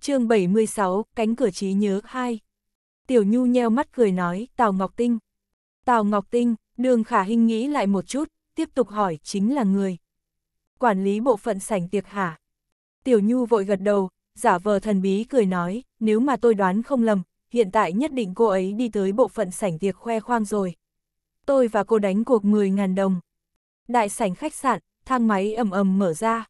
chương 76, cánh cửa trí nhớ 2. Tiểu Nhu nheo mắt cười nói, Tào Ngọc Tinh. Tào Ngọc Tinh, đường khả hình nghĩ lại một chút, tiếp tục hỏi chính là người. Quản lý bộ phận sảnh tiệc hả? Tiểu Nhu vội gật đầu, giả vờ thần bí cười nói, nếu mà tôi đoán không lầm, hiện tại nhất định cô ấy đi tới bộ phận sảnh tiệc khoe khoang rồi. Tôi và cô đánh cuộc 10.000 đồng. Đại sảnh khách sạn, thang máy ầm ầm mở ra.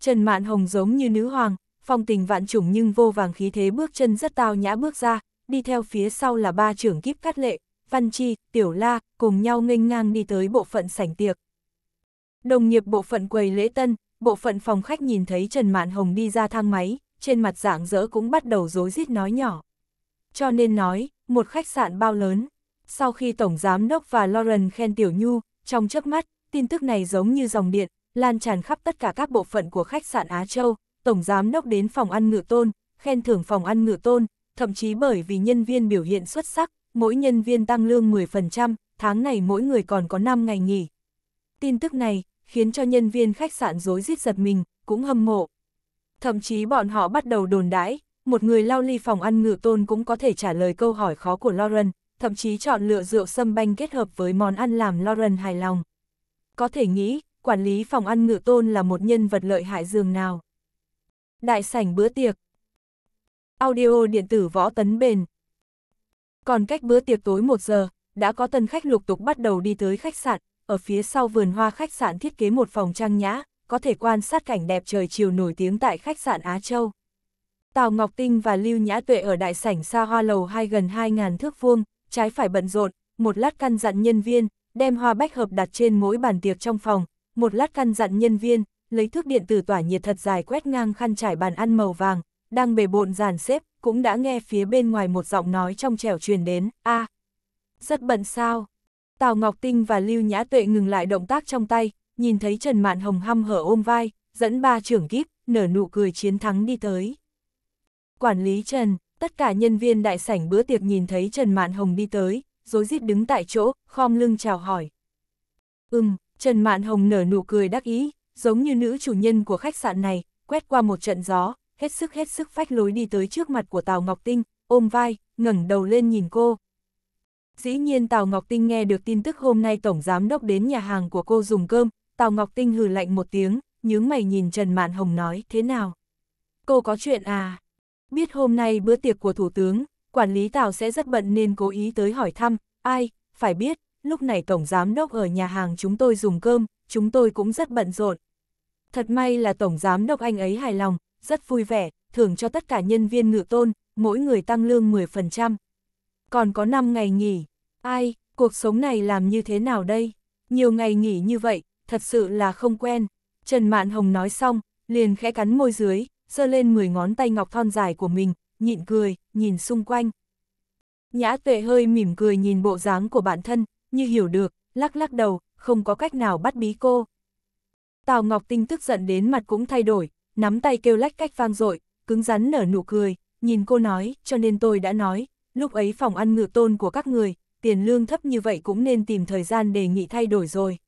Trần Mạn Hồng giống như nữ hoàng, phong tình vạn trùng nhưng vô vàng khí thế bước chân rất tao nhã bước ra, đi theo phía sau là ba trưởng kiếp cát lệ, Văn Chi, Tiểu La, cùng nhau nghênh ngang đi tới bộ phận sảnh tiệc. Đồng nghiệp bộ phận quầy lễ tân, bộ phận phòng khách nhìn thấy Trần Mạn Hồng đi ra thang máy, trên mặt dạng dỡ cũng bắt đầu rối rít nói nhỏ. Cho nên nói, một khách sạn bao lớn. Sau khi Tổng Giám Đốc và Lauren khen Tiểu Nhu, trong chớp mắt, tin tức này giống như dòng điện, lan tràn khắp tất cả các bộ phận của khách sạn Á Châu, Tổng Giám Đốc đến phòng ăn ngựa tôn, khen thưởng phòng ăn ngựa tôn, thậm chí bởi vì nhân viên biểu hiện xuất sắc, mỗi nhân viên tăng lương 10%, tháng này mỗi người còn có 5 ngày nghỉ. Tin tức này khiến cho nhân viên khách sạn rối rít giật mình, cũng hâm mộ. Thậm chí bọn họ bắt đầu đồn đãi, một người lao ly phòng ăn ngựa tôn cũng có thể trả lời câu hỏi khó của Lauren, thậm chí chọn lựa rượu sâm banh kết hợp với món ăn làm Lauren hài lòng. Có thể nghĩ, quản lý phòng ăn ngựa tôn là một nhân vật lợi hại dường nào. Đại sảnh bữa tiệc. Audio điện tử võ tấn bền. Còn cách bữa tiệc tối 1 giờ, đã có tân khách lục tục bắt đầu đi tới khách sạn, ở phía sau vườn hoa khách sạn thiết kế một phòng trang nhã, có thể quan sát cảnh đẹp trời chiều nổi tiếng tại khách sạn Á Châu. Tào Ngọc Tinh và Lưu Nhã Tuệ ở đại sảnh xa hoa lầu hai gần 2.000 thước vuông, trái phải bận rộn, một lát căn dặn nhân viên, đem hoa bách hợp đặt trên mỗi bàn tiệc trong phòng, một lát căn dặn nhân viên, lấy thước điện tử tỏa nhiệt thật dài quét ngang khăn trải bàn ăn màu vàng, đang bề bộn dàn xếp, cũng đã nghe phía bên ngoài một giọng nói trong trẻo truyền đến, a à, rất bận sao. Tào Ngọc Tinh và Lưu Nhã Tuệ ngừng lại động tác trong tay, nhìn thấy Trần Mạn Hồng hăm hở ôm vai, dẫn ba trưởng kíp, nở nụ cười chiến thắng đi tới. Quản lý Trần, tất cả nhân viên đại sảnh bữa tiệc nhìn thấy Trần Mạn Hồng đi tới, rối rít đứng tại chỗ, khom lưng chào hỏi. Ừm, Trần Mạn Hồng nở nụ cười đắc ý, giống như nữ chủ nhân của khách sạn này, quét qua một trận gió, hết sức hết sức phách lối đi tới trước mặt của Tào Ngọc Tinh, ôm vai, ngẩng đầu lên nhìn cô. Dĩ nhiên Tào Ngọc Tinh nghe được tin tức hôm nay Tổng Giám Đốc đến nhà hàng của cô dùng cơm, Tào Ngọc Tinh hừ lạnh một tiếng, nhướng mày nhìn Trần Mạn Hồng nói thế nào. Cô có chuyện à? Biết hôm nay bữa tiệc của Thủ tướng, quản lý Tào sẽ rất bận nên cố ý tới hỏi thăm, ai, phải biết, lúc này Tổng Giám Đốc ở nhà hàng chúng tôi dùng cơm, chúng tôi cũng rất bận rộn. Thật may là Tổng Giám Đốc anh ấy hài lòng, rất vui vẻ, thưởng cho tất cả nhân viên ngựa tôn, mỗi người tăng lương 10%. Còn có 5 ngày nghỉ, ai, cuộc sống này làm như thế nào đây? Nhiều ngày nghỉ như vậy, thật sự là không quen. Trần Mạn Hồng nói xong, liền khẽ cắn môi dưới, giơ lên 10 ngón tay ngọc thon dài của mình, nhịn cười, nhìn xung quanh. Nhã tuệ hơi mỉm cười nhìn bộ dáng của bản thân, như hiểu được, lắc lắc đầu, không có cách nào bắt bí cô. Tào Ngọc Tinh tức giận đến mặt cũng thay đổi, nắm tay kêu lách cách vang dội cứng rắn nở nụ cười, nhìn cô nói, cho nên tôi đã nói, lúc ấy phòng ăn ngựa tôn của các người, tiền lương thấp như vậy cũng nên tìm thời gian đề nghị thay đổi rồi.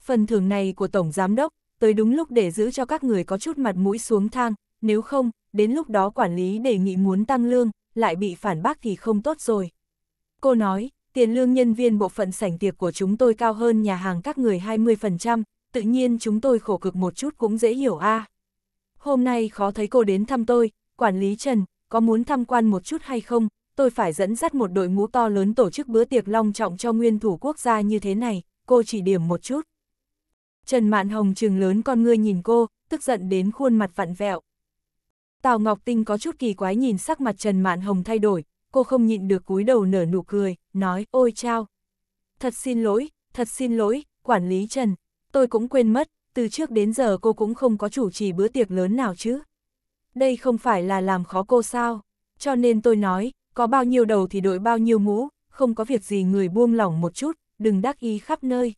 Phần thưởng này của Tổng Giám Đốc, tới đúng lúc để giữ cho các người có chút mặt mũi xuống thang, nếu không, đến lúc đó quản lý đề nghị muốn tăng lương, lại bị phản bác thì không tốt rồi. Cô nói, tiền lương nhân viên bộ phận sảnh tiệc của chúng tôi cao hơn nhà hàng các người 20%, tự nhiên chúng tôi khổ cực một chút cũng dễ hiểu a. À. Hôm nay khó thấy cô đến thăm tôi, quản lý Trần, có muốn tham quan một chút hay không? Tôi phải dẫn dắt một đội ngũ to lớn tổ chức bữa tiệc long trọng cho nguyên thủ quốc gia như thế này, cô chỉ điểm một chút. Trần Mạn Hồng trừng lớn con ngươi nhìn cô, tức giận đến khuôn mặt vặn vẹo. Tào Ngọc Tinh có chút kỳ quái nhìn sắc mặt Trần Mạn Hồng thay đổi, cô không nhịn được cúi đầu nở nụ cười, nói, ôi chao. Thật xin lỗi, thật xin lỗi, quản lý Trần, tôi cũng quên mất, từ trước đến giờ cô cũng không có chủ trì bữa tiệc lớn nào chứ. Đây không phải là làm khó cô sao, cho nên tôi nói, có bao nhiêu đầu thì đội bao nhiêu mũ, không có việc gì người buông lỏng một chút, đừng đắc ý khắp nơi.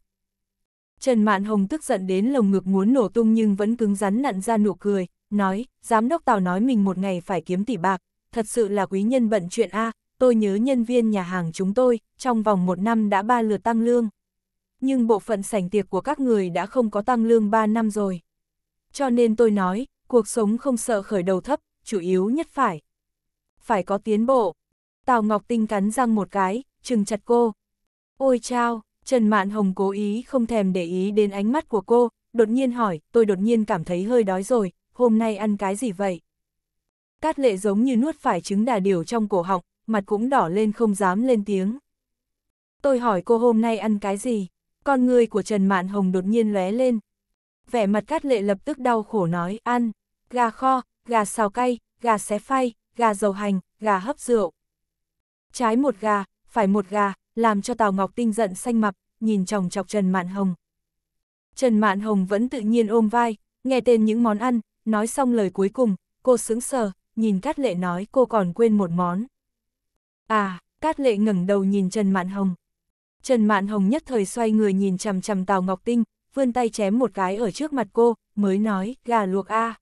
Trần Mạn Hồng tức giận đến lồng ngực muốn nổ tung nhưng vẫn cứng rắn nặn ra nụ cười, nói, giám đốc Tào nói mình một ngày phải kiếm tỷ bạc, thật sự là quý nhân bận chuyện A, tôi nhớ nhân viên nhà hàng chúng tôi, trong vòng một năm đã ba lượt tăng lương. Nhưng bộ phận sảnh tiệc của các người đã không có tăng lương ba năm rồi. Cho nên tôi nói, cuộc sống không sợ khởi đầu thấp, chủ yếu nhất phải. Phải có tiến bộ. Tào Ngọc Tinh cắn răng một cái, trừng chặt cô. Ôi chao, Trần Mạn Hồng cố ý không thèm để ý đến ánh mắt của cô, đột nhiên hỏi, tôi đột nhiên cảm thấy hơi đói rồi, hôm nay ăn cái gì vậy? Cát lệ giống như nuốt phải trứng đà điểu trong cổ họng, mặt cũng đỏ lên không dám lên tiếng. Tôi hỏi cô hôm nay ăn cái gì? Con người của Trần Mạn Hồng đột nhiên lóe lên. Vẻ mặt cát lệ lập tức đau khổ nói, ăn, gà kho, gà xào cay, gà xé phay, gà dầu hành, gà hấp rượu. Trái một gà, phải một gà, làm cho Tào Ngọc Tinh giận xanh mặt, nhìn chòng chọc Trần Mạn Hồng. Trần Mạn Hồng vẫn tự nhiên ôm vai, nghe tên những món ăn, nói xong lời cuối cùng, cô sững sờ, nhìn Cát Lệ nói cô còn quên một món. À, Cát Lệ ngẩng đầu nhìn Trần Mạn Hồng. Trần Mạn Hồng nhất thời xoay người nhìn chằm chằm Tào Ngọc Tinh, vươn tay chém một cái ở trước mặt cô, mới nói, gà luộc a. À.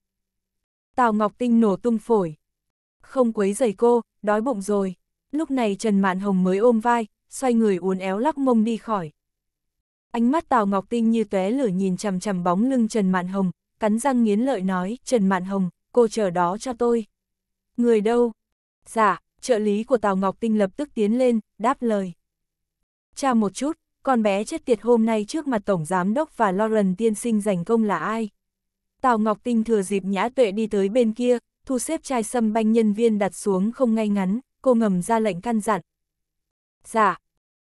Tào Ngọc Tinh nổ tung phổi. Không quấy giày cô, đói bụng rồi. Lúc này Trần Mạn Hồng mới ôm vai, xoay người uốn éo lắc mông đi khỏi. Ánh mắt Tào Ngọc Tinh như tóe lửa nhìn chằm chằm bóng lưng Trần Mạn Hồng, cắn răng nghiến lợi nói, Trần Mạn Hồng, cô chờ đó cho tôi. Người đâu? Dạ, trợ lý của Tào Ngọc Tinh lập tức tiến lên, đáp lời. Cha một chút, con bé chết tiệt hôm nay trước mặt Tổng Giám Đốc và Lauren tiên sinh giành công là ai? Tào Ngọc Tinh thừa dịp nhã tuệ đi tới bên kia, thu xếp chai sâm banh nhân viên đặt xuống không ngay ngắn, cô ngầm ra lệnh căn dặn. Dạ,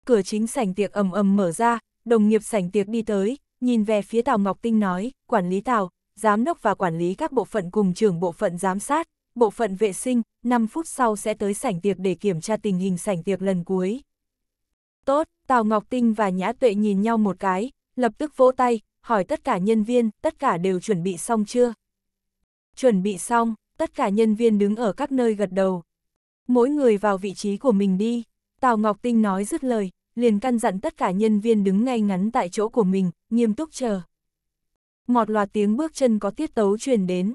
cửa chính sảnh tiệc ầm ầm mở ra, đồng nghiệp sảnh tiệc đi tới, nhìn về phía Tào Ngọc Tinh nói, quản lý Tào, giám đốc và quản lý các bộ phận cùng trưởng bộ phận giám sát, bộ phận vệ sinh, 5 phút sau sẽ tới sảnh tiệc để kiểm tra tình hình sảnh tiệc lần cuối. Tốt, Tào Ngọc Tinh và Nhã Tuệ nhìn nhau một cái, lập tức vỗ tay, hỏi tất cả nhân viên, tất cả đều chuẩn bị xong chưa? Chuẩn bị xong, tất cả nhân viên đứng ở các nơi gật đầu. Mỗi người vào vị trí của mình đi, Tào Ngọc Tinh nói dứt lời, liền căn dặn tất cả nhân viên đứng ngay ngắn tại chỗ của mình, nghiêm túc chờ. Một loạt tiếng bước chân có tiết tấu truyền đến,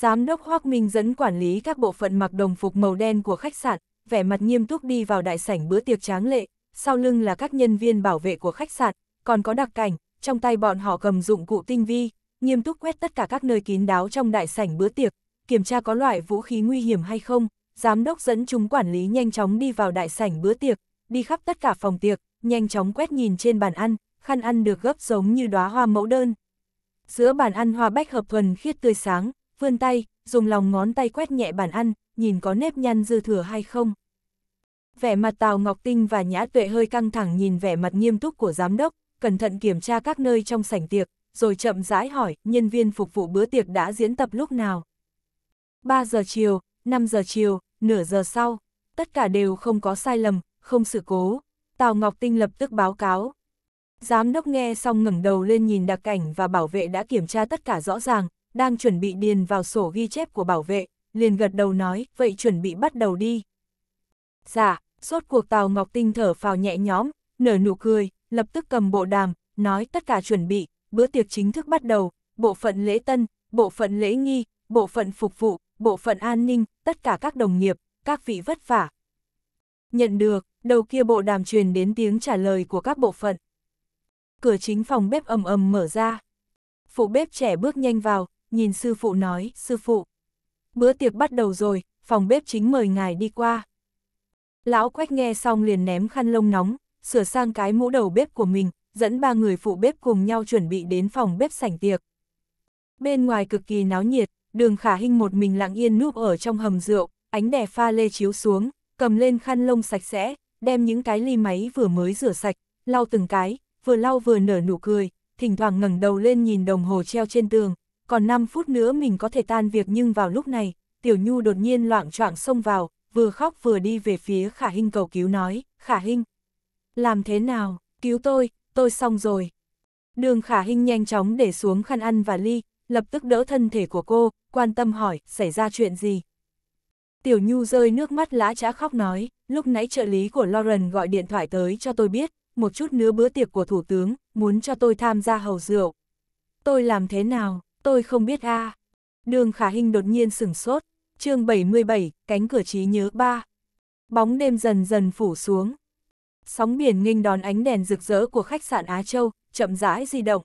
Giám đốc Hoác Minh dẫn quản lý các bộ phận mặc đồng phục màu đen của khách sạn, vẻ mặt nghiêm túc đi vào đại sảnh bữa tiệc tráng lệ, sau lưng là các nhân viên bảo vệ của khách sạn, còn có đặc cảnh, trong tay bọn họ cầm dụng cụ tinh vi, nghiêm túc quét tất cả các nơi kín đáo trong đại sảnh bữa tiệc, kiểm tra có loại vũ khí nguy hiểm hay không. Giám đốc dẫn chúng quản lý nhanh chóng đi vào đại sảnh bữa tiệc, đi khắp tất cả phòng tiệc, nhanh chóng quét nhìn trên bàn ăn, khăn ăn được gấp giống như đóa hoa mẫu đơn. Giữa bàn ăn hoa bách hợp thuần khiết tươi sáng, vươn tay, dùng lòng ngón tay quét nhẹ bàn ăn, nhìn có nếp nhăn dư thừa hay không. Vẻ mặt Tào Ngọc Tinh và Nhã Tuệ hơi căng thẳng nhìn vẻ mặt nghiêm túc của giám đốc, cẩn thận kiểm tra các nơi trong sảnh tiệc, rồi chậm rãi hỏi nhân viên phục vụ bữa tiệc đã diễn tập lúc nào. 3 giờ chiều, 5 giờ chiều, nửa giờ sau, tất cả đều không có sai lầm, không sự cố. Tào Ngọc Tinh lập tức báo cáo. Giám đốc nghe xong ngẩng đầu lên nhìn đặc cảnh và bảo vệ đã kiểm tra tất cả rõ ràng, đang chuẩn bị điền vào sổ ghi chép của bảo vệ, liền gật đầu nói, vậy chuẩn bị bắt đầu đi. Dạ, sốt cuộc Tào Ngọc Tinh thở phào nhẹ nhõm, nở nụ cười, lập tức cầm bộ đàm, nói tất cả chuẩn bị, bữa tiệc chính thức bắt đầu, bộ phận lễ tân, bộ phận lễ nghi, bộ phận phục vụ, bộ phận an ninh, tất cả các đồng nghiệp, các vị vất vả. Nhận được, đầu kia bộ đàm truyền đến tiếng trả lời của các bộ phận. Cửa chính phòng bếp ầm ầm mở ra. Phụ bếp trẻ bước nhanh vào, nhìn sư phụ nói, sư phụ. Bữa tiệc bắt đầu rồi, phòng bếp chính mời ngài đi qua. Lão Quách nghe xong liền ném khăn lông nóng, sửa sang cái mũ đầu bếp của mình, dẫn ba người phụ bếp cùng nhau chuẩn bị đến phòng bếp sảnh tiệc. Bên ngoài cực kỳ náo nhiệt, đường khả hình một mình lặng yên núp ở trong hầm rượu, ánh đè pha lê chiếu xuống, cầm lên khăn lông sạch sẽ, đem những cái ly máy vừa mới rửa sạch, lau từng cái, vừa lau vừa nở nụ cười, thỉnh thoảng ngẩng đầu lên nhìn đồng hồ treo trên tường, còn 5 phút nữa mình có thể tan việc nhưng vào lúc này, Tiểu Nhu đột nhiên loạn choạng xông vào, vừa khóc vừa đi về phía Khả Hinh cầu cứu nói, Khả Hinh, làm thế nào, cứu tôi, tôi xong rồi. Đường Khả Hinh nhanh chóng để xuống khăn ăn và ly, lập tức đỡ thân thể của cô, quan tâm hỏi, xảy ra chuyện gì. Tiểu Nhu rơi nước mắt lã trá khóc nói, lúc nãy trợ lý của Lauren gọi điện thoại tới cho tôi biết, một chút nữa bữa tiệc của Thủ tướng, muốn cho tôi tham gia hầu rượu. Tôi làm thế nào, tôi không biết a. À. Đường khả hình đột nhiên sửng sốt, chương 77, cánh cửa trí nhớ 3. Bóng đêm dần dần phủ xuống. Sóng biển nghênh đón ánh đèn rực rỡ của khách sạn Á Châu, chậm rãi di động.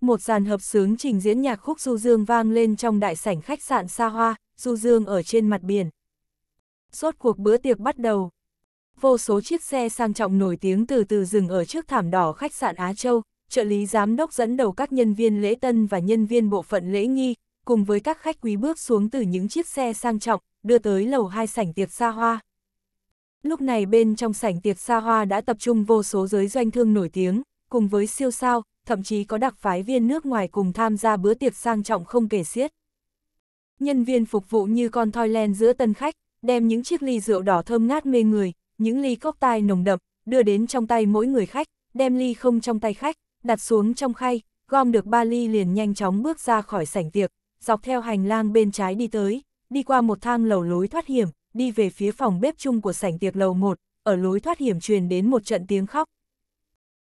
Một dàn hợp sướng trình diễn nhạc khúc du dương vang lên trong đại sảnh khách sạn xa hoa, du dương ở trên mặt biển. Rốt cuộc bữa tiệc bắt đầu. Vô số chiếc xe sang trọng nổi tiếng từ từ dừng ở trước thảm đỏ khách sạn Á Châu, trợ lý giám đốc dẫn đầu các nhân viên lễ tân và nhân viên bộ phận lễ nghi, cùng với các khách quý bước xuống từ những chiếc xe sang trọng, đưa tới lầu hai sảnh tiệc xa hoa. Lúc này bên trong sảnh tiệc xa hoa đã tập trung vô số giới doanh thương nổi tiếng, cùng với siêu sao, thậm chí có đặc phái viên nước ngoài cùng tham gia bữa tiệc sang trọng không kể xiết. Nhân viên phục vụ như con thoi len giữa tân khách, đem những chiếc ly rượu đỏ thơm ngát mê người, những ly cốc tai nồng đậm, đưa đến trong tay mỗi người khách, đem ly không trong tay khách, đặt xuống trong khay, gom được ba ly liền nhanh chóng bước ra khỏi sảnh tiệc, dọc theo hành lang bên trái đi tới, đi qua một thang lầu lối thoát hiểm, đi về phía phòng bếp chung của sảnh tiệc lầu 1, ở lối thoát hiểm truyền đến một trận tiếng khóc.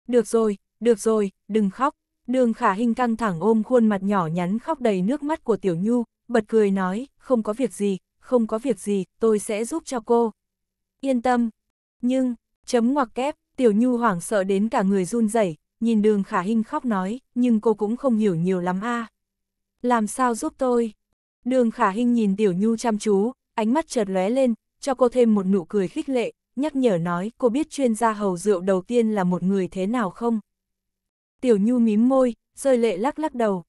Được rồi, được rồi, đừng khóc. Đường khả hình căng thẳng ôm khuôn mặt nhỏ nhắn khóc đầy nước mắt của tiểu nhu, bật cười nói, không có việc gì, không có việc gì, tôi sẽ giúp cho cô. Yên tâm. Nhưng, chấm ngoặc kép, tiểu nhu hoảng sợ đến cả người run rẩy nhìn đường khả Hinh khóc nói, nhưng cô cũng không hiểu nhiều lắm a à. Làm sao giúp tôi? Đường khả Hinh nhìn tiểu nhu chăm chú, ánh mắt chợt lóe lên, cho cô thêm một nụ cười khích lệ, nhắc nhở nói cô biết chuyên gia hầu rượu đầu tiên là một người thế nào không? Tiểu nhu mím môi, rơi lệ lắc lắc đầu.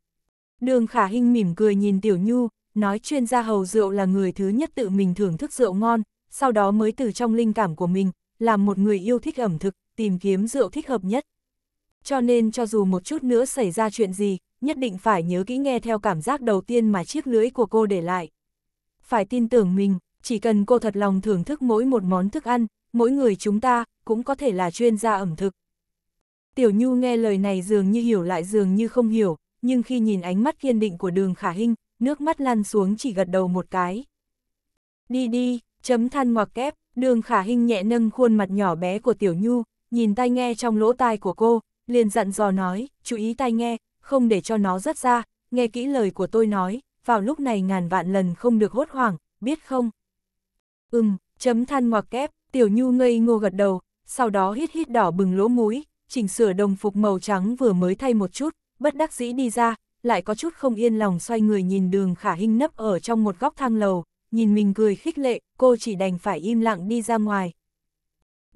Đường khả Hinh mỉm cười nhìn tiểu nhu, nói chuyên gia hầu rượu là người thứ nhất tự mình thưởng thức rượu ngon, sau đó mới từ trong linh cảm của mình, làm một người yêu thích ẩm thực, tìm kiếm rượu thích hợp nhất cho nên cho dù một chút nữa xảy ra chuyện gì, nhất định phải nhớ kỹ nghe theo cảm giác đầu tiên mà chiếc lưỡi của cô để lại. Phải tin tưởng mình, chỉ cần cô thật lòng thưởng thức mỗi một món thức ăn, mỗi người chúng ta cũng có thể là chuyên gia ẩm thực. Tiểu Nhu nghe lời này dường như hiểu lại dường như không hiểu, nhưng khi nhìn ánh mắt kiên định của đường khả hình nước mắt lăn xuống chỉ gật đầu một cái. Đi đi, chấm than ngoặc kép, đường khả hình nhẹ nâng khuôn mặt nhỏ bé của Tiểu Nhu, nhìn tai nghe trong lỗ tai của cô, liền dặn dò nói, chú ý tai nghe, không để cho nó rớt ra, nghe kỹ lời của tôi nói, vào lúc này ngàn vạn lần không được hốt hoảng, biết không? Ừm, chấm than ngoặc kép, tiểu nhu ngây ngô gật đầu, sau đó hít hít đỏ bừng lỗ mũi, chỉnh sửa đồng phục màu trắng vừa mới thay một chút, bất đắc dĩ đi ra, lại có chút không yên lòng xoay người nhìn đường khả hình nấp ở trong một góc thang lầu, nhìn mình cười khích lệ, cô chỉ đành phải im lặng đi ra ngoài,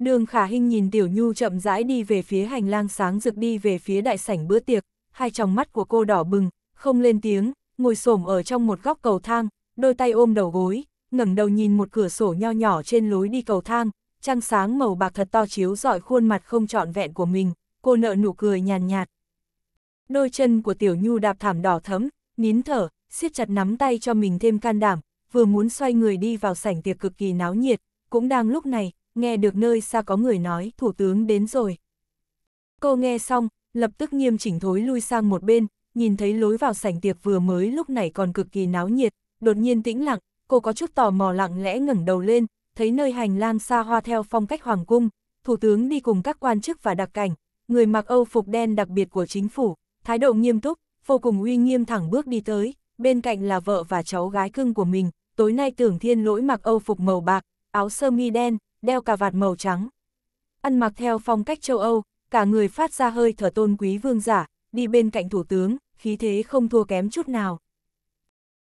Đường khả hình nhìn Tiểu Nhu chậm rãi đi về phía hành lang sáng rực đi về phía đại sảnh bữa tiệc, hai tròng mắt của cô đỏ bừng, không lên tiếng, ngồi xổm ở trong một góc cầu thang, đôi tay ôm đầu gối, ngẩng đầu nhìn một cửa sổ nho nhỏ trên lối đi cầu thang, trăng sáng màu bạc thật to chiếu dọi khuôn mặt không trọn vẹn của mình, cô nợ nụ cười nhàn nhạt, nhạt. Đôi chân của Tiểu Nhu đạp thảm đỏ thấm, nín thở, siết chặt nắm tay cho mình thêm can đảm, vừa muốn xoay người đi vào sảnh tiệc cực kỳ náo nhiệt, cũng đang lúc này, nghe được nơi xa có người nói thủ tướng đến rồi. Cô nghe xong, lập tức nghiêm chỉnh thối lui sang một bên, nhìn thấy lối vào sảnh tiệc vừa mới lúc này còn cực kỳ náo nhiệt, đột nhiên tĩnh lặng, cô có chút tò mò lặng lẽ ngẩng đầu lên, thấy nơi hành lang xa hoa theo phong cách hoàng cung, thủ tướng đi cùng các quan chức và đặc cảnh, người mặc Âu phục đen đặc biệt của chính phủ, thái độ nghiêm túc, vô cùng uy nghiêm thẳng bước đi tới, bên cạnh là vợ và cháu gái cưng của mình, tối nay tưởng thiên lỗi mặc Âu phục màu bạc, áo sơ mi đen, đeo cà vạt màu trắng. Ăn mặc theo phong cách châu Âu, cả người phát ra hơi thở tôn quý vương giả, đi bên cạnh thủ tướng, khí thế không thua kém chút nào.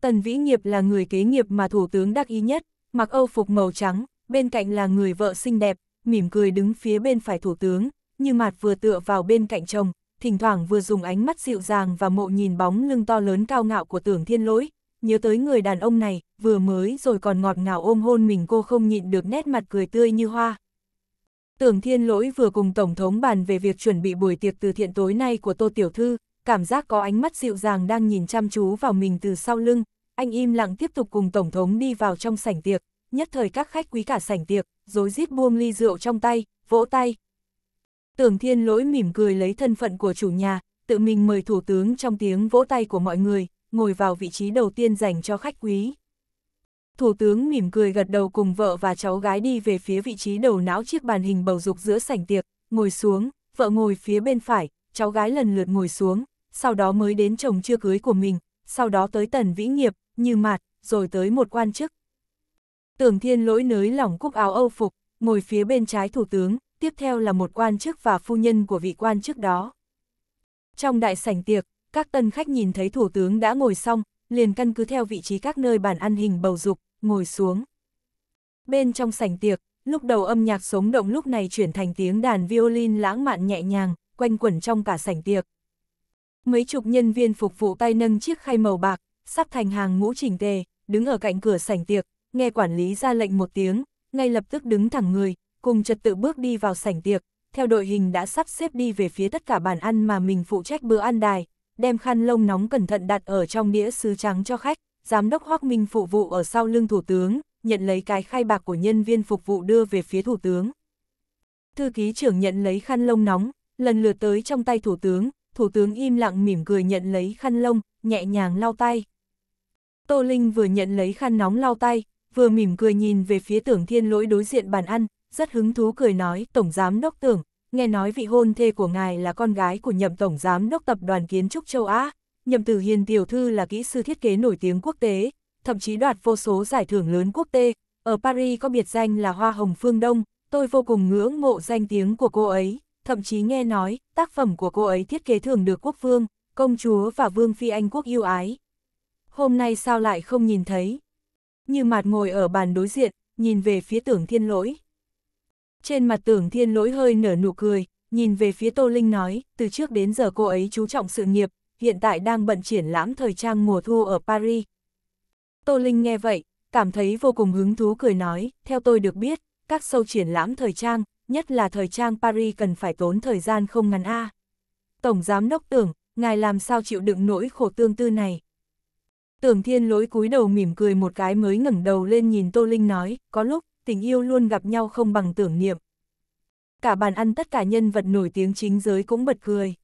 Tần Vĩ Nghiệp là người kế nghiệp mà thủ tướng đắc ý nhất, mặc âu phục màu trắng, bên cạnh là người vợ xinh đẹp, mỉm cười đứng phía bên phải thủ tướng, như mặt vừa tựa vào bên cạnh chồng, thỉnh thoảng vừa dùng ánh mắt dịu dàng và mộ nhìn bóng lưng to lớn cao ngạo của tưởng thiên lỗi, nhớ tới người đàn ông này, vừa mới rồi còn ngọt ngào ôm hôn mình cô không nhịn được nét mặt cười tươi như hoa. Tưởng Thiên Lỗi vừa cùng Tổng thống bàn về việc chuẩn bị buổi tiệc từ thiện tối nay của Tô Tiểu Thư, cảm giác có ánh mắt dịu dàng đang nhìn chăm chú vào mình từ sau lưng, anh im lặng tiếp tục cùng Tổng thống đi vào trong sảnh tiệc, nhất thời các khách quý cả sảnh tiệc, dối rít buông ly rượu trong tay, vỗ tay. Tưởng Thiên Lỗi mỉm cười lấy thân phận của chủ nhà, tự mình mời Thủ tướng trong tiếng vỗ tay của mọi người, ngồi vào vị trí đầu tiên dành cho khách quý. Thủ tướng mỉm cười gật đầu cùng vợ và cháu gái đi về phía vị trí đầu não chiếc bàn hình bầu dục giữa sảnh tiệc, ngồi xuống, vợ ngồi phía bên phải, cháu gái lần lượt ngồi xuống, sau đó mới đến chồng chưa cưới của mình, sau đó tới tần vĩ nghiệp, như mạt, rồi tới một quan chức. Tưởng thiên lỗi nới lỏng cúc áo âu phục, ngồi phía bên trái thủ tướng, tiếp theo là một quan chức và phu nhân của vị quan chức đó. Trong đại sảnh tiệc, các tân khách nhìn thấy thủ tướng đã ngồi xong, liền căn cứ theo vị trí các nơi bàn ăn hình bầu dục, ngồi xuống. Bên trong sảnh tiệc, lúc đầu âm nhạc sống động lúc này chuyển thành tiếng đàn violin lãng mạn nhẹ nhàng, quanh quẩn trong cả sảnh tiệc. Mấy chục nhân viên phục vụ tay nâng chiếc khay màu bạc, sắp thành hàng ngũ chỉnh tề, đứng ở cạnh cửa sảnh tiệc, nghe quản lý ra lệnh một tiếng, ngay lập tức đứng thẳng người, cùng trật tự bước đi vào sảnh tiệc, theo đội hình đã sắp xếp đi về phía tất cả bàn ăn mà mình phụ trách bữa ăn đài, đem khăn lông nóng cẩn thận đặt ở trong đĩa sứ trắng cho khách, giám đốc Hoắc Minh phụ vụ ở sau lưng thủ tướng, nhận lấy cái khai bạc của nhân viên phục vụ đưa về phía thủ tướng. Thư ký trưởng nhận lấy khăn lông nóng, lần lượt tới trong tay thủ tướng, thủ tướng im lặng mỉm cười nhận lấy khăn lông, nhẹ nhàng lau tay. Tô Linh vừa nhận lấy khăn nóng lau tay, vừa mỉm cười nhìn về phía tưởng thiên lỗi đối diện bàn ăn, rất hứng thú cười nói, Tổng Giám Đốc Tưởng, nghe nói vị hôn thê của ngài là con gái của nhậm tổng giám đốc tập đoàn kiến trúc châu Á, nhậm từ hiền tiểu thư là kỹ sư thiết kế nổi tiếng quốc tế, thậm chí đoạt vô số giải thưởng lớn quốc tế, ở Paris có biệt danh là Hoa Hồng Phương Đông, tôi vô cùng ngưỡng mộ danh tiếng của cô ấy, thậm chí nghe nói tác phẩm của cô ấy thiết kế thường được quốc vương, công chúa và vương phi Anh quốc yêu ái. Hôm nay sao lại không nhìn thấy? Như mạt ngồi ở bàn đối diện, nhìn về phía tưởng thiên lỗi. Trên mặt tưởng thiên lỗi hơi nở nụ cười, nhìn về phía Tô Linh nói, từ trước đến giờ cô ấy chú trọng sự nghiệp, hiện tại đang bận triển lãm thời trang mùa thu ở Paris. Tô Linh nghe vậy, cảm thấy vô cùng hứng thú cười nói, theo tôi được biết, các sâu triển lãm thời trang, nhất là thời trang Paris cần phải tốn thời gian không ngắn a. Tổng giám đốc tưởng, ngài làm sao chịu đựng nỗi khổ tương tư này? Tưởng Thiên Lỗi cúi đầu mỉm cười một cái mới ngẩng đầu lên nhìn Tô Linh nói, có lúc tình yêu luôn gặp nhau không bằng tưởng niệm. Cả bàn ăn tất cả nhân vật nổi tiếng chính giới cũng bật cười.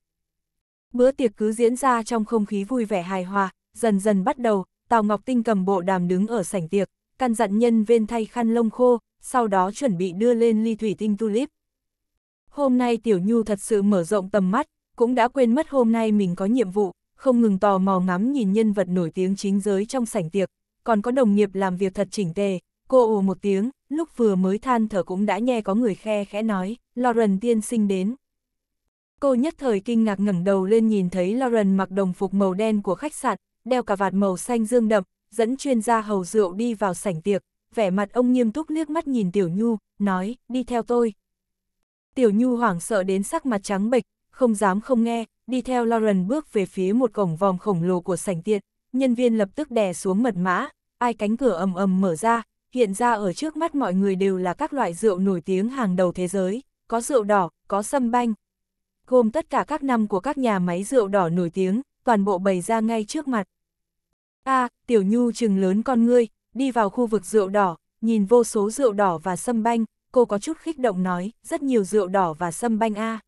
Bữa tiệc cứ diễn ra trong không khí vui vẻ hài hòa, dần dần bắt đầu, Tào Ngọc Tinh cầm bộ đàm đứng ở sảnh tiệc, căn dặn nhân viên thay khăn lông khô, sau đó chuẩn bị đưa lên ly thủy tinh tulip. Hôm nay Tiểu Nhu thật sự mở rộng tầm mắt, cũng đã quên mất hôm nay mình có nhiệm vụ, không ngừng tò mò ngắm nhìn nhân vật nổi tiếng chính giới trong sảnh tiệc, còn có đồng nghiệp làm việc thật chỉnh tề, Cô ù một tiếng, lúc vừa mới than thở cũng đã nghe có người khe khẽ nói, Lauren tiên sinh đến. Cô nhất thời kinh ngạc ngẩng đầu lên nhìn thấy Lauren mặc đồng phục màu đen của khách sạn, đeo cà vạt màu xanh dương đậm, dẫn chuyên gia hầu rượu đi vào sảnh tiệc, vẻ mặt ông nghiêm túc liếc mắt nhìn Tiểu Nhu, nói, đi theo tôi. Tiểu Nhu hoảng sợ đến sắc mặt trắng bệch, không dám không nghe, đi theo Lauren bước về phía một cổng vòng khổng lồ của sảnh tiệc, nhân viên lập tức đè xuống mật mã, ai cánh cửa ầm ầm mở ra, hiện ra ở trước mắt mọi người đều là các loại rượu nổi tiếng hàng đầu thế giới, có rượu đỏ, có sâm banh. Gồm tất cả các năm của các nhà máy rượu đỏ nổi tiếng, toàn bộ bày ra ngay trước mặt. A, à, Tiểu Nhu chừng lớn con ngươi, đi vào khu vực rượu đỏ, nhìn vô số rượu đỏ và sâm banh, cô có chút khích động nói, rất nhiều rượu đỏ và sâm banh A. À.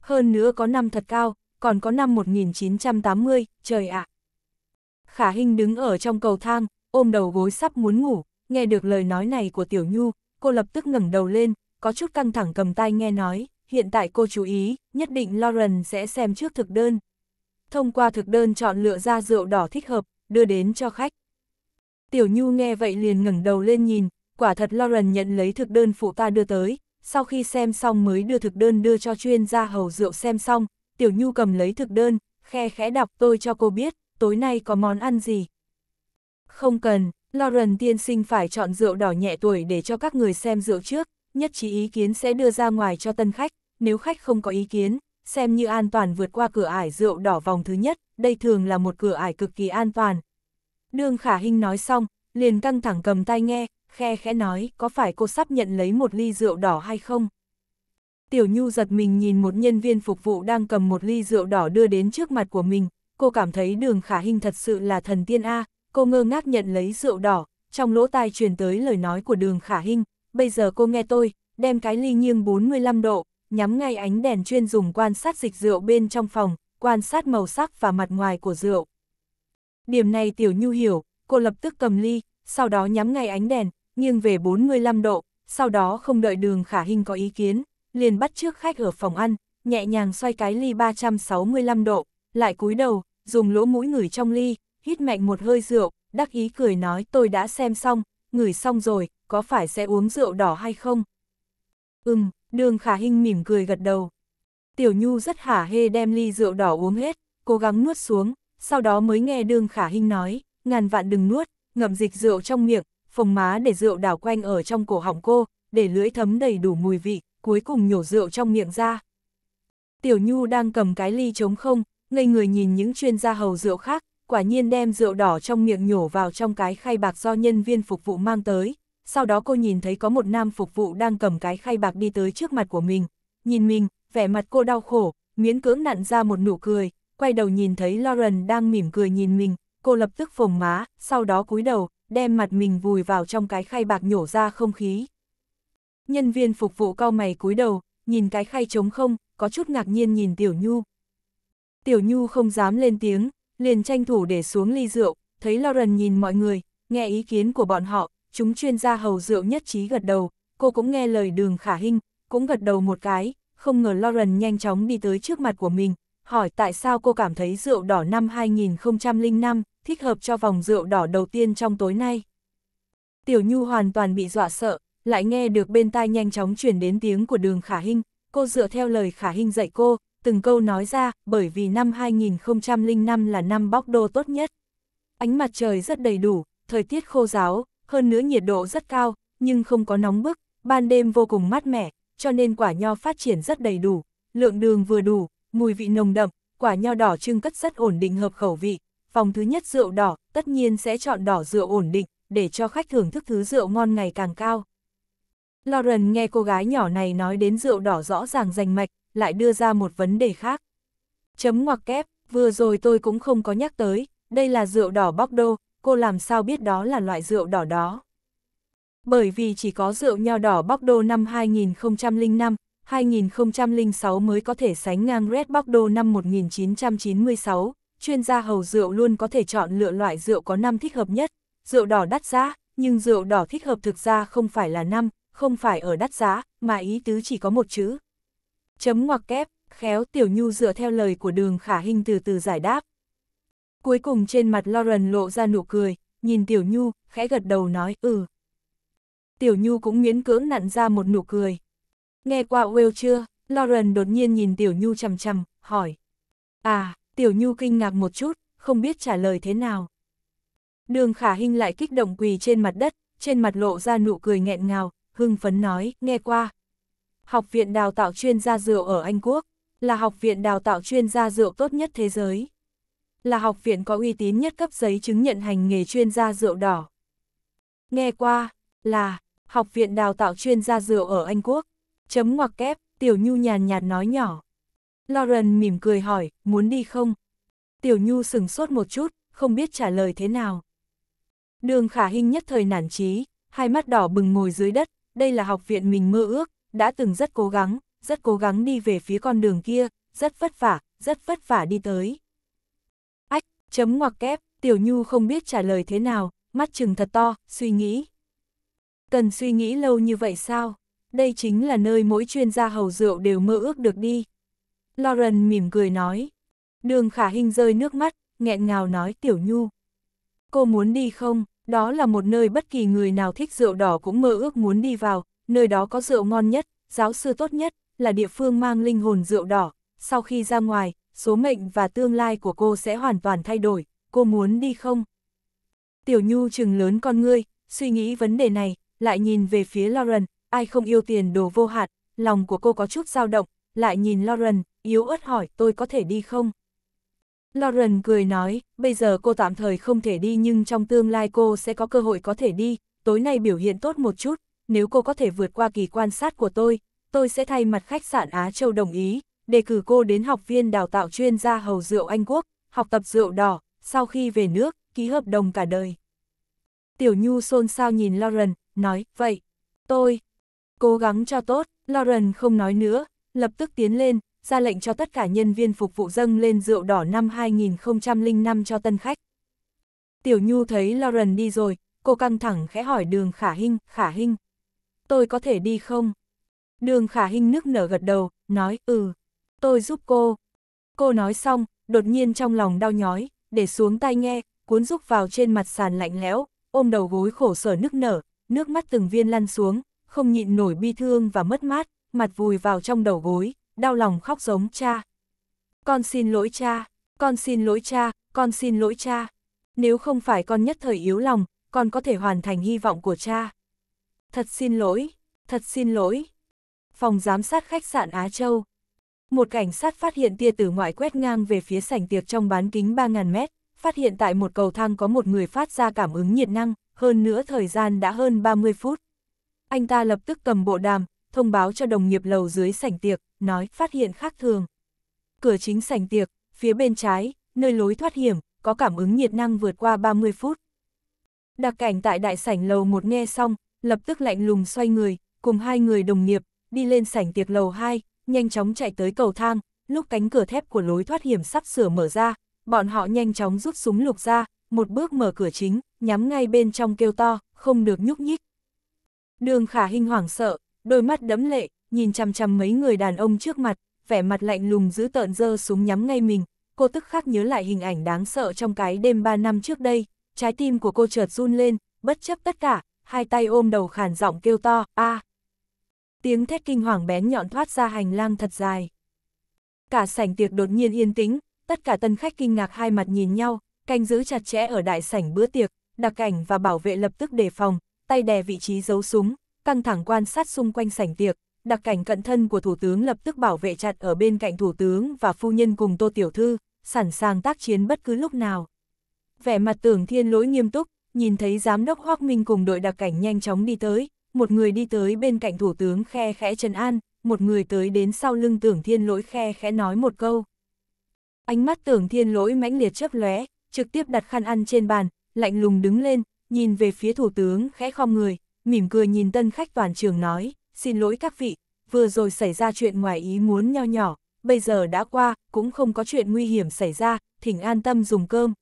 Hơn nữa có năm thật cao, còn có năm 1980, trời ạ. À. Khả Hinh đứng ở trong cầu thang, ôm đầu gối sắp muốn ngủ, nghe được lời nói này của Tiểu Nhu, cô lập tức ngẩng đầu lên, có chút căng thẳng cầm tay nghe nói, hiện tại cô chú ý, nhất định Lauren sẽ xem trước thực đơn. Thông qua thực đơn chọn lựa ra rượu đỏ thích hợp, đưa đến cho khách. Tiểu Nhu nghe vậy liền ngẩng đầu lên nhìn, quả thật Lauren nhận lấy thực đơn phụ ta đưa tới, sau khi xem xong mới đưa thực đơn đưa cho chuyên gia hầu rượu xem xong, Tiểu Nhu cầm lấy thực đơn, khe khẽ đọc tôi cho cô biết, tối nay có món ăn gì. Không cần, Lauren tiên sinh phải chọn rượu đỏ nhẹ tuổi để cho các người xem rượu trước, nhất trí ý kiến sẽ đưa ra ngoài cho tân khách, nếu khách không có ý kiến, xem như an toàn vượt qua cửa ải rượu đỏ vòng thứ nhất, đây thường là một cửa ải cực kỳ an toàn. Đường Khả Hinh nói xong, liền căng thẳng cầm tay nghe, khe khẽ nói có phải cô sắp nhận lấy một ly rượu đỏ hay không? Tiểu Nhu giật mình nhìn một nhân viên phục vụ đang cầm một ly rượu đỏ đưa đến trước mặt của mình, cô cảm thấy đường Khả Hinh thật sự là thần tiên A, cô ngơ ngác nhận lấy rượu đỏ, trong lỗ tai truyền tới lời nói của đường khả hinh, bây giờ cô nghe tôi, đem cái ly nghiêng 45 độ, nhắm ngay ánh đèn chuyên dùng quan sát dịch rượu bên trong phòng, quan sát màu sắc và mặt ngoài của rượu. Điểm này Tiểu Nhu hiểu, cô lập tức cầm ly, sau đó nhắm ngay ánh đèn, nghiêng về 45 độ, sau đó không đợi đường khả hình có ý kiến, liền bắt trước khách ở phòng ăn, nhẹ nhàng xoay cái ly 365 độ, lại cúi đầu, dùng lỗ mũi ngửi trong ly, hít mạnh một hơi rượu, đắc ý cười nói tôi đã xem xong, ngửi xong rồi, có phải sẽ uống rượu đỏ hay không? Ừm, đường khả hinh mỉm cười gật đầu. Tiểu Nhu rất hả hê đem ly rượu đỏ uống hết, cố gắng nuốt xuống, sau đó mới nghe đường khả hinh nói, ngàn vạn đừng nuốt, ngậm dịch rượu trong miệng, phồng má để rượu đảo quanh ở trong cổ họng cô, để lưỡi thấm đầy đủ mùi vị, cuối cùng nhổ rượu trong miệng ra. Tiểu Nhu đang cầm cái ly trống không, ngây người nhìn những chuyên gia hầu rượu khác, quả nhiên đem rượu đỏ trong miệng nhổ vào trong cái khay bạc do nhân viên phục vụ mang tới. Sau đó cô nhìn thấy có một nam phục vụ đang cầm cái khay bạc đi tới trước mặt của mình. Nhìn mình, vẻ mặt cô đau khổ, miễn cưỡng nặn ra một nụ cười, quay đầu nhìn thấy Lauren đang mỉm cười nhìn mình, cô lập tức phồng má, sau đó cúi đầu, đem mặt mình vùi vào trong cái khay bạc nhổ ra không khí. Nhân viên phục vụ cao mày cúi đầu, nhìn cái khay trống không, có chút ngạc nhiên nhìn Tiểu Nhu. Tiểu Nhu không dám lên tiếng, liền tranh thủ để xuống ly rượu, thấy Lauren nhìn mọi người, nghe ý kiến của bọn họ, chúng chuyên gia hầu rượu nhất trí gật đầu, cô cũng nghe lời đường khả hinh, cũng gật đầu một cái, không ngờ Lauren nhanh chóng đi tới trước mặt của mình, hỏi tại sao cô cảm thấy rượu đỏ năm 2005 thích hợp cho vòng rượu đỏ đầu tiên trong tối nay. Tiểu Nhu hoàn toàn bị dọa sợ, lại nghe được bên tai nhanh chóng chuyển đến tiếng của đường khả hinh, cô dựa theo lời khả hinh dạy cô, từng câu nói ra, bởi vì năm 2005 là năm bóc đô tốt nhất. Ánh mặt trời rất đầy đủ, thời tiết khô giáo, hơn nữa nhiệt độ rất cao, nhưng không có nóng bức, ban đêm vô cùng mát mẻ, cho nên quả nho phát triển rất đầy đủ, lượng đường vừa đủ, mùi vị nồng đậm, quả nho đỏ trưng cất rất ổn định hợp khẩu vị. Phòng thứ nhất rượu đỏ, tất nhiên sẽ chọn đỏ rượu ổn định, để cho khách thưởng thức thứ rượu ngon ngày càng cao. Lauren nghe cô gái nhỏ này nói đến rượu đỏ rõ ràng rành mạch, lại đưa ra một vấn đề khác. Chấm ngoặc kép, vừa rồi tôi cũng không có nhắc tới, đây là rượu đỏ bóc đô, cô làm sao biết đó là loại rượu đỏ đó. Bởi vì chỉ có rượu nho đỏ bóc đô năm 2005, 2006 mới có thể sánh ngang Red Bóc đô năm 1996, chuyên gia hầu rượu luôn có thể chọn lựa loại rượu có năm thích hợp nhất, rượu đỏ đắt giá, nhưng rượu đỏ thích hợp thực ra không phải là năm, không phải ở đắt giá, mà ý tứ chỉ có một chữ, chấm ngoặc kép, khéo Tiểu Nhu dựa theo lời của đường khả hình từ từ giải đáp. Cuối cùng trên mặt Lauren lộ ra nụ cười, nhìn Tiểu Nhu, khẽ gật đầu nói ừ. Tiểu Nhu cũng miễn cưỡng nặn ra một nụ cười. Nghe qua Will chưa? Lauren đột nhiên nhìn Tiểu Nhu chầm chầm, hỏi. À, Tiểu Nhu kinh ngạc một chút, không biết trả lời thế nào. Đường khả hình lại kích động quỳ trên mặt đất, trên mặt lộ ra nụ cười nghẹn ngào, hưng phấn nói, nghe qua, Học viện đào tạo chuyên gia rượu ở Anh Quốc, là học viện đào tạo chuyên gia rượu tốt nhất thế giới. Là học viện có uy tín nhất cấp giấy chứng nhận hành nghề chuyên gia rượu đỏ. Nghe qua, là, học viện đào tạo chuyên gia rượu ở Anh Quốc. Chấm ngoặc kép, Tiểu Nhu nhàn nhạt nói nhỏ. Lauren mỉm cười hỏi, muốn đi không? Tiểu Nhu sừng sốt một chút, không biết trả lời thế nào. Đường khả hình nhất thời nản trí, hai mắt đỏ bừng ngồi dưới đất, đây là học viện mình mơ ước, đã từng rất cố gắng, rất cố gắng đi về phía con đường kia, rất vất vả, rất vất vả đi tới. Ách, chấm ngoặc kép, Tiểu Nhu không biết trả lời thế nào, mắt chừng thật to, suy nghĩ. Cần suy nghĩ lâu như vậy sao? Đây chính là nơi mỗi chuyên gia hầu rượu đều mơ ước được đi. Lauren mỉm cười nói. Đường khả hình rơi nước mắt, nghẹn ngào nói Tiểu Nhu. Cô muốn đi không? Đó là một nơi bất kỳ người nào thích rượu đỏ cũng mơ ước muốn đi vào, nơi đó có rượu ngon nhất, giáo sư tốt nhất, là địa phương mang linh hồn rượu đỏ, sau khi ra ngoài, số mệnh và tương lai của cô sẽ hoàn toàn thay đổi, cô muốn đi không? Tiểu Nhu chừng lớn con ngươi, suy nghĩ vấn đề này, lại nhìn về phía Lauren, ai không yêu tiền đồ vô hạn, lòng của cô có chút dao động, lại nhìn Lauren, yếu ớt hỏi tôi có thể đi không? Lauren cười nói, bây giờ cô tạm thời không thể đi nhưng trong tương lai cô sẽ có cơ hội có thể đi, tối nay biểu hiện tốt một chút, nếu cô có thể vượt qua kỳ quan sát của tôi, tôi sẽ thay mặt khách sạn Á Châu đồng ý, đề cử cô đến học viên đào tạo chuyên gia hầu rượu Anh Quốc, học tập rượu đỏ, sau khi về nước, ký hợp đồng cả đời. Tiểu Nhu xôn xao nhìn Lauren, nói, vậy, tôi, cố gắng cho tốt, Lauren không nói nữa, lập tức tiến lên, ra lệnh cho tất cả nhân viên phục vụ dâng lên rượu đỏ năm 2005 cho tân khách. Tiểu Nhu thấy Lauren đi rồi, cô căng thẳng khẽ hỏi đường Khả Hinh, Khả Hinh, tôi có thể đi không? Đường khả hình nước nở gật đầu, nói, ừ, tôi giúp cô. Cô nói xong, đột nhiên trong lòng đau nhói, để xuống tay nghe, cuốn rúc vào trên mặt sàn lạnh lẽo, ôm đầu gối khổ sở nước nở, nước mắt từng viên lăn xuống, không nhịn nổi bi thương và mất mát, mặt vùi vào trong đầu gối, đau lòng khóc giống cha. Con xin lỗi cha, con xin lỗi cha, con xin lỗi cha. Nếu không phải con nhất thời yếu lòng, con có thể hoàn thành hy vọng của cha. Thật xin lỗi, thật xin lỗi. Phòng giám sát khách sạn Á Châu. Một cảnh sát phát hiện tia tử ngoại quét ngang về phía sảnh tiệc trong bán kính 3.000 mét, phát hiện tại một cầu thang có một người phát ra cảm ứng nhiệt năng, hơn nữa thời gian đã hơn 30 phút. Anh ta lập tức cầm bộ đàm, thông báo cho đồng nghiệp lầu dưới sảnh tiệc, nói phát hiện khác thường. Cửa chính sảnh tiệc, phía bên trái, nơi lối thoát hiểm, có cảm ứng nhiệt năng vượt qua 30 phút. Đặc cảnh tại đại sảnh lầu một nghe xong, lập tức lạnh lùng xoay người, cùng hai người đồng nghiệp, đi lên sảnh tiệc lầu 2, nhanh chóng chạy tới cầu thang, lúc cánh cửa thép của lối thoát hiểm sắp sửa mở ra, bọn họ nhanh chóng rút súng lục ra, một bước mở cửa chính, nhắm ngay bên trong kêu to, không được nhúc nhích. Đường khả hình hoảng sợ, đôi mắt đấm lệ, nhìn chằm chằm mấy người đàn ông trước mặt, vẻ mặt lạnh lùng giữ tợn dơ súng nhắm ngay mình, cô tức khắc nhớ lại hình ảnh đáng sợ trong cái đêm 3 năm trước đây, trái tim của cô chợt run lên, bất chấp tất cả, hai tay ôm đầu khản giọng kêu to, a à. Tiếng thét kinh hoàng bén nhọn thoát ra hành lang thật dài. Cả sảnh tiệc đột nhiên yên tĩnh, tất cả tân khách kinh ngạc hai mặt nhìn nhau, canh giữ chặt chẽ ở đại sảnh bữa tiệc, đặc cảnh và bảo vệ lập tức đề phòng, tay đè vị trí giấu súng, căng thẳng quan sát xung quanh sảnh tiệc, đặc cảnh cận thân của thủ tướng lập tức bảo vệ chặt ở bên cạnh thủ tướng và phu nhân cùng Tô Tiểu Thư, sẵn sàng tác chiến bất cứ lúc nào. Vẻ mặt tưởng thiên lỗi nghiêm túc, nhìn thấy giám đốc Hoác Minh cùng đội đặc cảnh nhanh chóng đi tới, một người đi tới bên cạnh thủ tướng khe khẽ Trần An, một người tới đến sau lưng tưởng thiên lỗi khe khẽ nói một câu. Ánh mắt tưởng thiên lỗi mãnh liệt chớp lóe, trực tiếp đặt khăn ăn trên bàn, lạnh lùng đứng lên, nhìn về phía thủ tướng khẽ khom người, mỉm cười nhìn tân khách toàn trường nói, xin lỗi các vị, vừa rồi xảy ra chuyện ngoài ý muốn nho nhỏ, bây giờ đã qua, cũng không có chuyện nguy hiểm xảy ra, thỉnh an tâm dùng cơm.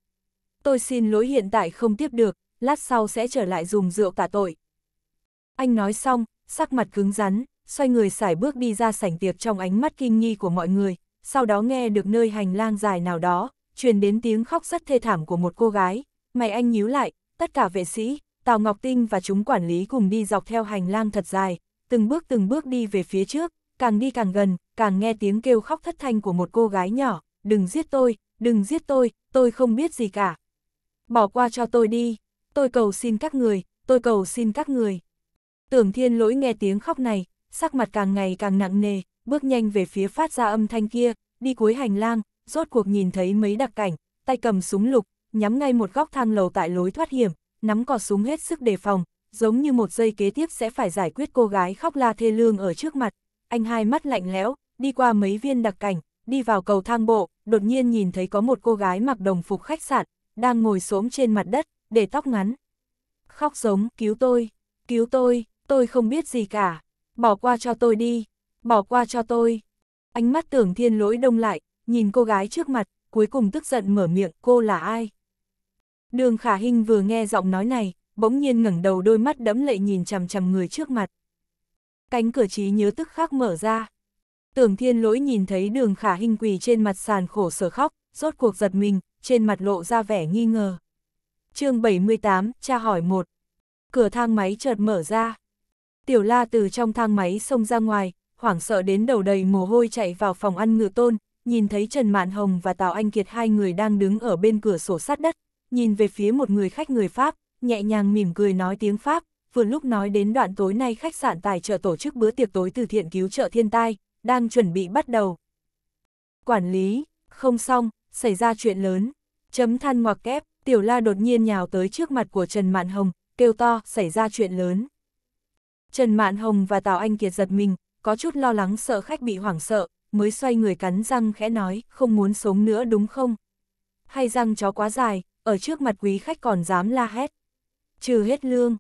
Tôi xin lỗi hiện tại không tiếp được, lát sau sẽ trở lại dùng rượu tả tội. Anh nói xong, sắc mặt cứng rắn, xoay người xài bước đi ra sảnh tiệc trong ánh mắt kinh nghi của mọi người, sau đó nghe được nơi hành lang dài nào đó, truyền đến tiếng khóc rất thê thảm của một cô gái, mày anh nhíu lại, tất cả vệ sĩ, Tào Ngọc Tinh và chúng quản lý cùng đi dọc theo hành lang thật dài, từng bước từng bước đi về phía trước, càng đi càng gần, càng nghe tiếng kêu khóc thất thanh của một cô gái nhỏ, đừng giết tôi, đừng giết tôi, tôi không biết gì cả. Bỏ qua cho tôi đi tôi cầu xin các người, tôi cầu xin các người. Tưởng thiên lỗi nghe tiếng khóc này, sắc mặt càng ngày càng nặng nề, bước nhanh về phía phát ra âm thanh kia, đi cuối hành lang, rốt cuộc nhìn thấy mấy đặc cảnh, tay cầm súng lục, nhắm ngay một góc thang lầu tại lối thoát hiểm, nắm cò súng hết sức đề phòng, giống như một giây kế tiếp sẽ phải giải quyết cô gái khóc la thê lương ở trước mặt. Anh hai mắt lạnh lẽo, đi qua mấy viên đặc cảnh, đi vào cầu thang bộ, đột nhiên nhìn thấy có một cô gái mặc đồng phục khách sạn, đang ngồi xổm trên mặt đất, để tóc ngắn. Khóc giống, cứu tôi, cứu tôi, tôi không biết gì cả, bỏ qua cho tôi đi, bỏ qua cho tôi. Ánh mắt tưởng thiên lỗi đông lại, nhìn cô gái trước mặt, cuối cùng tức giận mở miệng cô là ai. Đường khả hình vừa nghe giọng nói này, bỗng nhiên ngẩng đầu đôi mắt đẫm lệ nhìn chằm chằm người trước mặt. Cánh cửa trí nhớ tức khắc mở ra. Tưởng thiên lỗi nhìn thấy đường khả hình quỳ trên mặt sàn khổ sở khóc, rốt cuộc giật mình, trên mặt lộ ra vẻ nghi ngờ chương 78, cha hỏi một Cửa thang máy chợt mở ra. Tiểu la từ trong thang máy xông ra ngoài, hoảng sợ đến đầu đầy mồ hôi chạy vào phòng ăn ngựa tôn, nhìn thấy Trần Mạn Hồng và Tào Anh Kiệt hai người đang đứng ở bên cửa sổ sát đất, nhìn về phía một người khách người Pháp, nhẹ nhàng mỉm cười nói tiếng Pháp, vừa lúc nói đến đoạn tối nay khách sạn tài trợ tổ chức bữa tiệc tối từ thiện cứu trợ thiên tai, đang chuẩn bị bắt đầu. Quản lý, không xong, xảy ra chuyện lớn, chấm than ngoặc kép, Tiểu La đột nhiên nhào tới trước mặt của Trần Mạn Hồng, kêu to, xảy ra chuyện lớn. Trần Mạn Hồng và Tào Anh Kiệt giật mình, có chút lo lắng sợ khách bị hoảng sợ, mới xoay người cắn răng khẽ nói, không muốn sống nữa đúng không? Hay răng chó quá dài, ở trước mặt quý khách còn dám la hét. Trừ hết lương.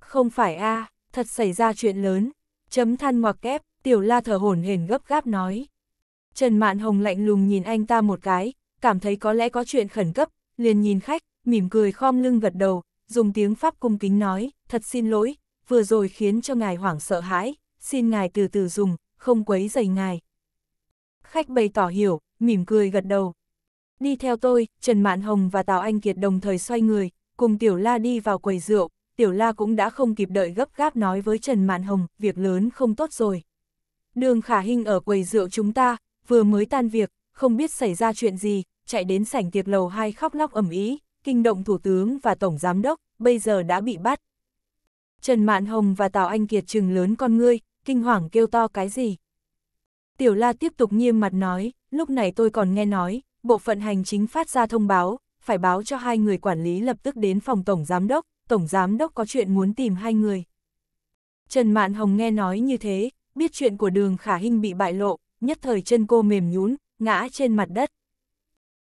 Không phải a thật xảy ra chuyện lớn. Chấm than ngoặc kép, tiểu la thở hổn hển gấp gáp nói. Trần Mạn Hồng lạnh lùng nhìn anh ta một cái, cảm thấy có lẽ có chuyện khẩn cấp, liền nhìn khách, mỉm cười khom lưng gật đầu, dùng tiếng Pháp cung kính nói, thật xin lỗi, vừa rồi khiến cho ngài hoảng sợ hãi, xin ngài từ từ dùng, không quấy dày ngài. Khách bày tỏ hiểu, mỉm cười gật đầu. Đi theo tôi, Trần Mạn Hồng và Tào Anh Kiệt đồng thời xoay người, cùng Tiểu La đi vào quầy rượu, Tiểu La cũng đã không kịp đợi gấp gáp nói với Trần Mạn Hồng, việc lớn không tốt rồi. Đường Khả Hinh ở quầy rượu chúng ta, vừa mới tan việc, không biết xảy ra chuyện gì, chạy đến sảnh tiệc lầu hai khóc lóc ầm ĩ, kinh động thủ tướng và tổng giám đốc, bây giờ đã bị bắt. Trần Mạn Hồng và Tào Anh Kiệt trừng lớn con ngươi, kinh hoàng kêu to cái gì. Tiểu La tiếp tục nghiêm mặt nói, lúc này tôi còn nghe nói, bộ phận hành chính phát ra thông báo, phải báo cho hai người quản lý lập tức đến phòng tổng giám đốc, tổng giám đốc có chuyện muốn tìm hai người. Trần Mạn Hồng nghe nói như thế, biết chuyện của đường khả Hinh bị bại lộ, nhất thời chân cô mềm nhún, ngã trên mặt đất.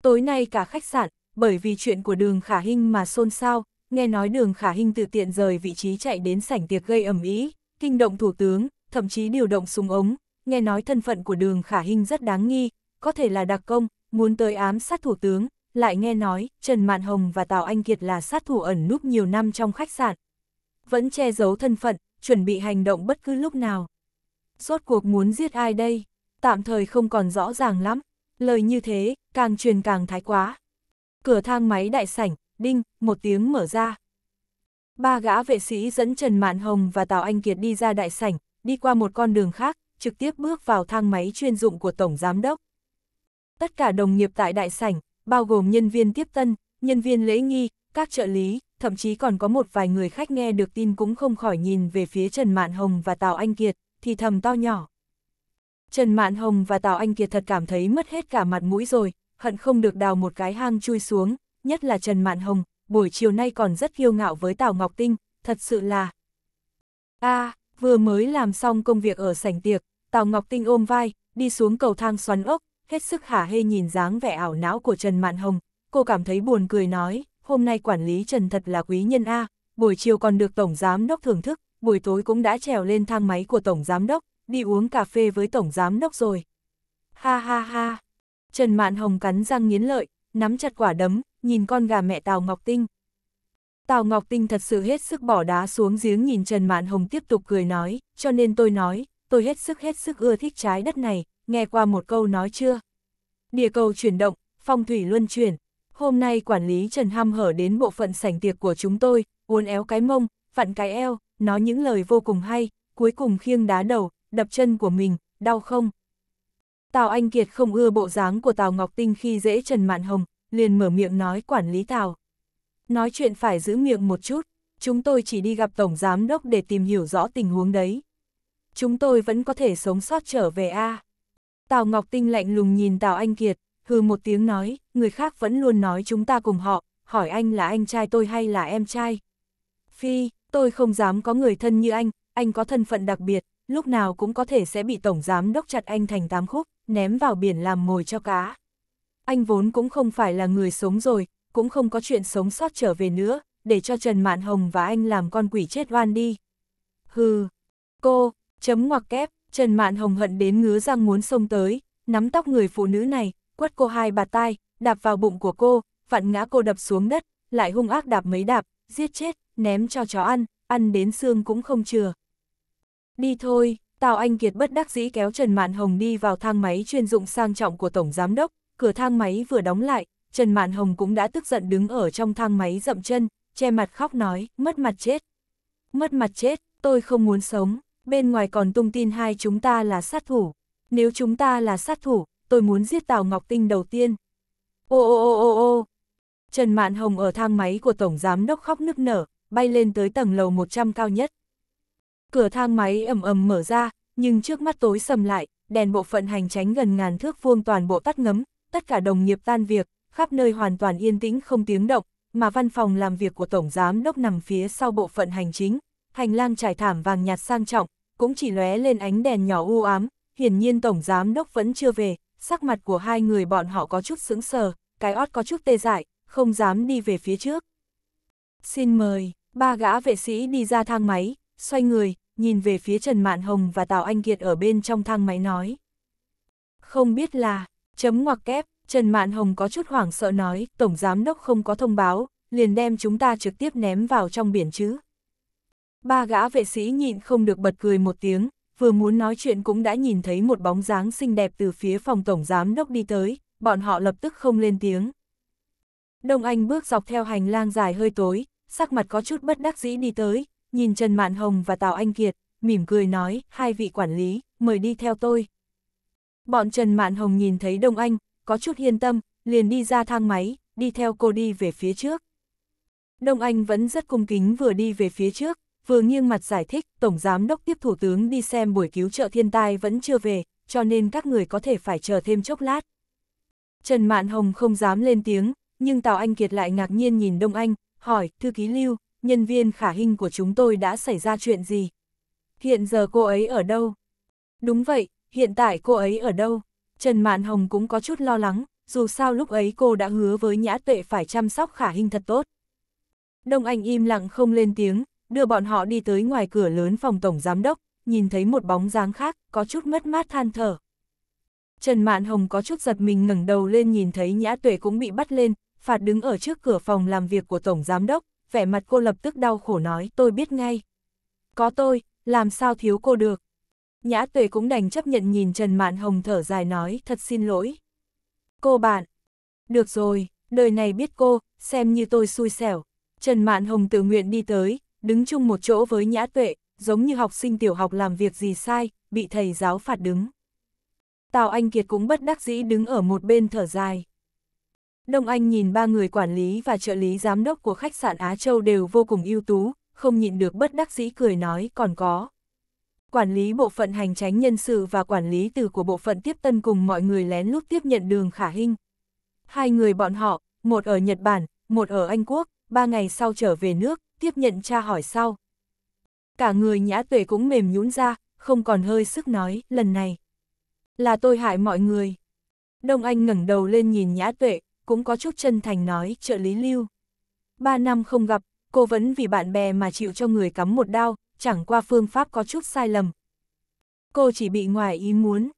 Tối nay cả khách sạn, bởi vì chuyện của đường khả hình mà xôn xao, nghe nói đường khả hình từ tiện rời vị trí chạy đến sảnh tiệc gây ẩm ý, kinh động thủ tướng, thậm chí điều động súng ống, nghe nói thân phận của đường khả hình rất đáng nghi, có thể là đặc công, muốn tới ám sát thủ tướng, lại nghe nói Trần Mạn Hồng và Tào Anh Kiệt là sát thủ ẩn núp nhiều năm trong khách sạn. Vẫn che giấu thân phận, chuẩn bị hành động bất cứ lúc nào. Rốt cuộc muốn giết ai đây? Tạm thời không còn rõ ràng lắm, Lời như thế, càng truyền càng thái quá. Cửa thang máy đại sảnh, đinh, một tiếng mở ra. Ba gã vệ sĩ dẫn Trần Mạn Hồng và Tào Anh Kiệt đi ra đại sảnh, đi qua một con đường khác, trực tiếp bước vào thang máy chuyên dụng của Tổng Giám Đốc. Tất cả đồng nghiệp tại đại sảnh, bao gồm nhân viên tiếp tân, nhân viên lễ nghi, các trợ lý, thậm chí còn có một vài người khách nghe được tin cũng không khỏi nhìn về phía Trần Mạn Hồng và Tào Anh Kiệt, thì thầm to nhỏ. Trần Mạn Hồng và Tào Anh Kiệt thật cảm thấy mất hết cả mặt mũi rồi, hận không được đào một cái hang chui xuống, nhất là Trần Mạn Hồng, buổi chiều nay còn rất kiêu ngạo với Tào Ngọc Tinh, thật sự là... a à, vừa mới làm xong công việc ở sảnh tiệc, Tào Ngọc Tinh ôm vai, đi xuống cầu thang xoắn ốc, hết sức hả hê nhìn dáng vẻ ảo não của Trần Mạn Hồng, cô cảm thấy buồn cười nói, hôm nay quản lý Trần thật là quý nhân A, buổi chiều còn được Tổng Giám Đốc thưởng thức, buổi tối cũng đã trèo lên thang máy của Tổng Giám Đốc, đi uống cà phê với tổng giám đốc rồi. Ha ha ha. Trần Mạn Hồng cắn răng nghiến lợi, nắm chặt quả đấm, nhìn con gà mẹ Tào Ngọc Tinh. Tào Ngọc Tinh thật sự hết sức bỏ đá xuống giếng nhìn Trần Mạn Hồng tiếp tục cười nói, cho nên tôi nói, tôi hết sức hết sức ưa thích trái đất này, nghe qua một câu nói chưa? Địa cầu chuyển động, phong thủy luân chuyển. Hôm nay quản lý Trần Ham hở đến bộ phận sảnh tiệc của chúng tôi, uốn éo cái mông, vặn cái eo, nói những lời vô cùng hay, cuối cùng khiêng đá đầu, đập chân của mình, đau không? Tào Anh Kiệt không ưa bộ dáng của Tào Ngọc Tinh khi dễ Trần Mạn Hồng, liền mở miệng nói quản lý Tào. Nói chuyện phải giữ miệng một chút, chúng tôi chỉ đi gặp Tổng Giám Đốc để tìm hiểu rõ tình huống đấy. Chúng tôi vẫn có thể sống sót trở về A. Tào Ngọc Tinh lạnh lùng nhìn Tào Anh Kiệt, hừ một tiếng nói, người khác vẫn luôn nói chúng ta cùng họ, hỏi anh là anh trai tôi hay là em trai. Phi, tôi không dám có người thân như anh, anh có thân phận đặc biệt, lúc nào cũng có thể sẽ bị Tổng Giám Đốc chặt anh thành tám khúc, ném vào biển làm mồi cho cá. Anh vốn cũng không phải là người sống rồi, cũng không có chuyện sống sót trở về nữa, để cho Trần Mạn Hồng và anh làm con quỷ chết oan đi. Hừ, cô, chấm ngoặc kép, Trần Mạn Hồng hận đến ngứa răng muốn xông tới, nắm tóc người phụ nữ này, quất cô hai bà tai, đạp vào bụng của cô, vặn ngã cô đập xuống đất, lại hung ác đạp mấy đạp, giết chết, ném cho chó ăn, ăn đến xương cũng không chừa. Đi thôi, Tào Anh Kiệt bất đắc dĩ kéo Trần Mạn Hồng đi vào thang máy chuyên dụng sang trọng của Tổng Giám Đốc, cửa thang máy vừa đóng lại, Trần Mạn Hồng cũng đã tức giận đứng ở trong thang máy dậm chân, che mặt khóc nói, mất mặt chết. Mất mặt chết, tôi không muốn sống, bên ngoài còn tung tin hai chúng ta là sát thủ. Nếu chúng ta là sát thủ, tôi muốn giết Tào Ngọc Tinh đầu tiên. Ô ô ô ô ô Trần Mạn Hồng ở thang máy của Tổng Giám Đốc khóc nức nở, bay lên tới tầng lầu 100 cao nhất. Cửa thang máy ầm ầm mở ra, nhưng trước mắt tối sầm lại, đèn bộ phận hành tránh gần ngàn thước vuông toàn bộ tắt ngấm, tất cả đồng nghiệp tan việc, khắp nơi hoàn toàn yên tĩnh không tiếng động, mà văn phòng làm việc của Tổng Giám Đốc nằm phía sau bộ phận hành chính, hành lang trải thảm vàng nhạt sang trọng, cũng chỉ lóe lên ánh đèn nhỏ u ám, hiển nhiên Tổng Giám Đốc vẫn chưa về, sắc mặt của hai người bọn họ có chút sững sờ, cái ót có chút tê dại, không dám đi về phía trước. Xin mời, ba gã vệ sĩ đi ra thang máy, xoay người, nhìn về phía Trần Mạn Hồng và Tào Anh Kiệt ở bên trong thang máy nói. Không biết là, chấm ngoặc kép, Trần Mạn Hồng có chút hoảng sợ nói, Tổng Giám Đốc không có thông báo, liền đem chúng ta trực tiếp ném vào trong biển chứ. Ba gã vệ sĩ nhịn không được bật cười một tiếng, vừa muốn nói chuyện cũng đã nhìn thấy một bóng dáng xinh đẹp từ phía phòng Tổng Giám Đốc đi tới, bọn họ lập tức không lên tiếng. Đông Anh bước dọc theo hành lang dài hơi tối, sắc mặt có chút bất đắc dĩ đi tới, nhìn Trần Mạn Hồng và Tào Anh Kiệt, mỉm cười nói, hai vị quản lý, mời đi theo tôi. Bọn Trần Mạn Hồng nhìn thấy Đông Anh, có chút yên tâm, liền đi ra thang máy, đi theo cô đi về phía trước. Đông Anh vẫn rất cung kính vừa đi về phía trước, vừa nghiêng mặt giải thích, Tổng Giám đốc tiếp Thủ tướng đi xem buổi cứu trợ thiên tai vẫn chưa về, cho nên các người có thể phải chờ thêm chốc lát. Trần Mạn Hồng không dám lên tiếng, nhưng Tào Anh Kiệt lại ngạc nhiên nhìn Đông Anh, hỏi, thư ký lưu, nhân viên khả hình của chúng tôi đã xảy ra chuyện gì? Hiện giờ cô ấy ở đâu? Đúng vậy, hiện tại cô ấy ở đâu? Trần Mạn Hồng cũng có chút lo lắng, dù sao lúc ấy cô đã hứa với Nhã Tuệ phải chăm sóc khả hình thật tốt. Đông Anh im lặng không lên tiếng, đưa bọn họ đi tới ngoài cửa lớn phòng tổng giám đốc, nhìn thấy một bóng dáng khác, có chút mất mát than thở. Trần Mạn Hồng có chút giật mình ngẩng đầu lên nhìn thấy Nhã Tuệ cũng bị bắt lên, phạt đứng ở trước cửa phòng làm việc của tổng giám đốc, vẻ mặt cô lập tức đau khổ nói tôi biết ngay. Có tôi, làm sao thiếu cô được. Nhã tuệ cũng đành chấp nhận nhìn Trần Mạn Hồng thở dài nói thật xin lỗi. Cô bạn, được rồi, đời này biết cô, xem như tôi xui xẻo. Trần Mạn Hồng tự nguyện đi tới, đứng chung một chỗ với Nhã tuệ, giống như học sinh tiểu học làm việc gì sai, bị thầy giáo phạt đứng. Tào Anh Kiệt cũng bất đắc dĩ đứng ở một bên thở dài. Đông Anh nhìn ba người quản lý và trợ lý giám đốc của khách sạn Á Châu đều vô cùng ưu tú, không nhịn được bất đắc dĩ cười nói còn có. Quản lý bộ phận hành tránh nhân sự và quản lý từ của bộ phận tiếp tân cùng mọi người lén lút tiếp nhận đường khả hình. Hai người bọn họ, một ở Nhật Bản, một ở Anh Quốc, ba ngày sau trở về nước, tiếp nhận tra hỏi sau. Cả người nhã tuệ cũng mềm nhũn ra, không còn hơi sức nói, lần này. Là tôi hại mọi người. Đông Anh ngẩng đầu lên nhìn nhã tuệ, cũng có chút chân thành nói trợ lý lưu. Ba năm không gặp, cô vẫn vì bạn bè mà chịu cho người cắm một đao, chẳng qua phương pháp có chút sai lầm. Cô chỉ bị ngoài ý muốn.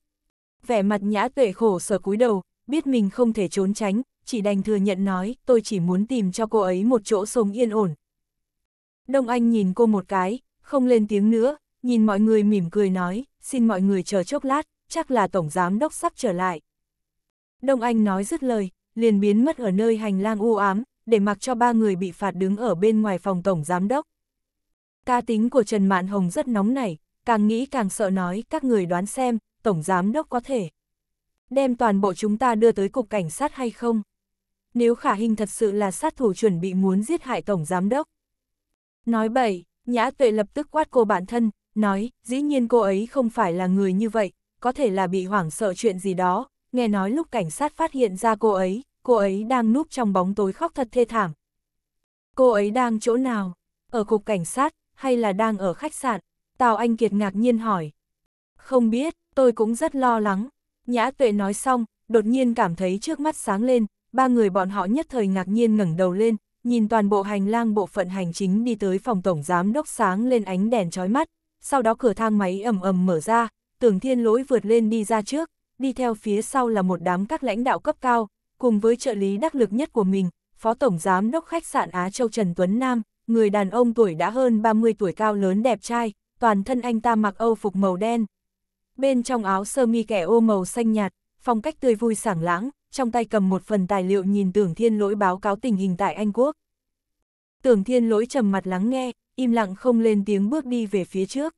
Vẻ mặt nhã tuệ khổ sở cúi đầu, biết mình không thể trốn tránh, chỉ đành thừa nhận nói tôi chỉ muốn tìm cho cô ấy một chỗ sống yên ổn. Đông Anh nhìn cô một cái, không lên tiếng nữa, nhìn mọi người mỉm cười nói, xin mọi người chờ chốc lát, chắc là Tổng Giám Đốc sắp trở lại. Đông Anh nói dứt lời, liền biến mất ở nơi hành lang u ám, để mặc cho ba người bị phạt đứng ở bên ngoài phòng tổng giám đốc. Ca tính của Trần Mạn Hồng rất nóng nảy, càng nghĩ càng sợ nói các người đoán xem, tổng giám đốc có thể đem toàn bộ chúng ta đưa tới cục cảnh sát hay không? Nếu khả hình thật sự là sát thủ chuẩn bị muốn giết hại tổng giám đốc. Nói bậy, Nhã Tuệ lập tức quát cô bản thân, nói, dĩ nhiên cô ấy không phải là người như vậy, có thể là bị hoảng sợ chuyện gì đó, nghe nói lúc cảnh sát phát hiện ra cô ấy, cô ấy đang núp trong bóng tối khóc thật thê thảm. Cô ấy đang chỗ nào? Ở cục cảnh sát, hay là đang ở khách sạn? Tào Anh Kiệt ngạc nhiên hỏi. Không biết, tôi cũng rất lo lắng. Nhã tuệ nói xong, đột nhiên cảm thấy trước mắt sáng lên, ba người bọn họ nhất thời ngạc nhiên ngẩng đầu lên, nhìn toàn bộ hành lang bộ phận hành chính đi tới phòng tổng giám đốc sáng lên ánh đèn chói mắt, sau đó cửa thang máy ầm ầm mở ra, tưởng thiên lỗi vượt lên đi ra trước, đi theo phía sau là một đám các lãnh đạo cấp cao, cùng với trợ lý đắc lực nhất của mình, Phó Tổng Giám đốc khách sạn Á Châu Trần Tuấn Nam, người đàn ông tuổi đã hơn 30 tuổi cao lớn đẹp trai, toàn thân anh ta mặc âu phục màu đen. Bên trong áo sơ mi kẻ ô màu xanh nhạt, phong cách tươi vui sảng lãng, trong tay cầm một phần tài liệu nhìn Tưởng Thiên Lỗi báo cáo tình hình tại Anh Quốc. Tưởng Thiên Lỗi trầm mặt lắng nghe, im lặng không lên tiếng bước đi về phía trước.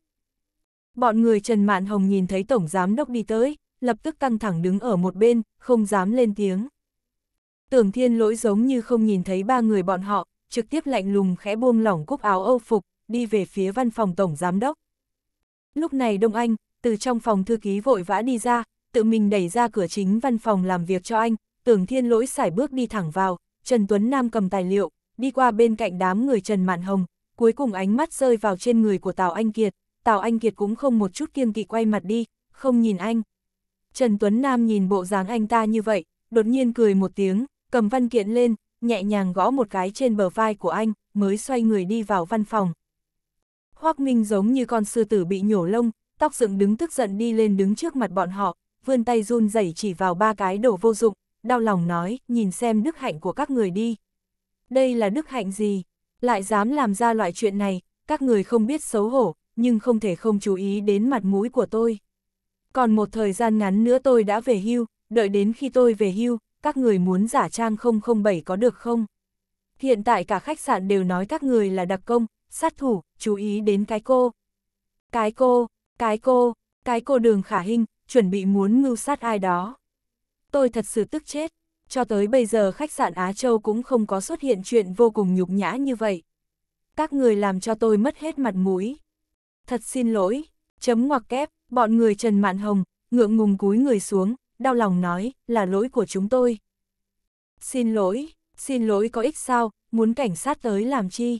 Bọn người Trần Mạn Hồng nhìn thấy Tổng Giám Đốc đi tới, lập tức căng thẳng đứng ở một bên, không dám lên tiếng. Tưởng thiên lỗi giống như không nhìn thấy ba người bọn họ, trực tiếp lạnh lùng khẽ buông lỏng cúc áo âu phục, đi về phía văn phòng tổng giám đốc. Lúc này Đông Anh, từ trong phòng thư ký vội vã đi ra, tự mình đẩy ra cửa chính văn phòng làm việc cho anh, tưởng thiên lỗi xài bước đi thẳng vào, Trần Tuấn Nam cầm tài liệu, đi qua bên cạnh đám người Trần Mạn Hồng, cuối cùng ánh mắt rơi vào trên người của Tào Anh Kiệt, Tào Anh Kiệt cũng không một chút kiêng kỵ quay mặt đi, không nhìn anh. Trần Tuấn Nam nhìn bộ dáng anh ta như vậy, đột nhiên cười một tiếng, cầm văn kiện lên, nhẹ nhàng gõ một cái trên bờ vai của anh, mới xoay người đi vào văn phòng. Hoác Minh giống như con sư tử bị nhổ lông, tóc dựng đứng tức giận đi lên đứng trước mặt bọn họ, vươn tay run rẩy chỉ vào ba cái đồ vô dụng, đau lòng nói, nhìn xem đức hạnh của các người đi. Đây là đức hạnh gì? Lại dám làm ra loại chuyện này, các người không biết xấu hổ, nhưng không thể không chú ý đến mặt mũi của tôi. Còn một thời gian ngắn nữa tôi đã về hưu, đợi đến khi tôi về hưu, các người muốn giả trang 007 có được không? Hiện tại cả khách sạn đều nói các người là đặc công, sát thủ, chú ý đến cái cô. Cái cô, cái cô, cái cô đường khả hình, chuẩn bị muốn mưu sát ai đó. Tôi thật sự tức chết, cho tới bây giờ khách sạn Á Châu cũng không có xuất hiện chuyện vô cùng nhục nhã như vậy. Các người làm cho tôi mất hết mặt mũi. Thật xin lỗi, chấm ngoặc kép, bọn người Trần Mạn Hồng, ngượng ngùng cúi người xuống, đau lòng nói, là lỗi của chúng tôi. Xin lỗi, xin lỗi có ích sao, muốn cảnh sát tới làm chi?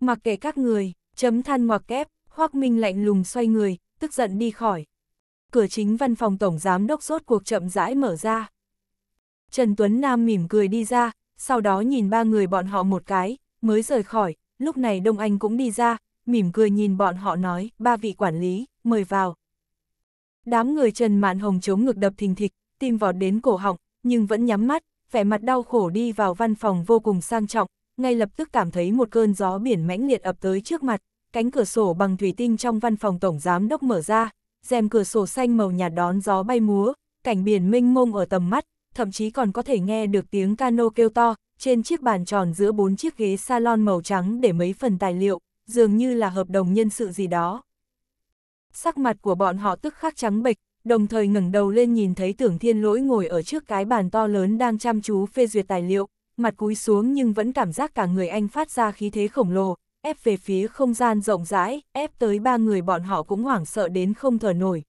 Mặc kệ các người, chấm than ngoặc kép, Hoác Minh lạnh lùng xoay người, tức giận đi khỏi. Cửa chính văn phòng tổng giám đốc rốt cuộc chậm rãi mở ra. Trần Tuấn Nam mỉm cười đi ra, sau đó nhìn ba người bọn họ một cái, mới rời khỏi, lúc này Đông Anh cũng đi ra, mỉm cười nhìn bọn họ nói, ba vị quản lý, mời vào. Đám người Trần Mạn Hồng chống ngực đập thình thịch, tim vọt đến cổ họng, nhưng vẫn nhắm mắt, vẻ mặt đau khổ đi vào văn phòng vô cùng sang trọng, ngay lập tức cảm thấy một cơn gió biển mãnh liệt ập tới trước mặt, cánh cửa sổ bằng thủy tinh trong văn phòng tổng giám đốc mở ra, rèm cửa sổ xanh màu nhạt đón gió bay múa, cảnh biển mênh mông ở tầm mắt, thậm chí còn có thể nghe được tiếng cano kêu to, trên chiếc bàn tròn giữa bốn chiếc ghế salon màu trắng để mấy phần tài liệu, dường như là hợp đồng nhân sự gì đó sắc mặt của bọn họ tức khắc trắng bệch, đồng thời ngẩng đầu lên nhìn thấy tưởng thiên lỗi ngồi ở trước cái bàn to lớn đang chăm chú phê duyệt tài liệu, mặt cúi xuống nhưng vẫn cảm giác cả người anh phát ra khí thế khổng lồ, ép về phía không gian rộng rãi, ép tới ba người bọn họ cũng hoảng sợ đến không thở nổi.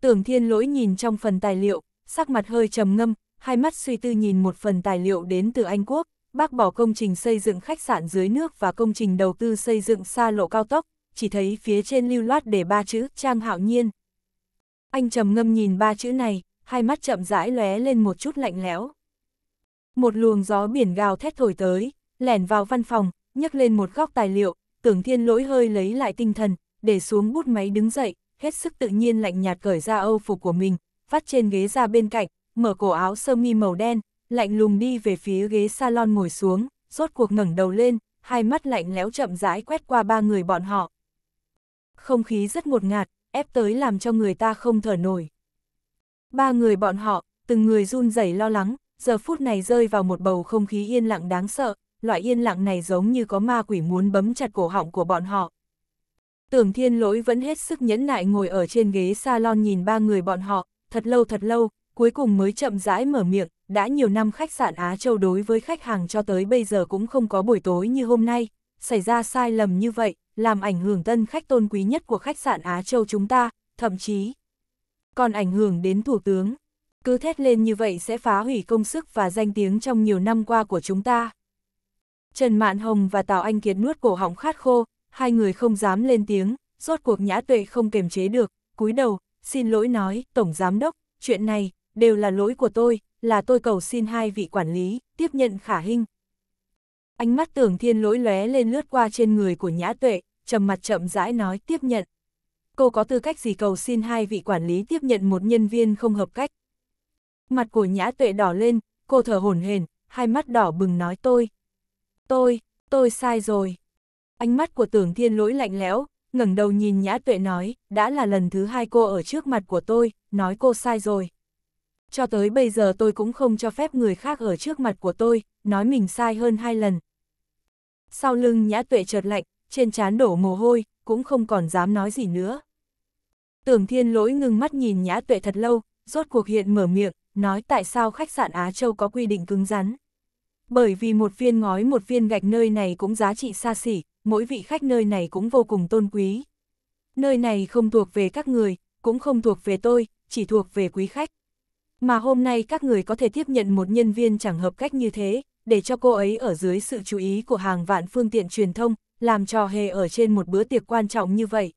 Tưởng thiên lỗi nhìn trong phần tài liệu, sắc mặt hơi trầm ngâm, hai mắt suy tư nhìn một phần tài liệu đến từ Anh Quốc, bác bỏ công trình xây dựng khách sạn dưới nước và công trình đầu tư xây dựng xa lộ cao tốc, chỉ thấy phía trên lưu loát để ba chữ Trang Hạo Nhiên. Anh trầm ngâm nhìn ba chữ này, hai mắt chậm rãi lóe lên một chút lạnh lẽo. Một luồng gió biển gào thét thổi tới, lẻn vào văn phòng, nhấc lên một góc tài liệu, tưởng thiên lỗi hơi lấy lại tinh thần, để xuống bút máy đứng dậy, hết sức tự nhiên lạnh nhạt cởi ra âu phục của mình, vắt trên ghế ra bên cạnh, mở cổ áo sơ mi màu đen, lạnh lùng đi về phía ghế salon ngồi xuống, rốt cuộc ngẩng đầu lên, hai mắt lạnh lẽo chậm rãi quét qua ba người bọn họ, không khí rất ngột ngạt, ép tới làm cho người ta không thở nổi. Ba người bọn họ, từng người run rẩy lo lắng, giờ phút này rơi vào một bầu không khí yên lặng đáng sợ, loại yên lặng này giống như có ma quỷ muốn bấm chặt cổ họng của bọn họ. Tưởng thiên lỗi vẫn hết sức nhẫn nại ngồi ở trên ghế salon nhìn ba người bọn họ, thật lâu thật lâu, cuối cùng mới chậm rãi mở miệng, đã nhiều năm khách sạn Á Châu đối với khách hàng cho tới bây giờ cũng không có buổi tối như hôm nay, xảy ra sai lầm như vậy, làm ảnh hưởng tân khách tôn quý nhất của khách sạn Á Châu chúng ta, thậm chí còn ảnh hưởng đến Thủ tướng. Cứ thét lên như vậy sẽ phá hủy công sức và danh tiếng trong nhiều năm qua của chúng ta. Trần Mạn Hồng và Tào Anh Kiệt nuốt cổ họng khát khô, hai người không dám lên tiếng, rốt cuộc nhã tuệ không kềm chế được, cúi đầu, xin lỗi nói, Tổng Giám Đốc, chuyện này, đều là lỗi của tôi, là tôi cầu xin hai vị quản lý, tiếp nhận khả hình, Ánh mắt tưởng thiên lỗi lóe lên lướt qua trên người của nhã tuệ, trầm mặt chậm rãi nói tiếp nhận. Cô có tư cách gì cầu xin hai vị quản lý tiếp nhận một nhân viên không hợp cách. Mặt của nhã tuệ đỏ lên, cô thở hổn hển, hai mắt đỏ bừng nói tôi. Tôi, tôi sai rồi. Ánh mắt của tưởng thiên lỗi lạnh lẽo, ngẩng đầu nhìn nhã tuệ nói, đã là lần thứ hai cô ở trước mặt của tôi, nói cô sai rồi. Cho tới bây giờ tôi cũng không cho phép người khác ở trước mặt của tôi, nói mình sai hơn hai lần, sau lưng nhã tuệ chợt lạnh, trên trán đổ mồ hôi, cũng không còn dám nói gì nữa. Tưởng thiên lỗi ngưng mắt nhìn nhã tuệ thật lâu, rốt cuộc hiện mở miệng, nói tại sao khách sạn Á Châu có quy định cứng rắn. Bởi vì một viên ngói một viên gạch nơi này cũng giá trị xa xỉ, mỗi vị khách nơi này cũng vô cùng tôn quý. Nơi này không thuộc về các người, cũng không thuộc về tôi, chỉ thuộc về quý khách. Mà hôm nay các người có thể tiếp nhận một nhân viên chẳng hợp cách như thế, để cho cô ấy ở dưới sự chú ý của hàng vạn phương tiện truyền thông, làm trò hề ở trên một bữa tiệc quan trọng như vậy.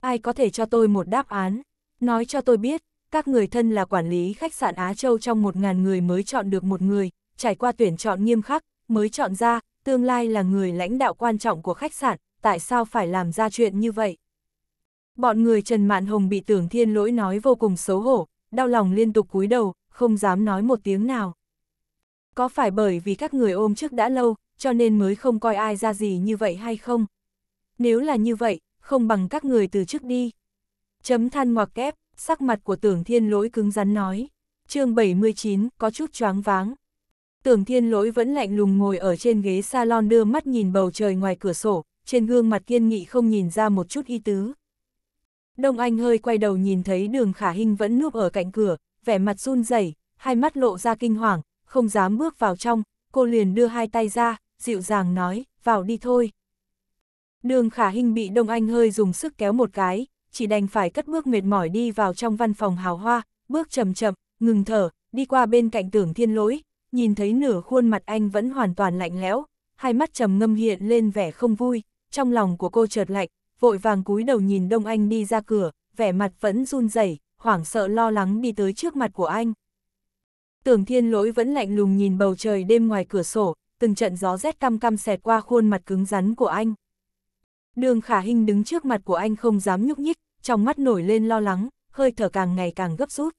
Ai có thể cho tôi một đáp án? Nói cho tôi biết, các người thân là quản lý khách sạn Á Châu trong một ngàn người mới chọn được một người, trải qua tuyển chọn nghiêm khắc, mới chọn ra, tương lai là người lãnh đạo quan trọng của khách sạn, tại sao phải làm ra chuyện như vậy? Bọn người Trần Mạn Hồng bị tưởng thiên lỗi nói vô cùng xấu hổ, đau lòng liên tục cúi đầu, không dám nói một tiếng nào có phải bởi vì các người ôm trước đã lâu, cho nên mới không coi ai ra gì như vậy hay không? Nếu là như vậy, không bằng các người từ trước đi. Chấm than ngoặc kép, sắc mặt của tưởng thiên lỗi cứng rắn nói. chương 79, có chút choáng váng. Tưởng thiên lỗi vẫn lạnh lùng ngồi ở trên ghế salon đưa mắt nhìn bầu trời ngoài cửa sổ, trên gương mặt kiên nghị không nhìn ra một chút y tứ. Đông Anh hơi quay đầu nhìn thấy đường khả hình vẫn núp ở cạnh cửa, vẻ mặt run rẩy hai mắt lộ ra kinh hoàng, không dám bước vào trong, cô liền đưa hai tay ra, dịu dàng nói, vào đi thôi. Đường khả hình bị Đông Anh hơi dùng sức kéo một cái, chỉ đành phải cất bước mệt mỏi đi vào trong văn phòng hào hoa, bước chậm chậm, ngừng thở, đi qua bên cạnh tưởng thiên lỗi, nhìn thấy nửa khuôn mặt anh vẫn hoàn toàn lạnh lẽo, hai mắt trầm ngâm hiện lên vẻ không vui, trong lòng của cô chợt lạnh, vội vàng cúi đầu nhìn Đông Anh đi ra cửa, vẻ mặt vẫn run rẩy, hoảng sợ lo lắng đi tới trước mặt của anh. Tưởng thiên lỗi vẫn lạnh lùng nhìn bầu trời đêm ngoài cửa sổ, từng trận gió rét căm căm xẹt qua khuôn mặt cứng rắn của anh. Đường khả hình đứng trước mặt của anh không dám nhúc nhích, trong mắt nổi lên lo lắng, hơi thở càng ngày càng gấp rút.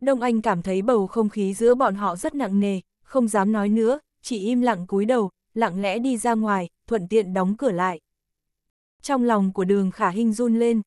Đông Anh cảm thấy bầu không khí giữa bọn họ rất nặng nề, không dám nói nữa, chỉ im lặng cúi đầu, lặng lẽ đi ra ngoài, thuận tiện đóng cửa lại. Trong lòng của đường khả hình run lên.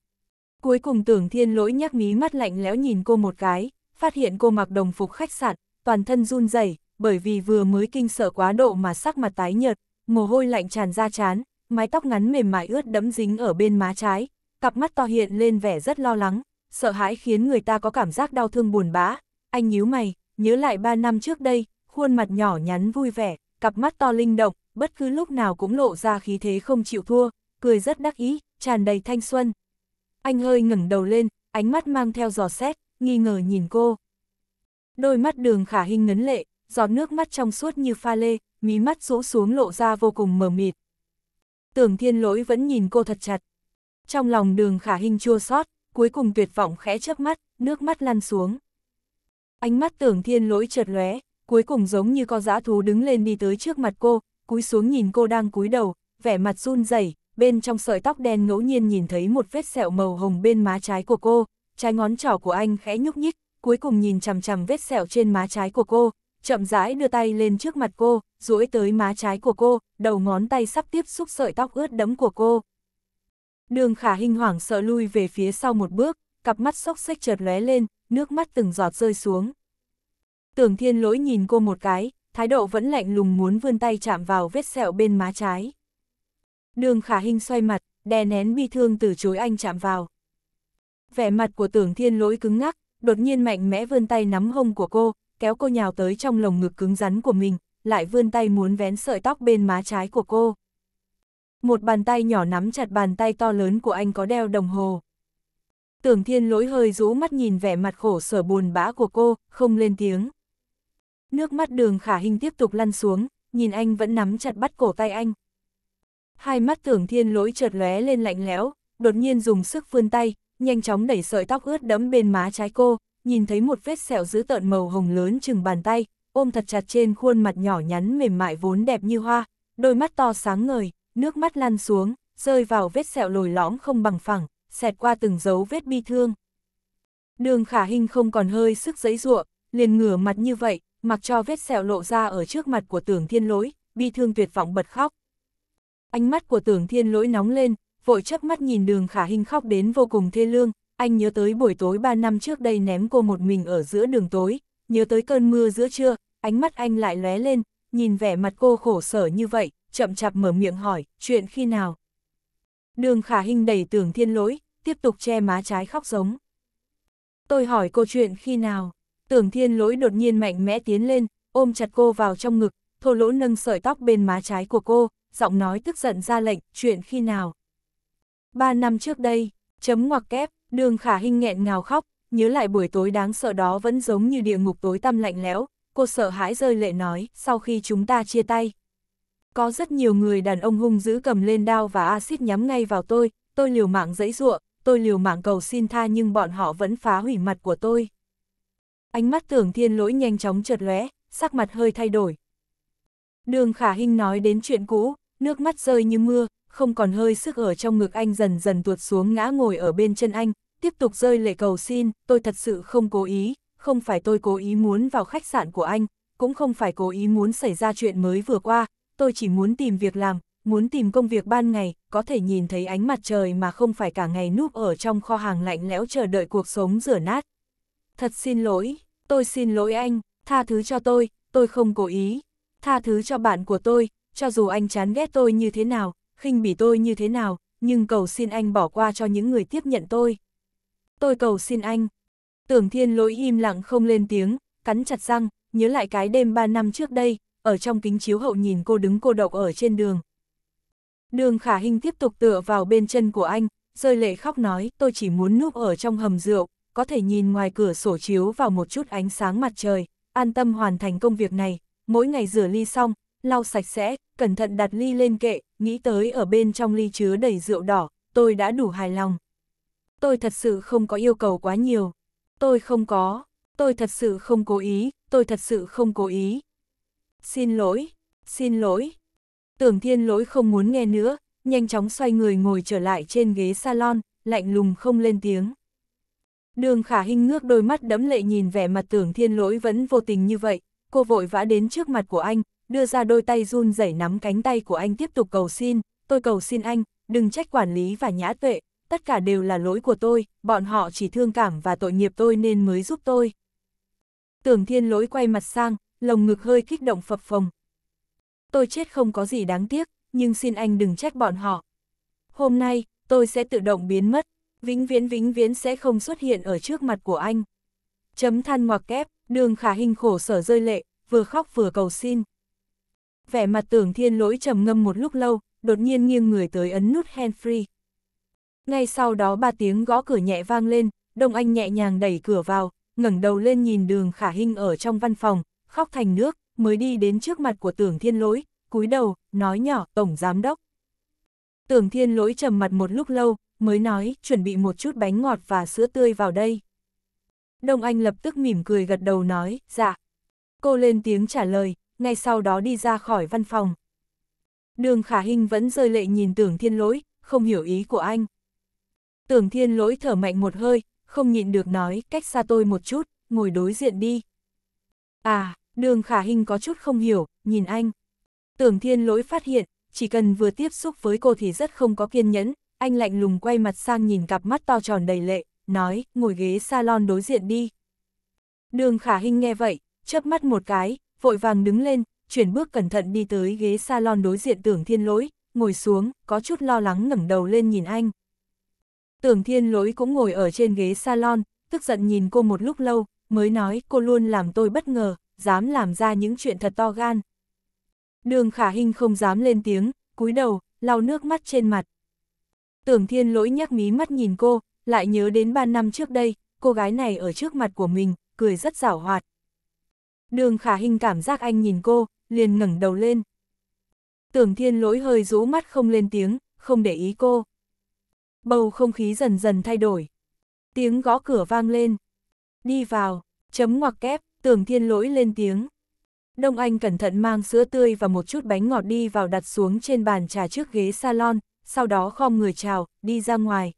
Cuối cùng tưởng thiên lỗi nhắc mí mắt lạnh lẽo nhìn cô một cái, phát hiện cô mặc đồng phục khách sạn, toàn thân run rẩy, bởi vì vừa mới kinh sợ quá độ mà sắc mặt tái nhợt, mồ hôi lạnh tràn ra chán, mái tóc ngắn mềm mại ướt đẫm dính ở bên má trái, cặp mắt to hiện lên vẻ rất lo lắng, sợ hãi khiến người ta có cảm giác đau thương buồn bã. Anh nhíu mày, nhớ lại ba năm trước đây, khuôn mặt nhỏ nhắn vui vẻ, cặp mắt to linh động, bất cứ lúc nào cũng lộ ra khí thế không chịu thua, cười rất đắc ý, tràn đầy thanh xuân. Anh hơi ngẩng đầu lên, ánh mắt mang theo giò xét, nghi ngờ nhìn cô. Đôi mắt đường khả hình ngấn lệ, giọt nước mắt trong suốt như pha lê, mí mắt rũ xuống lộ ra vô cùng mờ mịt. Tưởng thiên lỗi vẫn nhìn cô thật chặt. Trong lòng đường khả hình chua xót cuối cùng tuyệt vọng khẽ chớp mắt, nước mắt lăn xuống. Ánh mắt tưởng thiên lỗi chợt lóe, cuối cùng giống như con dã thú đứng lên đi tới trước mặt cô, cúi xuống nhìn cô đang cúi đầu, vẻ mặt run rẩy, bên trong sợi tóc đen ngẫu nhiên nhìn thấy một vết sẹo màu hồng bên má trái của cô trái ngón trỏ của anh khẽ nhúc nhích, cuối cùng nhìn chằm chằm vết sẹo trên má trái của cô, chậm rãi đưa tay lên trước mặt cô, duỗi tới má trái của cô, đầu ngón tay sắp tiếp xúc sợi tóc ướt đẫm của cô. Đường khả hình hoảng sợ lui về phía sau một bước, cặp mắt sốc xếch chợt lóe lên, nước mắt từng giọt rơi xuống. Tưởng thiên lỗi nhìn cô một cái, thái độ vẫn lạnh lùng muốn vươn tay chạm vào vết sẹo bên má trái. Đường khả hình xoay mặt, đè nén bi thương từ chối anh chạm vào. Vẻ mặt của tưởng thiên lỗi cứng ngắc, đột nhiên mạnh mẽ vươn tay nắm hông của cô, kéo cô nhào tới trong lồng ngực cứng rắn của mình, lại vươn tay muốn vén sợi tóc bên má trái của cô. Một bàn tay nhỏ nắm chặt bàn tay to lớn của anh có đeo đồng hồ. Tưởng thiên lỗi hơi rú mắt nhìn vẻ mặt khổ sở buồn bã của cô, không lên tiếng. Nước mắt đường khả hình tiếp tục lăn xuống, nhìn anh vẫn nắm chặt bắt cổ tay anh. Hai mắt tưởng thiên lỗi chợt lóe lên lạnh lẽo, đột nhiên dùng sức vươn tay, nhanh chóng đẩy sợi tóc ướt đẫm bên má trái cô, nhìn thấy một vết sẹo dữ tợn màu hồng lớn chừng bàn tay, ôm thật chặt trên khuôn mặt nhỏ nhắn mềm mại vốn đẹp như hoa, đôi mắt to sáng ngời, nước mắt lăn xuống, rơi vào vết sẹo lồi lõm không bằng phẳng, xẹt qua từng dấu vết bi thương. Đường khả hình không còn hơi sức giấy ruộng, liền ngửa mặt như vậy, mặc cho vết sẹo lộ ra ở trước mặt của tưởng thiên lỗi, bi thương tuyệt vọng bật khóc. Ánh mắt của tưởng thiên lỗi nóng lên, vội chớp mắt nhìn đường khả hình khóc đến vô cùng thê lương, anh nhớ tới buổi tối 3 năm trước đây ném cô một mình ở giữa đường tối, nhớ tới cơn mưa giữa trưa, ánh mắt anh lại lóe lên, nhìn vẻ mặt cô khổ sở như vậy, chậm chạp mở miệng hỏi, chuyện khi nào? Đường khả hình đẩy tưởng thiên lỗi, tiếp tục che má trái khóc giống. Tôi hỏi cô chuyện khi nào? Tưởng thiên lỗi đột nhiên mạnh mẽ tiến lên, ôm chặt cô vào trong ngực, thô lỗ nâng sợi tóc bên má trái của cô, giọng nói tức giận ra lệnh, chuyện khi nào? Ba năm trước đây, chấm ngoặc kép, đường khả hình nghẹn ngào khóc, nhớ lại buổi tối đáng sợ đó vẫn giống như địa ngục tối tăm lạnh lẽo, cô sợ hãi rơi lệ nói, sau khi chúng ta chia tay. Có rất nhiều người đàn ông hung dữ cầm lên đao và axit nhắm ngay vào tôi, tôi liều mạng dẫy dụa, tôi liều mạng cầu xin tha nhưng bọn họ vẫn phá hủy mặt của tôi. Ánh mắt tưởng thiên lỗi nhanh chóng chợt lóe, sắc mặt hơi thay đổi. Đường khả hình nói đến chuyện cũ, nước mắt rơi như mưa, không còn hơi sức ở trong ngực anh dần dần tuột xuống ngã ngồi ở bên chân anh, tiếp tục rơi lệ cầu xin, tôi thật sự không cố ý, không phải tôi cố ý muốn vào khách sạn của anh, cũng không phải cố ý muốn xảy ra chuyện mới vừa qua, tôi chỉ muốn tìm việc làm, muốn tìm công việc ban ngày, có thể nhìn thấy ánh mặt trời mà không phải cả ngày núp ở trong kho hàng lạnh lẽo chờ đợi cuộc sống rửa nát. Thật xin lỗi, tôi xin lỗi anh, tha thứ cho tôi, tôi không cố ý, tha thứ cho bạn của tôi, cho dù anh chán ghét tôi như thế nào, khinh bỉ tôi như thế nào, nhưng cầu xin anh bỏ qua cho những người tiếp nhận tôi. Tôi cầu xin anh. Tưởng thiên lỗi im lặng không lên tiếng, cắn chặt răng, nhớ lại cái đêm ba năm trước đây, ở trong kính chiếu hậu nhìn cô đứng cô độc ở trên đường. Đường khả hình tiếp tục tựa vào bên chân của anh, rơi lệ khóc nói tôi chỉ muốn núp ở trong hầm rượu, có thể nhìn ngoài cửa sổ chiếu vào một chút ánh sáng mặt trời, an tâm hoàn thành công việc này, mỗi ngày rửa ly xong, lau sạch sẽ, cẩn thận đặt ly lên kệ, nghĩ tới ở bên trong ly chứa đầy rượu đỏ, tôi đã đủ hài lòng. Tôi thật sự không có yêu cầu quá nhiều. Tôi không có, tôi thật sự không cố ý, tôi thật sự không cố ý. Xin lỗi, xin lỗi. Tưởng thiên lỗi không muốn nghe nữa, nhanh chóng xoay người ngồi trở lại trên ghế salon, lạnh lùng không lên tiếng. Đường khả hình ngước đôi mắt đẫm lệ nhìn vẻ mặt tưởng thiên lỗi vẫn vô tình như vậy, cô vội vã đến trước mặt của anh, đưa ra đôi tay run rẩy nắm cánh tay của anh tiếp tục cầu xin, tôi cầu xin anh, đừng trách quản lý và nhã vệ tất cả đều là lỗi của tôi, bọn họ chỉ thương cảm và tội nghiệp tôi nên mới giúp tôi. Tưởng thiên lỗi quay mặt sang, lồng ngực hơi kích động phập phồng. Tôi chết không có gì đáng tiếc, nhưng xin anh đừng trách bọn họ. Hôm nay, tôi sẽ tự động biến mất, vĩnh viễn vĩnh viễn sẽ không xuất hiện ở trước mặt của anh. Chấm than ngoặc kép, đường khả hình khổ sở rơi lệ, vừa khóc vừa cầu xin vẻ mặt tưởng thiên lỗi trầm ngâm một lúc lâu, đột nhiên nghiêng người tới ấn nút handfree. Ngay sau đó ba tiếng gõ cửa nhẹ vang lên, Đông Anh nhẹ nhàng đẩy cửa vào, ngẩng đầu lên nhìn đường khả hinh ở trong văn phòng, khóc thành nước, mới đi đến trước mặt của tưởng thiên lỗi, cúi đầu, nói nhỏ, tổng giám đốc. Tưởng thiên lỗi trầm mặt một lúc lâu, mới nói, chuẩn bị một chút bánh ngọt và sữa tươi vào đây. Đông Anh lập tức mỉm cười gật đầu nói, dạ. Cô lên tiếng trả lời, ngay sau đó đi ra khỏi văn phòng. Đường khả hình vẫn rơi lệ nhìn tưởng thiên lỗi, không hiểu ý của anh. Tưởng thiên lỗi thở mạnh một hơi, không nhịn được nói cách xa tôi một chút, ngồi đối diện đi. À, đường khả hình có chút không hiểu, nhìn anh. Tưởng thiên lỗi phát hiện, chỉ cần vừa tiếp xúc với cô thì rất không có kiên nhẫn, anh lạnh lùng quay mặt sang nhìn cặp mắt to tròn đầy lệ, nói, ngồi ghế salon đối diện đi. Đường khả hình nghe vậy, chớp mắt một cái, vội vàng đứng lên, chuyển bước cẩn thận đi tới ghế salon đối diện tưởng thiên lỗi, ngồi xuống, có chút lo lắng ngẩng đầu lên nhìn anh. Tưởng thiên lỗi cũng ngồi ở trên ghế salon, tức giận nhìn cô một lúc lâu, mới nói cô luôn làm tôi bất ngờ, dám làm ra những chuyện thật to gan. Đường khả hình không dám lên tiếng, cúi đầu, lau nước mắt trên mặt. Tưởng thiên lỗi nhắc mí mắt nhìn cô, lại nhớ đến 3 năm trước đây, cô gái này ở trước mặt của mình, cười rất giảo hoạt, Đường khả hình cảm giác anh nhìn cô, liền ngẩng đầu lên. Tưởng thiên lỗi hơi rũ mắt không lên tiếng, không để ý cô. Bầu không khí dần dần thay đổi. Tiếng gõ cửa vang lên. Đi vào, chấm ngoặc kép, tưởng thiên lỗi lên tiếng. Đông Anh cẩn thận mang sữa tươi và một chút bánh ngọt đi vào đặt xuống trên bàn trà trước ghế salon, sau đó khom người chào, đi ra ngoài.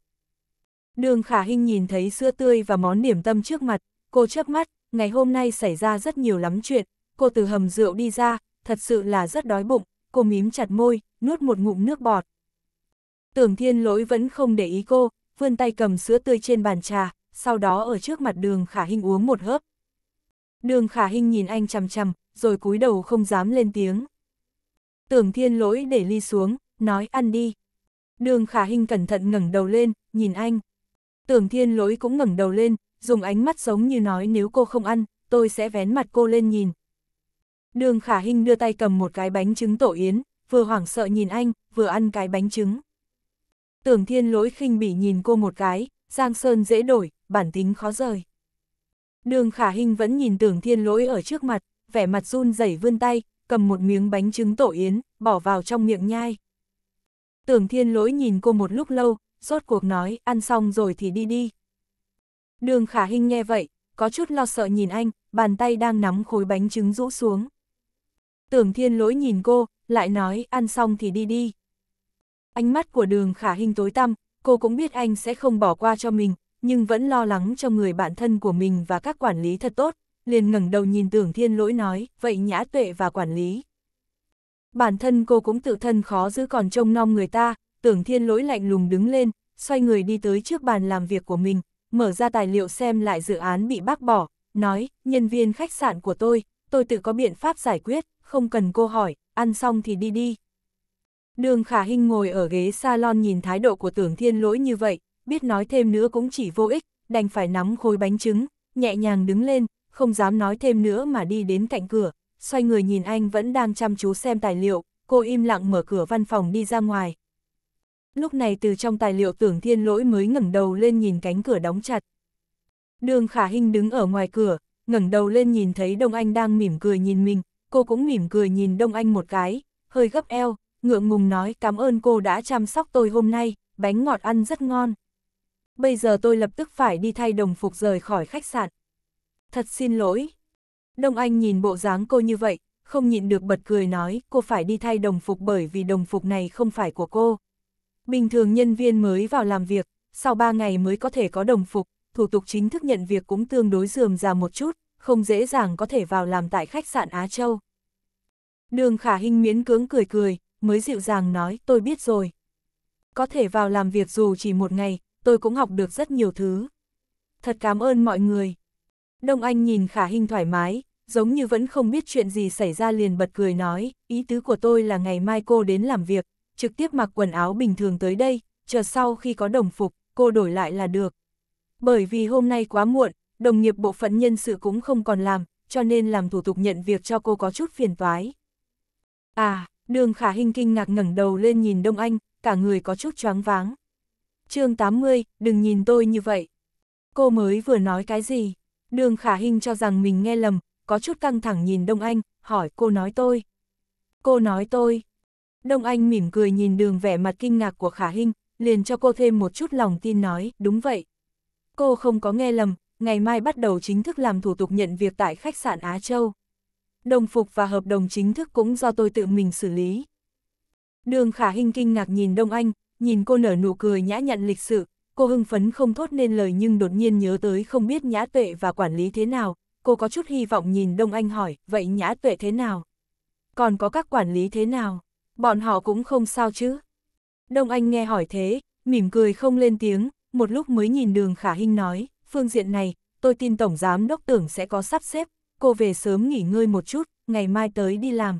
Đường khả hình nhìn thấy sữa tươi và món điểm tâm trước mặt, cô chớp mắt, ngày hôm nay xảy ra rất nhiều lắm chuyện, cô từ hầm rượu đi ra, thật sự là rất đói bụng, cô mím chặt môi, nuốt một ngụm nước bọt. Tưởng thiên lỗi vẫn không để ý cô, vươn tay cầm sữa tươi trên bàn trà, sau đó ở trước mặt đường khả hình uống một hớp. Đường khả hình nhìn anh chằm chằm, rồi cúi đầu không dám lên tiếng. Tưởng thiên lỗi để ly xuống, nói ăn đi. Đường khả hình cẩn thận ngẩng đầu lên, nhìn anh. Tưởng thiên lỗi cũng ngẩng đầu lên, dùng ánh mắt giống như nói nếu cô không ăn, tôi sẽ vén mặt cô lên nhìn. Đường Khả Hinh đưa tay cầm một cái bánh trứng tổ yến, vừa hoảng sợ nhìn anh, vừa ăn cái bánh trứng. Tưởng thiên lỗi khinh bỉ nhìn cô một cái, Giang Sơn dễ đổi, bản tính khó rời. Đường Khả Hinh vẫn nhìn tưởng thiên lỗi ở trước mặt, vẻ mặt run rẩy vươn tay, cầm một miếng bánh trứng tổ yến, bỏ vào trong miệng nhai. Tưởng thiên lỗi nhìn cô một lúc lâu, rốt cuộc nói, ăn xong rồi thì đi đi. Đường khả hình nghe vậy, có chút lo sợ nhìn anh, bàn tay đang nắm khối bánh trứng rũ xuống. Tưởng thiên lỗi nhìn cô, lại nói ăn xong thì đi đi. Ánh mắt của đường khả hình tối tăm, cô cũng biết anh sẽ không bỏ qua cho mình, nhưng vẫn lo lắng cho người bạn thân của mình và các quản lý thật tốt, liền ngẩng đầu nhìn tưởng thiên lỗi nói, vậy nhã tuệ và quản lý. Bản thân cô cũng tự thân khó giữ còn trông nom người ta, tưởng thiên lỗi lạnh lùng đứng lên, xoay người đi tới trước bàn làm việc của mình, mở ra tài liệu xem lại dự án bị bác bỏ, nói, nhân viên khách sạn của tôi, tôi tự có biện pháp giải quyết, không cần cô hỏi, ăn xong thì đi đi. Đường Khả Hinh ngồi ở ghế salon nhìn thái độ của tưởng thiên lỗi như vậy, biết nói thêm nữa cũng chỉ vô ích, đành phải nắm khối bánh trứng, nhẹ nhàng đứng lên, không dám nói thêm nữa mà đi đến cạnh cửa, xoay người nhìn anh vẫn đang chăm chú xem tài liệu, cô im lặng mở cửa văn phòng đi ra ngoài, lúc này từ trong tài liệu tưởng thiên lỗi mới ngẩng đầu lên nhìn cánh cửa đóng chặt. Đường khả hình đứng ở ngoài cửa, ngẩng đầu lên nhìn thấy Đông Anh đang mỉm cười nhìn mình, cô cũng mỉm cười nhìn Đông Anh một cái, hơi gấp eo, ngượng ngùng nói cảm ơn cô đã chăm sóc tôi hôm nay, bánh ngọt ăn rất ngon. Bây giờ tôi lập tức phải đi thay đồng phục rời khỏi khách sạn. Thật xin lỗi. Đông Anh nhìn bộ dáng cô như vậy, không nhịn được bật cười nói cô phải đi thay đồng phục bởi vì đồng phục này không phải của cô. Bình thường nhân viên mới vào làm việc, sau 3 ngày mới có thể có đồng phục, thủ tục chính thức nhận việc cũng tương đối dườm ra một chút, không dễ dàng có thể vào làm tại khách sạn Á Châu. Đường khả Hinh miễn cưỡng cười cười, mới dịu dàng nói tôi biết rồi. Có thể vào làm việc dù chỉ một ngày, tôi cũng học được rất nhiều thứ. Thật cảm ơn mọi người. Đông Anh nhìn khả Hinh thoải mái, giống như vẫn không biết chuyện gì xảy ra liền bật cười nói, ý tứ của tôi là ngày mai cô đến làm việc, trực tiếp mặc quần áo bình thường tới đây, chờ sau khi có đồng phục, cô đổi lại là được. Bởi vì hôm nay quá muộn, đồng nghiệp bộ phận nhân sự cũng không còn làm, cho nên làm thủ tục nhận việc cho cô có chút phiền toái. À, đường khả hình kinh ngạc ngẩng đầu lên nhìn Đông Anh, cả người có chút choáng váng. chương 80, đừng nhìn tôi như vậy. Cô mới vừa nói cái gì? Đường khả hình cho rằng mình nghe lầm, có chút căng thẳng nhìn Đông Anh, hỏi cô nói tôi. Cô nói tôi, Đông Anh mỉm cười nhìn đường vẻ mặt kinh ngạc của Khả Hinh, liền cho cô thêm một chút lòng tin nói, đúng vậy. Cô không có nghe lầm, ngày mai bắt đầu chính thức làm thủ tục nhận việc tại khách sạn Á Châu. Đồng phục và hợp đồng chính thức cũng do tôi tự mình xử lý. Đường Khả Hinh kinh ngạc nhìn Đông Anh, nhìn cô nở nụ cười nhã nhặn lịch sự, cô hưng phấn không thốt nên lời nhưng đột nhiên nhớ tới không biết nhã tuệ và quản lý thế nào, cô có chút hy vọng nhìn Đông Anh hỏi, vậy nhã tuệ thế nào? Còn có các quản lý thế nào? bọn họ cũng không sao chứ. Đông Anh nghe hỏi thế, mỉm cười không lên tiếng, một lúc mới nhìn đường khả hình nói, phương diện này, tôi tin Tổng Giám Đốc tưởng sẽ có sắp xếp, cô về sớm nghỉ ngơi một chút, ngày mai tới đi làm.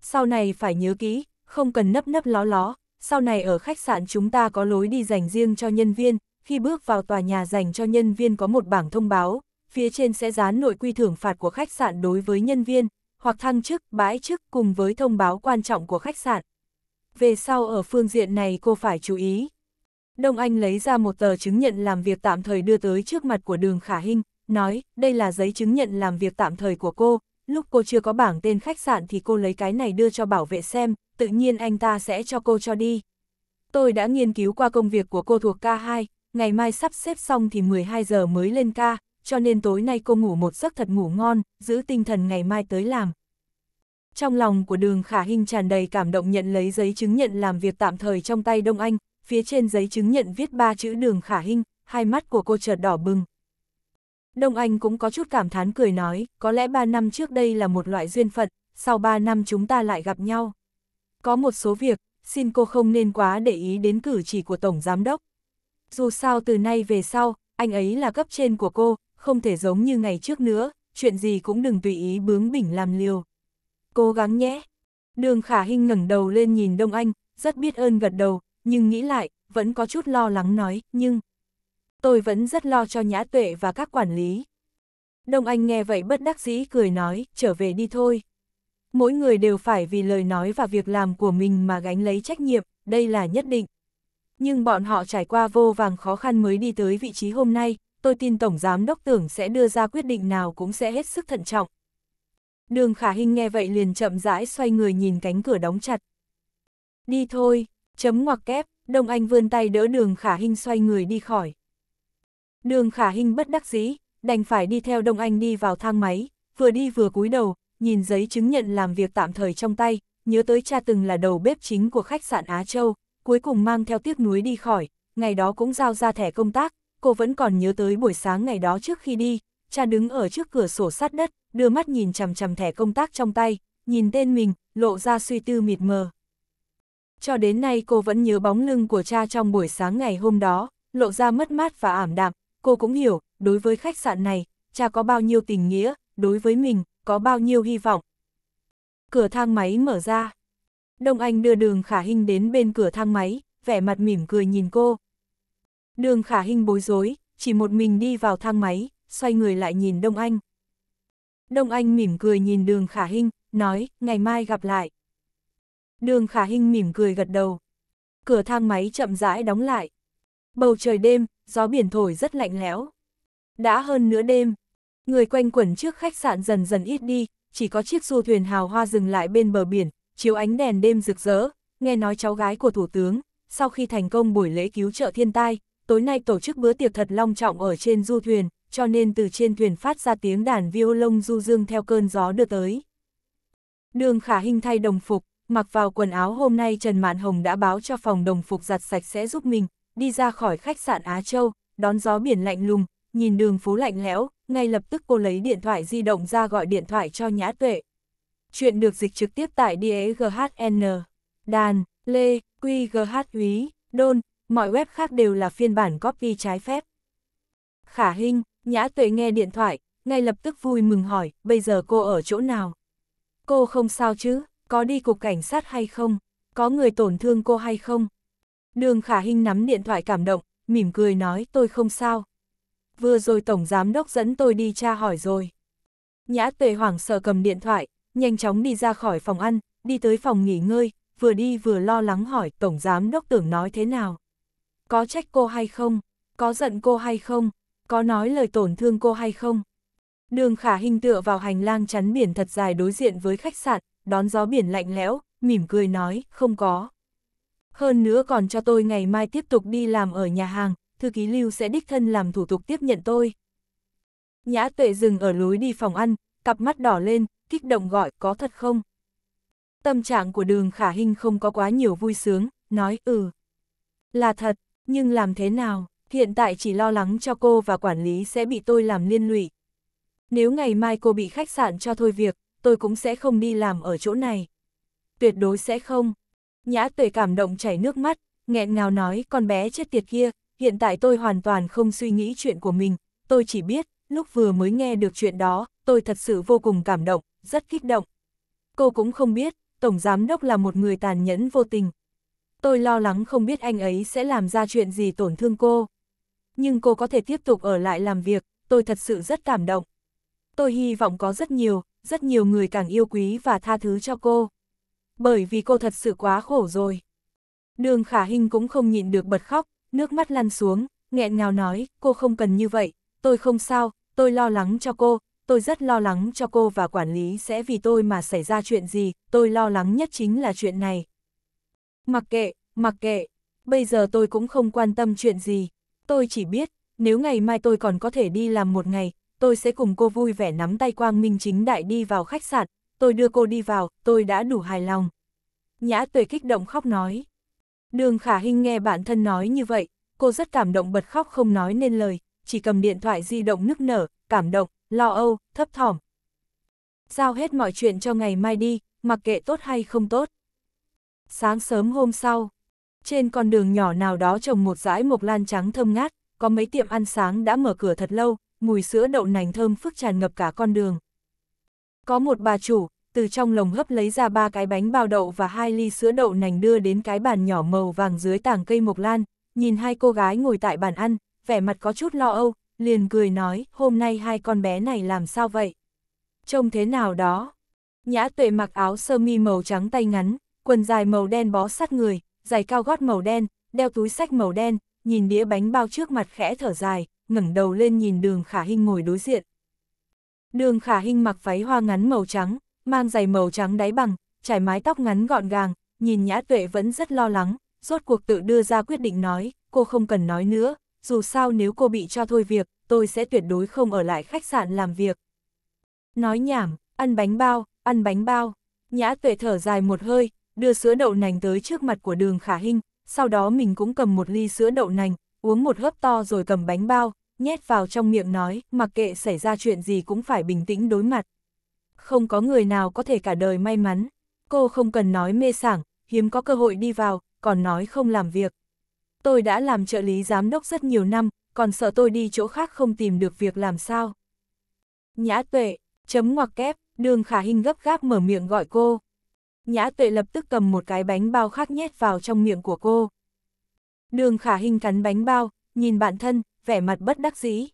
Sau này phải nhớ kỹ, không cần nấp nấp ló ló, sau này ở khách sạn chúng ta có lối đi dành riêng cho nhân viên, khi bước vào tòa nhà dành cho nhân viên có một bảng thông báo, phía trên sẽ dán nội quy thưởng phạt của khách sạn đối với nhân viên, hoặc thăng chức, bãi chức cùng với thông báo quan trọng của khách sạn. Về sau ở phương diện này cô phải chú ý. Đông Anh lấy ra một tờ chứng nhận làm việc tạm thời đưa tới trước mặt của đường Khả Hinh, nói đây là giấy chứng nhận làm việc tạm thời của cô, lúc cô chưa có bảng tên khách sạn thì cô lấy cái này đưa cho bảo vệ xem, tự nhiên anh ta sẽ cho cô cho đi. Tôi đã nghiên cứu qua công việc của cô thuộc ca 2, ngày mai sắp xếp xong thì 12 giờ mới lên ca, cho nên tối nay cô ngủ một giấc thật ngủ ngon, giữ tinh thần ngày mai tới làm. Trong lòng của đường khả hình tràn đầy cảm động nhận lấy giấy chứng nhận làm việc tạm thời trong tay Đông Anh, phía trên giấy chứng nhận viết ba chữ đường khả hình, hai mắt của cô chợt đỏ bừng. Đông Anh cũng có chút cảm thán cười nói, có lẽ ba năm trước đây là một loại duyên phận, sau ba năm chúng ta lại gặp nhau. Có một số việc, xin cô không nên quá để ý đến cử chỉ của Tổng Giám Đốc. Dù sao từ nay về sau, anh ấy là cấp trên của cô, không thể giống như ngày trước nữa, chuyện gì cũng đừng tùy ý bướng bỉnh làm liều. Cố gắng nhé. Đường khả Hinh ngẩng đầu lên nhìn Đông Anh, rất biết ơn gật đầu, nhưng nghĩ lại, vẫn có chút lo lắng nói, nhưng... Tôi vẫn rất lo cho nhã tuệ và các quản lý. Đông Anh nghe vậy bất đắc dĩ cười nói, trở về đi thôi. Mỗi người đều phải vì lời nói và việc làm của mình mà gánh lấy trách nhiệm, đây là nhất định. Nhưng bọn họ trải qua vô vàng khó khăn mới đi tới vị trí hôm nay, tôi tin Tổng Giám Đốc Tưởng sẽ đưa ra quyết định nào cũng sẽ hết sức thận trọng. Đường Khả Hinh nghe vậy liền chậm rãi xoay người nhìn cánh cửa đóng chặt. Đi thôi, chấm ngoặc kép, Đông Anh vươn tay đỡ đường Khả Hinh xoay người đi khỏi. Đường Khả Hinh bất đắc dĩ, đành phải đi theo Đông Anh đi vào thang máy, vừa đi vừa cúi đầu, nhìn giấy chứng nhận làm việc tạm thời trong tay, nhớ tới cha từng là đầu bếp chính của khách sạn Á Châu, cuối cùng mang theo tiếc nuối đi khỏi, ngày đó cũng giao ra thẻ công tác, cô vẫn còn nhớ tới buổi sáng ngày đó trước khi đi, cha đứng ở trước cửa sổ sát đất, đưa mắt nhìn chằm chằm thẻ công tác trong tay, nhìn tên mình, lộ ra suy tư mịt mờ. Cho đến nay cô vẫn nhớ bóng lưng của cha trong buổi sáng ngày hôm đó, lộ ra mất mát và ảm đạm, cô cũng hiểu, đối với khách sạn này, cha có bao nhiêu tình nghĩa, đối với mình, có bao nhiêu hy vọng. Cửa thang máy mở ra. Đông Anh đưa đường khả hình đến bên cửa thang máy, vẻ mặt mỉm cười nhìn cô, Đường khả hình bối rối, chỉ một mình đi vào thang máy, xoay người lại nhìn Đông Anh. Đông Anh mỉm cười nhìn đường khả hình, nói, ngày mai gặp lại. Đường khả hình mỉm cười gật đầu. Cửa thang máy chậm rãi đóng lại. Bầu trời đêm, gió biển thổi rất lạnh lẽo. Đã hơn nửa đêm, người quanh quẩn trước khách sạn dần dần ít đi, chỉ có chiếc du thuyền hào hoa dừng lại bên bờ biển, chiếu ánh đèn đêm rực rỡ, nghe nói cháu gái của thủ tướng, sau khi thành công buổi lễ cứu trợ thiên tai, tối nay tổ chức bữa tiệc thật long trọng ở trên du thuyền, cho nên từ trên thuyền phát ra tiếng đàn violon du dương theo cơn gió đưa tới. Đường khả hình thay đồng phục, mặc vào quần áo hôm nay Trần Mạn Hồng đã báo cho phòng đồng phục giặt sạch sẽ giúp mình, đi ra khỏi khách sạn Á Châu, đón gió biển lạnh lùng, nhìn đường phố lạnh lẽo, ngay lập tức cô lấy điện thoại di động ra gọi điện thoại cho Nhã Tuệ. Chuyện được dịch trực tiếp tại DSGHN, đàn, lê, quy gh úy, đôn, mọi web khác đều là phiên bản copy trái phép. Khả Hinh, Nhã Tuệ nghe điện thoại, ngay lập tức vui mừng hỏi, bây giờ cô ở chỗ nào? Cô không sao chứ, có đi cục cảnh sát hay không? Có người tổn thương cô hay không? Đường Khả Hinh nắm điện thoại cảm động, mỉm cười nói tôi không sao. Vừa rồi Tổng Giám Đốc dẫn tôi đi tra hỏi rồi. Nhã Tuệ hoảng sợ cầm điện thoại, nhanh chóng đi ra khỏi phòng ăn, đi tới phòng nghỉ ngơi, vừa đi vừa lo lắng hỏi Tổng Giám Đốc tưởng nói thế nào. Có trách cô hay không? Có giận cô hay không? Có nói lời tổn thương cô hay không? Đường khả hình tựa vào hành lang chắn biển thật dài đối diện với khách sạn, đón gió biển lạnh lẽo, mỉm cười nói, không có. Hơn nữa còn cho tôi ngày mai tiếp tục đi làm ở nhà hàng, thư ký lưu sẽ đích thân làm thủ tục tiếp nhận tôi. Nhã tuệ dừng ở lối đi phòng ăn, cặp mắt đỏ lên, kích động gọi, có thật không? Tâm trạng của đường khả hình không có quá nhiều vui sướng, nói ừ. Là thật, nhưng làm thế nào, hiện tại chỉ lo lắng cho cô và quản lý sẽ bị tôi làm liên lụy. Nếu ngày mai cô bị khách sạn cho thôi việc, tôi cũng sẽ không đi làm ở chỗ này. Tuyệt đối sẽ không. Nhã tuệ cảm động chảy nước mắt, nghẹn ngào nói con bé chết tiệt kia, hiện tại tôi hoàn toàn không suy nghĩ chuyện của mình, tôi chỉ biết, lúc vừa mới nghe được chuyện đó, tôi thật sự vô cùng cảm động, rất kích động. Cô cũng không biết, Tổng Giám Đốc là một người tàn nhẫn vô tình, tôi lo lắng không biết anh ấy sẽ làm ra chuyện gì tổn thương cô. Nhưng cô có thể tiếp tục ở lại làm việc, tôi thật sự rất cảm động. Tôi hy vọng có rất nhiều, rất nhiều người càng yêu quý và tha thứ cho cô. Bởi vì cô thật sự quá khổ rồi. Đường khả hình cũng không nhịn được bật khóc, nước mắt lăn xuống, nghẹn ngào nói, cô không cần như vậy, tôi không sao, tôi lo lắng cho cô, tôi rất lo lắng cho cô và quản lý sẽ vì tôi mà xảy ra chuyện gì, tôi lo lắng nhất chính là chuyện này, Mặc kệ, mặc kệ, bây giờ tôi cũng không quan tâm chuyện gì. Tôi chỉ biết, nếu ngày mai tôi còn có thể đi làm một ngày, tôi sẽ cùng cô vui vẻ nắm tay Quang Minh Chính Đại đi vào khách sạn. Tôi đưa cô đi vào, tôi đã đủ hài lòng. Nhã tuệ kích động khóc nói. Đường khả hình nghe bản thân nói như vậy, cô rất cảm động bật khóc không nói nên lời, chỉ cầm điện thoại di động nức nở, cảm động, lo âu, thấp thỏm. Giao hết mọi chuyện cho ngày mai đi, mặc kệ tốt hay không tốt. Sáng sớm hôm sau, trên con đường nhỏ nào đó trồng một dải mộc lan trắng thơm ngát, có mấy tiệm ăn sáng đã mở cửa thật lâu, mùi sữa đậu nành thơm phức tràn ngập cả con đường. Có một bà chủ, từ trong lồng hấp lấy ra ba cái bánh bao đậu và hai ly sữa đậu nành đưa đến cái bàn nhỏ màu vàng dưới tảng cây mộc lan, nhìn hai cô gái ngồi tại bàn ăn, vẻ mặt có chút lo âu, liền cười nói, hôm nay hai con bé này làm sao vậy? Trông thế nào đó? Nhã tuệ mặc áo sơ mi màu trắng tay ngắn, quần dài màu đen bó sát người, giày cao gót màu đen, đeo túi sách màu đen, nhìn đĩa bánh bao trước mặt khẽ thở dài, ngẩng đầu lên nhìn đường khả hinh ngồi đối diện. Đường khả hinh mặc váy hoa ngắn màu trắng, mang giày màu trắng đáy bằng, trải mái tóc ngắn gọn gàng, nhìn nhã tuệ vẫn rất lo lắng, rốt cuộc tự đưa ra quyết định nói, cô không cần nói nữa, dù sao nếu cô bị cho thôi việc, tôi sẽ tuyệt đối không ở lại khách sạn làm việc. Nói nhảm, ăn bánh bao, ăn bánh bao, nhã tuệ thở dài một hơi, đưa sữa đậu nành tới trước mặt của đường khả hinh, sau đó mình cũng cầm một ly sữa đậu nành, uống một hớp to rồi cầm bánh bao, nhét vào trong miệng nói, mặc kệ xảy ra chuyện gì cũng phải bình tĩnh đối mặt. Không có người nào có thể cả đời may mắn, cô không cần nói mê sảng, hiếm có cơ hội đi vào, còn nói không làm việc. Tôi đã làm trợ lý giám đốc rất nhiều năm, còn sợ tôi đi chỗ khác không tìm được việc làm sao. Nhã tuệ, chấm ngoặc kép, đường khả hình gấp gáp mở miệng gọi cô. Nhã tuệ lập tức cầm một cái bánh bao khác nhét vào trong miệng của cô. Đường khả hình cắn bánh bao, nhìn bạn thân, vẻ mặt bất đắc dĩ.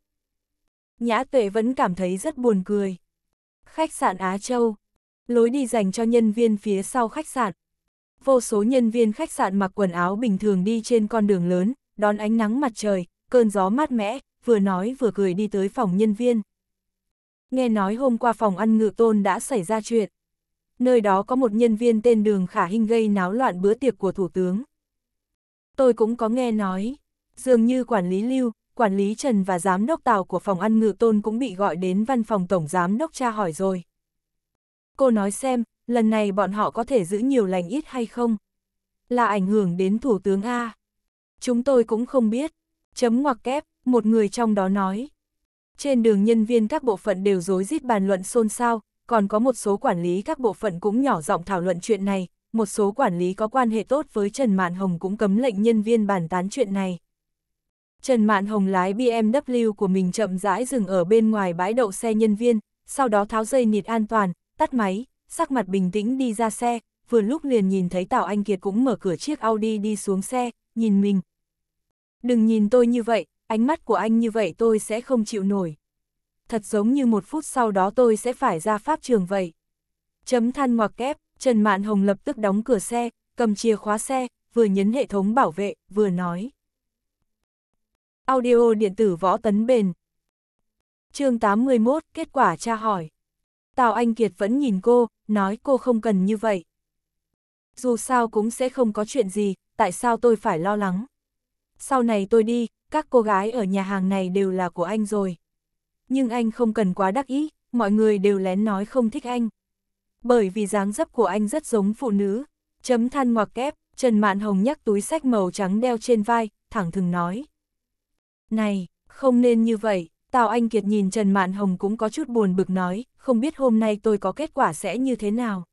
Nhã tuệ vẫn cảm thấy rất buồn cười. Khách sạn Á Châu, lối đi dành cho nhân viên phía sau khách sạn. Vô số nhân viên khách sạn mặc quần áo bình thường đi trên con đường lớn, đón ánh nắng mặt trời, cơn gió mát mẽ, vừa nói vừa cười đi tới phòng nhân viên. Nghe nói hôm qua phòng ăn ngự tôn đã xảy ra chuyện nơi đó có một nhân viên tên Đường Khả Hinh gây náo loạn bữa tiệc của Thủ tướng. Tôi cũng có nghe nói, dường như quản lý Lưu, quản lý Trần và giám đốc Tào của phòng ăn ngự tôn cũng bị gọi đến văn phòng tổng giám đốc tra hỏi rồi. Cô nói xem, lần này bọn họ có thể giữ nhiều lành ít hay không? Là ảnh hưởng đến Thủ tướng A. Chúng tôi cũng không biết. Chấm ngoặc kép, một người trong đó nói. Trên đường nhân viên các bộ phận đều rối rít bàn luận xôn xao, còn có một số quản lý các bộ phận cũng nhỏ giọng thảo luận chuyện này, một số quản lý có quan hệ tốt với Trần Mạn Hồng cũng cấm lệnh nhân viên bàn tán chuyện này. Trần Mạn Hồng lái BMW của mình chậm rãi dừng ở bên ngoài bãi đậu xe nhân viên, sau đó tháo dây nịt an toàn, tắt máy, sắc mặt bình tĩnh đi ra xe, vừa lúc liền nhìn thấy Tào Anh Kiệt cũng mở cửa chiếc Audi đi xuống xe, nhìn mình. Đừng nhìn tôi như vậy, ánh mắt của anh như vậy tôi sẽ không chịu nổi thật giống như một phút sau đó tôi sẽ phải ra pháp trường vậy. Chấm than ngoặc kép, Trần Mạn Hồng lập tức đóng cửa xe, cầm chìa khóa xe, vừa nhấn hệ thống bảo vệ, vừa nói. Audio điện tử võ tấn bền. chương 81, kết quả tra hỏi. Tào Anh Kiệt vẫn nhìn cô, nói cô không cần như vậy. Dù sao cũng sẽ không có chuyện gì, tại sao tôi phải lo lắng. Sau này tôi đi, các cô gái ở nhà hàng này đều là của anh rồi nhưng anh không cần quá đắc ý, mọi người đều lén nói không thích anh. Bởi vì dáng dấp của anh rất giống phụ nữ, chấm than ngoặc kép, Trần Mạn Hồng nhắc túi sách màu trắng đeo trên vai, thẳng thừng nói. Này, không nên như vậy, Tào Anh Kiệt nhìn Trần Mạn Hồng cũng có chút buồn bực nói, không biết hôm nay tôi có kết quả sẽ như thế nào.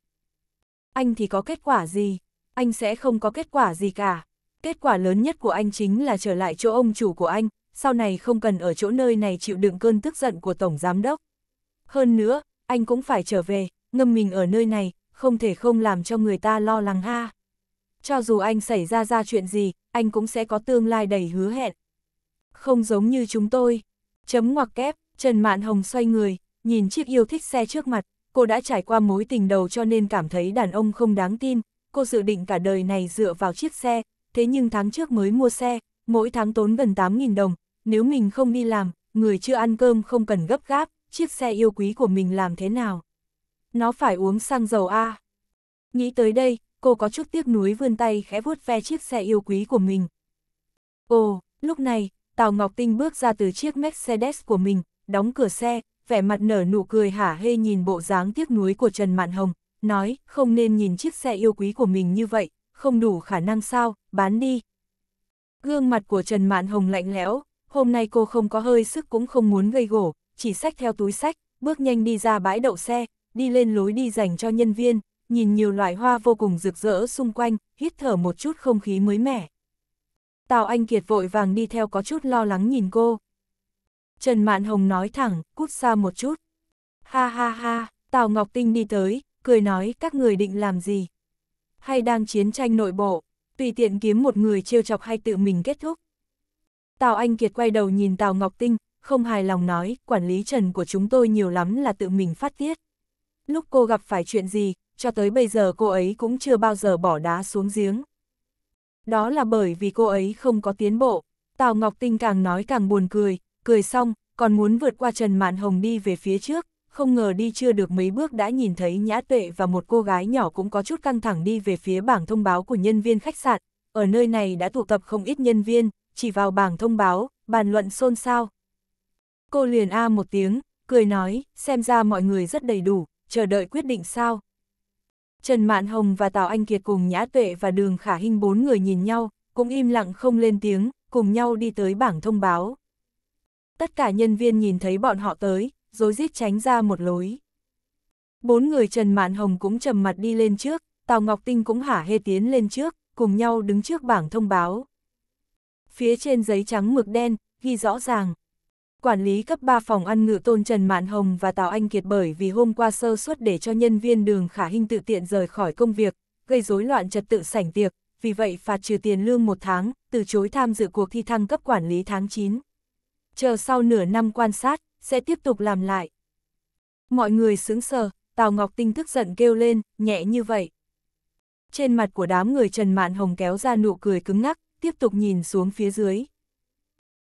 Anh thì có kết quả gì? Anh sẽ không có kết quả gì cả. Kết quả lớn nhất của anh chính là trở lại chỗ ông chủ của anh, sau này không cần ở chỗ nơi này chịu đựng cơn tức giận của Tổng Giám Đốc. Hơn nữa, anh cũng phải trở về, ngâm mình ở nơi này, không thể không làm cho người ta lo lắng ha. Cho dù anh xảy ra ra chuyện gì, anh cũng sẽ có tương lai đầy hứa hẹn. Không giống như chúng tôi. Chấm ngoặc kép, Trần Mạn Hồng xoay người, nhìn chiếc yêu thích xe trước mặt, cô đã trải qua mối tình đầu cho nên cảm thấy đàn ông không đáng tin, cô dự định cả đời này dựa vào chiếc xe, thế nhưng tháng trước mới mua xe, mỗi tháng tốn gần 8.000 đồng, nếu mình không đi làm, người chưa ăn cơm không cần gấp gáp, chiếc xe yêu quý của mình làm thế nào? Nó phải uống xăng dầu a. À? Nghĩ tới đây, cô có chút tiếc nuối vươn tay khẽ vuốt ve chiếc xe yêu quý của mình. Ồ, lúc này, Tào Ngọc Tinh bước ra từ chiếc Mercedes của mình, đóng cửa xe, vẻ mặt nở nụ cười hả hê nhìn bộ dáng tiếc nuối của Trần Mạn Hồng, nói, không nên nhìn chiếc xe yêu quý của mình như vậy, không đủ khả năng sao, bán đi. Gương mặt của Trần Mạn Hồng lạnh lẽo, hôm nay cô không có hơi sức cũng không muốn gây gổ, chỉ xách theo túi sách, bước nhanh đi ra bãi đậu xe, đi lên lối đi dành cho nhân viên, nhìn nhiều loại hoa vô cùng rực rỡ xung quanh, hít thở một chút không khí mới mẻ. Tào Anh Kiệt vội vàng đi theo có chút lo lắng nhìn cô. Trần Mạn Hồng nói thẳng, cút xa một chút. Ha ha ha, Tào Ngọc Tinh đi tới, cười nói các người định làm gì? Hay đang chiến tranh nội bộ, tùy tiện kiếm một người trêu chọc hay tự mình kết thúc? Tào Anh Kiệt quay đầu nhìn Tào Ngọc Tinh, không hài lòng nói, quản lý trần của chúng tôi nhiều lắm là tự mình phát tiết. Lúc cô gặp phải chuyện gì, cho tới bây giờ cô ấy cũng chưa bao giờ bỏ đá xuống giếng. Đó là bởi vì cô ấy không có tiến bộ. Tào Ngọc Tinh càng nói càng buồn cười, cười xong, còn muốn vượt qua Trần Mạn Hồng đi về phía trước, không ngờ đi chưa được mấy bước đã nhìn thấy Nhã Tuệ và một cô gái nhỏ cũng có chút căng thẳng đi về phía bảng thông báo của nhân viên khách sạn. Ở nơi này đã tụ tập không ít nhân viên, chỉ vào bảng thông báo, bàn luận xôn xao. Cô liền a một tiếng, cười nói, xem ra mọi người rất đầy đủ, chờ đợi quyết định sao. Trần Mạn Hồng và Tào Anh Kiệt cùng Nhã Tuệ và Đường Khả Hinh bốn người nhìn nhau, cũng im lặng không lên tiếng, cùng nhau đi tới bảng thông báo. Tất cả nhân viên nhìn thấy bọn họ tới, rối rít tránh ra một lối. Bốn người Trần Mạn Hồng cũng trầm mặt đi lên trước, Tào Ngọc Tinh cũng hả hê tiến lên trước, cùng nhau đứng trước bảng thông báo phía trên giấy trắng mực đen, ghi rõ ràng. Quản lý cấp 3 phòng ăn ngự tôn Trần Mạn Hồng và Tào Anh Kiệt bởi vì hôm qua sơ suất để cho nhân viên đường khả hình tự tiện rời khỏi công việc, gây rối loạn trật tự sảnh tiệc, vì vậy phạt trừ tiền lương một tháng, từ chối tham dự cuộc thi thăng cấp quản lý tháng 9. Chờ sau nửa năm quan sát, sẽ tiếp tục làm lại. Mọi người sướng sờ, Tào Ngọc Tinh tức giận kêu lên, nhẹ như vậy. Trên mặt của đám người Trần Mạn Hồng kéo ra nụ cười cứng ngắc, tiếp tục nhìn xuống phía dưới.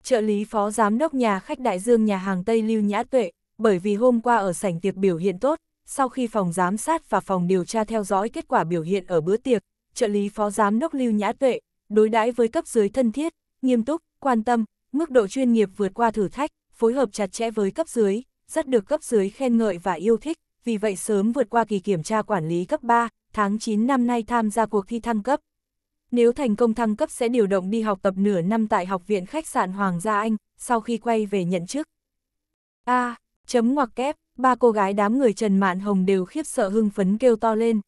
Trợ lý phó giám đốc nhà khách đại dương nhà hàng Tây Lưu Nhã Tuệ, bởi vì hôm qua ở sảnh tiệc biểu hiện tốt, sau khi phòng giám sát và phòng điều tra theo dõi kết quả biểu hiện ở bữa tiệc, trợ lý phó giám đốc Lưu Nhã Tuệ, đối đãi với cấp dưới thân thiết, nghiêm túc, quan tâm, mức độ chuyên nghiệp vượt qua thử thách, phối hợp chặt chẽ với cấp dưới, rất được cấp dưới khen ngợi và yêu thích, vì vậy sớm vượt qua kỳ kiểm tra quản lý cấp 3, tháng 9 năm nay tham gia cuộc thi thăng cấp, nếu thành công thăng cấp sẽ điều động đi học tập nửa năm tại học viện khách sạn Hoàng gia Anh, sau khi quay về nhận chức. A, à, chấm ngoặc kép, ba cô gái đám người Trần Mạn Hồng đều khiếp sợ hưng phấn kêu to lên.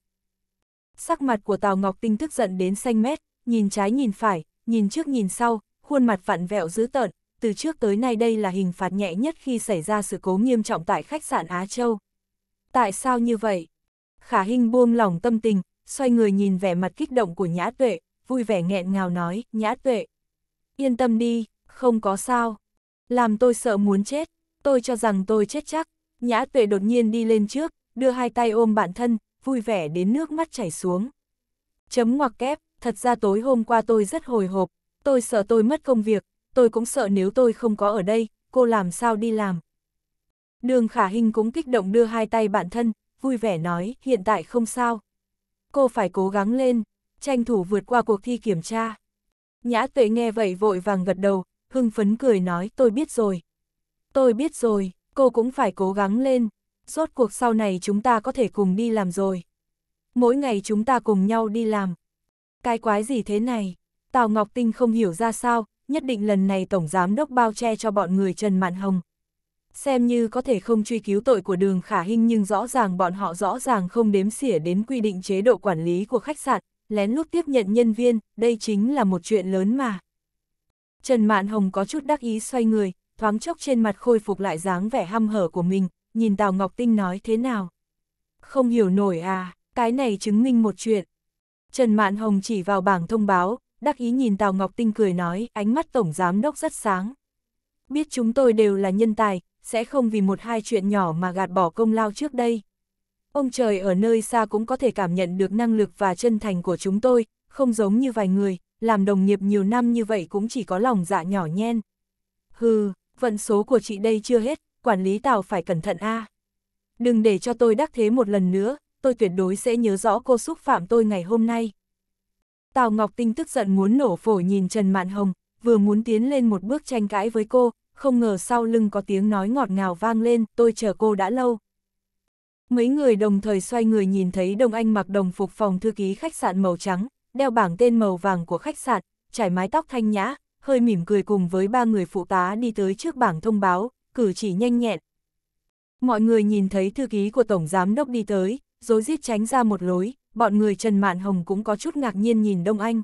Sắc mặt của Tào Ngọc Tinh tức giận đến xanh mét, nhìn trái nhìn phải, nhìn trước nhìn sau, khuôn mặt vặn vẹo dữ tợn, từ trước tới nay đây là hình phạt nhẹ nhất khi xảy ra sự cố nghiêm trọng tại khách sạn Á Châu. Tại sao như vậy? Khả Hinh buông lỏng tâm tình, xoay người nhìn vẻ mặt kích động của Nhã Tuệ, vui vẻ nghẹn ngào nói, nhã tuệ. Yên tâm đi, không có sao. Làm tôi sợ muốn chết, tôi cho rằng tôi chết chắc. Nhã tuệ đột nhiên đi lên trước, đưa hai tay ôm bản thân, vui vẻ đến nước mắt chảy xuống. Chấm ngoặc kép, thật ra tối hôm qua tôi rất hồi hộp, tôi sợ tôi mất công việc, tôi cũng sợ nếu tôi không có ở đây, cô làm sao đi làm. Đường khả hình cũng kích động đưa hai tay bản thân, vui vẻ nói, hiện tại không sao. Cô phải cố gắng lên tranh thủ vượt qua cuộc thi kiểm tra. Nhã tuệ nghe vậy vội vàng gật đầu, hưng phấn cười nói tôi biết rồi. Tôi biết rồi, cô cũng phải cố gắng lên, rốt cuộc sau này chúng ta có thể cùng đi làm rồi. Mỗi ngày chúng ta cùng nhau đi làm. Cái quái gì thế này? Tào Ngọc Tinh không hiểu ra sao, nhất định lần này Tổng Giám Đốc bao che cho bọn người Trần Mạn Hồng. Xem như có thể không truy cứu tội của đường khả hình nhưng rõ ràng bọn họ rõ ràng không đếm xỉa đến quy định chế độ quản lý của khách sạn, lén lút tiếp nhận nhân viên, đây chính là một chuyện lớn mà. Trần Mạn Hồng có chút đắc ý xoay người, thoáng chốc trên mặt khôi phục lại dáng vẻ hăm hở của mình, nhìn Tào Ngọc Tinh nói thế nào. Không hiểu nổi à, cái này chứng minh một chuyện. Trần Mạn Hồng chỉ vào bảng thông báo, đắc ý nhìn Tào Ngọc Tinh cười nói, ánh mắt Tổng Giám Đốc rất sáng. Biết chúng tôi đều là nhân tài, sẽ không vì một hai chuyện nhỏ mà gạt bỏ công lao trước đây. Ông trời ở nơi xa cũng có thể cảm nhận được năng lực và chân thành của chúng tôi, không giống như vài người, làm đồng nghiệp nhiều năm như vậy cũng chỉ có lòng dạ nhỏ nhen. Hừ, vận số của chị đây chưa hết, quản lý tàu phải cẩn thận a. Đừng để cho tôi đắc thế một lần nữa, tôi tuyệt đối sẽ nhớ rõ cô xúc phạm tôi ngày hôm nay. Tào Ngọc Tinh tức giận muốn nổ phổi nhìn Trần Mạn Hồng, vừa muốn tiến lên một bước tranh cãi với cô, không ngờ sau lưng có tiếng nói ngọt ngào vang lên, tôi chờ cô đã lâu. Mấy người đồng thời xoay người nhìn thấy Đông Anh mặc đồng phục phòng thư ký khách sạn màu trắng, đeo bảng tên màu vàng của khách sạn, trải mái tóc thanh nhã, hơi mỉm cười cùng với ba người phụ tá đi tới trước bảng thông báo, cử chỉ nhanh nhẹn. Mọi người nhìn thấy thư ký của Tổng Giám Đốc đi tới, dối rít tránh ra một lối, bọn người Trần Mạn Hồng cũng có chút ngạc nhiên nhìn Đông Anh.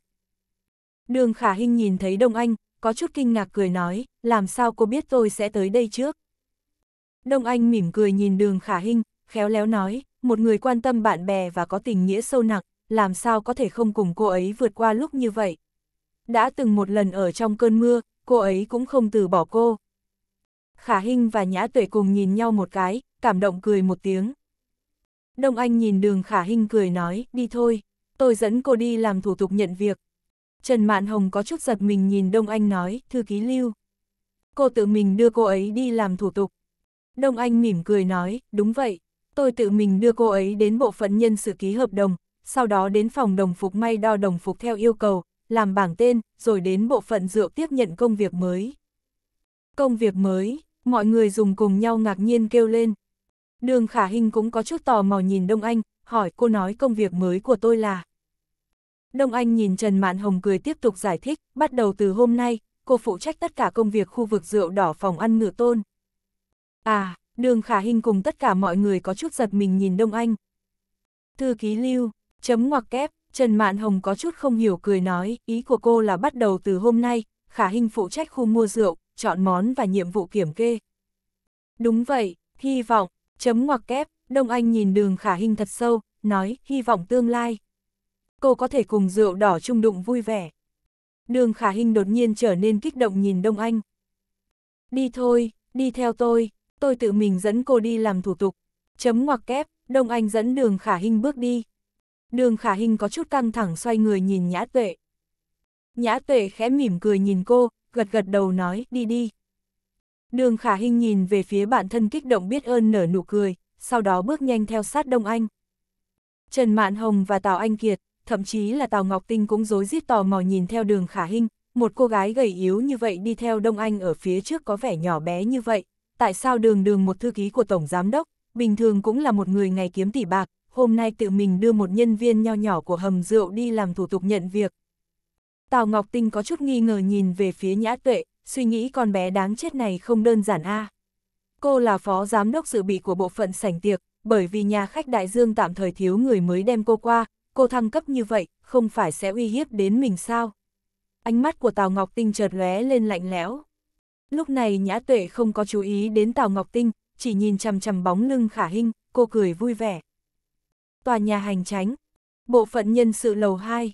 Đường Khả Hinh nhìn thấy Đông Anh, có chút kinh ngạc cười nói, làm sao cô biết tôi sẽ tới đây trước. Đông Anh mỉm cười nhìn đường Khả Hinh, khéo léo nói, một người quan tâm bạn bè và có tình nghĩa sâu nặng, làm sao có thể không cùng cô ấy vượt qua lúc như vậy. Đã từng một lần ở trong cơn mưa, cô ấy cũng không từ bỏ cô. Khả Hinh và Nhã Tuệ cùng nhìn nhau một cái, cảm động cười một tiếng. Đông Anh nhìn đường Khả Hinh cười nói, đi thôi, tôi dẫn cô đi làm thủ tục nhận việc. Trần Mạn Hồng có chút giật mình nhìn Đông Anh nói, thư ký lưu. Cô tự mình đưa cô ấy đi làm thủ tục. Đông Anh mỉm cười nói, đúng vậy, tôi tự mình đưa cô ấy đến bộ phận nhân sự ký hợp đồng, sau đó đến phòng đồng phục may đo đồng phục theo yêu cầu, làm bảng tên, rồi đến bộ phận rượu tiếp nhận công việc mới. Công việc mới, mọi người dùng cùng nhau ngạc nhiên kêu lên. Đường Khả Hinh cũng có chút tò mò nhìn Đông Anh, hỏi cô nói công việc mới của tôi là. Đông Anh nhìn Trần Mạn Hồng cười tiếp tục giải thích, bắt đầu từ hôm nay, cô phụ trách tất cả công việc khu vực rượu đỏ phòng ăn ngựa tôn. À, Đường Khả hình cùng tất cả mọi người có chút giật mình nhìn Đông Anh. Thư ký lưu, chấm ngoặc kép, Trần Mạn Hồng có chút không hiểu cười nói, ý của cô là bắt đầu từ hôm nay, Khả hình phụ trách khu mua rượu, chọn món và nhiệm vụ kiểm kê. Đúng vậy, hy vọng, chấm ngoặc kép, Đông Anh nhìn đường Khả hình thật sâu, nói, hy vọng tương lai. Cô có thể cùng rượu đỏ chung đụng vui vẻ. Đường Khả hình đột nhiên trở nên kích động nhìn Đông Anh. Đi thôi, đi theo tôi, tôi tự mình dẫn cô đi làm thủ tục. Chấm ngoặc kép, Đông Anh dẫn đường khả hình bước đi. Đường khả hình có chút căng thẳng xoay người nhìn nhã tuệ. Nhã tuệ khẽ mỉm cười nhìn cô, gật gật đầu nói, đi đi. Đường khả hình nhìn về phía bản thân kích động biết ơn nở nụ cười, sau đó bước nhanh theo sát Đông Anh. Trần Mạn Hồng và Tào Anh Kiệt, thậm chí là Tào Ngọc Tinh cũng rối rít tò mò nhìn theo đường khả hình, một cô gái gầy yếu như vậy đi theo Đông Anh ở phía trước có vẻ nhỏ bé như vậy, tại sao đường đường một thư ký của Tổng Giám Đốc, bình thường cũng là một người ngày kiếm tỷ bạc, hôm nay tự mình đưa một nhân viên nho nhỏ của hầm rượu đi làm thủ tục nhận việc. Tào Ngọc Tinh có chút nghi ngờ nhìn về phía Nhã Tuệ, suy nghĩ con bé đáng chết này không đơn giản a. Cô là phó giám đốc dự bị của bộ phận sảnh tiệc, bởi vì nhà khách đại dương tạm thời thiếu người mới đem cô qua, cô thăng cấp như vậy, không phải sẽ uy hiếp đến mình sao? Ánh mắt của Tào Ngọc Tinh chợt lóe lên lạnh lẽo. Lúc này Nhã Tuệ không có chú ý đến Tào Ngọc Tinh, chỉ nhìn chằm chằm bóng lưng khả hình, cô cười vui vẻ. Tòa nhà hành tránh, bộ phận nhân sự lầu 2.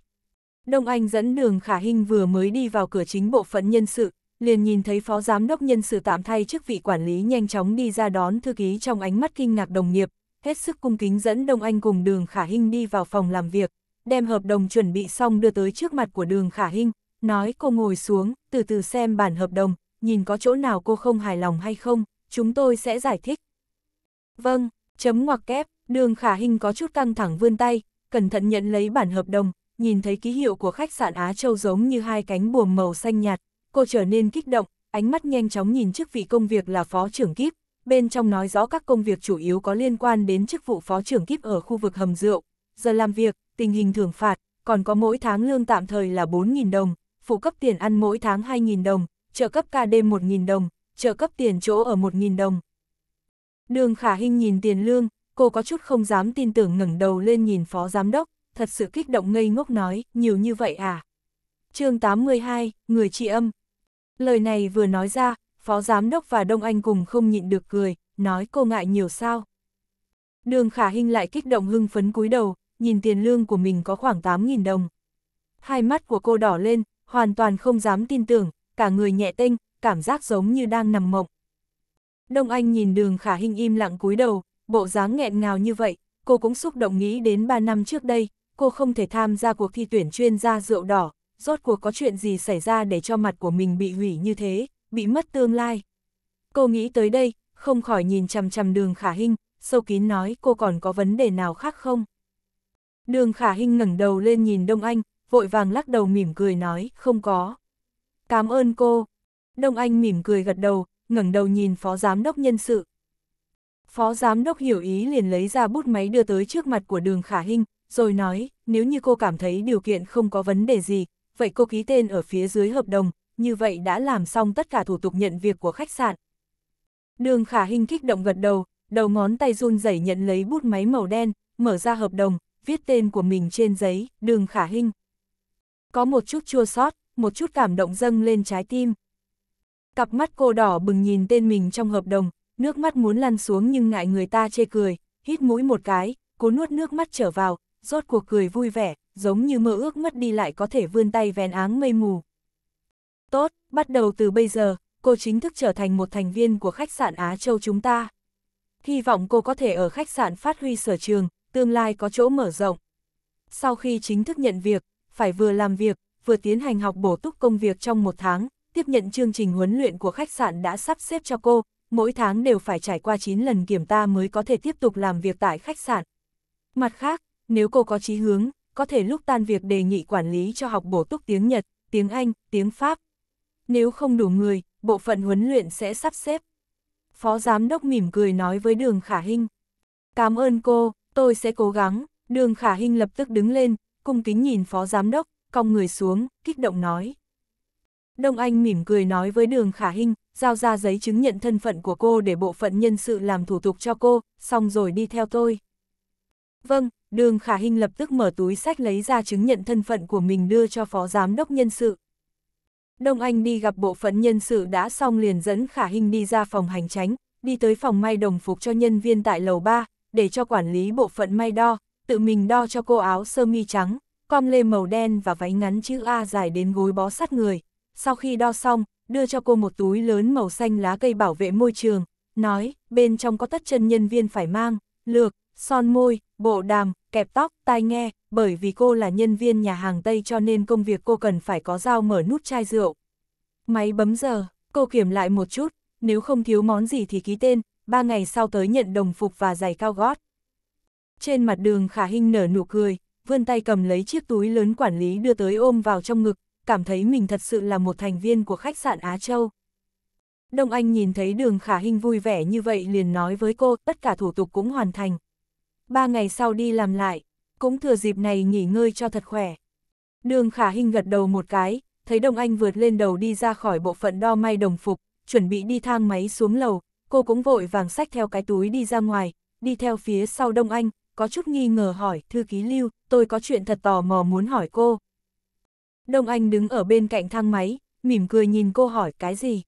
Đông Anh dẫn đường khả hình vừa mới đi vào cửa chính bộ phận nhân sự, liền nhìn thấy phó giám đốc nhân sự tạm thay chức vị quản lý nhanh chóng đi ra đón thư ký trong ánh mắt kinh ngạc đồng nghiệp, hết sức cung kính dẫn Đông Anh cùng đường khả hình đi vào phòng làm việc, đem hợp đồng chuẩn bị xong đưa tới trước mặt của đường khả hình, nói cô ngồi xuống, từ từ xem bản hợp đồng, nhìn có chỗ nào cô không hài lòng hay không, chúng tôi sẽ giải thích. Vâng, chấm ngoặc kép, đường khả hình có chút căng thẳng vươn tay, cẩn thận nhận lấy bản hợp đồng, nhìn thấy ký hiệu của khách sạn Á Châu giống như hai cánh buồm màu xanh nhạt, cô trở nên kích động, ánh mắt nhanh chóng nhìn chức vị công việc là phó trưởng kíp, bên trong nói rõ các công việc chủ yếu có liên quan đến chức vụ phó trưởng kíp ở khu vực hầm rượu, giờ làm việc, tình hình thưởng phạt, còn có mỗi tháng lương tạm thời là 4.000 đồng, phụ cấp tiền ăn mỗi tháng 2.000 đồng, trợ cấp ca đêm 1.000 đồng, trợ cấp tiền chỗ ở 1.000 đồng. Đường Khả Hinh nhìn tiền lương, cô có chút không dám tin tưởng ngẩng đầu lên nhìn phó giám đốc, thật sự kích động ngây ngốc nói, nhiều như vậy à? chương 82, Người trị âm. Lời này vừa nói ra, phó giám đốc và Đông Anh cùng không nhịn được cười, nói cô ngại nhiều sao. Đường Khả Hinh lại kích động hưng phấn cúi đầu, nhìn tiền lương của mình có khoảng 8.000 đồng. Hai mắt của cô đỏ lên, hoàn toàn không dám tin tưởng, cả người nhẹ tinh, cảm giác giống như đang nằm mộng. Đông Anh nhìn đường khả hình im lặng cúi đầu, bộ dáng nghẹn ngào như vậy, cô cũng xúc động nghĩ đến 3 năm trước đây, cô không thể tham gia cuộc thi tuyển chuyên gia rượu đỏ, rốt cuộc có chuyện gì xảy ra để cho mặt của mình bị hủy như thế, bị mất tương lai. Cô nghĩ tới đây, không khỏi nhìn chằm chằm đường khả hình, sâu kín nói cô còn có vấn đề nào khác không? Đường khả hình ngẩng đầu lên nhìn Đông Anh, vội vàng lắc đầu mỉm cười nói, không có. Cảm ơn cô. Đông Anh mỉm cười gật đầu, ngẩng đầu nhìn phó giám đốc nhân sự. Phó giám đốc hiểu ý liền lấy ra bút máy đưa tới trước mặt của đường khả hình, rồi nói, nếu như cô cảm thấy điều kiện không có vấn đề gì, vậy cô ký tên ở phía dưới hợp đồng, như vậy đã làm xong tất cả thủ tục nhận việc của khách sạn. Đường khả hình kích động gật đầu, đầu ngón tay run rẩy nhận lấy bút máy màu đen, mở ra hợp đồng, viết tên của mình trên giấy, đường khả hình. Có một chút chua sót, một chút cảm động dâng lên trái tim. Cặp mắt cô đỏ bừng nhìn tên mình trong hợp đồng, nước mắt muốn lăn xuống nhưng ngại người ta chê cười, hít mũi một cái, cố nuốt nước mắt trở vào, rốt cuộc cười vui vẻ, giống như mơ ước mất đi lại có thể vươn tay vén áng mây mù. Tốt, bắt đầu từ bây giờ, cô chính thức trở thành một thành viên của khách sạn Á Châu chúng ta. Hy vọng cô có thể ở khách sạn phát huy sở trường, tương lai có chỗ mở rộng. Sau khi chính thức nhận việc, phải vừa làm việc, vừa tiến hành học bổ túc công việc trong một tháng, tiếp nhận chương trình huấn luyện của khách sạn đã sắp xếp cho cô, mỗi tháng đều phải trải qua 9 lần kiểm tra mới có thể tiếp tục làm việc tại khách sạn. Mặt khác, nếu cô có chí hướng, có thể lúc tan việc đề nghị quản lý cho học bổ túc tiếng Nhật, tiếng Anh, tiếng Pháp. Nếu không đủ người, bộ phận huấn luyện sẽ sắp xếp. Phó giám đốc mỉm cười nói với Đường Khả Hinh. Cảm ơn cô, tôi sẽ cố gắng. Đường Khả Hinh lập tức đứng lên, cung kính nhìn phó giám đốc, cong người xuống, kích động nói. Đông Anh mỉm cười nói với đường khả hình, giao ra giấy chứng nhận thân phận của cô để bộ phận nhân sự làm thủ tục cho cô, xong rồi đi theo tôi. Vâng, đường khả hình lập tức mở túi sách lấy ra chứng nhận thân phận của mình đưa cho phó giám đốc nhân sự. Đông Anh đi gặp bộ phận nhân sự đã xong liền dẫn khả hình đi ra phòng hành tránh, đi tới phòng may đồng phục cho nhân viên tại lầu 3, để cho quản lý bộ phận may đo, tự mình đo cho cô áo sơ mi trắng, com lê màu đen và váy ngắn chữ A dài đến gối bó sát người. Sau khi đo xong, đưa cho cô một túi lớn màu xanh lá cây bảo vệ môi trường, nói, bên trong có tất chân nhân viên phải mang, lược, son môi, bộ đàm, kẹp tóc, tai nghe, bởi vì cô là nhân viên nhà hàng Tây cho nên công việc cô cần phải có dao mở nút chai rượu. Máy bấm giờ, cô kiểm lại một chút, nếu không thiếu món gì thì ký tên, ba ngày sau tới nhận đồng phục và giày cao gót. Trên mặt đường Khả hình nở nụ cười, vươn tay cầm lấy chiếc túi lớn quản lý đưa tới ôm vào trong ngực, cảm thấy mình thật sự là một thành viên của khách sạn Á Châu. Đông Anh nhìn thấy đường khả hình vui vẻ như vậy liền nói với cô, tất cả thủ tục cũng hoàn thành. Ba ngày sau đi làm lại, cũng thừa dịp này nghỉ ngơi cho thật khỏe. Đường khả hình gật đầu một cái, thấy Đông Anh vượt lên đầu đi ra khỏi bộ phận đo may đồng phục, chuẩn bị đi thang máy xuống lầu, cô cũng vội vàng xách theo cái túi đi ra ngoài, đi theo phía sau Đông Anh, có chút nghi ngờ hỏi, thư ký lưu, tôi có chuyện thật tò mò muốn hỏi cô. Đông Anh đứng ở bên cạnh thang máy, mỉm cười nhìn cô hỏi cái gì.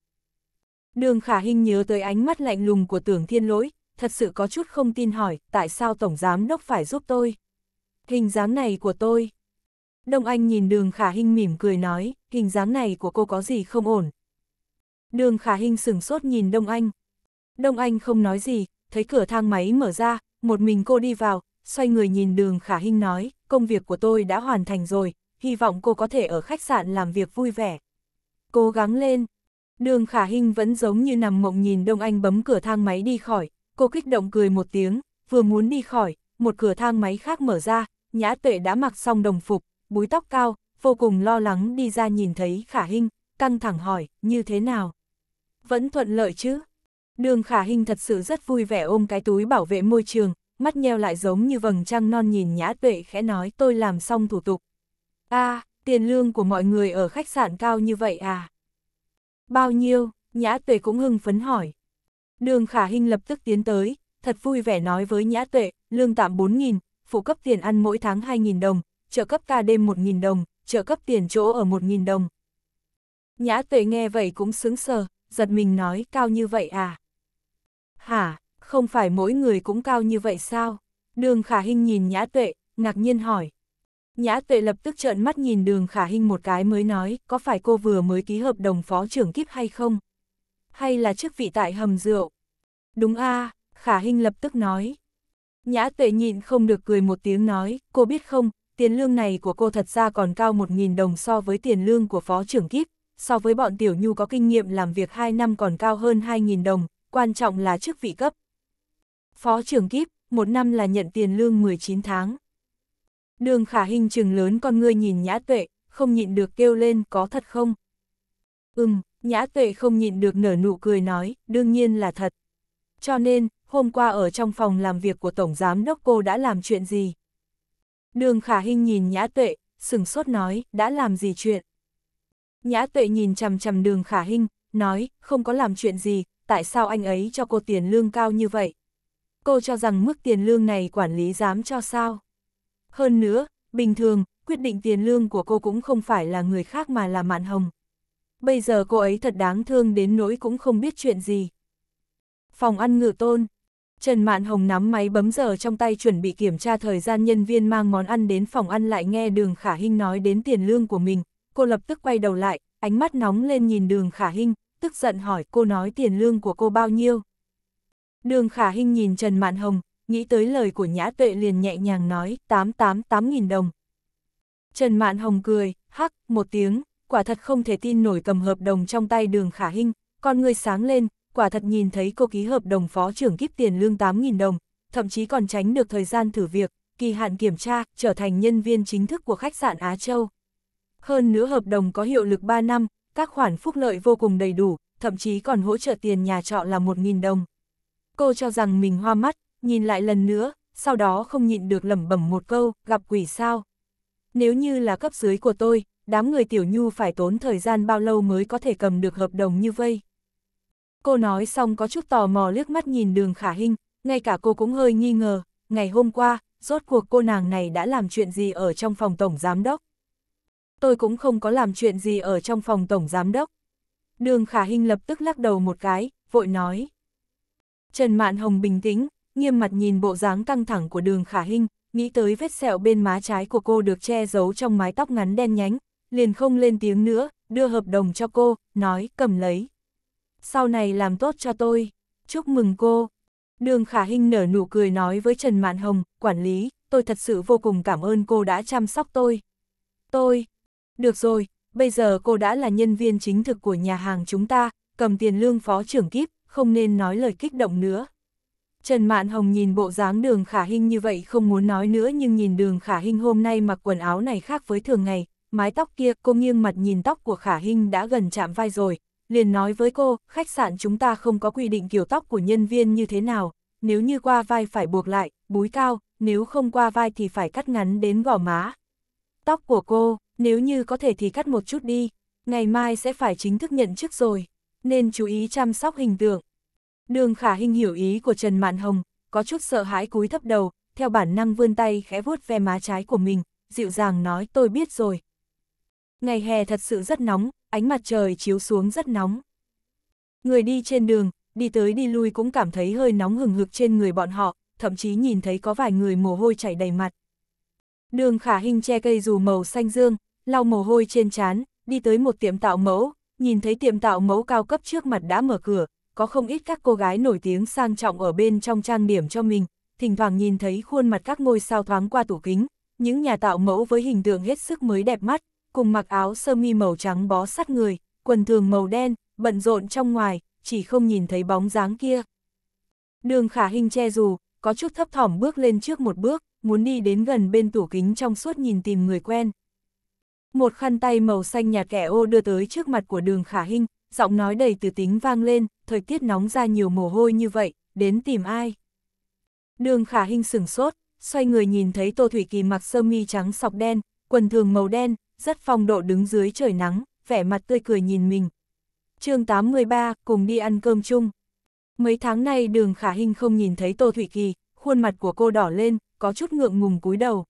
Đường khả hình nhớ tới ánh mắt lạnh lùng của tưởng thiên lỗi, thật sự có chút không tin hỏi, tại sao Tổng Giám Đốc phải giúp tôi? Hình dáng này của tôi. Đông Anh nhìn đường khả hình mỉm cười nói, hình dáng này của cô có gì không ổn. Đường khả hình sửng sốt nhìn Đông Anh. Đông Anh không nói gì, thấy cửa thang máy mở ra, một mình cô đi vào, xoay người nhìn đường khả hinh nói, công việc của tôi đã hoàn thành rồi, hy vọng cô có thể ở khách sạn làm việc vui vẻ. Cố gắng lên. Đường khả hinh vẫn giống như nằm mộng nhìn Đông Anh bấm cửa thang máy đi khỏi, cô kích động cười một tiếng, vừa muốn đi khỏi, một cửa thang máy khác mở ra, nhã tuệ đã mặc xong đồng phục, búi tóc cao, vô cùng lo lắng đi ra nhìn thấy khả hinh, căng thẳng hỏi, như thế nào? Vẫn thuận lợi chứ? Đường khả hình thật sự rất vui vẻ ôm cái túi bảo vệ môi trường, mắt nheo lại giống như vầng trăng non nhìn nhã tuệ khẽ nói tôi làm xong thủ tục. a à, tiền lương của mọi người ở khách sạn cao như vậy à? Bao nhiêu? Nhã tuệ cũng hưng phấn hỏi. Đường khả hình lập tức tiến tới, thật vui vẻ nói với nhã tuệ, lương tạm 4.000, phụ cấp tiền ăn mỗi tháng 2.000 đồng, trợ cấp ca đêm 1.000 đồng, trợ cấp tiền chỗ ở 1.000 đồng. Nhã tuệ nghe vậy cũng sướng sờ, giật mình nói cao như vậy à. Hả, không phải mỗi người cũng cao như vậy sao? Đường khả hình nhìn nhã tuệ, ngạc nhiên hỏi. Nhã tuệ lập tức trợn mắt nhìn đường khả hình một cái mới nói, có phải cô vừa mới ký hợp đồng phó trưởng kíp hay không? Hay là chức vị tại hầm rượu? Đúng a khả hình lập tức nói. Nhã tuệ nhịn không được cười một tiếng nói, cô biết không, tiền lương này của cô thật ra còn cao 1.000 đồng so với tiền lương của phó trưởng kíp, so với bọn tiểu nhu có kinh nghiệm làm việc 2 năm còn cao hơn 2.000 đồng, quan trọng là chức vị cấp. Phó trưởng kíp, một năm là nhận tiền lương 19 tháng. Đường khả hình trường lớn con ngươi nhìn nhã tuệ, không nhịn được kêu lên có thật không? Ừm, nhã tuệ không nhịn được nở nụ cười nói, đương nhiên là thật. Cho nên, hôm qua ở trong phòng làm việc của Tổng Giám Đốc cô đã làm chuyện gì? Đường khả hình nhìn nhã tuệ, sừng sốt nói, đã làm gì chuyện? Nhã tuệ nhìn chằm chằm đường khả hình, nói, không có làm chuyện gì, tại sao anh ấy cho cô tiền lương cao như vậy? Cô cho rằng mức tiền lương này quản lý dám cho sao? Hơn nữa, bình thường, quyết định tiền lương của cô cũng không phải là người khác mà là Mạn Hồng. Bây giờ cô ấy thật đáng thương đến nỗi cũng không biết chuyện gì. Phòng ăn ngự tôn. Trần Mạn Hồng nắm máy bấm giờ trong tay chuẩn bị kiểm tra thời gian nhân viên mang món ăn đến phòng ăn lại nghe đường Khả Hinh nói đến tiền lương của mình. Cô lập tức quay đầu lại, ánh mắt nóng lên nhìn đường Khả Hinh, tức giận hỏi cô nói tiền lương của cô bao nhiêu. Đường khả hình nhìn Trần Mạn Hồng, nghĩ tới lời của Nhã Tuệ liền nhẹ nhàng nói 888.000 đồng. Trần Mạn Hồng cười, hắc, một tiếng, quả thật không thể tin nổi cầm hợp đồng trong tay đường khả hình, con người sáng lên, quả thật nhìn thấy cô ký hợp đồng phó trưởng kiếp tiền lương 8.000 đồng, thậm chí còn tránh được thời gian thử việc, kỳ hạn kiểm tra, trở thành nhân viên chính thức của khách sạn Á Châu. Hơn nữa hợp đồng có hiệu lực 3 năm, các khoản phúc lợi vô cùng đầy đủ, thậm chí còn hỗ trợ tiền nhà trọ là 1.000 đồng. Cô cho rằng mình hoa mắt, nhìn lại lần nữa, sau đó không nhịn được lẩm bẩm một câu, gặp quỷ sao. Nếu như là cấp dưới của tôi, đám người tiểu nhu phải tốn thời gian bao lâu mới có thể cầm được hợp đồng như vây. Cô nói xong có chút tò mò liếc mắt nhìn đường khả hình, ngay cả cô cũng hơi nghi ngờ, ngày hôm qua, rốt cuộc cô nàng này đã làm chuyện gì ở trong phòng tổng giám đốc tôi cũng không có làm chuyện gì ở trong phòng tổng giám đốc. Đường Khả Hinh lập tức lắc đầu một cái, vội nói. Trần Mạn Hồng bình tĩnh, nghiêm mặt nhìn bộ dáng căng thẳng của đường Khả Hinh, nghĩ tới vết sẹo bên má trái của cô được che giấu trong mái tóc ngắn đen nhánh, liền không lên tiếng nữa, đưa hợp đồng cho cô, nói cầm lấy. Sau này làm tốt cho tôi, chúc mừng cô. Đường Khả Hinh nở nụ cười nói với Trần Mạn Hồng, quản lý, tôi thật sự vô cùng cảm ơn cô đã chăm sóc tôi. Tôi, được rồi, bây giờ cô đã là nhân viên chính thực của nhà hàng chúng ta, cầm tiền lương phó trưởng kíp, không nên nói lời kích động nữa. Trần Mạn Hồng nhìn bộ dáng đường khả hình như vậy không muốn nói nữa nhưng nhìn đường khả hình hôm nay mặc quần áo này khác với thường ngày, mái tóc kia cô nghiêng mặt nhìn tóc của khả hình đã gần chạm vai rồi, liền nói với cô, khách sạn chúng ta không có quy định kiểu tóc của nhân viên như thế nào, nếu như qua vai phải buộc lại, búi cao, nếu không qua vai thì phải cắt ngắn đến gò má. Tóc của cô, nếu như có thể thì cắt một chút đi, ngày mai sẽ phải chính thức nhận chức rồi, nên chú ý chăm sóc hình tượng. Đường khả hình hiểu ý của Trần Mạn Hồng, có chút sợ hãi cúi thấp đầu, theo bản năng vươn tay khẽ vuốt ve má trái của mình, dịu dàng nói tôi biết rồi. Ngày hè thật sự rất nóng, ánh mặt trời chiếu xuống rất nóng. Người đi trên đường, đi tới đi lui cũng cảm thấy hơi nóng hừng hực trên người bọn họ, thậm chí nhìn thấy có vài người mồ hôi chảy đầy mặt. Đường khả hình che cây dù màu xanh dương, lau mồ hôi trên chán đi tới một tiệm tạo mẫu, nhìn thấy tiệm tạo mẫu cao cấp trước mặt đã mở cửa, có không ít các cô gái nổi tiếng sang trọng ở bên trong trang điểm cho mình, thỉnh thoảng nhìn thấy khuôn mặt các ngôi sao thoáng qua tủ kính, những nhà tạo mẫu với hình tượng hết sức mới đẹp mắt, cùng mặc áo sơ mi màu trắng bó sát người, quần thường màu đen, bận rộn trong ngoài, chỉ không nhìn thấy bóng dáng kia. Đường khả hình che dù, có chút thấp thỏm bước lên trước một bước, muốn đi đến gần bên tủ kính trong suốt nhìn tìm người quen. Một khăn tay màu xanh nhạt kẻ ô đưa tới trước mặt của đường khả hinh, giọng nói đầy từ tính vang lên, thời tiết nóng ra nhiều mồ hôi như vậy, đến tìm ai. Đường khả hinh sửng sốt, xoay người nhìn thấy Tô Thủy Kỳ mặc sơ mi trắng sọc đen, quần thường màu đen, rất phong độ đứng dưới trời nắng, vẻ mặt tươi cười nhìn mình. chương 83, cùng đi ăn cơm chung. Mấy tháng nay đường khả hình không nhìn thấy Tô Thủy Kỳ, khuôn mặt của cô đỏ lên, có chút ngượng ngùng cúi đầu.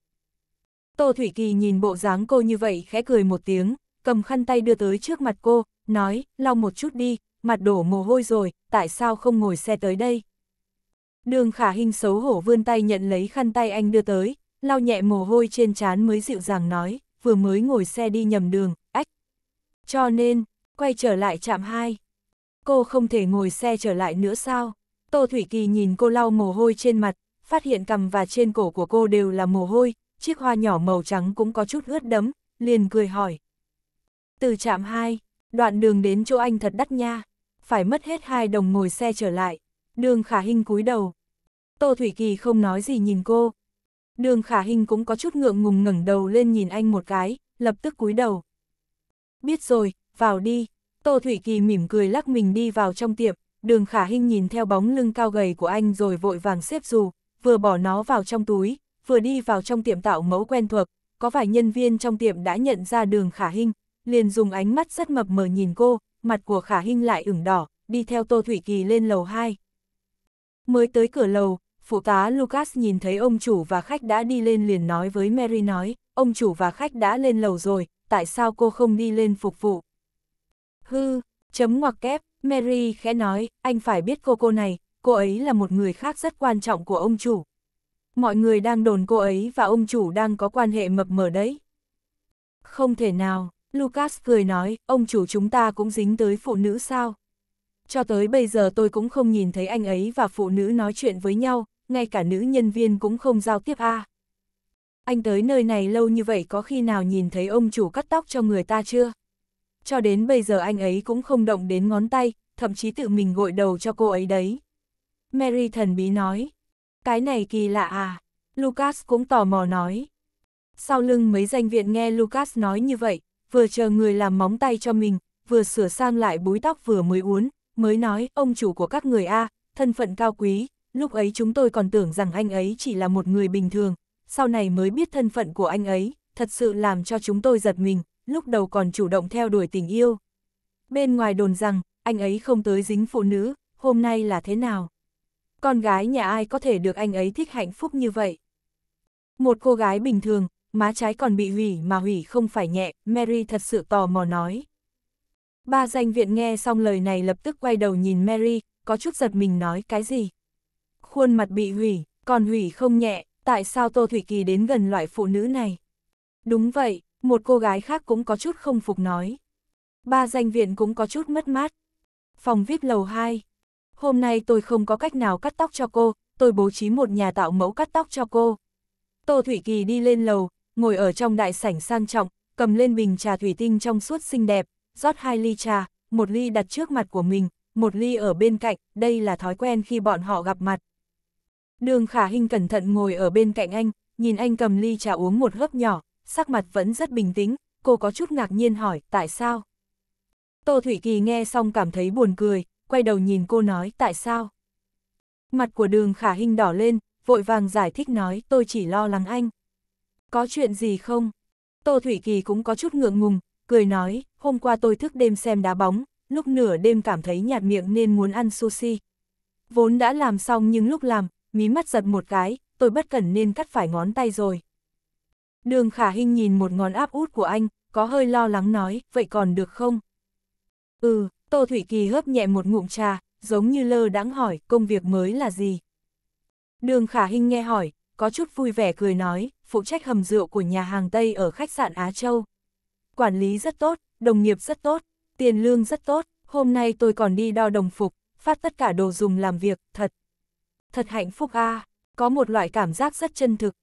Tô Thủy Kỳ nhìn bộ dáng cô như vậy khẽ cười một tiếng, cầm khăn tay đưa tới trước mặt cô, nói, lau một chút đi, mặt đổ mồ hôi rồi, tại sao không ngồi xe tới đây? Đường khả hình xấu hổ vươn tay nhận lấy khăn tay anh đưa tới, lau nhẹ mồ hôi trên trán mới dịu dàng nói, vừa mới ngồi xe đi nhầm đường, ách. Cho nên, quay trở lại trạm 2 cô không thể ngồi xe trở lại nữa sao? Tô Thủy Kỳ nhìn cô lau mồ hôi trên mặt, phát hiện cầm và trên cổ của cô đều là mồ hôi, chiếc hoa nhỏ màu trắng cũng có chút ướt đấm, liền cười hỏi. Từ trạm 2, đoạn đường đến chỗ anh thật đắt nha, phải mất hết hai đồng ngồi xe trở lại. Đường Khả Hinh cúi đầu. Tô Thủy Kỳ không nói gì nhìn cô. Đường Khả Hinh cũng có chút ngượng ngùng ngẩng đầu lên nhìn anh một cái, lập tức cúi đầu. Biết rồi, vào đi, Tô Thủy Kỳ mỉm cười lắc mình đi vào trong tiệm, đường khả hinh nhìn theo bóng lưng cao gầy của anh rồi vội vàng xếp dù, vừa bỏ nó vào trong túi, vừa đi vào trong tiệm tạo mẫu quen thuộc, có vài nhân viên trong tiệm đã nhận ra đường khả hinh, liền dùng ánh mắt rất mập mờ nhìn cô, mặt của khả hinh lại ửng đỏ, đi theo Tô Thủy Kỳ lên lầu 2. Mới tới cửa lầu, phụ tá Lucas nhìn thấy ông chủ và khách đã đi lên liền nói với Mary nói, ông chủ và khách đã lên lầu rồi, tại sao cô không đi lên phục vụ? Hư, chấm ngoặc kép, Mary khẽ nói, anh phải biết cô cô này, cô ấy là một người khác rất quan trọng của ông chủ. Mọi người đang đồn cô ấy và ông chủ đang có quan hệ mập mờ đấy. Không thể nào, Lucas cười nói, ông chủ chúng ta cũng dính tới phụ nữ sao? Cho tới bây giờ tôi cũng không nhìn thấy anh ấy và phụ nữ nói chuyện với nhau, ngay cả nữ nhân viên cũng không giao tiếp a. À. Anh tới nơi này lâu như vậy có khi nào nhìn thấy ông chủ cắt tóc cho người ta chưa? cho đến bây giờ anh ấy cũng không động đến ngón tay, thậm chí tự mình gội đầu cho cô ấy đấy. Mary thần bí nói, cái này kỳ lạ à, Lucas cũng tò mò nói. Sau lưng mấy danh viện nghe Lucas nói như vậy, vừa chờ người làm móng tay cho mình, vừa sửa sang lại búi tóc vừa mới uốn, mới nói ông chủ của các người A, à, thân phận cao quý, lúc ấy chúng tôi còn tưởng rằng anh ấy chỉ là một người bình thường, sau này mới biết thân phận của anh ấy, thật sự làm cho chúng tôi giật mình, lúc đầu còn chủ động theo đuổi tình yêu. Bên ngoài đồn rằng, anh ấy không tới dính phụ nữ, hôm nay là thế nào? Con gái nhà ai có thể được anh ấy thích hạnh phúc như vậy? Một cô gái bình thường, má trái còn bị hủy mà hủy không phải nhẹ, Mary thật sự tò mò nói. Ba danh viện nghe xong lời này lập tức quay đầu nhìn Mary, có chút giật mình nói cái gì? Khuôn mặt bị hủy, còn hủy không nhẹ, tại sao Tô Thủy Kỳ đến gần loại phụ nữ này? Đúng vậy, một cô gái khác cũng có chút không phục nói. Ba danh viện cũng có chút mất mát. Phòng VIP lầu 2. Hôm nay tôi không có cách nào cắt tóc cho cô, tôi bố trí một nhà tạo mẫu cắt tóc cho cô. Tô Thủy Kỳ đi lên lầu, ngồi ở trong đại sảnh sang trọng, cầm lên bình trà thủy tinh trong suốt xinh đẹp, rót hai ly trà, một ly đặt trước mặt của mình, một ly ở bên cạnh, đây là thói quen khi bọn họ gặp mặt. Đường Khả Hinh cẩn thận ngồi ở bên cạnh anh, nhìn anh cầm ly trà uống một hớp nhỏ, sắc mặt vẫn rất bình tĩnh, cô có chút ngạc nhiên hỏi, tại sao? Tô Thủy Kỳ nghe xong cảm thấy buồn cười, quay đầu nhìn cô nói, tại sao? Mặt của đường khả hình đỏ lên, vội vàng giải thích nói, tôi chỉ lo lắng anh. Có chuyện gì không? Tô Thủy Kỳ cũng có chút ngượng ngùng, cười nói, hôm qua tôi thức đêm xem đá bóng, lúc nửa đêm cảm thấy nhạt miệng nên muốn ăn sushi. Vốn đã làm xong nhưng lúc làm, mí mắt giật một cái, tôi bất cẩn nên cắt phải ngón tay rồi. Đường khả hình nhìn một ngón áp út của anh, có hơi lo lắng nói, vậy còn được không? Ừ, Tô Thủy Kỳ hớp nhẹ một ngụm trà, giống như lơ đãng hỏi, công việc mới là gì? Đường khả hình nghe hỏi, có chút vui vẻ cười nói, phụ trách hầm rượu của nhà hàng Tây ở khách sạn Á Châu. Quản lý rất tốt, đồng nghiệp rất tốt, tiền lương rất tốt, hôm nay tôi còn đi đo đồng phục, phát tất cả đồ dùng làm việc, thật. Thật hạnh phúc a à, có một loại cảm giác rất chân thực.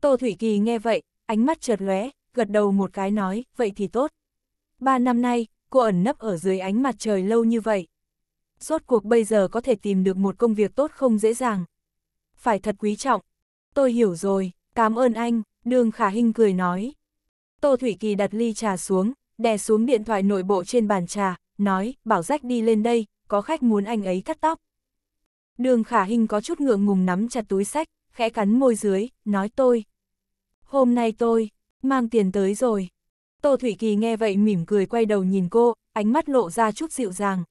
Tô Thủy Kỳ nghe vậy, ánh mắt chợt lóe, gật đầu một cái nói, vậy thì tốt. Ba năm nay, cô ẩn nấp ở dưới ánh mặt trời lâu như vậy. Rốt cuộc bây giờ có thể tìm được một công việc tốt không dễ dàng. Phải thật quý trọng. Tôi hiểu rồi, cảm ơn anh, đường khả Hinh cười nói. Tô Thủy Kỳ đặt ly trà xuống, đè xuống điện thoại nội bộ trên bàn trà, nói, bảo rách đi lên đây, có khách muốn anh ấy cắt tóc. Đường khả Hinh có chút ngượng ngùng nắm chặt túi sách, khẽ cắn môi dưới, nói tôi. Hôm nay tôi, mang tiền tới rồi. Tô Thủy Kỳ nghe vậy mỉm cười quay đầu nhìn cô, ánh mắt lộ ra chút dịu dàng.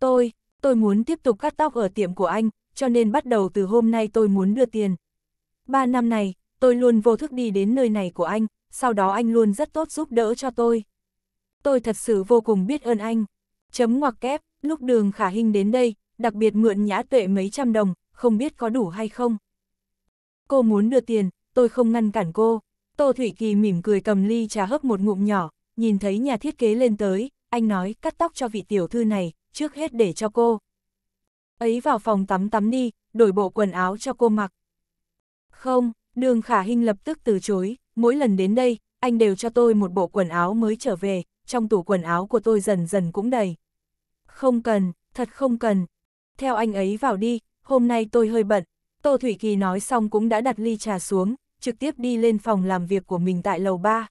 Tôi, tôi muốn tiếp tục cắt tóc ở tiệm của anh, cho nên bắt đầu từ hôm nay tôi muốn đưa tiền. Ba năm này, tôi luôn vô thức đi đến nơi này của anh, sau đó anh luôn rất tốt giúp đỡ cho tôi. Tôi thật sự vô cùng biết ơn anh. Chấm ngoặc kép, lúc đường khả hình đến đây, đặc biệt mượn nhã tuệ mấy trăm đồng, không biết có đủ hay không cô muốn đưa tiền, tôi không ngăn cản cô. Tô Thủy Kỳ mỉm cười cầm ly trà hấp một ngụm nhỏ, nhìn thấy nhà thiết kế lên tới, anh nói cắt tóc cho vị tiểu thư này, trước hết để cho cô. Ấy vào phòng tắm tắm đi, đổi bộ quần áo cho cô mặc. Không, đường khả hình lập tức từ chối, mỗi lần đến đây, anh đều cho tôi một bộ quần áo mới trở về, trong tủ quần áo của tôi dần dần cũng đầy. Không cần, thật không cần. Theo anh ấy vào đi, hôm nay tôi hơi bận, Tô Thủy Kỳ nói xong cũng đã đặt ly trà xuống, trực tiếp đi lên phòng làm việc của mình tại lầu 3.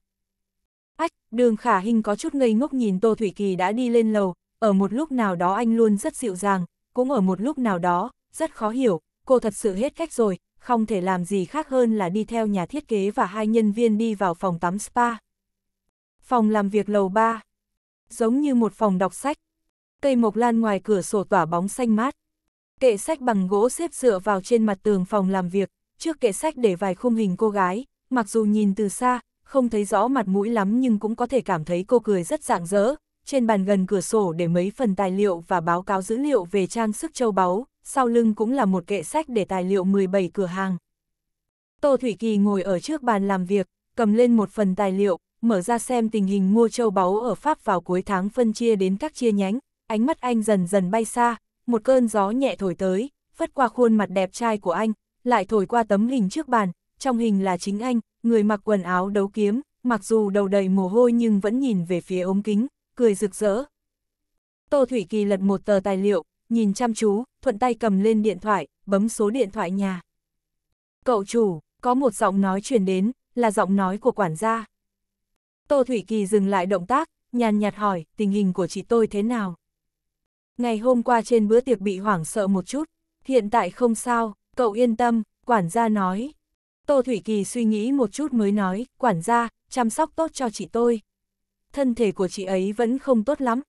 Ách, đường khả hình có chút ngây ngốc nhìn Tô Thủy Kỳ đã đi lên lầu, ở một lúc nào đó anh luôn rất dịu dàng, cũng ở một lúc nào đó, rất khó hiểu, cô thật sự hết cách rồi, không thể làm gì khác hơn là đi theo nhà thiết kế và hai nhân viên đi vào phòng tắm spa. Phòng làm việc lầu 3 Giống như một phòng đọc sách, cây mộc lan ngoài cửa sổ tỏa bóng xanh mát, Kệ sách bằng gỗ xếp dựa vào trên mặt tường phòng làm việc, trước kệ sách để vài khung hình cô gái, mặc dù nhìn từ xa, không thấy rõ mặt mũi lắm nhưng cũng có thể cảm thấy cô cười rất rạng rỡ. Trên bàn gần cửa sổ để mấy phần tài liệu và báo cáo dữ liệu về trang sức châu báu, sau lưng cũng là một kệ sách để tài liệu 17 cửa hàng. Tô Thủy Kỳ ngồi ở trước bàn làm việc, cầm lên một phần tài liệu, mở ra xem tình hình mua châu báu ở Pháp vào cuối tháng phân chia đến các chia nhánh, ánh mắt anh dần dần bay xa, một cơn gió nhẹ thổi tới, phất qua khuôn mặt đẹp trai của anh, lại thổi qua tấm hình trước bàn, trong hình là chính anh, người mặc quần áo đấu kiếm, mặc dù đầu đầy mồ hôi nhưng vẫn nhìn về phía ống kính, cười rực rỡ. Tô Thủy Kỳ lật một tờ tài liệu, nhìn chăm chú, thuận tay cầm lên điện thoại, bấm số điện thoại nhà. Cậu chủ, có một giọng nói truyền đến, là giọng nói của quản gia. Tô Thủy Kỳ dừng lại động tác, nhàn nhạt hỏi, tình hình của chị tôi thế nào? ngày hôm qua trên bữa tiệc bị hoảng sợ một chút, hiện tại không sao, cậu yên tâm, quản gia nói. Tô Thủy Kỳ suy nghĩ một chút mới nói, quản gia, chăm sóc tốt cho chị tôi. Thân thể của chị ấy vẫn không tốt lắm.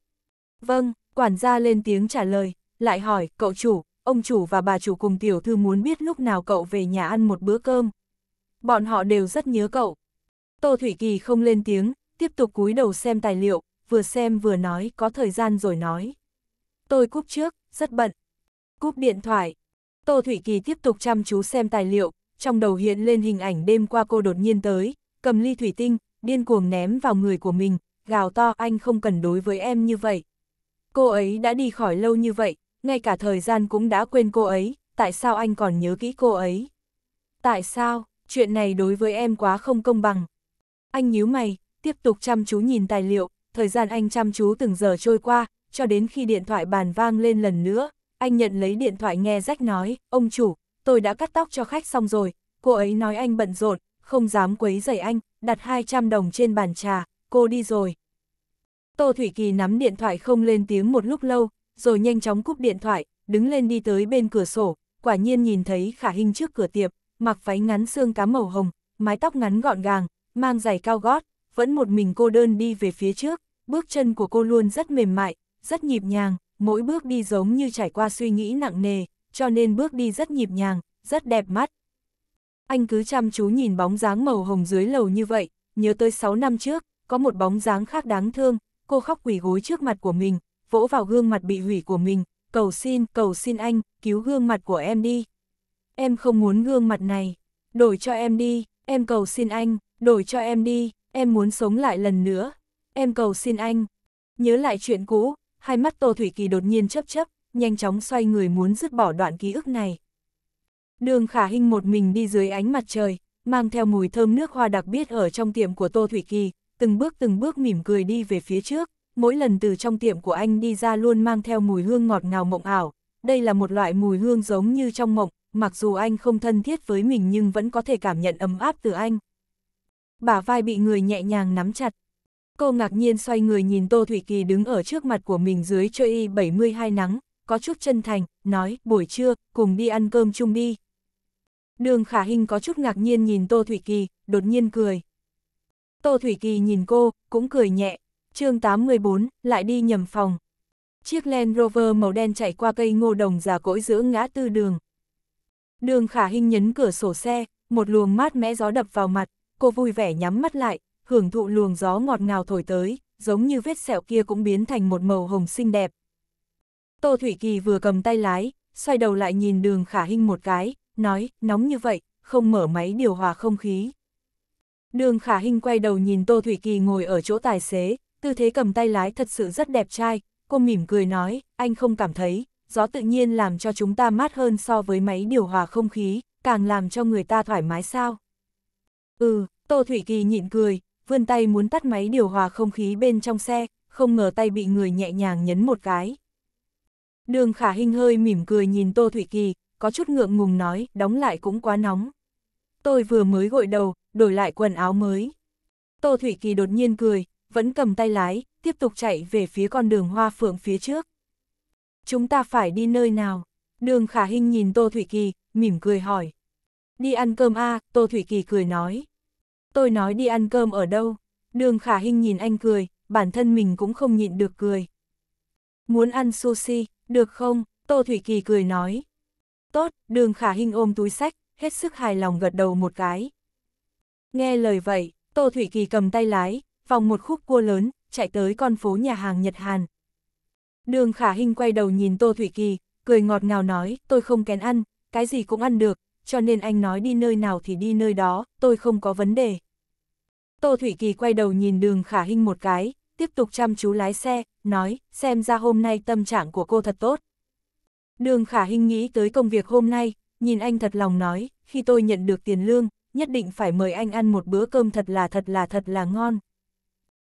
Vâng, quản gia lên tiếng trả lời, lại hỏi, cậu chủ, ông chủ và bà chủ cùng tiểu thư muốn biết lúc nào cậu về nhà ăn một bữa cơm. Bọn họ đều rất nhớ cậu. Tô Thủy Kỳ không lên tiếng, tiếp tục cúi đầu xem tài liệu, vừa xem vừa nói, có thời gian rồi nói tôi cúp trước, rất bận. Cúp điện thoại. Tô Thủy Kỳ tiếp tục chăm chú xem tài liệu, trong đầu hiện lên hình ảnh đêm qua cô đột nhiên tới, cầm ly thủy tinh, điên cuồng ném vào người của mình, gào to anh không cần đối với em như vậy. Cô ấy đã đi khỏi lâu như vậy, ngay cả thời gian cũng đã quên cô ấy, tại sao anh còn nhớ kỹ cô ấy? Tại sao, chuyện này đối với em quá không công bằng. Anh nhíu mày, tiếp tục chăm chú nhìn tài liệu, thời gian anh chăm chú từng giờ trôi qua, cho đến khi điện thoại bàn vang lên lần nữa, anh nhận lấy điện thoại nghe rách nói, ông chủ, tôi đã cắt tóc cho khách xong rồi, cô ấy nói anh bận rộn, không dám quấy rầy anh, đặt 200 đồng trên bàn trà, cô đi rồi. Tô Thủy Kỳ nắm điện thoại không lên tiếng một lúc lâu, rồi nhanh chóng cúp điện thoại, đứng lên đi tới bên cửa sổ, quả nhiên nhìn thấy khả hình trước cửa tiệp, mặc váy ngắn xương cá màu hồng, mái tóc ngắn gọn gàng, mang giày cao gót, vẫn một mình cô đơn đi về phía trước, bước chân của cô luôn rất mềm mại, rất nhịp nhàng, mỗi bước đi giống như trải qua suy nghĩ nặng nề, cho nên bước đi rất nhịp nhàng, rất đẹp mắt. Anh cứ chăm chú nhìn bóng dáng màu hồng dưới lầu như vậy, nhớ tới 6 năm trước, có một bóng dáng khác đáng thương, cô khóc quỳ gối trước mặt của mình, vỗ vào gương mặt bị hủy của mình, cầu xin, cầu xin anh, cứu gương mặt của em đi. Em không muốn gương mặt này, đổi cho em đi, em cầu xin anh, đổi cho em đi, em muốn sống lại lần nữa, em cầu xin anh. Nhớ lại chuyện cũ, hai mắt Tô Thủy Kỳ đột nhiên chấp chấp, nhanh chóng xoay người muốn dứt bỏ đoạn ký ức này. Đường khả hình một mình đi dưới ánh mặt trời, mang theo mùi thơm nước hoa đặc biệt ở trong tiệm của Tô Thủy Kỳ, từng bước từng bước mỉm cười đi về phía trước, mỗi lần từ trong tiệm của anh đi ra luôn mang theo mùi hương ngọt ngào mộng ảo. Đây là một loại mùi hương giống như trong mộng, mặc dù anh không thân thiết với mình nhưng vẫn có thể cảm nhận ấm áp từ anh. Bả vai bị người nhẹ nhàng nắm chặt, Cô ngạc nhiên xoay người nhìn Tô Thủy Kỳ đứng ở trước mặt của mình dưới chơi y 72 nắng, có chút chân thành, nói, buổi trưa, cùng đi ăn cơm chung đi. Đường Khả Hinh có chút ngạc nhiên nhìn Tô Thủy Kỳ, đột nhiên cười. Tô Thủy Kỳ nhìn cô, cũng cười nhẹ, chương 814, lại đi nhầm phòng. Chiếc Land Rover màu đen chạy qua cây ngô đồng già cỗi giữa ngã tư đường. Đường Khả Hinh nhấn cửa sổ xe, một luồng mát mẽ gió đập vào mặt, cô vui vẻ nhắm mắt lại, hưởng thụ luồng gió ngọt ngào thổi tới, giống như vết sẹo kia cũng biến thành một màu hồng xinh đẹp. Tô Thủy Kỳ vừa cầm tay lái, xoay đầu lại nhìn đường khả hình một cái, nói, nóng như vậy, không mở máy điều hòa không khí. Đường khả hình quay đầu nhìn Tô Thủy Kỳ ngồi ở chỗ tài xế, tư thế cầm tay lái thật sự rất đẹp trai, cô mỉm cười nói, anh không cảm thấy, gió tự nhiên làm cho chúng ta mát hơn so với máy điều hòa không khí, càng làm cho người ta thoải mái sao. Ừ, Tô Thủy Kỳ nhịn cười, vươn tay muốn tắt máy điều hòa không khí bên trong xe, không ngờ tay bị người nhẹ nhàng nhấn một cái. Đường khả hình hơi mỉm cười nhìn Tô Thủy Kỳ, có chút ngượng ngùng nói, đóng lại cũng quá nóng. Tôi vừa mới gội đầu, đổi lại quần áo mới. Tô Thủy Kỳ đột nhiên cười, vẫn cầm tay lái, tiếp tục chạy về phía con đường hoa phượng phía trước. Chúng ta phải đi nơi nào? Đường khả hình nhìn Tô Thủy Kỳ, mỉm cười hỏi. Đi ăn cơm a à, Tô Thủy Kỳ cười nói. Tôi nói đi ăn cơm ở đâu? Đường khả hình nhìn anh cười, bản thân mình cũng không nhịn được cười. Muốn ăn sushi, được không? Tô Thủy Kỳ cười nói. Tốt, đường khả hình ôm túi sách, hết sức hài lòng gật đầu một cái. Nghe lời vậy, Tô Thủy Kỳ cầm tay lái, vòng một khúc cua lớn, chạy tới con phố nhà hàng Nhật Hàn. Đường khả hình quay đầu nhìn Tô Thủy Kỳ, cười ngọt ngào nói, tôi không kén ăn, cái gì cũng ăn được, cho nên anh nói đi nơi nào thì đi nơi đó, tôi không có vấn đề. Tô Thủy Kỳ quay đầu nhìn đường khả hình một cái, tiếp tục chăm chú lái xe, nói, xem ra hôm nay tâm trạng của cô thật tốt. Đường khả hình nghĩ tới công việc hôm nay, nhìn anh thật lòng nói, khi tôi nhận được tiền lương, nhất định phải mời anh ăn một bữa cơm thật là thật là thật là ngon.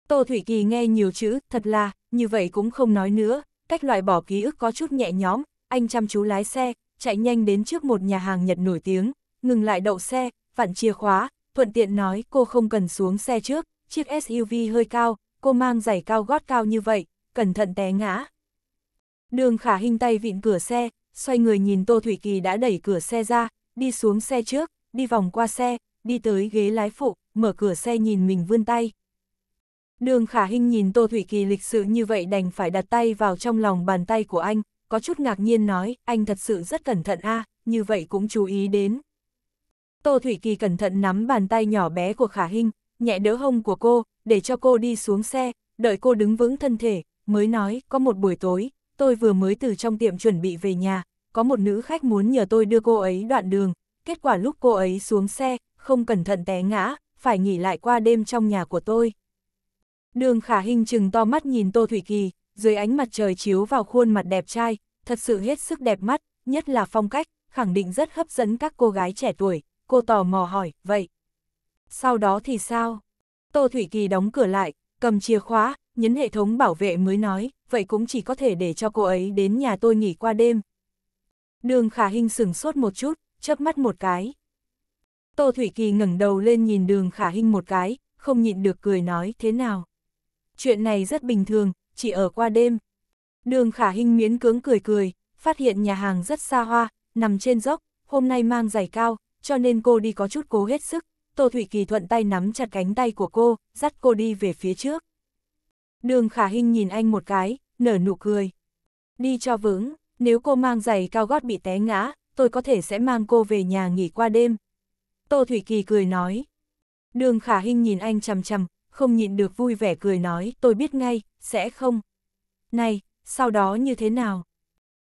Tô Thủy Kỳ nghe nhiều chữ, thật là, như vậy cũng không nói nữa, cách loại bỏ ký ức có chút nhẹ nhõm, anh chăm chú lái xe, chạy nhanh đến trước một nhà hàng Nhật nổi tiếng, ngừng lại đậu xe, vặn chìa khóa, thuận tiện nói cô không cần xuống xe trước, chiếc SUV hơi cao, cô mang giày cao gót cao như vậy, cẩn thận té ngã. Đường khả hình tay vịn cửa xe, xoay người nhìn Tô Thủy Kỳ đã đẩy cửa xe ra, đi xuống xe trước, đi vòng qua xe, đi tới ghế lái phụ, mở cửa xe nhìn mình vươn tay. Đường khả hình nhìn Tô Thủy Kỳ lịch sự như vậy đành phải đặt tay vào trong lòng bàn tay của anh, có chút ngạc nhiên nói, anh thật sự rất cẩn thận a à, như vậy cũng chú ý đến. Tô Thủy Kỳ cẩn thận nắm bàn tay nhỏ bé của Khả Hinh, nhẹ đỡ hông của cô, để cho cô đi xuống xe, đợi cô đứng vững thân thể, mới nói, có một buổi tối, tôi vừa mới từ trong tiệm chuẩn bị về nhà, có một nữ khách muốn nhờ tôi đưa cô ấy đoạn đường, kết quả lúc cô ấy xuống xe, không cẩn thận té ngã, phải nghỉ lại qua đêm trong nhà của tôi. Đường Khả Hinh chừng to mắt nhìn Tô Thủy Kỳ, dưới ánh mặt trời chiếu vào khuôn mặt đẹp trai, thật sự hết sức đẹp mắt, nhất là phong cách, khẳng định rất hấp dẫn các cô gái trẻ tuổi, cô tò mò hỏi, vậy. Sau đó thì sao? Tô Thủy Kỳ đóng cửa lại, cầm chìa khóa, nhấn hệ thống bảo vệ mới nói, vậy cũng chỉ có thể để cho cô ấy đến nhà tôi nghỉ qua đêm. Đường Khả Hinh sửng sốt một chút, chớp mắt một cái. Tô Thủy Kỳ ngẩng đầu lên nhìn đường Khả Hinh một cái, không nhịn được cười nói thế nào. Chuyện này rất bình thường, chỉ ở qua đêm. Đường khả hình miến cưỡng cười cười, phát hiện nhà hàng rất xa hoa, nằm trên dốc, hôm nay mang giày cao, cho nên cô đi có chút cố hết sức. Tô Thủy Kỳ thuận tay nắm chặt cánh tay của cô, dắt cô đi về phía trước. Đường khả hình nhìn anh một cái, nở nụ cười. Đi cho vững, nếu cô mang giày cao gót bị té ngã, tôi có thể sẽ mang cô về nhà nghỉ qua đêm. Tô Thủy Kỳ cười nói. Đường khả hình nhìn anh chằm chằm, không nhịn được vui vẻ cười nói, tôi biết ngay, sẽ không. Này, sau đó như thế nào?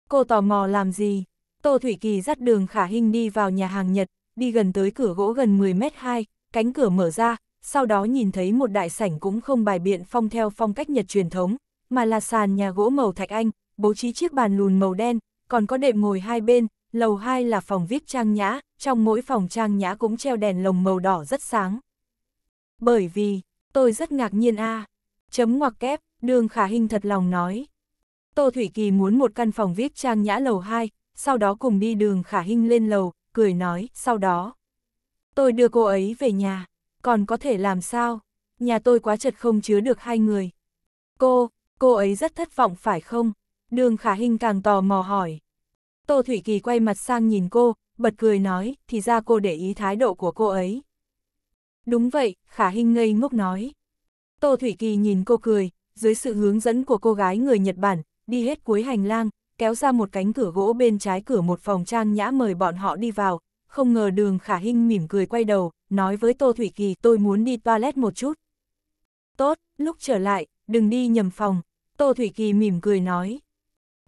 Cô tò mò làm gì? Tô Thủy Kỳ dắt đường khả hình đi vào nhà hàng Nhật, đi gần tới cửa gỗ gần 10 mét 2, cánh cửa mở ra, sau đó nhìn thấy một đại sảnh cũng không bài biện phong theo phong cách Nhật truyền thống, mà là sàn nhà gỗ màu thạch anh, bố trí chiếc bàn lùn màu đen, còn có đệm ngồi hai bên, lầu hai là phòng viết trang nhã, trong mỗi phòng trang nhã cũng treo đèn lồng màu đỏ rất sáng. Bởi vì, tôi rất ngạc nhiên a à. Chấm ngoặc kép, Đường Khả Hinh thật lòng nói. Tô Thủy Kỳ muốn một căn phòng viết trang nhã lầu 2, sau đó cùng đi đường Khả Hinh lên lầu, cười nói, sau đó. Tôi đưa cô ấy về nhà, còn có thể làm sao? Nhà tôi quá chật không chứa được hai người. Cô, cô ấy rất thất vọng phải không? Đường Khả Hinh càng tò mò hỏi. Tô Thủy Kỳ quay mặt sang nhìn cô, bật cười nói, thì ra cô để ý thái độ của cô ấy. Đúng vậy, Khả Hinh ngây ngốc nói. Tô Thủy Kỳ nhìn cô cười, dưới sự hướng dẫn của cô gái người Nhật Bản, đi hết cuối hành lang, kéo ra một cánh cửa gỗ bên trái cửa một phòng trang nhã mời bọn họ đi vào, không ngờ đường khả hinh mỉm cười quay đầu, nói với Tô Thủy Kỳ tôi muốn đi toilet một chút. Tốt, lúc trở lại, đừng đi nhầm phòng, Tô Thủy Kỳ mỉm cười nói.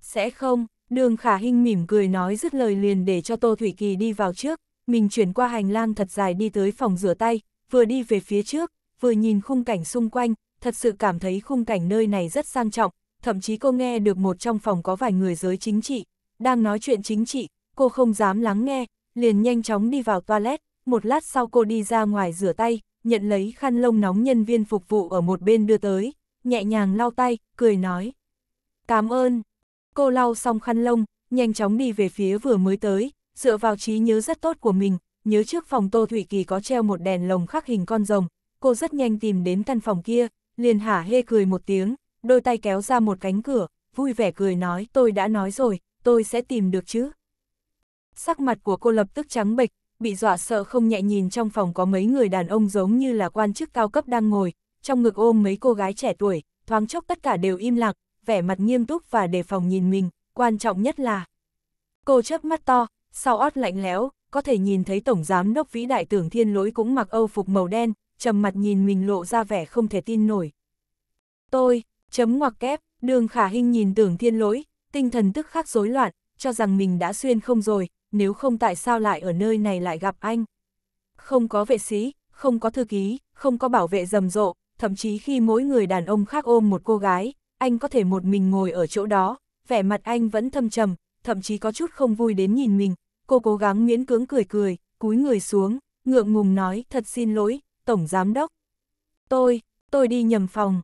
Sẽ không, đường khả hinh mỉm cười nói dứt lời liền để cho Tô Thủy Kỳ đi vào trước, mình chuyển qua hành lang thật dài đi tới phòng rửa tay, vừa đi về phía trước, vừa nhìn khung cảnh xung quanh, thật sự cảm thấy khung cảnh nơi này rất sang trọng, thậm chí cô nghe được một trong phòng có vài người giới chính trị, đang nói chuyện chính trị, cô không dám lắng nghe, liền nhanh chóng đi vào toilet, một lát sau cô đi ra ngoài rửa tay, nhận lấy khăn lông nóng nhân viên phục vụ ở một bên đưa tới, nhẹ nhàng lau tay, cười nói. Cảm ơn. Cô lau xong khăn lông, nhanh chóng đi về phía vừa mới tới, dựa vào trí nhớ rất tốt của mình, nhớ trước phòng Tô Thủy Kỳ có treo một đèn lồng khắc hình con rồng, cô rất nhanh tìm đến căn phòng kia, liền hả hê cười một tiếng, đôi tay kéo ra một cánh cửa, vui vẻ cười nói tôi đã nói rồi, tôi sẽ tìm được chứ. Sắc mặt của cô lập tức trắng bệch, bị dọa sợ không nhẹ nhìn trong phòng có mấy người đàn ông giống như là quan chức cao cấp đang ngồi, trong ngực ôm mấy cô gái trẻ tuổi, thoáng chốc tất cả đều im lặng, vẻ mặt nghiêm túc và đề phòng nhìn mình, quan trọng nhất là. Cô chớp mắt to, sau ót lạnh lẽo, có thể nhìn thấy tổng giám đốc vĩ đại tưởng thiên lỗi cũng mặc âu phục màu đen, trầm mặt nhìn mình lộ ra vẻ không thể tin nổi. Tôi, chấm ngoặc kép, đường khả hình nhìn tưởng thiên lỗi, tinh thần tức khắc rối loạn, cho rằng mình đã xuyên không rồi, nếu không tại sao lại ở nơi này lại gặp anh. Không có vệ sĩ, không có thư ký, không có bảo vệ rầm rộ, thậm chí khi mỗi người đàn ông khác ôm một cô gái, anh có thể một mình ngồi ở chỗ đó, vẻ mặt anh vẫn thâm trầm, thậm chí có chút không vui đến nhìn mình, cô cố gắng miễn cưỡng cười cười, cúi người xuống, ngượng ngùng nói thật xin lỗi, Tổng Giám Đốc. Tôi, tôi đi nhầm phòng.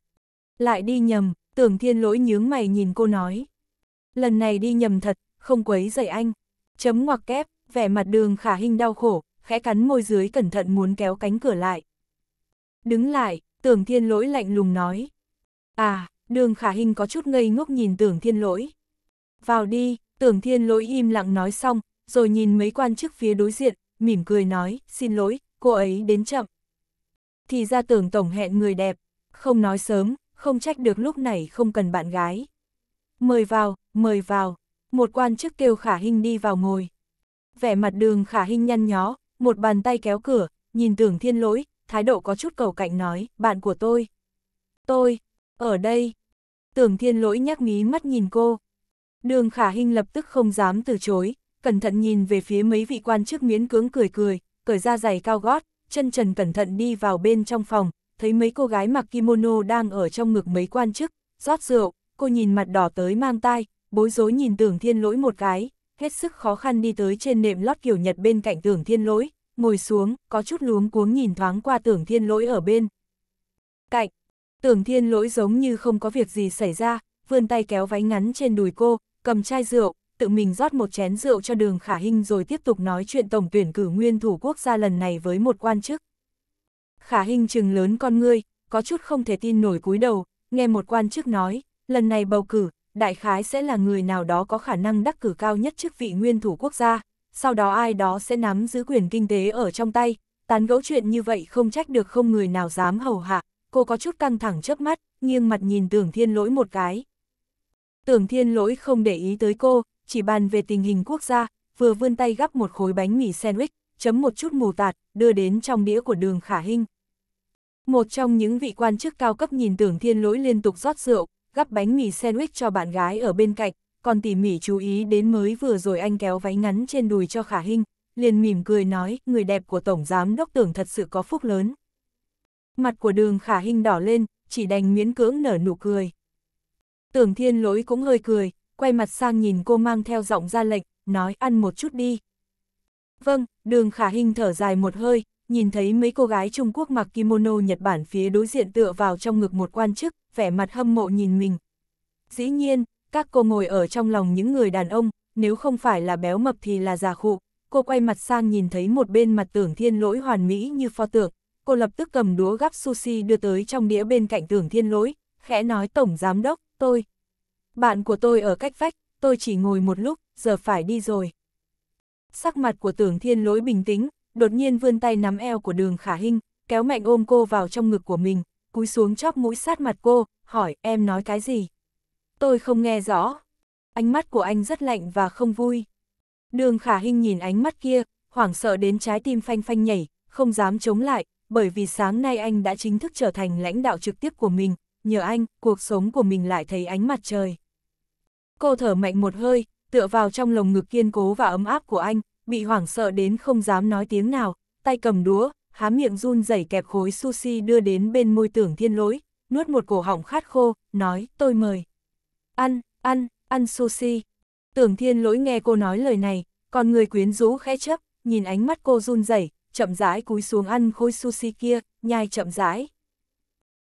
Lại đi nhầm, tưởng thiên lỗi nhướng mày nhìn cô nói. Lần này đi nhầm thật, không quấy dậy anh. Chấm ngoặc kép, vẻ mặt đường khả hình đau khổ, khẽ cắn môi dưới cẩn thận muốn kéo cánh cửa lại. Đứng lại, tưởng thiên lỗi lạnh lùng nói. À, đường khả hình có chút ngây ngốc nhìn tưởng thiên lỗi. Vào đi, tưởng thiên lỗi im lặng nói xong, rồi nhìn mấy quan chức phía đối diện, mỉm cười nói, xin lỗi, cô ấy đến chậm thì ra tưởng tổng hẹn người đẹp, không nói sớm, không trách được lúc này không cần bạn gái. Mời vào, mời vào, một quan chức kêu khả Hinh đi vào ngồi. Vẻ mặt đường khả Hinh nhăn nhó, một bàn tay kéo cửa, nhìn tưởng thiên lỗi, thái độ có chút cầu cạnh nói, bạn của tôi. Tôi, ở đây. Tưởng thiên lỗi nhắc mí mắt nhìn cô. Đường khả Hinh lập tức không dám từ chối, cẩn thận nhìn về phía mấy vị quan chức miễn cưỡng cười cười, cởi ra giày cao gót, chân trần cẩn thận đi vào bên trong phòng, thấy mấy cô gái mặc kimono đang ở trong ngực mấy quan chức, rót rượu, cô nhìn mặt đỏ tới mang tai, bối rối nhìn tưởng thiên lỗi một cái, hết sức khó khăn đi tới trên nệm lót kiểu nhật bên cạnh tưởng thiên lỗi, ngồi xuống, có chút luống cuống nhìn thoáng qua tưởng thiên lỗi ở bên. Cạnh, tưởng thiên lỗi giống như không có việc gì xảy ra, vươn tay kéo váy ngắn trên đùi cô, cầm chai rượu, tự mình rót một chén rượu cho đường khả hinh rồi tiếp tục nói chuyện tổng tuyển cử nguyên thủ quốc gia lần này với một quan chức. Khả hinh chừng lớn con ngươi, có chút không thể tin nổi cúi đầu, nghe một quan chức nói, lần này bầu cử, đại khái sẽ là người nào đó có khả năng đắc cử cao nhất chức vị nguyên thủ quốc gia, sau đó ai đó sẽ nắm giữ quyền kinh tế ở trong tay, tán gẫu chuyện như vậy không trách được không người nào dám hầu hạ, cô có chút căng thẳng chớp mắt, nghiêng mặt nhìn tưởng thiên lỗi một cái. Tưởng thiên lỗi không để ý tới cô, chỉ bàn về tình hình quốc gia, vừa vươn tay gắp một khối bánh mì sandwich, chấm một chút mù tạt, đưa đến trong đĩa của đường khả hinh. Một trong những vị quan chức cao cấp nhìn tưởng thiên lỗi liên tục rót rượu, gắp bánh mì sandwich cho bạn gái ở bên cạnh, còn tỉ mỉ chú ý đến mới vừa rồi anh kéo váy ngắn trên đùi cho khả hinh, liền mỉm cười nói, người đẹp của Tổng Giám Đốc tưởng thật sự có phúc lớn. Mặt của đường khả hinh đỏ lên, chỉ đành miễn cưỡng nở nụ cười. Tưởng thiên lỗi cũng hơi cười, quay mặt sang nhìn cô mang theo giọng ra lệnh, nói ăn một chút đi. Vâng, đường khả hình thở dài một hơi, nhìn thấy mấy cô gái Trung Quốc mặc kimono Nhật Bản phía đối diện tựa vào trong ngực một quan chức, vẻ mặt hâm mộ nhìn mình. Dĩ nhiên, các cô ngồi ở trong lòng những người đàn ông, nếu không phải là béo mập thì là già khụ. Cô quay mặt sang nhìn thấy một bên mặt tưởng thiên lỗi hoàn mỹ như pho tượng, cô lập tức cầm đũa gắp sushi đưa tới trong đĩa bên cạnh tưởng thiên lỗi, khẽ nói tổng giám đốc, tôi bạn của tôi ở cách vách, tôi chỉ ngồi một lúc, giờ phải đi rồi. Sắc mặt của tưởng thiên lỗi bình tĩnh, đột nhiên vươn tay nắm eo của đường khả hinh, kéo mạnh ôm cô vào trong ngực của mình, cúi xuống chóp mũi sát mặt cô, hỏi em nói cái gì. Tôi không nghe rõ. Ánh mắt của anh rất lạnh và không vui. Đường khả hinh nhìn ánh mắt kia, hoảng sợ đến trái tim phanh phanh nhảy, không dám chống lại, bởi vì sáng nay anh đã chính thức trở thành lãnh đạo trực tiếp của mình, nhờ anh, cuộc sống của mình lại thấy ánh mặt trời. Cô thở mạnh một hơi, tựa vào trong lồng ngực kiên cố và ấm áp của anh, bị hoảng sợ đến không dám nói tiếng nào, tay cầm đũa, há miệng run rẩy kẹp khối sushi đưa đến bên môi tưởng thiên lỗi, nuốt một cổ họng khát khô, nói, tôi mời. Ăn, ăn, ăn sushi. Tưởng thiên lỗi nghe cô nói lời này, còn người quyến rũ khẽ chấp, nhìn ánh mắt cô run rẩy chậm rãi cúi xuống ăn khối sushi kia, nhai chậm rãi.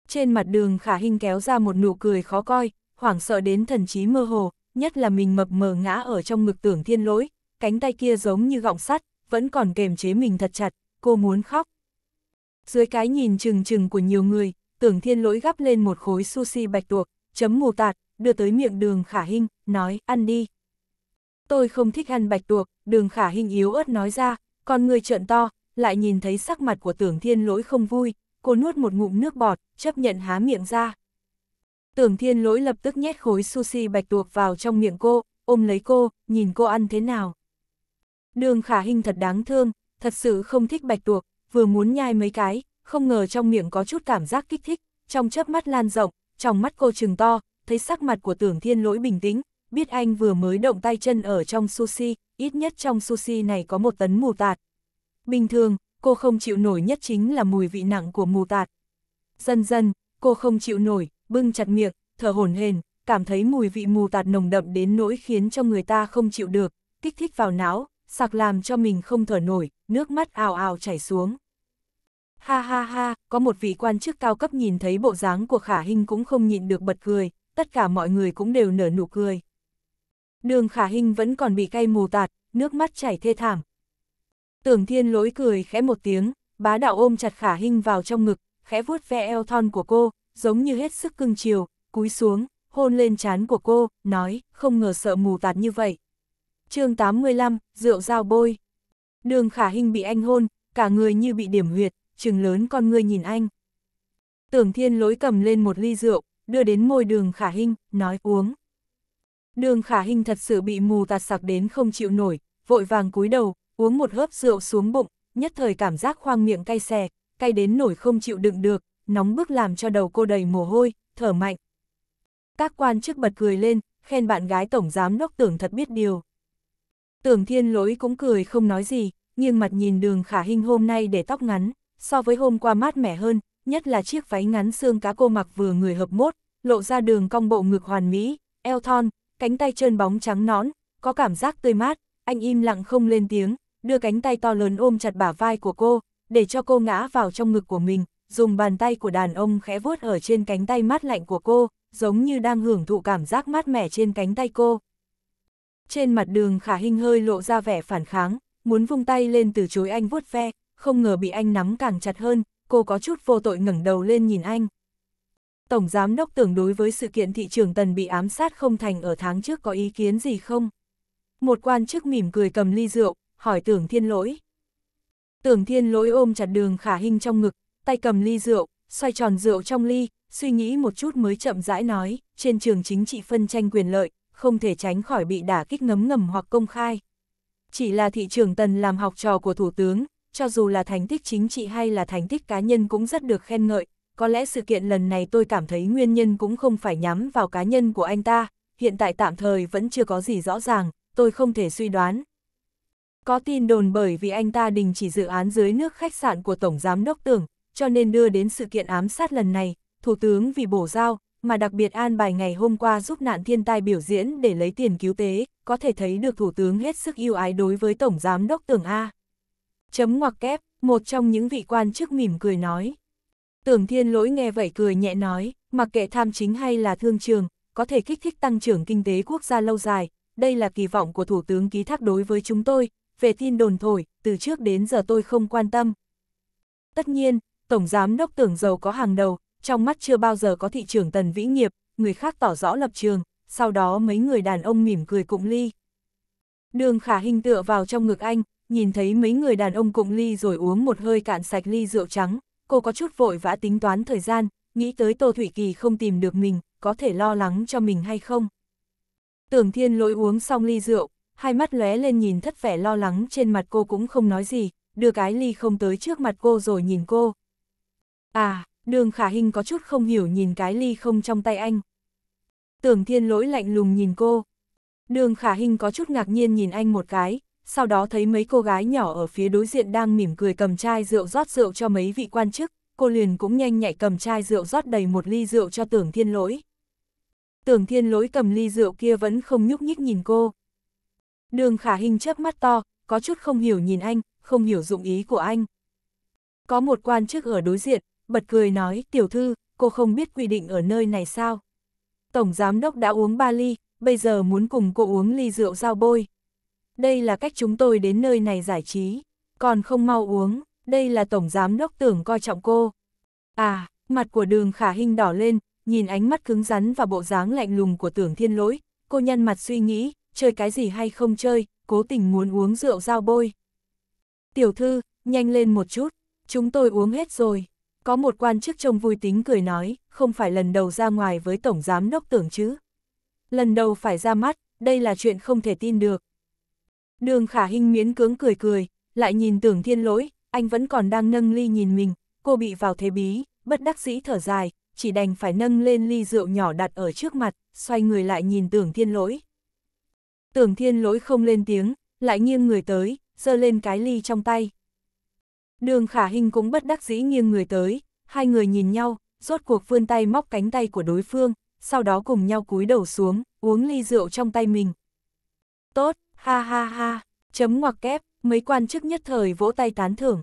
Trên mặt đường khả hình kéo ra một nụ cười khó coi, hoảng sợ đến thần trí mơ hồ, nhất là mình mập mờ ngã ở trong ngực tưởng thiên lỗi, cánh tay kia giống như gọng sắt, vẫn còn kềm chế mình thật chặt, cô muốn khóc. Dưới cái nhìn chừng chừng của nhiều người, tưởng thiên lỗi gắp lên một khối sushi bạch tuộc, chấm mù tạt, đưa tới miệng đường khả hinh, nói, ăn đi. Tôi không thích ăn bạch tuộc, đường khả hinh yếu ớt nói ra, con người trợn to, lại nhìn thấy sắc mặt của tưởng thiên lỗi không vui, cô nuốt một ngụm nước bọt, chấp nhận há miệng ra. Tưởng thiên lỗi lập tức nhét khối sushi bạch tuộc vào trong miệng cô, ôm lấy cô, nhìn cô ăn thế nào. Đường khả hình thật đáng thương, thật sự không thích bạch tuộc, vừa muốn nhai mấy cái, không ngờ trong miệng có chút cảm giác kích thích, trong chớp mắt lan rộng, trong mắt cô trừng to, thấy sắc mặt của tưởng thiên lỗi bình tĩnh, biết anh vừa mới động tay chân ở trong sushi, ít nhất trong sushi này có một tấn mù tạt. Bình thường, cô không chịu nổi nhất chính là mùi vị nặng của mù tạt. Dần dần, cô không chịu nổi, bưng chặt miệng, thở hổn hển, cảm thấy mùi vị mù tạt nồng đậm đến nỗi khiến cho người ta không chịu được, kích thích vào não, sặc làm cho mình không thở nổi, nước mắt ào ào chảy xuống. Ha ha ha, có một vị quan chức cao cấp nhìn thấy bộ dáng của Khả Hinh cũng không nhịn được bật cười, tất cả mọi người cũng đều nở nụ cười. Đường Khả Hinh vẫn còn bị cay mù tạt, nước mắt chảy thê thảm. Tưởng Thiên lỗi cười khẽ một tiếng, bá đạo ôm chặt Khả Hinh vào trong ngực, khẽ vuốt ve eo thon của cô, giống như hết sức cưng chiều, cúi xuống, hôn lên trán của cô, nói, không ngờ sợ mù tạt như vậy. chương 85, rượu dao bôi. Đường khả hình bị anh hôn, cả người như bị điểm huyệt, trừng lớn con ngươi nhìn anh. Tưởng thiên lối cầm lên một ly rượu, đưa đến môi đường khả hình, nói uống. Đường khả hình thật sự bị mù tạt sặc đến không chịu nổi, vội vàng cúi đầu, uống một hớp rượu xuống bụng, nhất thời cảm giác khoang miệng cay xè, cay đến nổi không chịu đựng được, nóng bức làm cho đầu cô đầy mồ hôi, thở mạnh. Các quan chức bật cười lên, khen bạn gái tổng giám đốc tưởng thật biết điều. Tưởng thiên lỗi cũng cười không nói gì, nhưng mặt nhìn đường khả hình hôm nay để tóc ngắn, so với hôm qua mát mẻ hơn, nhất là chiếc váy ngắn xương cá cô mặc vừa người hợp mốt, lộ ra đường cong bộ ngực hoàn mỹ, eo thon, cánh tay trơn bóng trắng nõn, có cảm giác tươi mát, anh im lặng không lên tiếng, đưa cánh tay to lớn ôm chặt bả vai của cô, để cho cô ngã vào trong ngực của mình, dùng bàn tay của đàn ông khẽ vuốt ở trên cánh tay mát lạnh của cô, giống như đang hưởng thụ cảm giác mát mẻ trên cánh tay cô. Trên mặt đường khả hình hơi lộ ra vẻ phản kháng, muốn vung tay lên từ chối anh vuốt ve, không ngờ bị anh nắm càng chặt hơn, cô có chút vô tội ngẩng đầu lên nhìn anh. Tổng Giám đốc tưởng đối với sự kiện thị trường tần bị ám sát không thành ở tháng trước có ý kiến gì không? Một quan chức mỉm cười cầm ly rượu, hỏi tưởng thiên lỗi. Tưởng thiên lỗi ôm chặt đường khả hình trong ngực, tay cầm ly rượu, xoay tròn rượu trong ly, suy nghĩ một chút mới chậm rãi nói, trên trường chính trị phân tranh quyền lợi, không thể tránh khỏi bị đả kích ngấm ngầm hoặc công khai. Chỉ là thị trường tần làm học trò của Thủ tướng, cho dù là thành tích chính trị hay là thành tích cá nhân cũng rất được khen ngợi, có lẽ sự kiện lần này tôi cảm thấy nguyên nhân cũng không phải nhắm vào cá nhân của anh ta, hiện tại tạm thời vẫn chưa có gì rõ ràng, tôi không thể suy đoán. Có tin đồn bởi vì anh ta đình chỉ dự án dưới nước khách sạn của Tổng Giám Đốc Tưởng, cho nên đưa đến sự kiện ám sát lần này, Thủ tướng vì bổ giao, mà đặc biệt an bài ngày hôm qua giúp nạn thiên tai biểu diễn để lấy tiền cứu tế, có thể thấy được Thủ tướng hết sức yêu ái đối với Tổng Giám đốc Tưởng A. Chấm ngoặc kép, một trong những vị quan chức mỉm cười nói. Tưởng thiên lỗi nghe vậy cười nhẹ nói, mặc kệ tham chính hay là thương trường, có thể kích thích tăng trưởng kinh tế quốc gia lâu dài, đây là kỳ vọng của Thủ tướng ký thác đối với chúng tôi, về tin đồn thổi, từ trước đến giờ tôi không quan tâm. Tất nhiên, Tổng Giám Đốc tưởng giàu có hàng đầu, trong mắt chưa bao giờ có thị trường tần vĩ nghiệp, người khác tỏ rõ lập trường, sau đó mấy người đàn ông mỉm cười cụng ly. Đường khả hình tựa vào trong ngực anh, nhìn thấy mấy người đàn ông cụng ly rồi uống một hơi cạn sạch ly rượu trắng, cô có chút vội vã tính toán thời gian, nghĩ tới Tô Thủy Kỳ không tìm được mình, có thể lo lắng cho mình hay không. Tưởng thiên lỗi uống xong ly rượu, hai mắt lóe lên nhìn thất vẻ lo lắng trên mặt cô cũng không nói gì, đưa cái ly không tới trước mặt cô rồi nhìn cô, À, đường khả hình có chút không hiểu nhìn cái ly không trong tay anh. Tưởng thiên lỗi lạnh lùng nhìn cô. Đường khả hình có chút ngạc nhiên nhìn anh một cái, sau đó thấy mấy cô gái nhỏ ở phía đối diện đang mỉm cười cầm chai rượu rót rượu cho mấy vị quan chức, cô liền cũng nhanh nhạy cầm chai rượu rót đầy một ly rượu cho tưởng thiên lỗi. Tưởng thiên lỗi cầm ly rượu kia vẫn không nhúc nhích nhìn cô. Đường khả hình chớp mắt to, có chút không hiểu nhìn anh, không hiểu dụng ý của anh. Có một quan chức ở đối diện, bật cười nói, tiểu thư, cô không biết quy định ở nơi này sao? Tổng giám đốc đã uống ba ly, bây giờ muốn cùng cô uống ly rượu giao bôi. Đây là cách chúng tôi đến nơi này giải trí, còn không mau uống, đây là tổng giám đốc tưởng coi trọng cô. À, mặt của đường khả hình đỏ lên, nhìn ánh mắt cứng rắn và bộ dáng lạnh lùng của tưởng thiên lỗi, cô nhăn mặt suy nghĩ, chơi cái gì hay không chơi, cố tình muốn uống rượu giao bôi. Tiểu thư, nhanh lên một chút, chúng tôi uống hết rồi. Có một quan chức trông vui tính cười nói, không phải lần đầu ra ngoài với Tổng Giám Đốc tưởng chứ. Lần đầu phải ra mắt, đây là chuyện không thể tin được. Đường khả Hinh miễn cưỡng cười cười, lại nhìn tưởng thiên lỗi, anh vẫn còn đang nâng ly nhìn mình, cô bị vào thế bí, bất đắc dĩ thở dài, chỉ đành phải nâng lên ly rượu nhỏ đặt ở trước mặt, xoay người lại nhìn tưởng thiên lỗi. Tưởng thiên lỗi không lên tiếng, lại nghiêng người tới, giơ lên cái ly trong tay, Đường khả hình cũng bất đắc dĩ nghiêng người tới, hai người nhìn nhau, rốt cuộc vươn tay móc cánh tay của đối phương, sau đó cùng nhau cúi đầu xuống, uống ly rượu trong tay mình. Tốt, ha ha ha, chấm ngoặc kép, mấy quan chức nhất thời vỗ tay tán thưởng.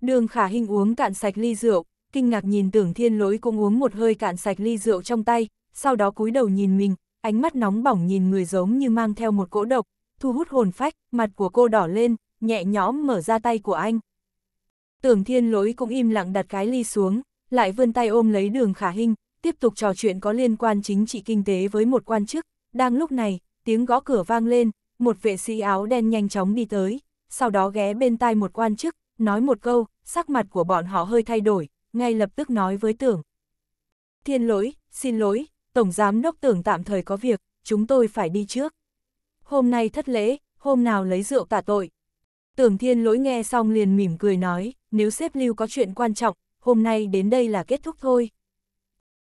Đường khả hình uống cạn sạch ly rượu, kinh ngạc nhìn tưởng thiên lỗi cũng uống một hơi cạn sạch ly rượu trong tay, sau đó cúi đầu nhìn mình, ánh mắt nóng bỏng nhìn người giống như mang theo một cỗ độc, thu hút hồn phách, mặt của cô đỏ lên, nhẹ nhõm mở ra tay của anh. Tưởng thiên lỗi cũng im lặng đặt cái ly xuống, lại vươn tay ôm lấy đường khả hình, tiếp tục trò chuyện có liên quan chính trị kinh tế với một quan chức. Đang lúc này, tiếng gõ cửa vang lên, một vệ sĩ áo đen nhanh chóng đi tới, sau đó ghé bên tai một quan chức, nói một câu, sắc mặt của bọn họ hơi thay đổi, ngay lập tức nói với tưởng. Thiên lỗi, xin lỗi, Tổng Giám Đốc tưởng tạm thời có việc, chúng tôi phải đi trước. Hôm nay thất lễ, hôm nào lấy rượu tạ tội. Tưởng thiên lỗi nghe xong liền mỉm cười nói, nếu xếp lưu có chuyện quan trọng, hôm nay đến đây là kết thúc thôi.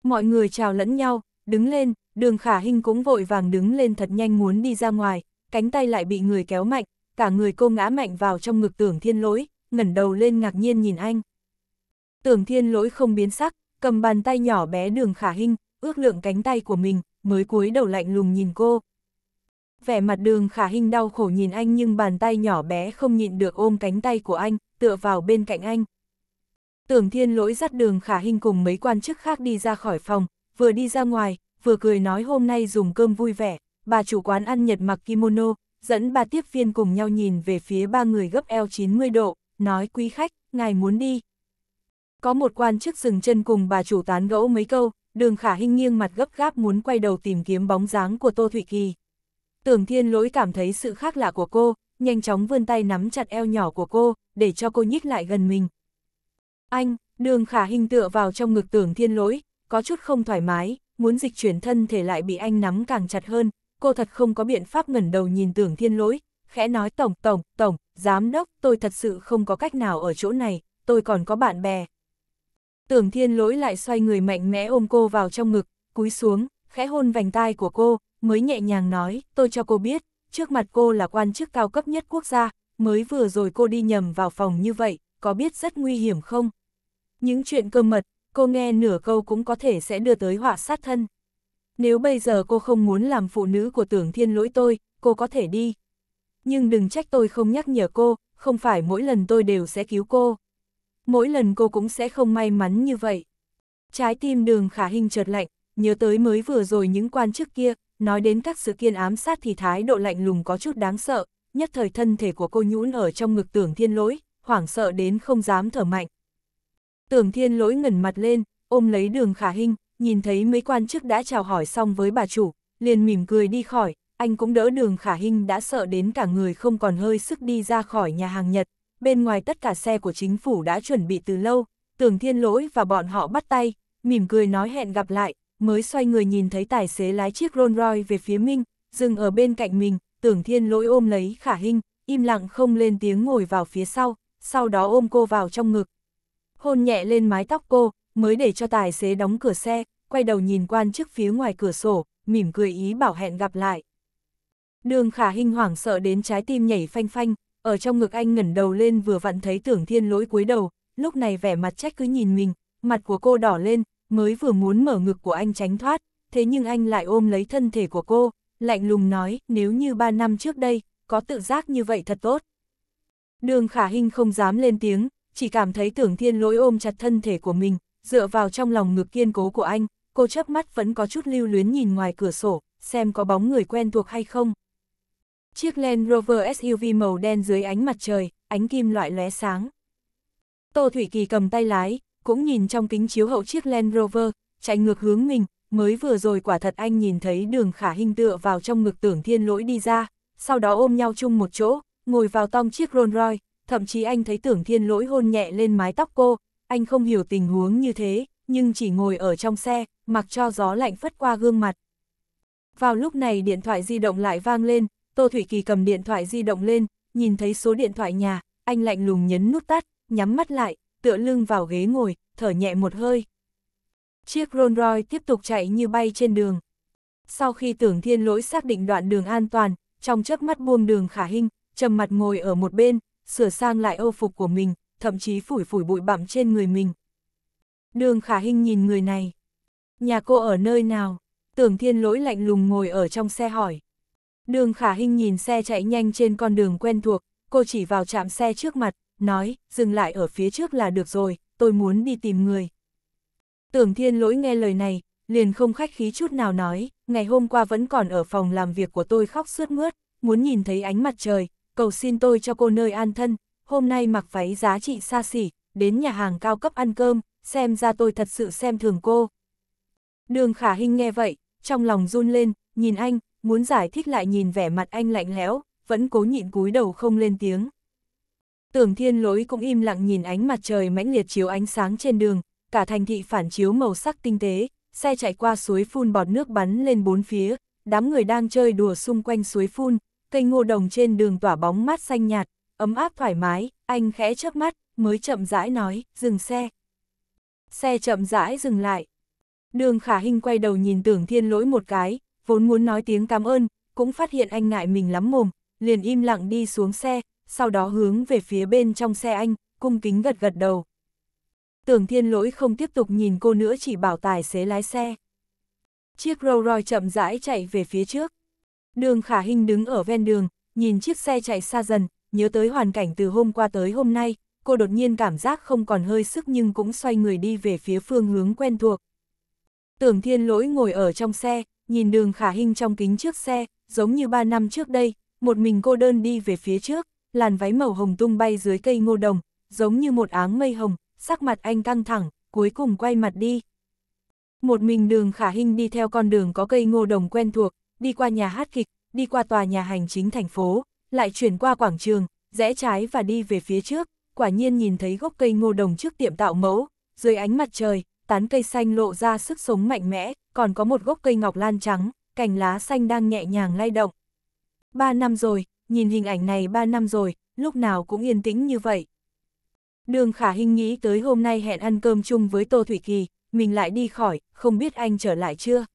Mọi người chào lẫn nhau, đứng lên, đường khả hình cũng vội vàng đứng lên thật nhanh muốn đi ra ngoài, cánh tay lại bị người kéo mạnh, cả người cô ngã mạnh vào trong ngực tưởng thiên lỗi, ngẩn đầu lên ngạc nhiên nhìn anh. Tưởng thiên lỗi không biến sắc, cầm bàn tay nhỏ bé đường khả hình, ước lượng cánh tay của mình, mới cúi đầu lạnh lùng nhìn cô vẻ mặt đường khả hình đau khổ nhìn anh nhưng bàn tay nhỏ bé không nhịn được ôm cánh tay của anh, tựa vào bên cạnh anh. Tưởng thiên lỗi dắt đường khả hình cùng mấy quan chức khác đi ra khỏi phòng, vừa đi ra ngoài, vừa cười nói hôm nay dùng cơm vui vẻ, bà chủ quán ăn nhật mặc kimono, dẫn bà tiếp viên cùng nhau nhìn về phía ba người gấp eo 90 độ, nói quý khách, ngài muốn đi. Có một quan chức dừng chân cùng bà chủ tán gẫu mấy câu, đường khả hình nghiêng mặt gấp gáp muốn quay đầu tìm kiếm bóng dáng của Tô Thụy Kỳ. Tưởng thiên lỗi cảm thấy sự khác lạ của cô, nhanh chóng vươn tay nắm chặt eo nhỏ của cô, để cho cô nhích lại gần mình. Anh, đường khả hình tựa vào trong ngực tưởng thiên lỗi, có chút không thoải mái, muốn dịch chuyển thân thể lại bị anh nắm càng chặt hơn, cô thật không có biện pháp ngẩn đầu nhìn tưởng thiên lỗi, khẽ nói tổng, tổng, tổng, giám đốc, tôi thật sự không có cách nào ở chỗ này, tôi còn có bạn bè. Tưởng thiên lỗi lại xoay người mạnh mẽ ôm cô vào trong ngực, cúi xuống, khẽ hôn vành tai của cô, mới nhẹ nhàng nói, tôi cho cô biết, trước mặt cô là quan chức cao cấp nhất quốc gia, mới vừa rồi cô đi nhầm vào phòng như vậy, có biết rất nguy hiểm không? Những chuyện cơ mật, cô nghe nửa câu cũng có thể sẽ đưa tới họa sát thân. Nếu bây giờ cô không muốn làm phụ nữ của tưởng thiên lỗi tôi, cô có thể đi. Nhưng đừng trách tôi không nhắc nhở cô, không phải mỗi lần tôi đều sẽ cứu cô. Mỗi lần cô cũng sẽ không may mắn như vậy. Trái tim đường khả hình chợt lạnh, nhớ tới mới vừa rồi những quan chức kia, Nói đến các sự kiện ám sát thì thái độ lạnh lùng có chút đáng sợ, nhất thời thân thể của cô nhũn ở trong ngực tưởng thiên lỗi, hoảng sợ đến không dám thở mạnh. Tưởng thiên lỗi ngẩn mặt lên, ôm lấy đường khả hình, nhìn thấy mấy quan chức đã chào hỏi xong với bà chủ, liền mỉm cười đi khỏi, anh cũng đỡ đường khả hình đã sợ đến cả người không còn hơi sức đi ra khỏi nhà hàng Nhật, bên ngoài tất cả xe của chính phủ đã chuẩn bị từ lâu, tưởng thiên lỗi và bọn họ bắt tay, mỉm cười nói hẹn gặp lại, mới xoay người nhìn thấy tài xế lái chiếc Rolls Royce về phía Minh, dừng ở bên cạnh mình, tưởng thiên lỗi ôm lấy khả hình, im lặng không lên tiếng ngồi vào phía sau, sau đó ôm cô vào trong ngực. Hôn nhẹ lên mái tóc cô, mới để cho tài xế đóng cửa xe, quay đầu nhìn quan trước phía ngoài cửa sổ, mỉm cười ý bảo hẹn gặp lại. Đường khả hình hoảng sợ đến trái tim nhảy phanh phanh, ở trong ngực anh ngẩn đầu lên vừa vặn thấy tưởng thiên lỗi cúi đầu, lúc này vẻ mặt trách cứ nhìn mình, mặt của cô đỏ lên, mới vừa muốn mở ngực của anh tránh thoát, thế nhưng anh lại ôm lấy thân thể của cô, lạnh lùng nói, nếu như ba năm trước đây, có tự giác như vậy thật tốt. Đường khả hình không dám lên tiếng, chỉ cảm thấy tưởng thiên lỗi ôm chặt thân thể của mình, dựa vào trong lòng ngực kiên cố của anh, cô chớp mắt vẫn có chút lưu luyến nhìn ngoài cửa sổ, xem có bóng người quen thuộc hay không. Chiếc Land Rover SUV màu đen dưới ánh mặt trời, ánh kim loại lóe sáng. Tô Thủy Kỳ cầm tay lái, cũng nhìn trong kính chiếu hậu chiếc Land Rover, chạy ngược hướng mình, mới vừa rồi quả thật anh nhìn thấy đường khả hình tựa vào trong ngực tưởng thiên lỗi đi ra, sau đó ôm nhau chung một chỗ, ngồi vào tong chiếc Rolls Royce, thậm chí anh thấy tưởng thiên lỗi hôn nhẹ lên mái tóc cô, anh không hiểu tình huống như thế, nhưng chỉ ngồi ở trong xe, mặc cho gió lạnh phất qua gương mặt. Vào lúc này điện thoại di động lại vang lên, Tô Thủy Kỳ cầm điện thoại di động lên, nhìn thấy số điện thoại nhà, anh lạnh lùng nhấn nút tắt, nhắm mắt lại, tựa lưng vào ghế ngồi, thở nhẹ một hơi. Chiếc Rolls Royce tiếp tục chạy như bay trên đường. Sau khi tưởng thiên lỗi xác định đoạn đường an toàn, trong chớp mắt buông đường khả hình, trầm mặt ngồi ở một bên, sửa sang lại ô phục của mình, thậm chí phủi phủi bụi bặm trên người mình. Đường khả hình nhìn người này. Nhà cô ở nơi nào? Tưởng thiên lỗi lạnh lùng ngồi ở trong xe hỏi. Đường khả hình nhìn xe chạy nhanh trên con đường quen thuộc, cô chỉ vào trạm xe trước mặt, nói, dừng lại ở phía trước là được rồi, tôi muốn đi tìm người. Tưởng thiên lỗi nghe lời này, liền không khách khí chút nào nói, ngày hôm qua vẫn còn ở phòng làm việc của tôi khóc suốt mướt, muốn nhìn thấy ánh mặt trời, cầu xin tôi cho cô nơi an thân, hôm nay mặc váy giá trị xa xỉ, đến nhà hàng cao cấp ăn cơm, xem ra tôi thật sự xem thường cô. Đường khả hình nghe vậy, trong lòng run lên, nhìn anh, muốn giải thích lại nhìn vẻ mặt anh lạnh lẽo, vẫn cố nhịn cúi đầu không lên tiếng. Tưởng thiên lỗi cũng im lặng nhìn ánh mặt trời mãnh liệt chiếu ánh sáng trên đường, cả thành thị phản chiếu màu sắc tinh tế, xe chạy qua suối phun bọt nước bắn lên bốn phía, đám người đang chơi đùa xung quanh suối phun, cây ngô đồng trên đường tỏa bóng mát xanh nhạt, ấm áp thoải mái, anh khẽ chớp mắt, mới chậm rãi nói, dừng xe. Xe chậm rãi dừng lại. Đường khả hình quay đầu nhìn tưởng thiên lỗi một cái, vốn muốn nói tiếng cảm ơn, cũng phát hiện anh ngại mình lắm mồm, liền im lặng đi xuống xe, sau đó hướng về phía bên trong xe anh, cung kính gật gật đầu. Tưởng thiên lỗi không tiếp tục nhìn cô nữa chỉ bảo tài xế lái xe. Chiếc Rolls Royce chậm rãi chạy về phía trước. Đường khả hình đứng ở ven đường, nhìn chiếc xe chạy xa dần, nhớ tới hoàn cảnh từ hôm qua tới hôm nay, cô đột nhiên cảm giác không còn hơi sức nhưng cũng xoay người đi về phía phương hướng quen thuộc. Tưởng thiên lỗi ngồi ở trong xe, nhìn đường khả hình trong kính trước xe, giống như ba năm trước đây, một mình cô đơn đi về phía trước, làn váy màu hồng tung bay dưới cây ngô đồng, giống như một áng mây hồng, sắc mặt anh căng thẳng, cuối cùng quay mặt đi. Một mình đường khả hình đi theo con đường có cây ngô đồng quen thuộc, đi qua nhà hát kịch, đi qua tòa nhà hành chính thành phố, lại chuyển qua quảng trường, rẽ trái và đi về phía trước, quả nhiên nhìn thấy gốc cây ngô đồng trước tiệm tạo mẫu, dưới ánh mặt trời, tán cây xanh lộ ra sức sống mạnh mẽ, còn có một gốc cây ngọc lan trắng, cành lá xanh đang nhẹ nhàng lay động. Ba năm rồi, nhìn hình ảnh này 3 năm rồi, lúc nào cũng yên tĩnh như vậy. Đường Khả Hinh nghĩ tới hôm nay hẹn ăn cơm chung với Tô Thủy Kỳ, mình lại đi khỏi, không biết anh trở lại chưa.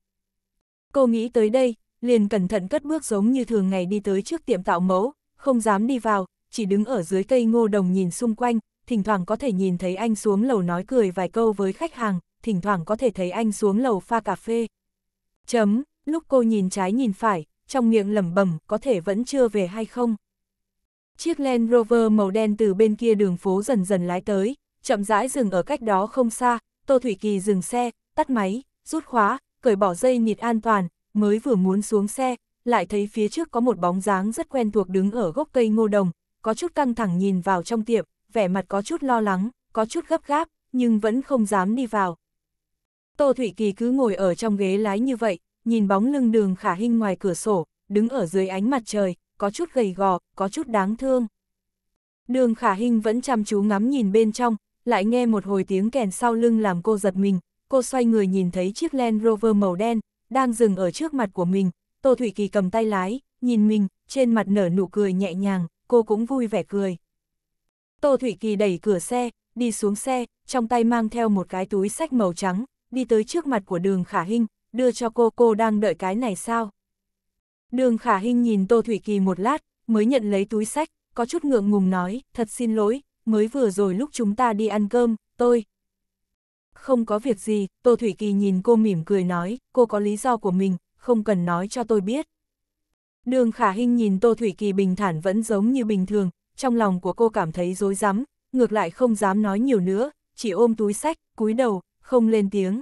Cô nghĩ tới đây, liền cẩn thận cất bước giống như thường ngày đi tới trước tiệm tạo mẫu, không dám đi vào, chỉ đứng ở dưới cây ngô đồng nhìn xung quanh, thỉnh thoảng có thể nhìn thấy anh xuống lầu nói cười vài câu với khách hàng, thỉnh thoảng có thể thấy anh xuống lầu pha cà phê. Chấm, lúc cô nhìn trái nhìn phải, trong miệng lẩm bẩm có thể vẫn chưa về hay không. Chiếc Land Rover màu đen từ bên kia đường phố dần dần lái tới, chậm rãi dừng ở cách đó không xa, Tô Thủy Kỳ dừng xe, tắt máy, rút khóa, cởi bỏ dây nịt an toàn, mới vừa muốn xuống xe, lại thấy phía trước có một bóng dáng rất quen thuộc đứng ở gốc cây ngô đồng, có chút căng thẳng nhìn vào trong tiệm, vẻ mặt có chút lo lắng, có chút gấp gáp, nhưng vẫn không dám đi vào. Tô Thủy Kỳ cứ ngồi ở trong ghế lái như vậy, nhìn bóng lưng đường khả hinh ngoài cửa sổ, đứng ở dưới ánh mặt trời, có chút gầy gò, có chút đáng thương. Đường khả hinh vẫn chăm chú ngắm nhìn bên trong, lại nghe một hồi tiếng kèn sau lưng làm cô giật mình, cô xoay người nhìn thấy chiếc Land Rover màu đen, đang dừng ở trước mặt của mình, Tô Thủy Kỳ cầm tay lái, nhìn mình, trên mặt nở nụ cười nhẹ nhàng, cô cũng vui vẻ cười. Tô Thủy Kỳ đẩy cửa xe, đi xuống xe, trong tay mang theo một cái túi sách màu trắng, đi tới trước mặt của đường khả hinh, đưa cho cô cô đang đợi cái này sao? Đường khả hình nhìn Tô Thủy Kỳ một lát, mới nhận lấy túi sách, có chút ngượng ngùng nói, thật xin lỗi, mới vừa rồi lúc chúng ta đi ăn cơm, tôi... Không có việc gì, Tô Thủy Kỳ nhìn cô mỉm cười nói, cô có lý do của mình, không cần nói cho tôi biết. Đường khả hình nhìn Tô Thủy Kỳ bình thản vẫn giống như bình thường, trong lòng của cô cảm thấy dối rắm ngược lại không dám nói nhiều nữa, chỉ ôm túi sách, cúi đầu, không lên tiếng.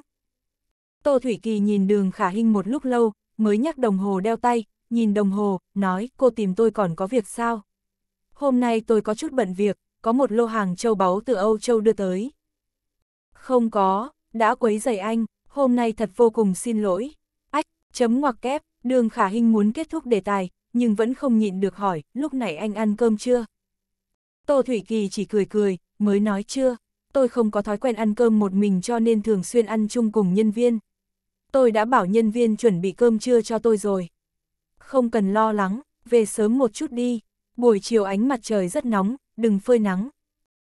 Tô Thủy Kỳ nhìn đường khả hình một lúc lâu, mới nhắc đồng hồ đeo tay, nhìn đồng hồ, nói cô tìm tôi còn có việc sao? Hôm nay tôi có chút bận việc, có một lô hàng châu báu từ Âu Châu đưa tới. Không có, đã quấy rầy anh, hôm nay thật vô cùng xin lỗi. Ách, chấm ngoặc kép, đường khả hình muốn kết thúc đề tài, nhưng vẫn không nhịn được hỏi, lúc này anh ăn cơm chưa? Tô Thủy Kỳ chỉ cười cười, mới nói chưa, tôi không có thói quen ăn cơm một mình cho nên thường xuyên ăn chung cùng nhân viên tôi đã bảo nhân viên chuẩn bị cơm trưa cho tôi rồi. Không cần lo lắng, về sớm một chút đi, buổi chiều ánh mặt trời rất nóng, đừng phơi nắng.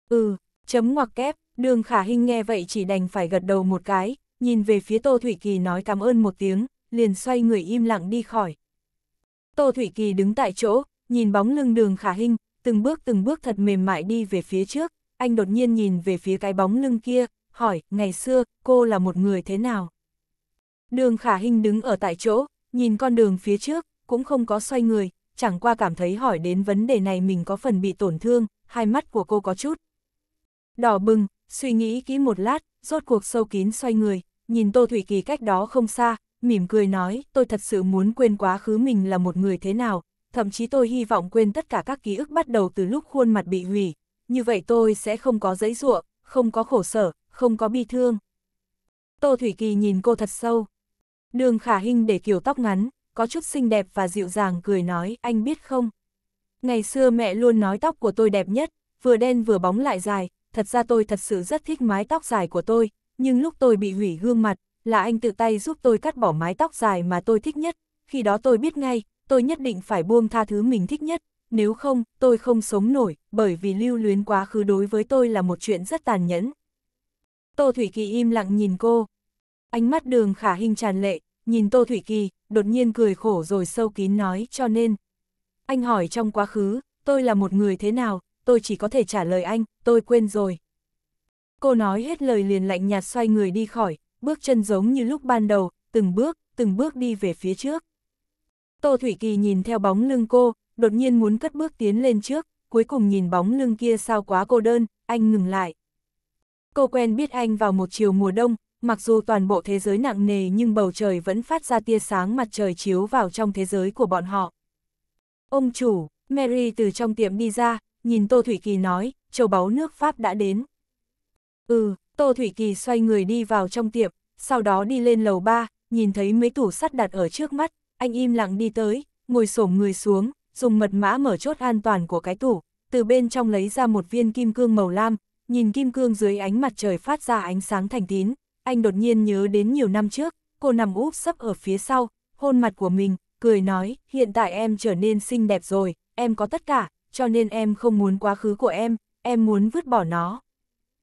Ừ, chấm ngoặc kép, đường khả hình nghe vậy chỉ đành phải gật đầu một cái, nhìn về phía Tô Thủy Kỳ nói cảm ơn một tiếng, liền xoay người im lặng đi khỏi. Tô Thủy Kỳ đứng tại chỗ, nhìn bóng lưng đường khả hình, từng bước từng bước thật mềm mại đi về phía trước, anh đột nhiên nhìn về phía cái bóng lưng kia, hỏi, ngày xưa, cô là một người thế nào? Đường khả hình đứng ở tại chỗ, nhìn con đường phía trước, cũng không có xoay người, chẳng qua cảm thấy hỏi đến vấn đề này mình có phần bị tổn thương, hai mắt của cô có chút. Đỏ bừng, suy nghĩ kỹ một lát, rốt cuộc sâu kín xoay người, nhìn Tô Thủy Kỳ cách đó không xa, mỉm cười nói, tôi thật sự muốn quên quá khứ mình là một người thế nào, thậm chí tôi hy vọng quên tất cả các ký ức bắt đầu từ lúc khuôn mặt bị hủy, như vậy tôi sẽ không có giấy ruộng, không có khổ sở, không có bi thương. Tô Thủy Kỳ nhìn cô thật sâu, Đường khả hình để kiểu tóc ngắn, có chút xinh đẹp và dịu dàng cười nói, anh biết không? Ngày xưa mẹ luôn nói tóc của tôi đẹp nhất, vừa đen vừa bóng lại dài, thật ra tôi thật sự rất thích mái tóc dài của tôi, nhưng lúc tôi bị hủy gương mặt, là anh tự tay giúp tôi cắt bỏ mái tóc dài mà tôi thích nhất, khi đó tôi biết ngay, tôi nhất định phải buông tha thứ mình thích nhất, nếu không, tôi không sống nổi, bởi vì lưu luyến quá khứ đối với tôi là một chuyện rất tàn nhẫn. Tô Thủy Kỳ im lặng nhìn cô. Ánh mắt đường khả hình tràn lệ, nhìn Tô Thủy Kỳ, đột nhiên cười khổ rồi sâu kín nói cho nên. Anh hỏi trong quá khứ, tôi là một người thế nào, tôi chỉ có thể trả lời anh, tôi quên rồi. Cô nói hết lời liền lạnh nhạt xoay người đi khỏi, bước chân giống như lúc ban đầu, từng bước, từng bước đi về phía trước. Tô Thủy Kỳ nhìn theo bóng lưng cô, đột nhiên muốn cất bước tiến lên trước, cuối cùng nhìn bóng lưng kia sao quá cô đơn, anh ngừng lại. Cô quen biết anh vào một chiều mùa đông, mặc dù toàn bộ thế giới nặng nề nhưng bầu trời vẫn phát ra tia sáng mặt trời chiếu vào trong thế giới của bọn họ. Ông chủ, Mary từ trong tiệm đi ra, nhìn Tô Thủy Kỳ nói, châu báu nước Pháp đã đến. Ừ, Tô Thủy Kỳ xoay người đi vào trong tiệm, sau đó đi lên lầu ba, nhìn thấy mấy tủ sắt đặt ở trước mắt, anh im lặng đi tới, ngồi xổm người xuống, dùng mật mã mở chốt an toàn của cái tủ, từ bên trong lấy ra một viên kim cương màu lam, nhìn kim cương dưới ánh mặt trời phát ra ánh sáng thành tín, anh đột nhiên nhớ đến nhiều năm trước, cô nằm úp sấp ở phía sau, hôn mặt của mình, cười nói, hiện tại em trở nên xinh đẹp rồi, em có tất cả, cho nên em không muốn quá khứ của em, em muốn vứt bỏ nó.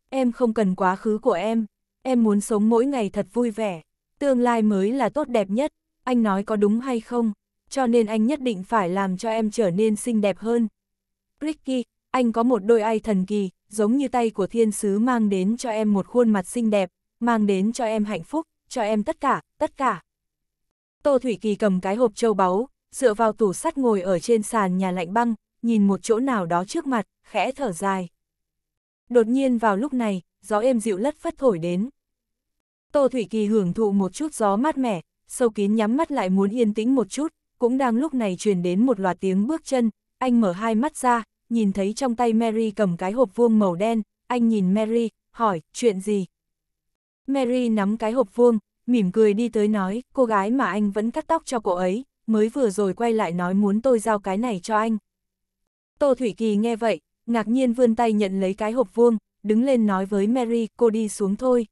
Em không cần quá khứ của em, em muốn sống mỗi ngày thật vui vẻ, tương lai mới là tốt đẹp nhất, anh nói có đúng hay không, cho nên anh nhất định phải làm cho em trở nên xinh đẹp hơn. Ricky, anh có một đôi ai thần kỳ, giống như tay của thiên sứ mang đến cho em một khuôn mặt xinh đẹp, mang đến cho em hạnh phúc, cho em tất cả, tất cả. Tô Thủy Kỳ cầm cái hộp châu báu, dựa vào tủ sắt ngồi ở trên sàn nhà lạnh băng, nhìn một chỗ nào đó trước mặt, khẽ thở dài. Đột nhiên vào lúc này, gió êm dịu lất phất thổi đến. Tô Thủy Kỳ hưởng thụ một chút gió mát mẻ, sâu kín nhắm mắt lại muốn yên tĩnh một chút, cũng đang lúc này truyền đến một loạt tiếng bước chân, anh mở hai mắt ra, nhìn thấy trong tay Mary cầm cái hộp vuông màu đen, anh nhìn Mary, hỏi, chuyện gì? Mary nắm cái hộp vuông, mỉm cười đi tới nói, cô gái mà anh vẫn cắt tóc cho cô ấy, mới vừa rồi quay lại nói muốn tôi giao cái này cho anh. Tô Thủy Kỳ nghe vậy, ngạc nhiên vươn tay nhận lấy cái hộp vuông, đứng lên nói với Mary, cô đi xuống thôi.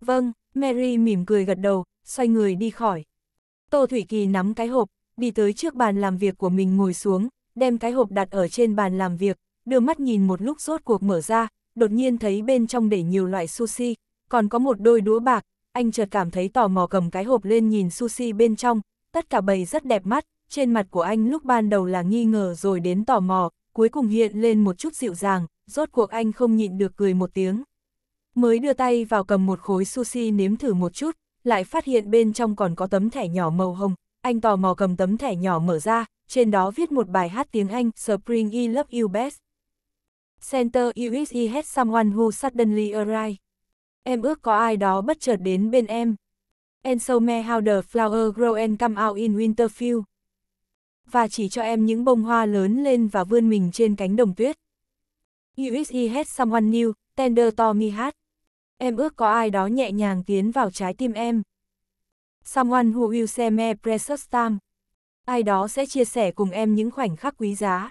Vâng, Mary mỉm cười gật đầu, xoay người đi khỏi. Tô Thủy Kỳ nắm cái hộp, đi tới trước bàn làm việc của mình ngồi xuống, đem cái hộp đặt ở trên bàn làm việc, đưa mắt nhìn một lúc rốt cuộc mở ra, đột nhiên thấy bên trong để nhiều loại sushi, còn có một đôi đũa bạc, anh chợt cảm thấy tò mò cầm cái hộp lên nhìn sushi bên trong, tất cả bầy rất đẹp mắt, trên mặt của anh lúc ban đầu là nghi ngờ rồi đến tò mò, cuối cùng hiện lên một chút dịu dàng, rốt cuộc anh không nhịn được cười một tiếng. Mới đưa tay vào cầm một khối sushi nếm thử một chút, lại phát hiện bên trong còn có tấm thẻ nhỏ màu hồng, anh tò mò cầm tấm thẻ nhỏ mở ra, trên đó viết một bài hát tiếng Anh, Spring I Love You Best. Center you USE has someone who suddenly arrived em ước có ai đó bất chợt đến bên em. And so me how the flower grow and come out in Winterfield. Và chỉ cho em những bông hoa lớn lên và vươn mình trên cánh đồng tuyết. USE had someone new, tender to me heart. Em ước có ai đó nhẹ nhàng tiến vào trái tim em. Someone who will share me precious time. Ai đó sẽ chia sẻ cùng em những khoảnh khắc quý giá.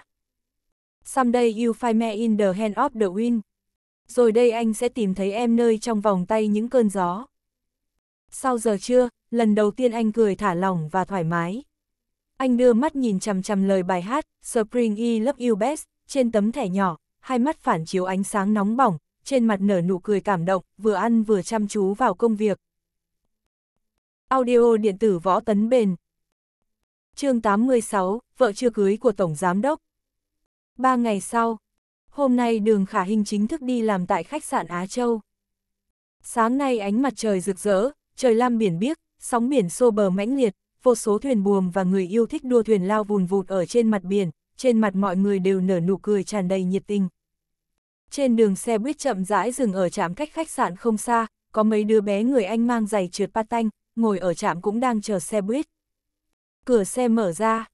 Someday you find me in the hand of the wind rồi đây anh sẽ tìm thấy em nơi trong vòng tay những cơn gió. Sau giờ trưa, lần đầu tiên anh cười thả lỏng và thoải mái. Anh đưa mắt nhìn chằm chằm lời bài hát Spring E Love You Best trên tấm thẻ nhỏ, hai mắt phản chiếu ánh sáng nóng bỏng, trên mặt nở nụ cười cảm động, vừa ăn vừa chăm chú vào công việc. Audio điện tử võ tấn bền chương 86, vợ chưa cưới của Tổng Giám Đốc Ba ngày sau, hôm nay đường khả hình chính thức đi làm tại khách sạn Á Châu. Sáng nay ánh mặt trời rực rỡ, trời lam biển biếc, sóng biển xô bờ mãnh liệt, vô số thuyền buồm và người yêu thích đua thuyền lao vùn vụt ở trên mặt biển, trên mặt mọi người đều nở nụ cười tràn đầy nhiệt tình. Trên đường xe buýt chậm rãi dừng ở trạm cách khách sạn không xa, có mấy đứa bé người Anh mang giày trượt patanh, ngồi ở trạm cũng đang chờ xe buýt. Cửa xe mở ra.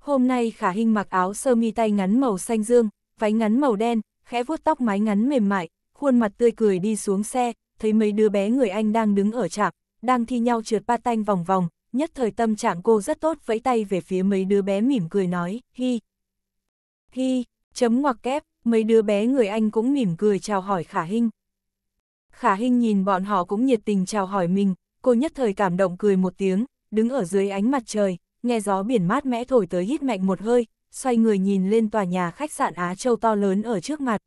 Hôm nay Khả Hinh mặc áo sơ mi tay ngắn màu xanh dương, váy ngắn màu đen, khẽ vuốt tóc mái ngắn mềm mại, khuôn mặt tươi cười đi xuống xe, thấy mấy đứa bé người anh đang đứng ở trạm, đang thi nhau trượt ba tanh vòng vòng, nhất thời tâm trạng cô rất tốt vẫy tay về phía mấy đứa bé mỉm cười nói, hi. Hi, chấm ngoặc kép, mấy đứa bé người anh cũng mỉm cười chào hỏi khả hình. Khả hình nhìn bọn họ cũng nhiệt tình chào hỏi mình, cô nhất thời cảm động cười một tiếng, đứng ở dưới ánh mặt trời, nghe gió biển mát mẽ thổi tới hít mạnh một hơi, xoay người nhìn lên tòa nhà khách sạn Á Châu to lớn ở trước mặt.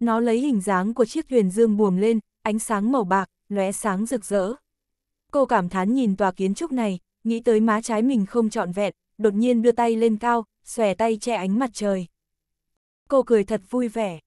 Nó lấy hình dáng của chiếc thuyền dương buồm lên, ánh sáng màu bạc, lóe sáng rực rỡ. Cô cảm thán nhìn tòa kiến trúc này, nghĩ tới má trái mình không trọn vẹn, đột nhiên đưa tay lên cao, xòe tay che ánh mặt trời. Cô cười thật vui vẻ.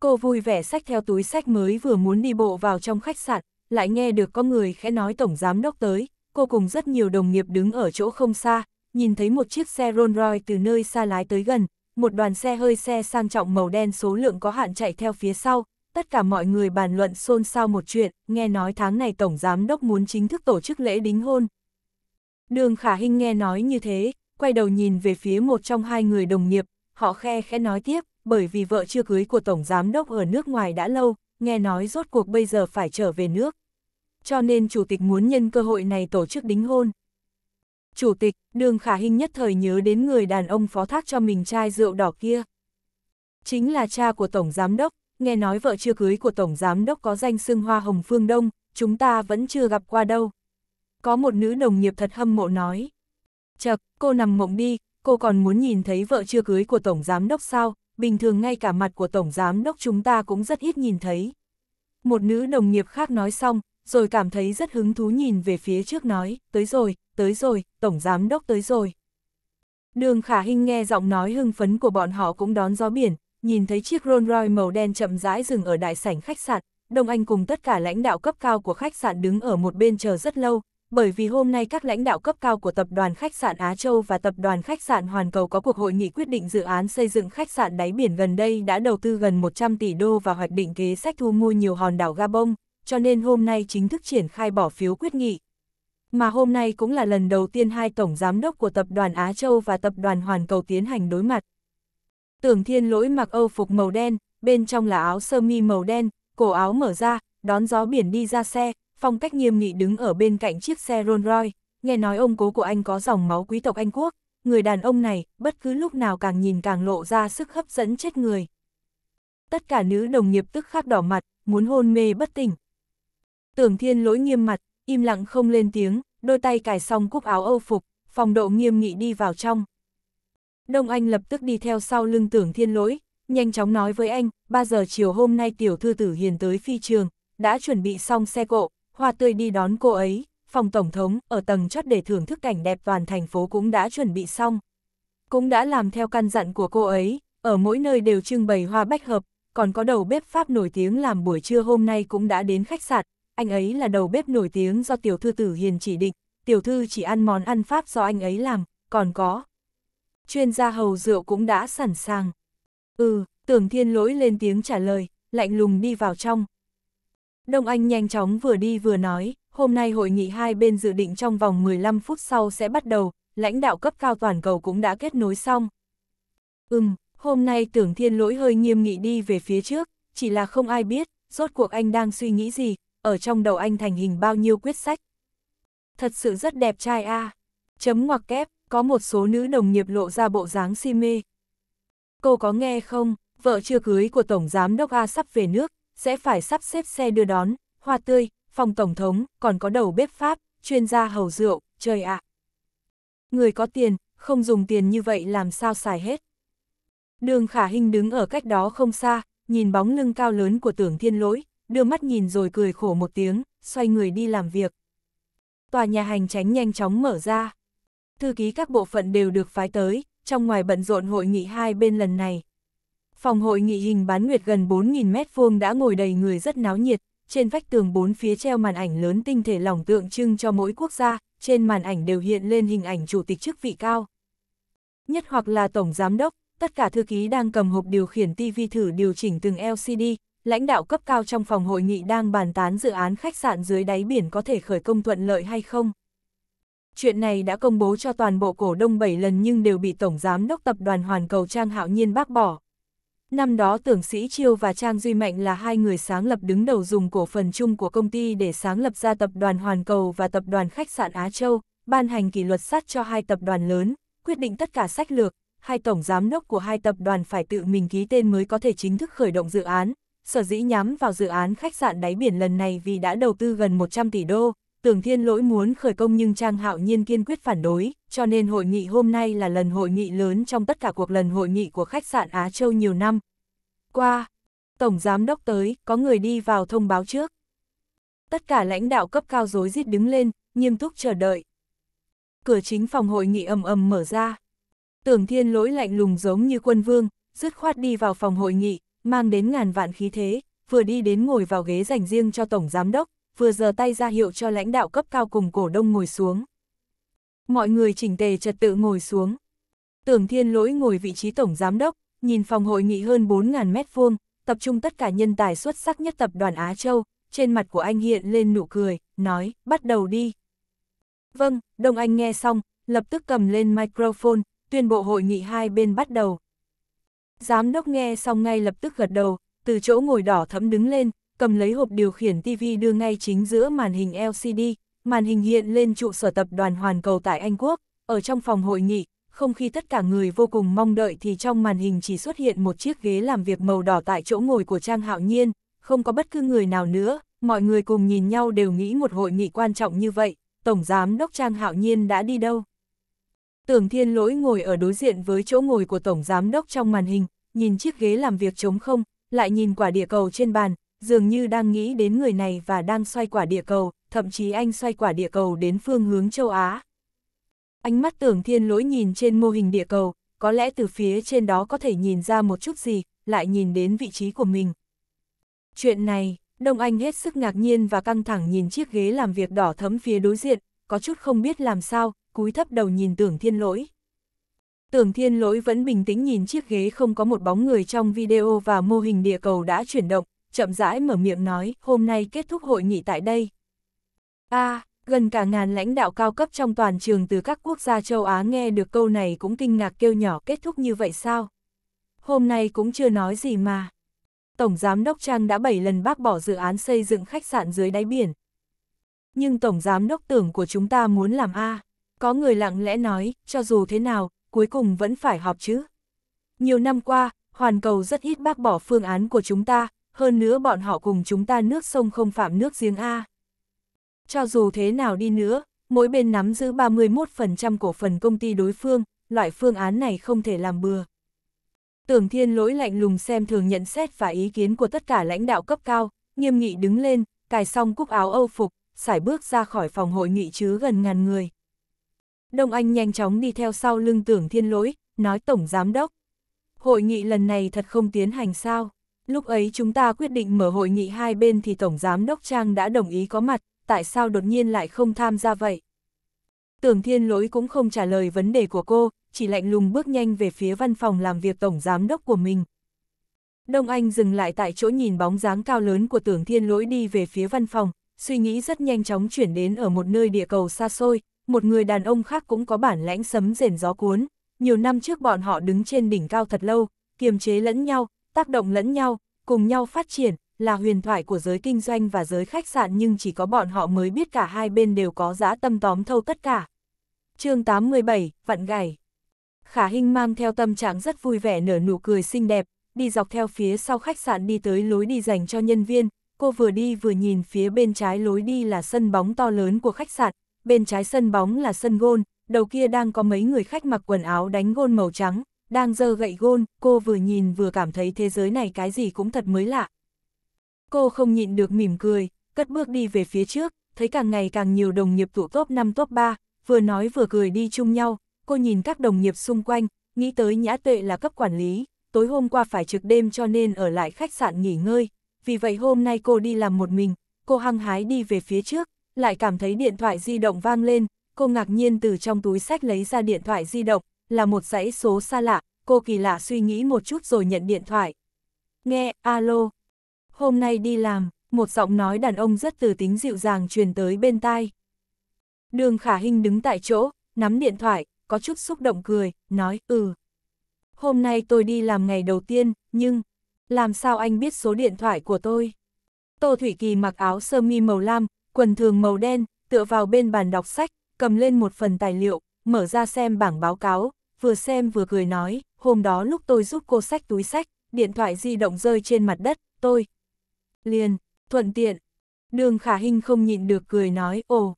Cô vui vẻ xách theo túi sách mới vừa muốn đi bộ vào trong khách sạn, lại nghe được có người khẽ nói tổng giám đốc tới, cô cùng rất nhiều đồng nghiệp đứng ở chỗ không xa, nhìn thấy một chiếc xe Rolls Royce từ nơi xa lái tới gần, một đoàn xe hơi xe sang trọng màu đen số lượng có hạn chạy theo phía sau, tất cả mọi người bàn luận xôn xao một chuyện, nghe nói tháng này Tổng Giám Đốc muốn chính thức tổ chức lễ đính hôn. Đường Khả Hinh nghe nói như thế, quay đầu nhìn về phía một trong hai người đồng nghiệp, họ khe khẽ nói tiếp, bởi vì vợ chưa cưới của Tổng Giám Đốc ở nước ngoài đã lâu, nghe nói rốt cuộc bây giờ phải trở về nước. Cho nên Chủ tịch muốn nhân cơ hội này tổ chức đính hôn. Chủ tịch, đường khả hình nhất thời nhớ đến người đàn ông phó thác cho mình chai rượu đỏ kia. Chính là cha của Tổng Giám Đốc, nghe nói vợ chưa cưới của Tổng Giám Đốc có danh xưng hoa hồng phương Đông, chúng ta vẫn chưa gặp qua đâu. Có một nữ đồng nghiệp thật hâm mộ nói. Chật, cô nằm mộng đi, cô còn muốn nhìn thấy vợ chưa cưới của Tổng Giám Đốc sao, bình thường ngay cả mặt của Tổng Giám Đốc chúng ta cũng rất ít nhìn thấy. Một nữ đồng nghiệp khác nói xong, rồi cảm thấy rất hứng thú nhìn về phía trước nói, tới rồi, tới rồi, Tổng Giám Đốc tới rồi. Đường Khả hình nghe giọng nói hưng phấn của bọn họ cũng đón gió biển, nhìn thấy chiếc Rolls Royce màu đen chậm rãi dừng ở đại sảnh khách sạn, Đông Anh cùng tất cả lãnh đạo cấp cao của khách sạn đứng ở một bên chờ rất lâu, bởi vì hôm nay các lãnh đạo cấp cao của tập đoàn khách sạn Á Châu và tập đoàn khách sạn Hoàn Cầu có cuộc hội nghị quyết định dự án xây dựng khách sạn đáy biển gần đây đã đầu tư gần 100 tỷ đô và hoạch định kế sách thu mua nhiều hòn đảo Gabon, cho nên hôm nay chính thức triển khai bỏ phiếu quyết nghị. Mà hôm nay cũng là lần đầu tiên hai tổng giám đốc của tập đoàn Á Châu và tập đoàn Hoàn Cầu tiến hành đối mặt. Tưởng thiên lỗi mặc âu phục màu đen, bên trong là áo sơ mi màu đen, cổ áo mở ra, đón gió biển đi ra xe, phong cách nghiêm nghị đứng ở bên cạnh chiếc xe Rolls Royce, nghe nói ông cố của anh có dòng máu quý tộc Anh Quốc, người đàn ông này bất cứ lúc nào càng nhìn càng lộ ra sức hấp dẫn chết người. Tất cả nữ đồng nghiệp tức khắc đỏ mặt, muốn hôn mê bất tỉnh. Tưởng thiên lỗi nghiêm mặt, im lặng không lên tiếng, đôi tay cài xong cúc áo âu phục, phòng độ nghiêm nghị đi vào trong. Đông Anh lập tức đi theo sau lưng tưởng thiên lỗi, nhanh chóng nói với anh, Ba giờ chiều hôm nay tiểu thư tử hiền tới phi trường, đã chuẩn bị xong xe cộ, hoa tươi đi đón cô ấy, phòng tổng thống ở tầng chót để thưởng thức cảnh đẹp toàn thành phố cũng đã chuẩn bị xong. Cũng đã làm theo căn dặn của cô ấy, ở mỗi nơi đều trưng bày hoa bách hợp, còn có đầu bếp Pháp nổi tiếng làm buổi trưa hôm nay cũng đã đến khách sạn, anh ấy là đầu bếp nổi tiếng do tiểu thư tử hiền chỉ định, tiểu thư chỉ ăn món ăn Pháp do anh ấy làm, còn có. Chuyên gia hầu rượu cũng đã sẵn sàng. Ừ, tưởng thiên lỗi lên tiếng trả lời, lạnh lùng đi vào trong. Đông Anh nhanh chóng vừa đi vừa nói, hôm nay hội nghị hai bên dự định trong vòng 15 phút sau sẽ bắt đầu, lãnh đạo cấp cao toàn cầu cũng đã kết nối xong. Ừm, hôm nay tưởng thiên lỗi hơi nghiêm nghị đi về phía trước, chỉ là không ai biết, rốt cuộc anh đang suy nghĩ gì, ở trong đầu anh thành hình bao nhiêu quyết sách. Thật sự rất đẹp trai a à. Chấm ngoặc kép, có một số nữ đồng nghiệp lộ ra bộ dáng si mê. Cô có nghe không, vợ chưa cưới của Tổng Giám Đốc A sắp về nước, sẽ phải sắp xếp xe đưa đón, hoa tươi, phòng Tổng thống, còn có đầu bếp Pháp, chuyên gia hầu rượu, trời ạ. À. Người có tiền, không dùng tiền như vậy làm sao xài hết. Đường Khả Hinh đứng ở cách đó không xa, nhìn bóng lưng cao lớn của tưởng thiên lỗi, đưa mắt nhìn rồi cười khổ một tiếng, xoay người đi làm việc. Tòa nhà hành tránh nhanh chóng mở ra. Thư ký các bộ phận đều được phái tới, trong ngoài bận rộn hội nghị hai bên lần này. Phòng hội nghị hình bán nguyệt gần 4.000 mét vuông đã ngồi đầy người rất náo nhiệt, trên vách tường bốn phía treo màn ảnh lớn tinh thể lỏng tượng trưng cho mỗi quốc gia, trên màn ảnh đều hiện lên hình ảnh chủ tịch chức vị cao. Nhất hoặc là tổng giám đốc, tất cả thư ký đang cầm hộp điều khiển TV thử điều chỉnh từng LCD, lãnh đạo cấp cao trong phòng hội nghị đang bàn tán dự án khách sạn dưới đáy biển có thể khởi công thuận lợi hay không. Chuyện này đã công bố cho toàn bộ cổ đông 7 lần nhưng đều bị Tổng Giám đốc Tập đoàn Hoàn Cầu Trang Hạo Nhiên bác bỏ. Năm đó Tưởng Sĩ Chiêu và Trang Duy Mạnh là hai người sáng lập đứng đầu dùng cổ phần chung của công ty để sáng lập ra Tập đoàn Hoàn Cầu và Tập đoàn Khách sạn Á Châu, ban hành kỷ luật sát cho hai tập đoàn lớn, quyết định tất cả sách lược, hai tổng giám đốc của hai tập đoàn phải tự mình ký tên mới có thể chính thức khởi động dự án, sở dĩ nhắm vào dự án khách sạn đáy biển lần này vì đã đầu tư gần 100 tỷ đô, Tưởng Thiên Lỗi muốn khởi công nhưng Trang Hạo Nhiên kiên quyết phản đối, cho nên hội nghị hôm nay là lần hội nghị lớn trong tất cả cuộc lần hội nghị của khách sạn Á Châu nhiều năm. Qua, Tổng Giám Đốc tới, có người đi vào thông báo trước. Tất cả lãnh đạo cấp cao rối rít đứng lên, nghiêm túc chờ đợi. Cửa chính phòng hội nghị ầm ầm mở ra. Tưởng Thiên Lỗi lạnh lùng giống như quân vương, dứt khoát đi vào phòng hội nghị, mang đến ngàn vạn khí thế, vừa đi đến ngồi vào ghế dành riêng cho Tổng Giám đốc, vừa giơ tay ra hiệu cho lãnh đạo cấp cao cùng cổ đông ngồi xuống. Mọi người chỉnh tề trật tự ngồi xuống. Tưởng Thiên Lỗi ngồi vị trí Tổng Giám đốc, nhìn phòng hội nghị hơn 4.000 mét vuông, tập trung tất cả nhân tài xuất sắc nhất tập đoàn Á Châu, trên mặt của anh hiện lên nụ cười, nói, bắt đầu đi. Vâng, Đông Anh nghe xong, lập tức cầm lên microphone, tuyên bộ hội nghị hai bên bắt đầu, Giám đốc nghe xong ngay lập tức gật đầu, từ chỗ ngồi đỏ thẫm đứng lên, cầm lấy hộp điều khiển TV đưa ngay chính giữa màn hình LCD, màn hình hiện lên trụ sở tập đoàn Hoàn Cầu tại Anh Quốc, ở trong phòng hội nghị, không khi tất cả người vô cùng mong đợi thì trong màn hình chỉ xuất hiện một chiếc ghế làm việc màu đỏ tại chỗ ngồi của Trang Hạo Nhiên, không có bất cứ người nào nữa, mọi người cùng nhìn nhau đều nghĩ một hội nghị quan trọng như vậy, Tổng Giám đốc Trang Hạo Nhiên đã đi đâu. Tưởng thiên lỗi ngồi ở đối diện với chỗ ngồi của Tổng Giám Đốc trong màn hình, nhìn chiếc ghế làm việc trống không, lại nhìn quả địa cầu trên bàn, dường như đang nghĩ đến người này và đang xoay quả địa cầu, thậm chí anh xoay quả địa cầu đến phương hướng châu Á. Ánh mắt tưởng thiên lỗi nhìn trên mô hình địa cầu, có lẽ từ phía trên đó có thể nhìn ra một chút gì, lại nhìn đến vị trí của mình. Chuyện này, Đông Anh hết sức ngạc nhiên và căng thẳng nhìn chiếc ghế làm việc đỏ thấm phía đối diện, có chút không biết làm sao, cúi thấp đầu nhìn tưởng thiên lỗi. Tưởng thiên lỗi vẫn bình tĩnh nhìn chiếc ghế không có một bóng người trong video và mô hình địa cầu đã chuyển động, chậm rãi mở miệng nói, hôm nay kết thúc hội nghị tại đây. a à, gần cả ngàn lãnh đạo cao cấp trong toàn trường từ các quốc gia châu Á nghe được câu này cũng kinh ngạc kêu nhỏ kết thúc như vậy sao? Hôm nay cũng chưa nói gì mà. Tổng Giám Đốc Trang đã 7 lần bác bỏ dự án xây dựng khách sạn dưới đáy biển. Nhưng Tổng Giám Đốc tưởng của chúng ta muốn làm A. Có người lặng lẽ nói, cho dù thế nào, cuối cùng vẫn phải họp chứ. Nhiều năm qua, hoàn cầu rất ít bác bỏ phương án của chúng ta, hơn nữa bọn họ cùng chúng ta nước sông không phạm nước riêng A. Cho dù thế nào đi nữa, mỗi bên nắm giữ 31% cổ phần công ty đối phương, loại phương án này không thể làm bừa. Tưởng thiên lỗi lạnh lùng xem thường nhận xét và ý kiến của tất cả lãnh đạo cấp cao, nghiêm nghị đứng lên, cài xong cúc áo âu phục, xải bước ra khỏi phòng hội nghị chứ gần ngàn người. Đông Anh nhanh chóng đi theo sau lưng tưởng thiên lỗi, nói Tổng Giám Đốc. Hội nghị lần này thật không tiến hành sao? Lúc ấy chúng ta quyết định mở hội nghị hai bên thì Tổng Giám Đốc Trang đã đồng ý có mặt, tại sao đột nhiên lại không tham gia vậy? Tưởng thiên lỗi cũng không trả lời vấn đề của cô, chỉ lạnh lùng bước nhanh về phía văn phòng làm việc Tổng Giám Đốc của mình. Đông Anh dừng lại tại chỗ nhìn bóng dáng cao lớn của tưởng thiên lỗi đi về phía văn phòng, suy nghĩ rất nhanh chóng chuyển đến ở một nơi địa cầu xa xôi, một người đàn ông khác cũng có bản lãnh sấm rền gió cuốn, nhiều năm trước bọn họ đứng trên đỉnh cao thật lâu, kiềm chế lẫn nhau, tác động lẫn nhau, cùng nhau phát triển, là huyền thoại của giới kinh doanh và giới khách sạn nhưng chỉ có bọn họ mới biết cả hai bên đều có giá tâm tóm thâu tất cả. chương 87, Vặn Gảy Khả Hinh mang theo tâm trạng rất vui vẻ nở nụ cười xinh đẹp, đi dọc theo phía sau khách sạn đi tới lối đi dành cho nhân viên, cô vừa đi vừa nhìn phía bên trái lối đi là sân bóng to lớn của khách sạn, bên trái sân bóng là sân gôn, đầu kia đang có mấy người khách mặc quần áo đánh gôn màu trắng, đang giơ gậy gôn, cô vừa nhìn vừa cảm thấy thế giới này cái gì cũng thật mới lạ. Cô không nhịn được mỉm cười, cất bước đi về phía trước, thấy càng ngày càng nhiều đồng nghiệp tụ top 5 top 3, vừa nói vừa cười đi chung nhau, cô nhìn các đồng nghiệp xung quanh, nghĩ tới nhã tuệ là cấp quản lý, tối hôm qua phải trực đêm cho nên ở lại khách sạn nghỉ ngơi, vì vậy hôm nay cô đi làm một mình, cô hăng hái đi về phía trước, lại cảm thấy điện thoại di động vang lên, cô ngạc nhiên từ trong túi sách lấy ra điện thoại di động, là một dãy số xa lạ, cô kỳ lạ suy nghĩ một chút rồi nhận điện thoại. Nghe, alo, hôm nay đi làm, một giọng nói đàn ông rất từ tính dịu dàng truyền tới bên tai. Đường Khả Hinh đứng tại chỗ, nắm điện thoại, có chút xúc động cười, nói, ừ. Hôm nay tôi đi làm ngày đầu tiên, nhưng, làm sao anh biết số điện thoại của tôi? Tô Thủy Kỳ mặc áo sơ mi màu lam, quần thường màu đen, tựa vào bên bàn đọc sách, cầm lên một phần tài liệu, mở ra xem bảng báo cáo, vừa xem vừa cười nói, hôm đó lúc tôi giúp cô sách túi sách, điện thoại di động rơi trên mặt đất, tôi liền, thuận tiện. Đường Khả Hinh không nhịn được cười nói, ồ.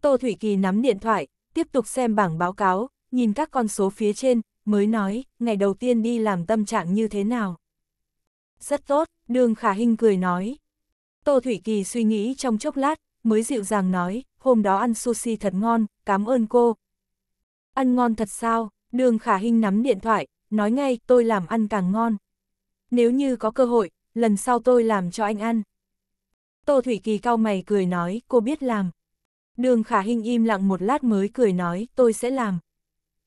Tô Thủy Kỳ nắm điện thoại, tiếp tục xem bảng báo cáo, nhìn các con số phía trên, mới nói, ngày đầu tiên đi làm tâm trạng như thế nào. Rất tốt, đường Khả Hinh cười nói. Tô Thủy Kỳ suy nghĩ trong chốc lát, mới dịu dàng nói, hôm đó ăn sushi thật ngon, cảm ơn cô. Ăn ngon thật sao, đường khả hình nắm điện thoại, nói ngay tôi làm ăn càng ngon. Nếu như có cơ hội, lần sau tôi làm cho anh ăn. Tô Thủy Kỳ cao mày cười nói, cô biết làm. Đường khả hình im lặng một lát mới cười nói, tôi sẽ làm.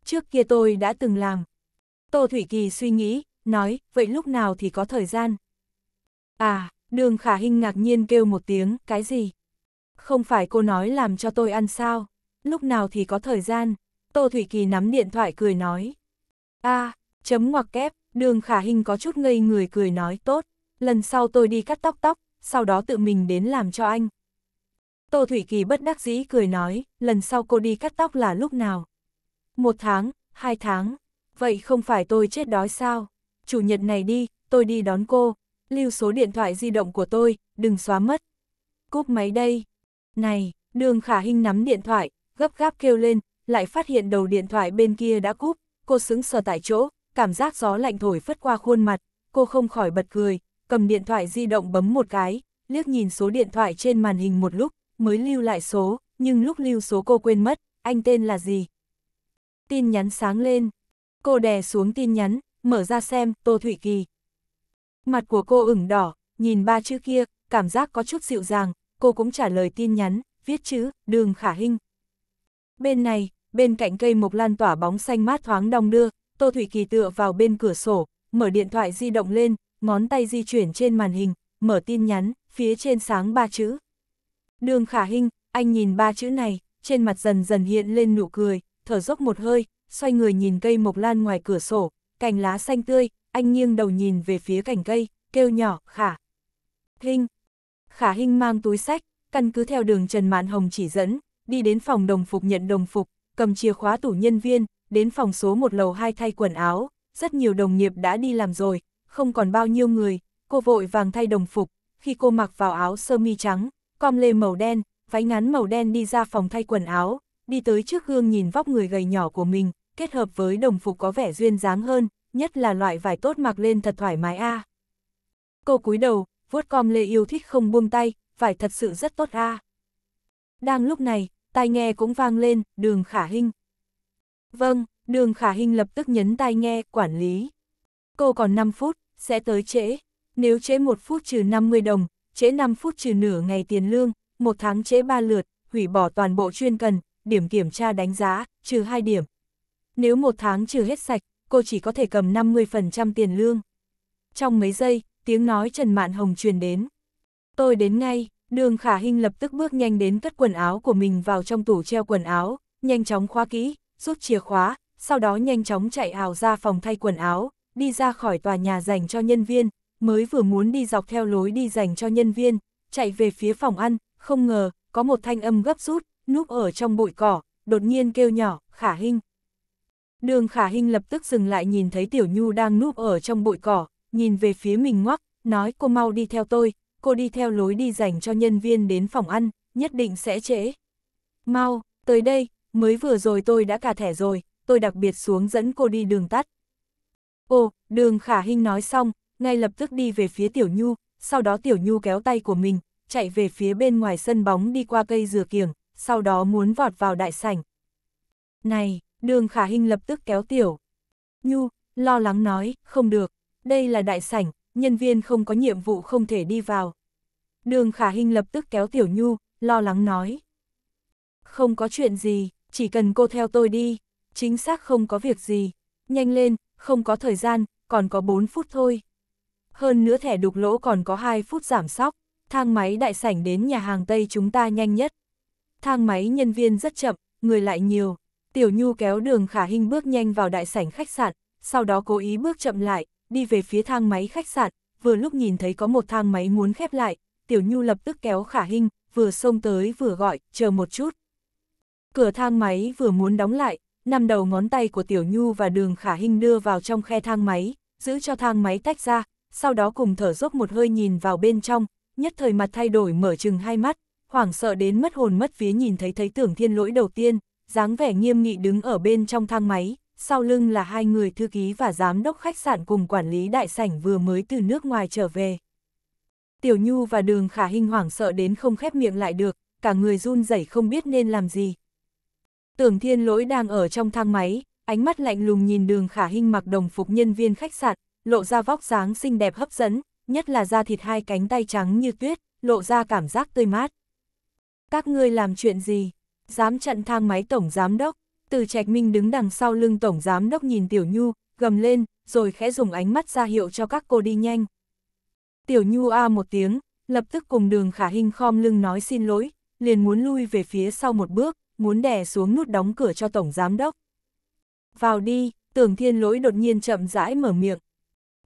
Trước kia tôi đã từng làm. Tô Thủy Kỳ suy nghĩ, nói, vậy lúc nào thì có thời gian? À, Đường khả Hinh ngạc nhiên kêu một tiếng, cái gì? Không phải cô nói làm cho tôi ăn sao? Lúc nào thì có thời gian? Tô Thủy Kỳ nắm điện thoại cười nói. a à, chấm ngoặc kép, đường khả Hinh có chút ngây người cười nói tốt. Lần sau tôi đi cắt tóc tóc, sau đó tự mình đến làm cho anh. Tô Thủy Kỳ bất đắc dĩ cười nói, lần sau cô đi cắt tóc là lúc nào? Một tháng, hai tháng, vậy không phải tôi chết đói sao? Chủ nhật này đi, tôi đi đón cô, lưu số điện thoại di động của tôi, đừng xóa mất. Cúp máy đây. Này, đường khả hình nắm điện thoại, gấp gáp kêu lên, lại phát hiện đầu điện thoại bên kia đã cúp, cô sững sờ tại chỗ, cảm giác gió lạnh thổi phất qua khuôn mặt, cô không khỏi bật cười, cầm điện thoại di động bấm một cái, liếc nhìn số điện thoại trên màn hình một lúc, mới lưu lại số, nhưng lúc lưu số cô quên mất, anh tên là gì? Tin nhắn sáng lên. Cô đè xuống tin nhắn, mở ra xem, Tô Thụy Kỳ, Mặt của cô ửng đỏ, nhìn ba chữ kia, cảm giác có chút dịu dàng, cô cũng trả lời tin nhắn, viết chữ, đường khả hinh. Bên này, bên cạnh cây mộc lan tỏa bóng xanh mát thoáng đong đưa, Tô Thủy Kỳ tựa vào bên cửa sổ, mở điện thoại di động lên, ngón tay di chuyển trên màn hình, mở tin nhắn, phía trên sáng ba chữ. Đường khả hinh, anh nhìn ba chữ này, trên mặt dần dần hiện lên nụ cười, thở dốc một hơi, xoay người nhìn cây mộc lan ngoài cửa sổ, cành lá xanh tươi, anh nghiêng đầu nhìn về phía cành cây, kêu nhỏ, khả. Hinh. Khả Hinh mang túi sách, căn cứ theo đường Trần Mạn Hồng chỉ dẫn, đi đến phòng đồng phục nhận đồng phục, cầm chìa khóa tủ nhân viên, đến phòng số một lầu hai thay quần áo, rất nhiều đồng nghiệp đã đi làm rồi, không còn bao nhiêu người, cô vội vàng thay đồng phục, khi cô mặc vào áo sơ mi trắng, com lê màu đen, váy ngắn màu đen đi ra phòng thay quần áo, đi tới trước gương nhìn vóc người gầy nhỏ của mình, kết hợp với đồng phục có vẻ duyên dáng hơn, nhất là loại vải tốt mặc lên thật thoải mái a. À. Cô cúi đầu, vuốt com lê yêu thích không buông tay, vải thật sự rất tốt a. À. Đang lúc này, tai nghe cũng vang lên, đường khả hình. Vâng, đường khả hình lập tức nhấn tai nghe, quản lý. Cô còn 5 phút, sẽ tới trễ. Nếu trễ 1 phút trừ 50 đồng, trễ 5 phút trừ nửa ngày tiền lương, một tháng trễ 3 lượt, hủy bỏ toàn bộ chuyên cần, điểm kiểm tra đánh giá, trừ 2 điểm. Nếu một tháng trừ hết sạch, cô chỉ có thể cầm 50% tiền lương. Trong mấy giây, tiếng nói Trần Mạn Hồng truyền đến. Tôi đến ngay, đường khả hình lập tức bước nhanh đến cất quần áo của mình vào trong tủ treo quần áo, nhanh chóng khóa kỹ, rút chìa khóa, sau đó nhanh chóng chạy hào ra phòng thay quần áo, đi ra khỏi tòa nhà dành cho nhân viên, mới vừa muốn đi dọc theo lối đi dành cho nhân viên, chạy về phía phòng ăn, không ngờ, có một thanh âm gấp rút, núp ở trong bụi cỏ, đột nhiên kêu nhỏ, khả hình. Đường khả Hinh lập tức dừng lại nhìn thấy Tiểu Nhu đang núp ở trong bụi cỏ, nhìn về phía mình ngoắc, nói cô mau đi theo tôi, cô đi theo lối đi dành cho nhân viên đến phòng ăn, nhất định sẽ trễ. Mau, tới đây, mới vừa rồi tôi đã cả thẻ rồi, tôi đặc biệt xuống dẫn cô đi đường tắt. Ồ, đường khả Hinh nói xong, ngay lập tức đi về phía Tiểu Nhu, sau đó Tiểu Nhu kéo tay của mình, chạy về phía bên ngoài sân bóng đi qua cây dừa kiểng, sau đó muốn vọt vào đại sảnh. Này, Đường khả hình lập tức kéo tiểu. Nhu, lo lắng nói, không được, đây là đại sảnh, nhân viên không có nhiệm vụ không thể đi vào. Đường khả hình lập tức kéo tiểu nhu, lo lắng nói. Không có chuyện gì, chỉ cần cô theo tôi đi, chính xác không có việc gì, nhanh lên, không có thời gian, còn có 4 phút thôi. Hơn nữa thẻ đục lỗ còn có 2 phút giảm sóc, thang máy đại sảnh đến nhà hàng Tây chúng ta nhanh nhất. Thang máy nhân viên rất chậm, người lại nhiều. Tiểu Nhu kéo đường khả hình bước nhanh vào đại sảnh khách sạn, sau đó cố ý bước chậm lại, đi về phía thang máy khách sạn, vừa lúc nhìn thấy có một thang máy muốn khép lại, Tiểu Nhu lập tức kéo khả hình, vừa xông tới vừa gọi, chờ một chút. Cửa thang máy vừa muốn đóng lại, năm đầu ngón tay của Tiểu Nhu và đường khả hình đưa vào trong khe thang máy, giữ cho thang máy tách ra, sau đó cùng thở dốc một hơi nhìn vào bên trong, nhất thời mặt thay đổi mở chừng hai mắt, hoảng sợ đến mất hồn mất vía nhìn thấy thấy tưởng thiên lỗi đầu tiên dáng vẻ nghiêm nghị đứng ở bên trong thang máy, sau lưng là hai người thư ký và giám đốc khách sạn cùng quản lý đại sảnh vừa mới từ nước ngoài trở về. Tiểu Nhu và Đường Khả Hinh hoảng sợ đến không khép miệng lại được, cả người run rẩy không biết nên làm gì. Tưởng Thiên Lỗi đang ở trong thang máy, ánh mắt lạnh lùng nhìn Đường Khả Hinh mặc đồng phục nhân viên khách sạn, lộ ra vóc dáng xinh đẹp hấp dẫn, nhất là da thịt hai cánh tay trắng như tuyết, lộ ra cảm giác tươi mát. Các ngươi làm chuyện gì? Dám chặn thang máy tổng giám đốc, từ trạch minh đứng đằng sau lưng tổng giám đốc nhìn Tiểu Nhu, gầm lên, rồi khẽ dùng ánh mắt ra hiệu cho các cô đi nhanh. Tiểu Nhu a một tiếng, lập tức cùng đường khả hình khom lưng nói xin lỗi, liền muốn lui về phía sau một bước, muốn đè xuống nút đóng cửa cho tổng giám đốc. Vào đi, tưởng thiên lỗi đột nhiên chậm rãi mở miệng.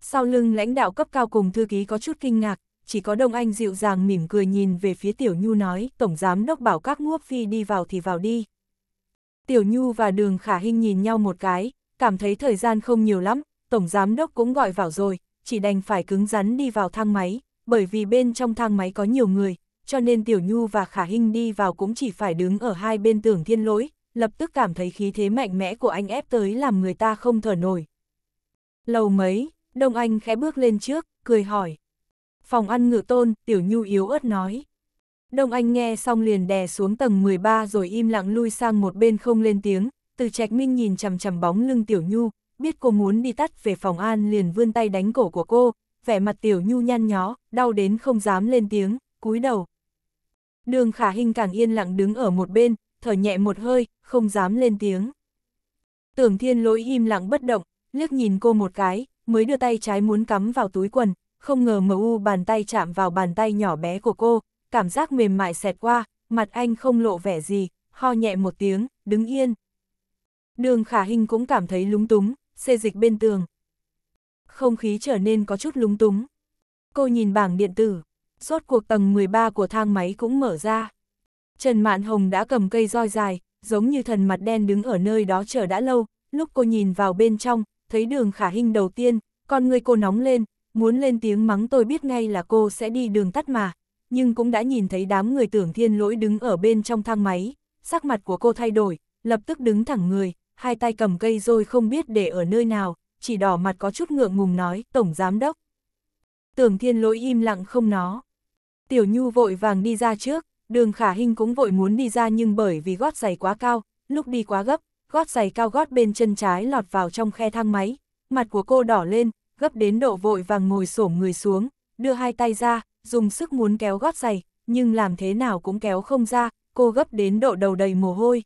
Sau lưng lãnh đạo cấp cao cùng thư ký có chút kinh ngạc, chỉ có Đông Anh dịu dàng mỉm cười nhìn về phía Tiểu Nhu nói, Tổng Giám Đốc bảo các ngũa phi đi vào thì vào đi. Tiểu Nhu và Đường Khả Hinh nhìn nhau một cái, cảm thấy thời gian không nhiều lắm, Tổng Giám Đốc cũng gọi vào rồi, chỉ đành phải cứng rắn đi vào thang máy, bởi vì bên trong thang máy có nhiều người, cho nên Tiểu Nhu và Khả Hinh đi vào cũng chỉ phải đứng ở hai bên tường thiên lỗi, lập tức cảm thấy khí thế mạnh mẽ của anh ép tới làm người ta không thở nổi. Lầu mấy, Đông Anh khẽ bước lên trước, cười hỏi phòng ăn ngựa tôn, tiểu nhu yếu ớt nói. Đông Anh nghe xong liền đè xuống tầng 13 rồi im lặng lui sang một bên không lên tiếng, từ trạch minh nhìn chằm chằm bóng lưng tiểu nhu, biết cô muốn đi tắt về phòng an liền vươn tay đánh cổ của cô, vẻ mặt tiểu nhu nhăn nhó, đau đến không dám lên tiếng, cúi đầu. Đường khả hình càng yên lặng đứng ở một bên, thở nhẹ một hơi, không dám lên tiếng. Tưởng thiên lỗi im lặng bất động, liếc nhìn cô một cái, mới đưa tay trái muốn cắm vào túi quần, không ngờ MU bàn tay chạm vào bàn tay nhỏ bé của cô, cảm giác mềm mại xẹt qua, mặt anh không lộ vẻ gì, ho nhẹ một tiếng, đứng yên. Đường khả hình cũng cảm thấy lúng túng, xê dịch bên tường. Không khí trở nên có chút lúng túng. Cô nhìn bảng điện tử, rốt cuộc tầng 13 của thang máy cũng mở ra. Trần Mạn Hồng đã cầm cây roi dài, giống như thần mặt đen đứng ở nơi đó chờ đã lâu, lúc cô nhìn vào bên trong, thấy đường khả hình đầu tiên, con người cô nóng lên, muốn lên tiếng mắng tôi biết ngay là cô sẽ đi đường tắt mà, nhưng cũng đã nhìn thấy đám người tưởng thiên lỗi đứng ở bên trong thang máy, sắc mặt của cô thay đổi, lập tức đứng thẳng người, hai tay cầm cây rồi không biết để ở nơi nào, chỉ đỏ mặt có chút ngượng ngùng nói, Tổng Giám Đốc. Tưởng thiên lỗi im lặng không nó. Tiểu Nhu vội vàng đi ra trước, đường khả hình cũng vội muốn đi ra nhưng bởi vì gót giày quá cao, lúc đi quá gấp, gót giày cao gót bên chân trái lọt vào trong khe thang máy, mặt của cô đỏ lên, gấp đến độ vội vàng ngồi xổm người xuống, đưa hai tay ra, dùng sức muốn kéo gót giày, nhưng làm thế nào cũng kéo không ra, cô gấp đến độ đầu đầy mồ hôi.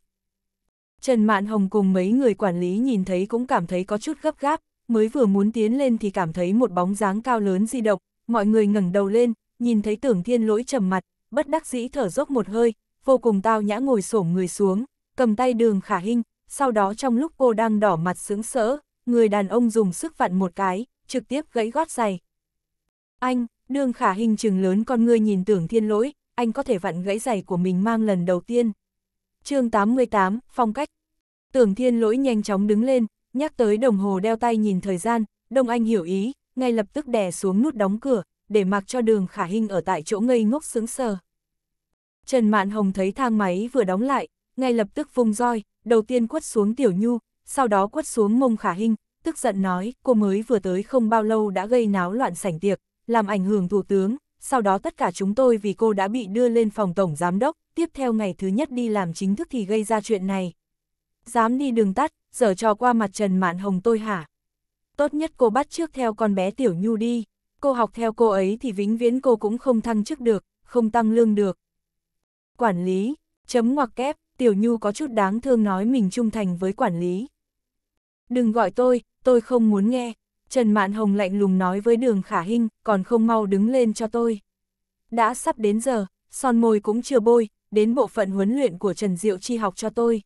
Trần Mạn Hồng cùng mấy người quản lý nhìn thấy cũng cảm thấy có chút gấp gáp, mới vừa muốn tiến lên thì cảm thấy một bóng dáng cao lớn di động, mọi người ngẩng đầu lên, nhìn thấy tưởng thiên lỗi trầm mặt, bất đắc dĩ thở dốc một hơi, vô cùng tao nhã ngồi xổm người xuống, cầm tay đường khả hinh, sau đó trong lúc cô đang đỏ mặt sướng sỡ, người đàn ông dùng sức vặn một cái, trực tiếp gãy gót giày. Anh, nương khả hình trừng lớn con ngươi nhìn tưởng thiên lỗi, anh có thể vặn gãy giày của mình mang lần đầu tiên. chương 88, phong cách. Tưởng thiên lỗi nhanh chóng đứng lên, nhắc tới đồng hồ đeo tay nhìn thời gian, Đông Anh hiểu ý, ngay lập tức đè xuống nút đóng cửa, để mặc cho đường khả hình ở tại chỗ ngây ngốc sướng sờ. Trần Mạn Hồng thấy thang máy vừa đóng lại, ngay lập tức vung roi, đầu tiên quất xuống Tiểu Nhu, sau đó quất xuống mông khả hình, tức giận nói, cô mới vừa tới không bao lâu đã gây náo loạn sảnh tiệc, làm ảnh hưởng thủ tướng, sau đó tất cả chúng tôi vì cô đã bị đưa lên phòng tổng giám đốc, tiếp theo ngày thứ nhất đi làm chính thức thì gây ra chuyện này. Dám đi đường tắt, giờ trò qua mặt Trần Mạn Hồng tôi hả? Tốt nhất cô bắt trước theo con bé Tiểu Nhu đi, cô học theo cô ấy thì vĩnh viễn cô cũng không thăng chức được, không tăng lương được. Quản lý, chấm ngoặc kép, Tiểu Nhu có chút đáng thương nói mình trung thành với quản lý. Đừng gọi tôi, tôi không muốn nghe. Trần Mạn Hồng lạnh lùng nói với đường khả hinh, còn không mau đứng lên cho tôi. Đã sắp đến giờ, son môi cũng chưa bôi, đến bộ phận huấn luyện của Trần Diệu Chi học cho tôi.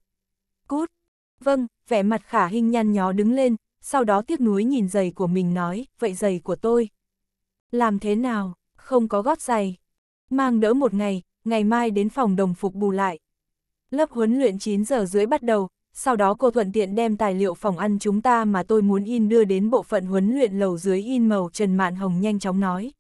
Cút. Vâng, vẻ mặt khả hinh nhăn nhó đứng lên, sau đó tiếc nuối nhìn giày của mình nói, vậy giày của tôi. Làm thế nào, không có gót giày. Mang đỡ một ngày, ngày mai đến phòng đồng phục bù lại. Lớp huấn luyện 9 giờ rưỡi bắt đầu, sau đó cô thuận tiện đem tài liệu phòng ăn chúng ta mà tôi muốn in đưa đến bộ phận huấn luyện lầu dưới in màu Trần Mạn Hồng nhanh chóng nói.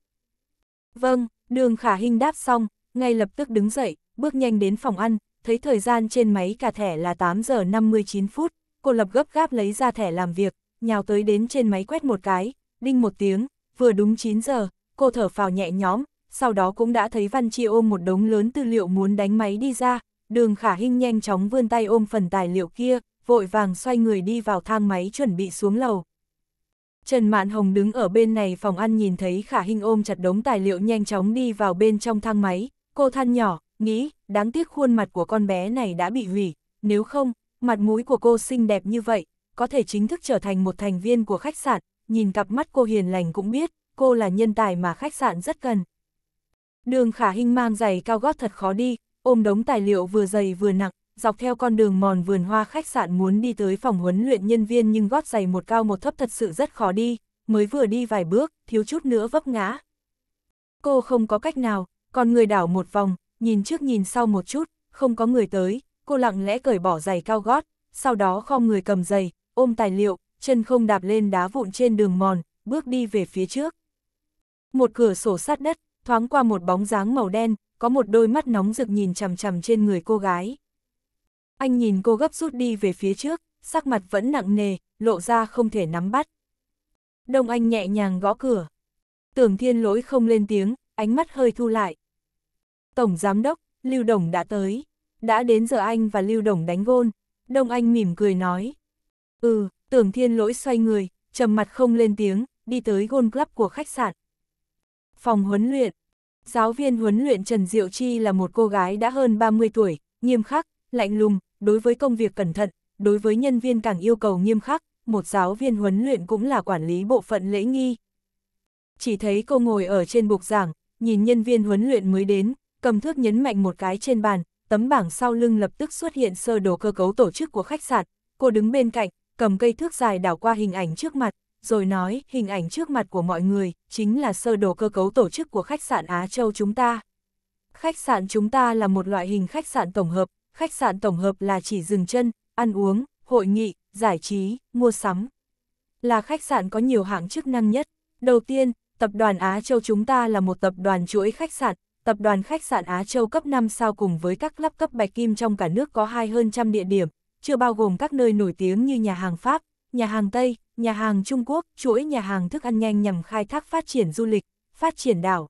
Vâng, đường khả hình đáp xong, ngay lập tức đứng dậy, bước nhanh đến phòng ăn, thấy thời gian trên máy cả thẻ là 8 giờ 59 phút, cô lập gấp gáp lấy ra thẻ làm việc, nhào tới đến trên máy quét một cái, đinh một tiếng, vừa đúng 9 giờ, cô thở phào nhẹ nhõm, sau đó cũng đã thấy Văn Chi ôm một đống lớn tư liệu muốn đánh máy đi ra, Đường khả hinh nhanh chóng vươn tay ôm phần tài liệu kia, vội vàng xoay người đi vào thang máy chuẩn bị xuống lầu. Trần Mạn Hồng đứng ở bên này phòng ăn nhìn thấy khả hinh ôm chặt đống tài liệu nhanh chóng đi vào bên trong thang máy, cô than nhỏ, nghĩ, đáng tiếc khuôn mặt của con bé này đã bị hủy, nếu không, mặt mũi của cô xinh đẹp như vậy, có thể chính thức trở thành một thành viên của khách sạn, nhìn cặp mắt cô hiền lành cũng biết, cô là nhân tài mà khách sạn rất cần. Đường khả hinh mang giày cao gót thật khó đi, ôm đống tài liệu vừa dày vừa nặng, dọc theo con đường mòn vườn hoa khách sạn muốn đi tới phòng huấn luyện nhân viên nhưng gót giày một cao một thấp thật sự rất khó đi, mới vừa đi vài bước, thiếu chút nữa vấp ngã. Cô không có cách nào, con người đảo một vòng, nhìn trước nhìn sau một chút, không có người tới, cô lặng lẽ cởi bỏ giày cao gót, sau đó khom người cầm giày, ôm tài liệu, chân không đạp lên đá vụn trên đường mòn, bước đi về phía trước. Một cửa sổ sát đất, thoáng qua một bóng dáng màu đen, có một đôi mắt nóng rực nhìn chằm chằm trên người cô gái. Anh nhìn cô gấp rút đi về phía trước, sắc mặt vẫn nặng nề, lộ ra không thể nắm bắt. Đông Anh nhẹ nhàng gõ cửa. Tưởng thiên lỗi không lên tiếng, ánh mắt hơi thu lại. Tổng Giám đốc, Lưu Đồng đã tới. Đã đến giờ anh và Lưu Đồng đánh gôn. Đông Anh mỉm cười nói. Ừ, tưởng thiên lỗi xoay người, trầm mặt không lên tiếng, đi tới gôn club của khách sạn. Phòng huấn luyện, Giáo viên huấn luyện Trần Diệu Chi là một cô gái đã hơn 30 tuổi, nghiêm khắc, lạnh lùng, đối với công việc cẩn thận, đối với nhân viên càng yêu cầu nghiêm khắc, một giáo viên huấn luyện cũng là quản lý bộ phận lễ nghi. Chỉ thấy cô ngồi ở trên bục giảng, nhìn nhân viên huấn luyện mới đến, cầm thước nhấn mạnh một cái trên bàn, tấm bảng sau lưng lập tức xuất hiện sơ đồ cơ cấu tổ chức của khách sạn, cô đứng bên cạnh, cầm cây thước dài đảo qua hình ảnh trước mặt, rồi nói, hình ảnh trước mặt của mọi người, chính là sơ đồ cơ cấu tổ chức của khách sạn Á Châu chúng ta. Khách sạn chúng ta là một loại hình khách sạn tổng hợp, khách sạn tổng hợp là chỉ dừng chân, ăn uống, hội nghị, giải trí, mua sắm. Là khách sạn có nhiều hạng chức năng nhất. Đầu tiên, tập đoàn Á Châu chúng ta là một tập đoàn chuỗi khách sạn, tập đoàn khách sạn Á Châu cấp 5 sao cùng với các lắp cấp bạch kim trong cả nước có hai hơn trăm địa điểm, chưa bao gồm các nơi nổi tiếng như nhà hàng Pháp, nhà hàng Tây, Nhà hàng Trung Quốc, chuỗi nhà hàng thức ăn nhanh nhằm khai thác phát triển du lịch, phát triển đảo.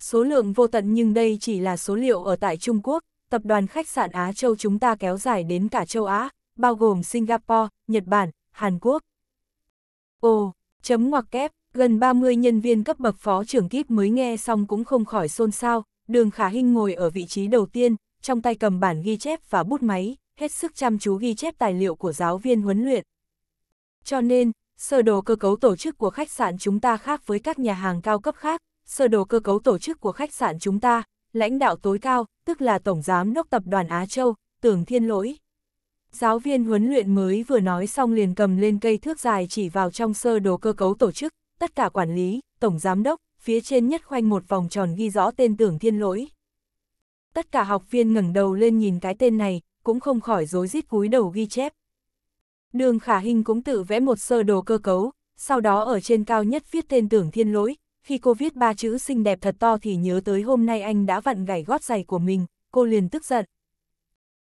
Số lượng vô tận nhưng đây chỉ là số liệu ở tại Trung Quốc, tập đoàn khách sạn Á Châu chúng ta kéo dài đến cả châu Á, bao gồm Singapore, Nhật Bản, Hàn Quốc. Ồ, chấm ngoặc kép, gần 30 nhân viên cấp bậc phó trưởng kíp mới nghe xong cũng không khỏi xôn xao, đường khả hinh ngồi ở vị trí đầu tiên, trong tay cầm bản ghi chép và bút máy, hết sức chăm chú ghi chép tài liệu của giáo viên huấn luyện, cho nên, sơ đồ cơ cấu tổ chức của khách sạn chúng ta khác với các nhà hàng cao cấp khác, sơ đồ cơ cấu tổ chức của khách sạn chúng ta, lãnh đạo tối cao, tức là Tổng Giám đốc Tập đoàn Á Châu, Tưởng Thiên Lỗi. Giáo viên huấn luyện mới vừa nói xong liền cầm lên cây thước dài chỉ vào trong sơ đồ cơ cấu tổ chức, tất cả quản lý, Tổng Giám đốc, phía trên nhất khoanh một vòng tròn ghi rõ tên Tưởng Thiên Lỗi. Tất cả học viên ngẩng đầu lên nhìn cái tên này, cũng không khỏi rối rít cúi đầu ghi chép. Đường Khả hình cũng tự vẽ một sơ đồ cơ cấu, sau đó ở trên cao nhất viết tên tưởng thiên lỗi, khi cô viết ba chữ xinh đẹp thật to thì nhớ tới hôm nay anh đã vặn gảy gót giày của mình, cô liền tức giận.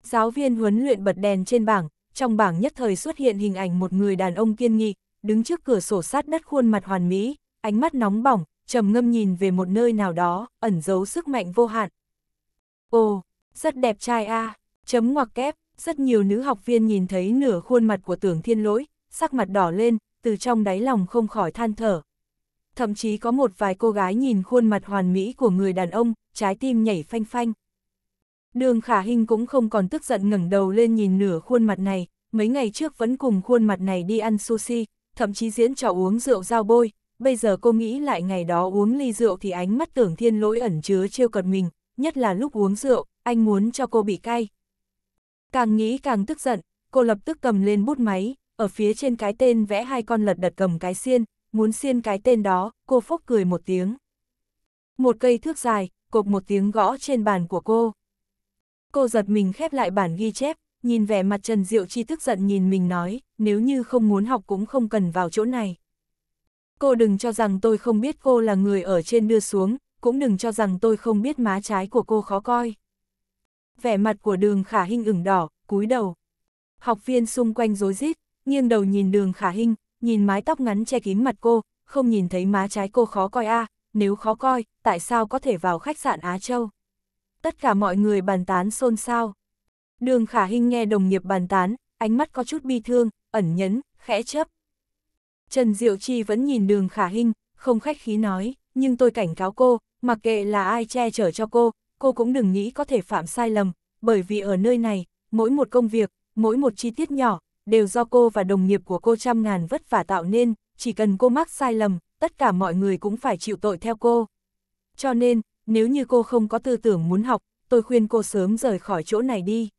Giáo viên huấn luyện bật đèn trên bảng, trong bảng nhất thời xuất hiện hình ảnh một người đàn ông kiên nghị, đứng trước cửa sổ sát đất khuôn mặt hoàn mỹ, ánh mắt nóng bỏng, trầm ngâm nhìn về một nơi nào đó, ẩn giấu sức mạnh vô hạn. Ồ, rất đẹp trai a à, chấm ngoặc kép, rất nhiều nữ học viên nhìn thấy nửa khuôn mặt của tưởng thiên lỗi, sắc mặt đỏ lên, từ trong đáy lòng không khỏi than thở. Thậm chí có một vài cô gái nhìn khuôn mặt hoàn mỹ của người đàn ông, trái tim nhảy phanh phanh. Đường khả hình cũng không còn tức giận ngẩng đầu lên nhìn nửa khuôn mặt này, mấy ngày trước vẫn cùng khuôn mặt này đi ăn sushi, thậm chí diễn trò uống rượu giao bôi, bây giờ cô nghĩ lại ngày đó uống ly rượu thì ánh mắt tưởng thiên lỗi ẩn chứa trêu cợt mình, nhất là lúc uống rượu, anh muốn cho cô bị cay. Càng nghĩ càng tức giận, cô lập tức cầm lên bút máy, ở phía trên cái tên vẽ hai con lật đật cầm cái xiên, muốn xiên cái tên đó, cô phốc cười một tiếng. Một cây thước dài, cộp một tiếng gõ trên bàn của cô. Cô giật mình khép lại bản ghi chép, nhìn vẻ mặt Trần Diệu Chi tức giận nhìn mình nói, nếu như không muốn học cũng không cần vào chỗ này. Cô đừng cho rằng tôi không biết cô là người ở trên đưa xuống, cũng đừng cho rằng tôi không biết má trái của cô khó coi vẻ mặt của đường khả hinh ửng đỏ, cúi đầu. Học viên xung quanh rối rít, nghiêng đầu nhìn đường khả hinh, nhìn mái tóc ngắn che kín mặt cô, không nhìn thấy má trái cô khó coi a à, nếu khó coi, tại sao có thể vào khách sạn Á Châu? Tất cả mọi người bàn tán xôn xao. Đường khả hinh nghe đồng nghiệp bàn tán, ánh mắt có chút bi thương, ẩn nhấn, khẽ chấp. Trần Diệu Chi vẫn nhìn đường khả hinh, không khách khí nói, nhưng tôi cảnh cáo cô, mặc kệ là ai che chở cho cô, cô cũng đừng nghĩ có thể phạm sai lầm, bởi vì ở nơi này, mỗi một công việc, mỗi một chi tiết nhỏ, đều do cô và đồng nghiệp của cô trăm ngàn vất vả tạo nên, chỉ cần cô mắc sai lầm, tất cả mọi người cũng phải chịu tội theo cô. Cho nên, nếu như cô không có tư tưởng muốn học, tôi khuyên cô sớm rời khỏi chỗ này đi.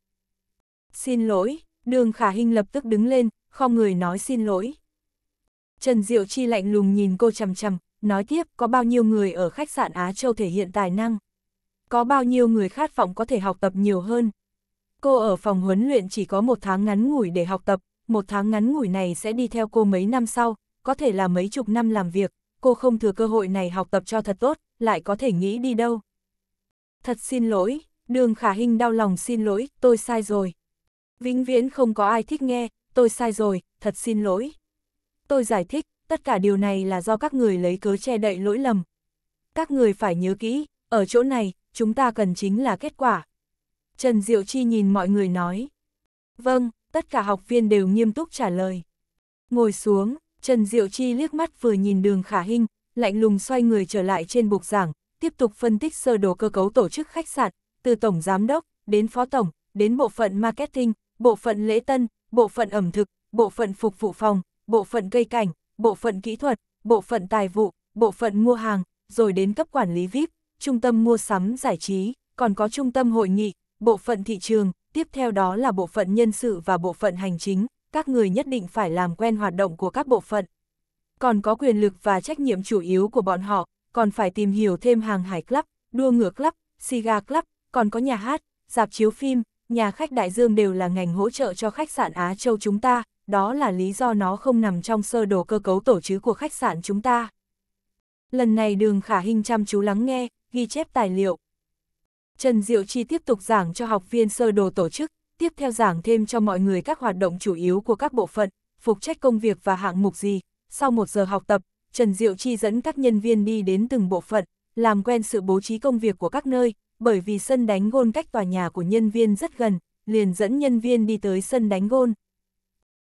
Xin lỗi, đường khả hình lập tức đứng lên, không người nói xin lỗi. Trần Diệu Chi lạnh lùng nhìn cô chằm chằm, nói tiếp có bao nhiêu người ở khách sạn Á Châu thể hiện tài năng có bao nhiêu người khát vọng có thể học tập nhiều hơn. Cô ở phòng huấn luyện chỉ có một tháng ngắn ngủi để học tập, một tháng ngắn ngủi này sẽ đi theo cô mấy năm sau, có thể là mấy chục năm làm việc, cô không thừa cơ hội này học tập cho thật tốt, lại có thể nghĩ đi đâu. Thật xin lỗi, đường khả hình đau lòng xin lỗi, tôi sai rồi. Vĩnh viễn không có ai thích nghe, tôi sai rồi, thật xin lỗi. Tôi giải thích, tất cả điều này là do các người lấy cớ che đậy lỗi lầm. Các người phải nhớ kỹ, ở chỗ này, chúng ta cần chính là kết quả. Trần Diệu Chi nhìn mọi người nói. Vâng, tất cả học viên đều nghiêm túc trả lời. Ngồi xuống, Trần Diệu Chi liếc mắt vừa nhìn đường khả hình, lạnh lùng xoay người trở lại trên bục giảng, tiếp tục phân tích sơ đồ cơ cấu tổ chức khách sạn, từ tổng giám đốc, đến phó tổng, đến bộ phận marketing, bộ phận lễ tân, bộ phận ẩm thực, bộ phận phục vụ phòng, bộ phận cây cảnh, bộ phận kỹ thuật, bộ phận tài vụ, bộ phận mua hàng, rồi đến cấp quản lý VIP trung tâm mua sắm giải trí, còn có trung tâm hội nghị, bộ phận thị trường, tiếp theo đó là bộ phận nhân sự và bộ phận hành chính, các người nhất định phải làm quen hoạt động của các bộ phận. Còn có quyền lực và trách nhiệm chủ yếu của bọn họ, còn phải tìm hiểu thêm hàng hải club, đua ngựa club, siga club, còn có nhà hát, dạp chiếu phim, nhà khách đại dương đều là ngành hỗ trợ cho khách sạn Á Châu chúng ta, đó là lý do nó không nằm trong sơ đồ cơ cấu tổ chức của khách sạn chúng ta. Lần này đường khả hình chăm chú lắng nghe, ghi chép tài liệu. Trần Diệu Chi tiếp tục giảng cho học viên sơ đồ tổ chức, tiếp theo giảng thêm cho mọi người các hoạt động chủ yếu của các bộ phận, phục trách công việc và hạng mục gì. Sau một giờ học tập, Trần Diệu Chi dẫn các nhân viên đi đến từng bộ phận, làm quen sự bố trí công việc của các nơi, bởi vì sân đánh gôn cách tòa nhà của nhân viên rất gần, liền dẫn nhân viên đi tới sân đánh gôn.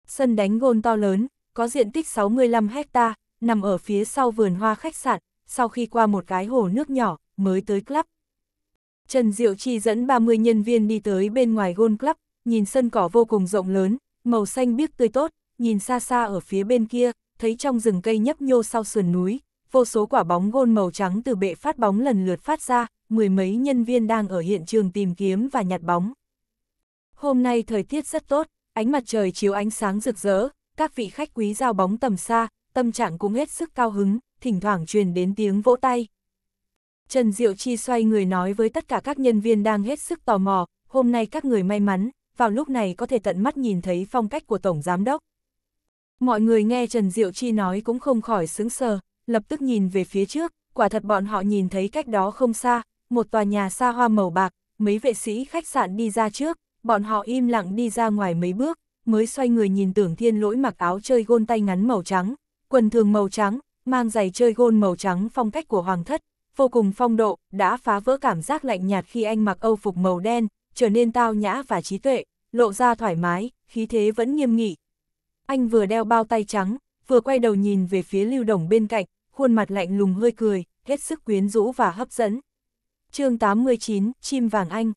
Sân đánh gôn to lớn, có diện tích 65 hecta, nằm ở phía sau vườn hoa khách sạn, sau khi qua một cái hồ nước nhỏ, mới tới club. Trần Diệu Chi dẫn 30 nhân viên đi tới bên ngoài gôn club, nhìn sân cỏ vô cùng rộng lớn, màu xanh biếc tươi tốt, nhìn xa xa ở phía bên kia, thấy trong rừng cây nhấp nhô sau sườn núi, vô số quả bóng gôn màu trắng từ bệ phát bóng lần lượt phát ra, mười mấy nhân viên đang ở hiện trường tìm kiếm và nhặt bóng. Hôm nay thời tiết rất tốt, ánh mặt trời chiếu ánh sáng rực rỡ, các vị khách quý giao bóng tầm xa, tâm trạng cũng hết sức cao hứng, thỉnh thoảng truyền đến tiếng vỗ tay, Trần Diệu Chi xoay người nói với tất cả các nhân viên đang hết sức tò mò, hôm nay các người may mắn, vào lúc này có thể tận mắt nhìn thấy phong cách của Tổng Giám Đốc. Mọi người nghe Trần Diệu Chi nói cũng không khỏi sướng sờ, lập tức nhìn về phía trước, quả thật bọn họ nhìn thấy cách đó không xa, một tòa nhà xa hoa màu bạc, mấy vệ sĩ khách sạn đi ra trước, bọn họ im lặng đi ra ngoài mấy bước, mới xoay người nhìn tưởng thiên lỗi mặc áo chơi gôn tay ngắn màu trắng, quần thường màu trắng, mang giày chơi gôn màu trắng phong cách của hoàng thất, vô cùng phong độ, đã phá vỡ cảm giác lạnh nhạt khi anh mặc âu phục màu đen, trở nên tao nhã và trí tuệ, lộ ra thoải mái, khí thế vẫn nghiêm nghị. Anh vừa đeo bao tay trắng, vừa quay đầu nhìn về phía lưu đồng bên cạnh, khuôn mặt lạnh lùng hơi cười, hết sức quyến rũ và hấp dẫn. chương 89, Chim Vàng Anh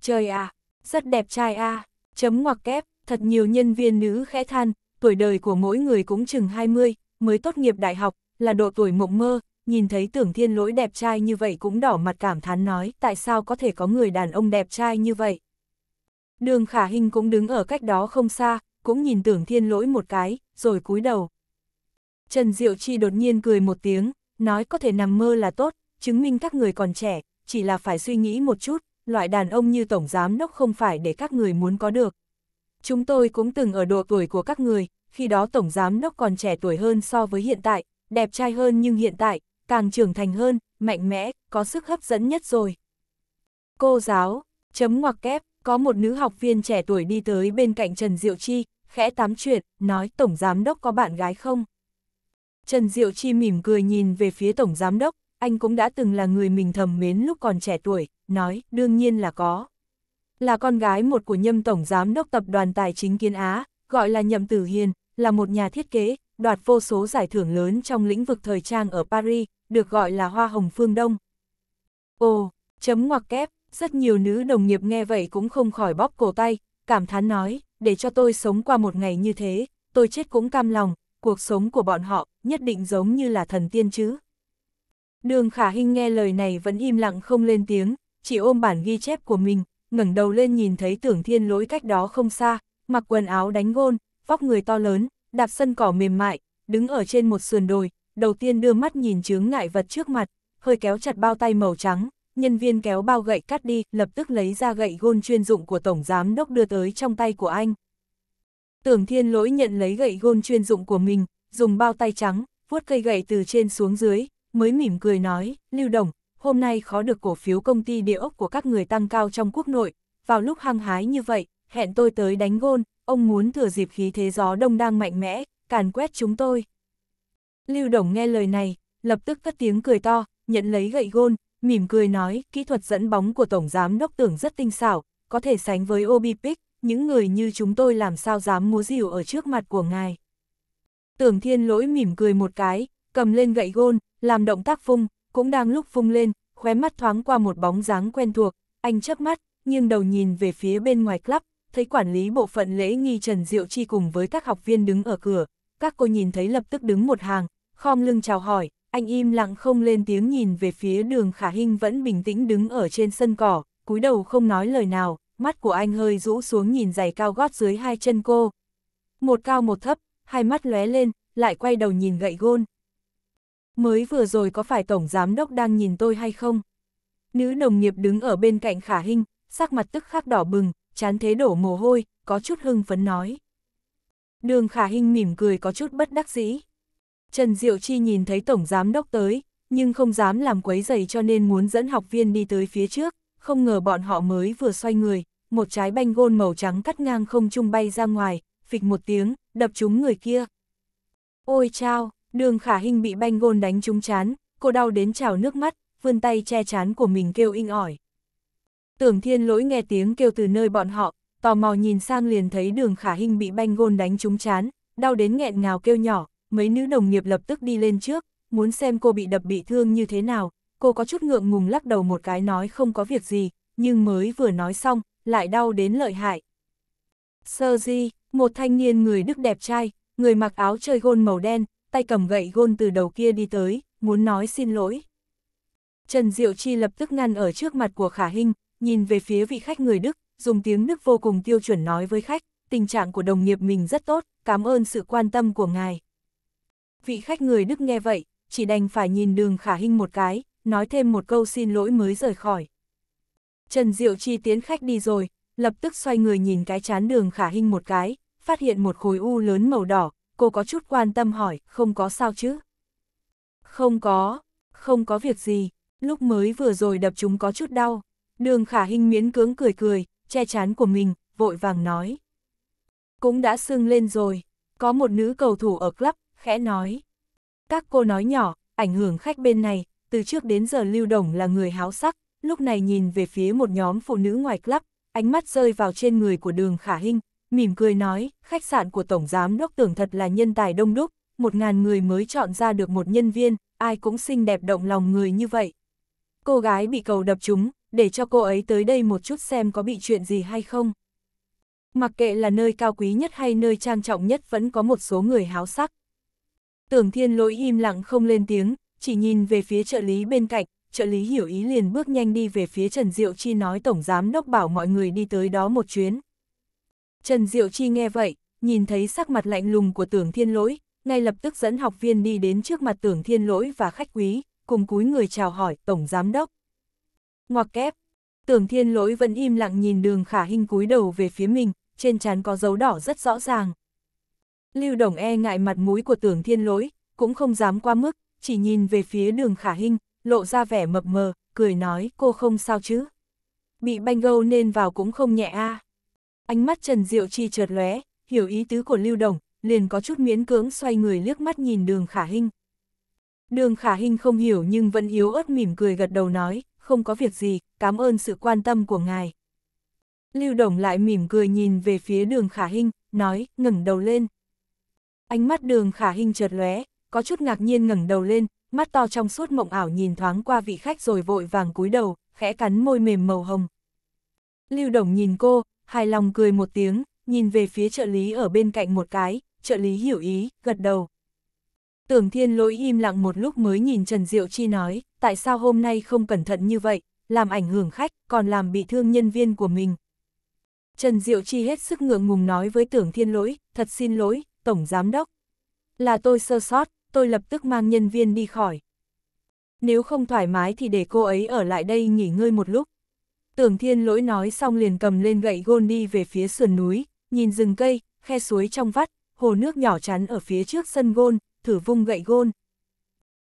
Trời à, rất đẹp trai à, chấm ngoặc kép, thật nhiều nhân viên nữ khẽ than, tuổi đời của mỗi người cũng chừng 20, mới tốt nghiệp đại học, là độ tuổi mộng mơ, nhìn thấy tưởng thiên lỗi đẹp trai như vậy cũng đỏ mặt cảm thán nói tại sao có thể có người đàn ông đẹp trai như vậy. Đường khả hình cũng đứng ở cách đó không xa, cũng nhìn tưởng thiên lỗi một cái, rồi cúi đầu. Trần Diệu Chi đột nhiên cười một tiếng, nói có thể nằm mơ là tốt, chứng minh các người còn trẻ, chỉ là phải suy nghĩ một chút, loại đàn ông như tổng giám đốc không phải để các người muốn có được. Chúng tôi cũng từng ở độ tuổi của các người, khi đó tổng giám đốc còn trẻ tuổi hơn so với hiện tại, đẹp trai hơn nhưng hiện tại, càng trưởng thành hơn, mạnh mẽ, có sức hấp dẫn nhất rồi. Cô giáo, chấm ngoặc kép, có một nữ học viên trẻ tuổi đi tới bên cạnh Trần Diệu Chi, khẽ tám chuyện, nói Tổng Giám Đốc có bạn gái không? Trần Diệu Chi mỉm cười nhìn về phía Tổng Giám Đốc, anh cũng đã từng là người mình thầm mến lúc còn trẻ tuổi, nói đương nhiên là có. Là con gái một của nhâm Tổng Giám Đốc Tập đoàn Tài chính Kiến Á, gọi là Nhậm Tử Hiền, là một nhà thiết kế, đoạt vô số giải thưởng lớn trong lĩnh vực thời trang ở Paris, được gọi là hoa hồng phương Đông. Ồ, chấm ngoặc kép, rất nhiều nữ đồng nghiệp nghe vậy cũng không khỏi bóp cổ tay, cảm thán nói, để cho tôi sống qua một ngày như thế, tôi chết cũng cam lòng, cuộc sống của bọn họ nhất định giống như là thần tiên chứ. Đường Khả Hinh nghe lời này vẫn im lặng không lên tiếng, chỉ ôm bản ghi chép của mình, ngẩng đầu lên nhìn thấy tưởng thiên lỗi cách đó không xa, mặc quần áo đánh gôn, vóc người to lớn, đạp sân cỏ mềm mại, đứng ở trên một sườn đồi, đầu tiên đưa mắt nhìn chướng ngại vật trước mặt, hơi kéo chặt bao tay màu trắng, nhân viên kéo bao gậy cắt đi, lập tức lấy ra gậy gôn chuyên dụng của Tổng Giám Đốc đưa tới trong tay của anh. Tưởng thiên lỗi nhận lấy gậy gôn chuyên dụng của mình, dùng bao tay trắng, vuốt cây gậy từ trên xuống dưới, mới mỉm cười nói, Lưu Đồng, hôm nay khó được cổ phiếu công ty địa ốc của các người tăng cao trong quốc nội, vào lúc hăng hái như vậy, hẹn tôi tới đánh gôn, ông muốn thừa dịp khí thế gió đông đang mạnh mẽ, càn quét chúng tôi. Lưu Đồng nghe lời này, lập tức cất tiếng cười to, nhận lấy gậy gôn, mỉm cười nói, kỹ thuật dẫn bóng của Tổng Giám Đốc tưởng rất tinh xảo, có thể sánh với Obipic, những người như chúng tôi làm sao dám múa rìu ở trước mặt của ngài. Tưởng thiên lỗi mỉm cười một cái, cầm lên gậy gôn, làm động tác phung, cũng đang lúc phung lên, khóe mắt thoáng qua một bóng dáng quen thuộc, anh chớp mắt, nghiêng đầu nhìn về phía bên ngoài club, thấy quản lý bộ phận lễ nghi Trần Diệu Chi cùng với các học viên đứng ở cửa, các cô nhìn thấy lập tức đứng một hàng, khom lưng chào hỏi, anh im lặng không lên tiếng nhìn về phía đường khả hình vẫn bình tĩnh đứng ở trên sân cỏ, cúi đầu không nói lời nào, mắt của anh hơi rũ xuống nhìn giày cao gót dưới hai chân cô. Một cao một thấp, hai mắt lóe lên, lại quay đầu nhìn gậy gôn. Mới vừa rồi có phải Tổng Giám Đốc đang nhìn tôi hay không? Nữ đồng nghiệp đứng ở bên cạnh khả hình sắc mặt tức khắc đỏ bừng, chán thế đổ mồ hôi, có chút hưng phấn nói. Đường khả hình mỉm cười có chút bất đắc dĩ. Trần Diệu Chi nhìn thấy Tổng Giám Đốc tới, nhưng không dám làm quấy giày cho nên muốn dẫn học viên đi tới phía trước, không ngờ bọn họ mới vừa xoay người, một trái banh gôn màu trắng cắt ngang không trung bay ra ngoài, phịch một tiếng, đập trúng người kia. Ôi chao, đường khả hình bị banh gôn đánh trúng chán, cô đau đến trào nước mắt, vươn tay che chán của mình kêu inh ỏi. Tưởng thiên lỗi nghe tiếng kêu từ nơi bọn họ, tò mò nhìn sang liền thấy đường khả hình bị banh gôn đánh trúng chán, đau đến nghẹn ngào kêu nhỏ, mấy nữ đồng nghiệp lập tức đi lên trước, muốn xem cô bị đập bị thương như thế nào, cô có chút ngượng ngùng lắc đầu một cái nói không có việc gì, nhưng mới vừa nói xong, lại đau đến lợi hại. Sơ Di, một thanh niên người Đức đẹp trai, người mặc áo chơi gôn màu đen, tay cầm gậy gôn từ đầu kia đi tới, muốn nói xin lỗi. Trần Diệu Chi lập tức ngăn ở trước mặt của Khả Hinh, nhìn về phía vị khách người Đức, dùng tiếng Đức vô cùng tiêu chuẩn nói với khách, tình trạng của đồng nghiệp mình rất tốt, cảm ơn sự quan tâm của ngài vị khách người Đức nghe vậy, chỉ đành phải nhìn đường khả hinh một cái, nói thêm một câu xin lỗi mới rời khỏi. Trần Diệu Chi tiến khách đi rồi, lập tức xoay người nhìn cái chán đường khả hinh một cái, phát hiện một khối u lớn màu đỏ, cô có chút quan tâm hỏi, không có sao chứ? Không có, không có việc gì, lúc mới vừa rồi đập chúng có chút đau. Đường khả hinh miễn cưỡng cười cười, che chán của mình, vội vàng nói. Cũng đã sưng lên rồi, có một nữ cầu thủ ở club, khẽ nói. Các cô nói nhỏ, ảnh hưởng khách bên này, từ trước đến giờ Lưu Đồng là người háo sắc, lúc này nhìn về phía một nhóm phụ nữ ngoài club, ánh mắt rơi vào trên người của đường Khả Hinh, mỉm cười nói, khách sạn của Tổng Giám Đốc tưởng thật là nhân tài đông đúc, một ngàn người mới chọn ra được một nhân viên, ai cũng xinh đẹp động lòng người như vậy. Cô gái bị cầu đập chúng để cho cô ấy tới đây một chút xem có bị chuyện gì hay không. Mặc kệ là nơi cao quý nhất hay nơi trang trọng nhất vẫn có một số người háo sắc. Tưởng thiên lỗi im lặng không lên tiếng, chỉ nhìn về phía trợ lý bên cạnh, trợ lý hiểu ý liền bước nhanh đi về phía Trần Diệu Chi nói Tổng Giám Đốc bảo mọi người đi tới đó một chuyến. Trần Diệu Chi nghe vậy, nhìn thấy sắc mặt lạnh lùng của tưởng thiên lỗi, ngay lập tức dẫn học viên đi đến trước mặt tưởng thiên lỗi và khách quý, cùng cúi người chào hỏi Tổng Giám Đốc. Ngoặc kép, tưởng thiên lỗi vẫn im lặng nhìn đường khả hình cúi đầu về phía mình, trên trán có dấu đỏ rất rõ ràng. Lưu Đồng e ngại mặt mũi của tưởng thiên lỗi, cũng không dám qua mức, chỉ nhìn về phía đường khả hình, lộ ra vẻ mập mờ, cười nói cô không sao chứ. Bị banh gâu nên vào cũng không nhẹ a. Ánh mắt Trần Diệu Chi chợt lóe, hiểu ý tứ của Lưu Đồng, liền có chút miễn cưỡng xoay người liếc mắt nhìn đường khả hình. Đường khả hình không hiểu nhưng vẫn yếu ớt mỉm cười gật đầu nói, không có việc gì, cảm ơn sự quan tâm của ngài. Lưu Đồng lại mỉm cười nhìn về phía đường khả hình, nói, ngẩng đầu lên, Ánh mắt đường khả hình chợt lóe, có chút ngạc nhiên ngẩng đầu lên, mắt to trong suốt mộng ảo nhìn thoáng qua vị khách rồi vội vàng cúi đầu, khẽ cắn môi mềm màu hồng. Lưu Đồng nhìn cô, hài lòng cười một tiếng, nhìn về phía trợ lý ở bên cạnh một cái, trợ lý hiểu ý, gật đầu. Tưởng Thiên Lỗi im lặng một lúc mới nhìn Trần Diệu Chi nói, tại sao hôm nay không cẩn thận như vậy, làm ảnh hưởng khách, còn làm bị thương nhân viên của mình. Trần Diệu Chi hết sức ngượng ngùng nói với Tưởng Thiên Lỗi, thật xin lỗi, Tổng Giám Đốc. Là tôi sơ sót, tôi lập tức mang nhân viên đi khỏi. Nếu không thoải mái thì để cô ấy ở lại đây nghỉ ngơi một lúc. Tưởng thiên lỗi nói xong liền cầm lên gậy gôn đi về phía sườn núi, nhìn rừng cây, khe suối trong vắt, hồ nước nhỏ chắn ở phía trước sân gôn, thử vung gậy gôn.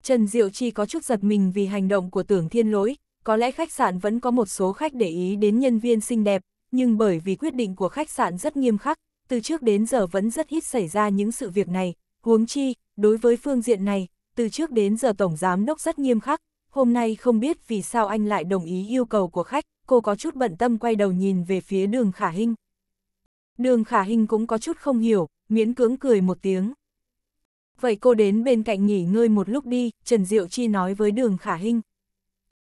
Trần Diệu Chi có chút giật mình vì hành động của tưởng thiên lỗi, có lẽ khách sạn vẫn có một số khách để ý đến nhân viên xinh đẹp, nhưng bởi vì quyết định của khách sạn rất nghiêm khắc, từ trước đến giờ vẫn rất ít xảy ra những sự việc này, huống chi, đối với phương diện này, từ trước đến giờ Tổng Giám Đốc rất nghiêm khắc, hôm nay không biết vì sao anh lại đồng ý yêu cầu của khách, cô có chút bận tâm quay đầu nhìn về phía đường khả hình. Đường khả hình cũng có chút không hiểu, miễn cưỡng cười một tiếng. Vậy cô đến bên cạnh nghỉ ngơi một lúc đi, Trần Diệu Chi nói với đường khả hình.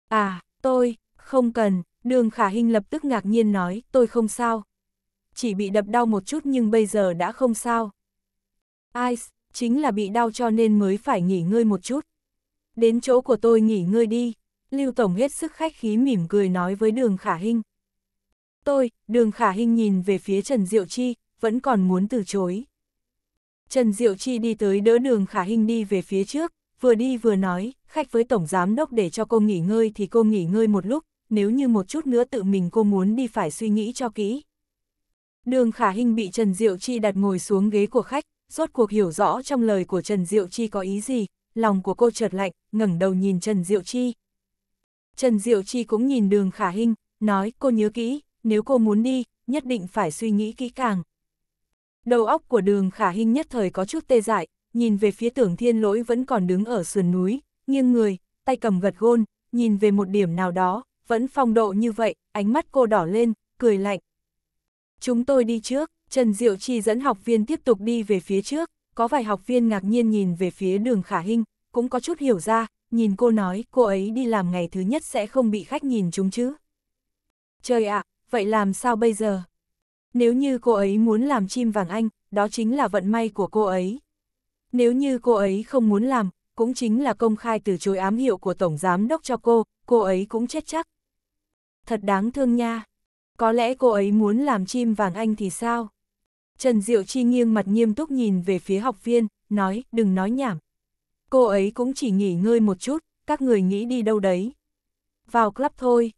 À, tôi, không cần, đường khả hình lập tức ngạc nhiên nói, tôi không sao, chỉ bị đập đau một chút nhưng bây giờ đã không sao. Ice, chính là bị đau cho nên mới phải nghỉ ngơi một chút. Đến chỗ của tôi nghỉ ngơi đi, Lưu Tổng hết sức khách khí mỉm cười nói với đường khả hinh. Tôi, đường khả hinh nhìn về phía Trần Diệu Chi, vẫn còn muốn từ chối. Trần Diệu Chi đi tới đỡ đường khả hinh đi về phía trước, vừa đi vừa nói, khách với Tổng Giám Đốc để cho cô nghỉ ngơi thì cô nghỉ ngơi một lúc, nếu như một chút nữa tự mình cô muốn đi phải suy nghĩ cho kỹ, Đường khả Hinh bị Trần Diệu Chi đặt ngồi xuống ghế của khách, rốt cuộc hiểu rõ trong lời của Trần Diệu Chi có ý gì, lòng của cô chợt lạnh, ngẩng đầu nhìn Trần Diệu Chi. Trần Diệu Chi cũng nhìn đường khả Hinh, nói cô nhớ kỹ, nếu cô muốn đi, nhất định phải suy nghĩ kỹ càng. Đầu óc của đường khả Hinh nhất thời có chút tê dại, nhìn về phía tưởng thiên lỗi vẫn còn đứng ở sườn núi, nghiêng người, tay cầm gật gôn, nhìn về một điểm nào đó, vẫn phong độ như vậy, ánh mắt cô đỏ lên, cười lạnh, Chúng tôi đi trước, Trần Diệu Chi dẫn học viên tiếp tục đi về phía trước, có vài học viên ngạc nhiên nhìn về phía đường khả Hinh, cũng có chút hiểu ra, nhìn cô nói cô ấy đi làm ngày thứ nhất sẽ không bị khách nhìn chúng chứ. Trời ạ, vậy làm sao bây giờ? Nếu như cô ấy muốn làm chim vàng anh, đó chính là vận may của cô ấy. Nếu như cô ấy không muốn làm, cũng chính là công khai từ chối ám hiệu của Tổng Giám Đốc cho cô, cô ấy cũng chết chắc. Thật đáng thương nha. Có lẽ cô ấy muốn làm chim vàng anh thì sao? Trần Diệu Chi nghiêng mặt nghiêm túc nhìn về phía học viên, nói, đừng nói nhảm. Cô ấy cũng chỉ nghỉ ngơi một chút, các người nghĩ đi đâu đấy. Vào club thôi.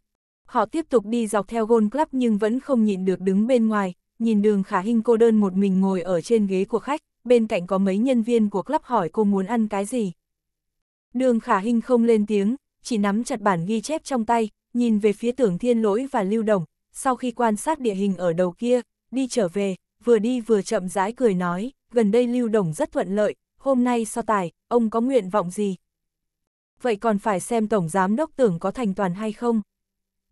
Họ tiếp tục đi dọc theo gôn club nhưng vẫn không nhịn được đứng bên ngoài, nhìn đường khả hình cô đơn một mình ngồi ở trên ghế của khách, bên cạnh có mấy nhân viên của club hỏi cô muốn ăn cái gì. Đường khả hình không lên tiếng, chỉ nắm chặt bản ghi chép trong tay, nhìn về phía tưởng thiên lỗi và lưu đồng, sau khi quan sát địa hình ở đầu kia, đi trở về, vừa đi vừa chậm rãi cười nói, gần đây Lưu Đồng rất thuận lợi, hôm nay so tài, ông có nguyện vọng gì? Vậy còn phải xem Tổng Giám Đốc tưởng có thành toàn hay không?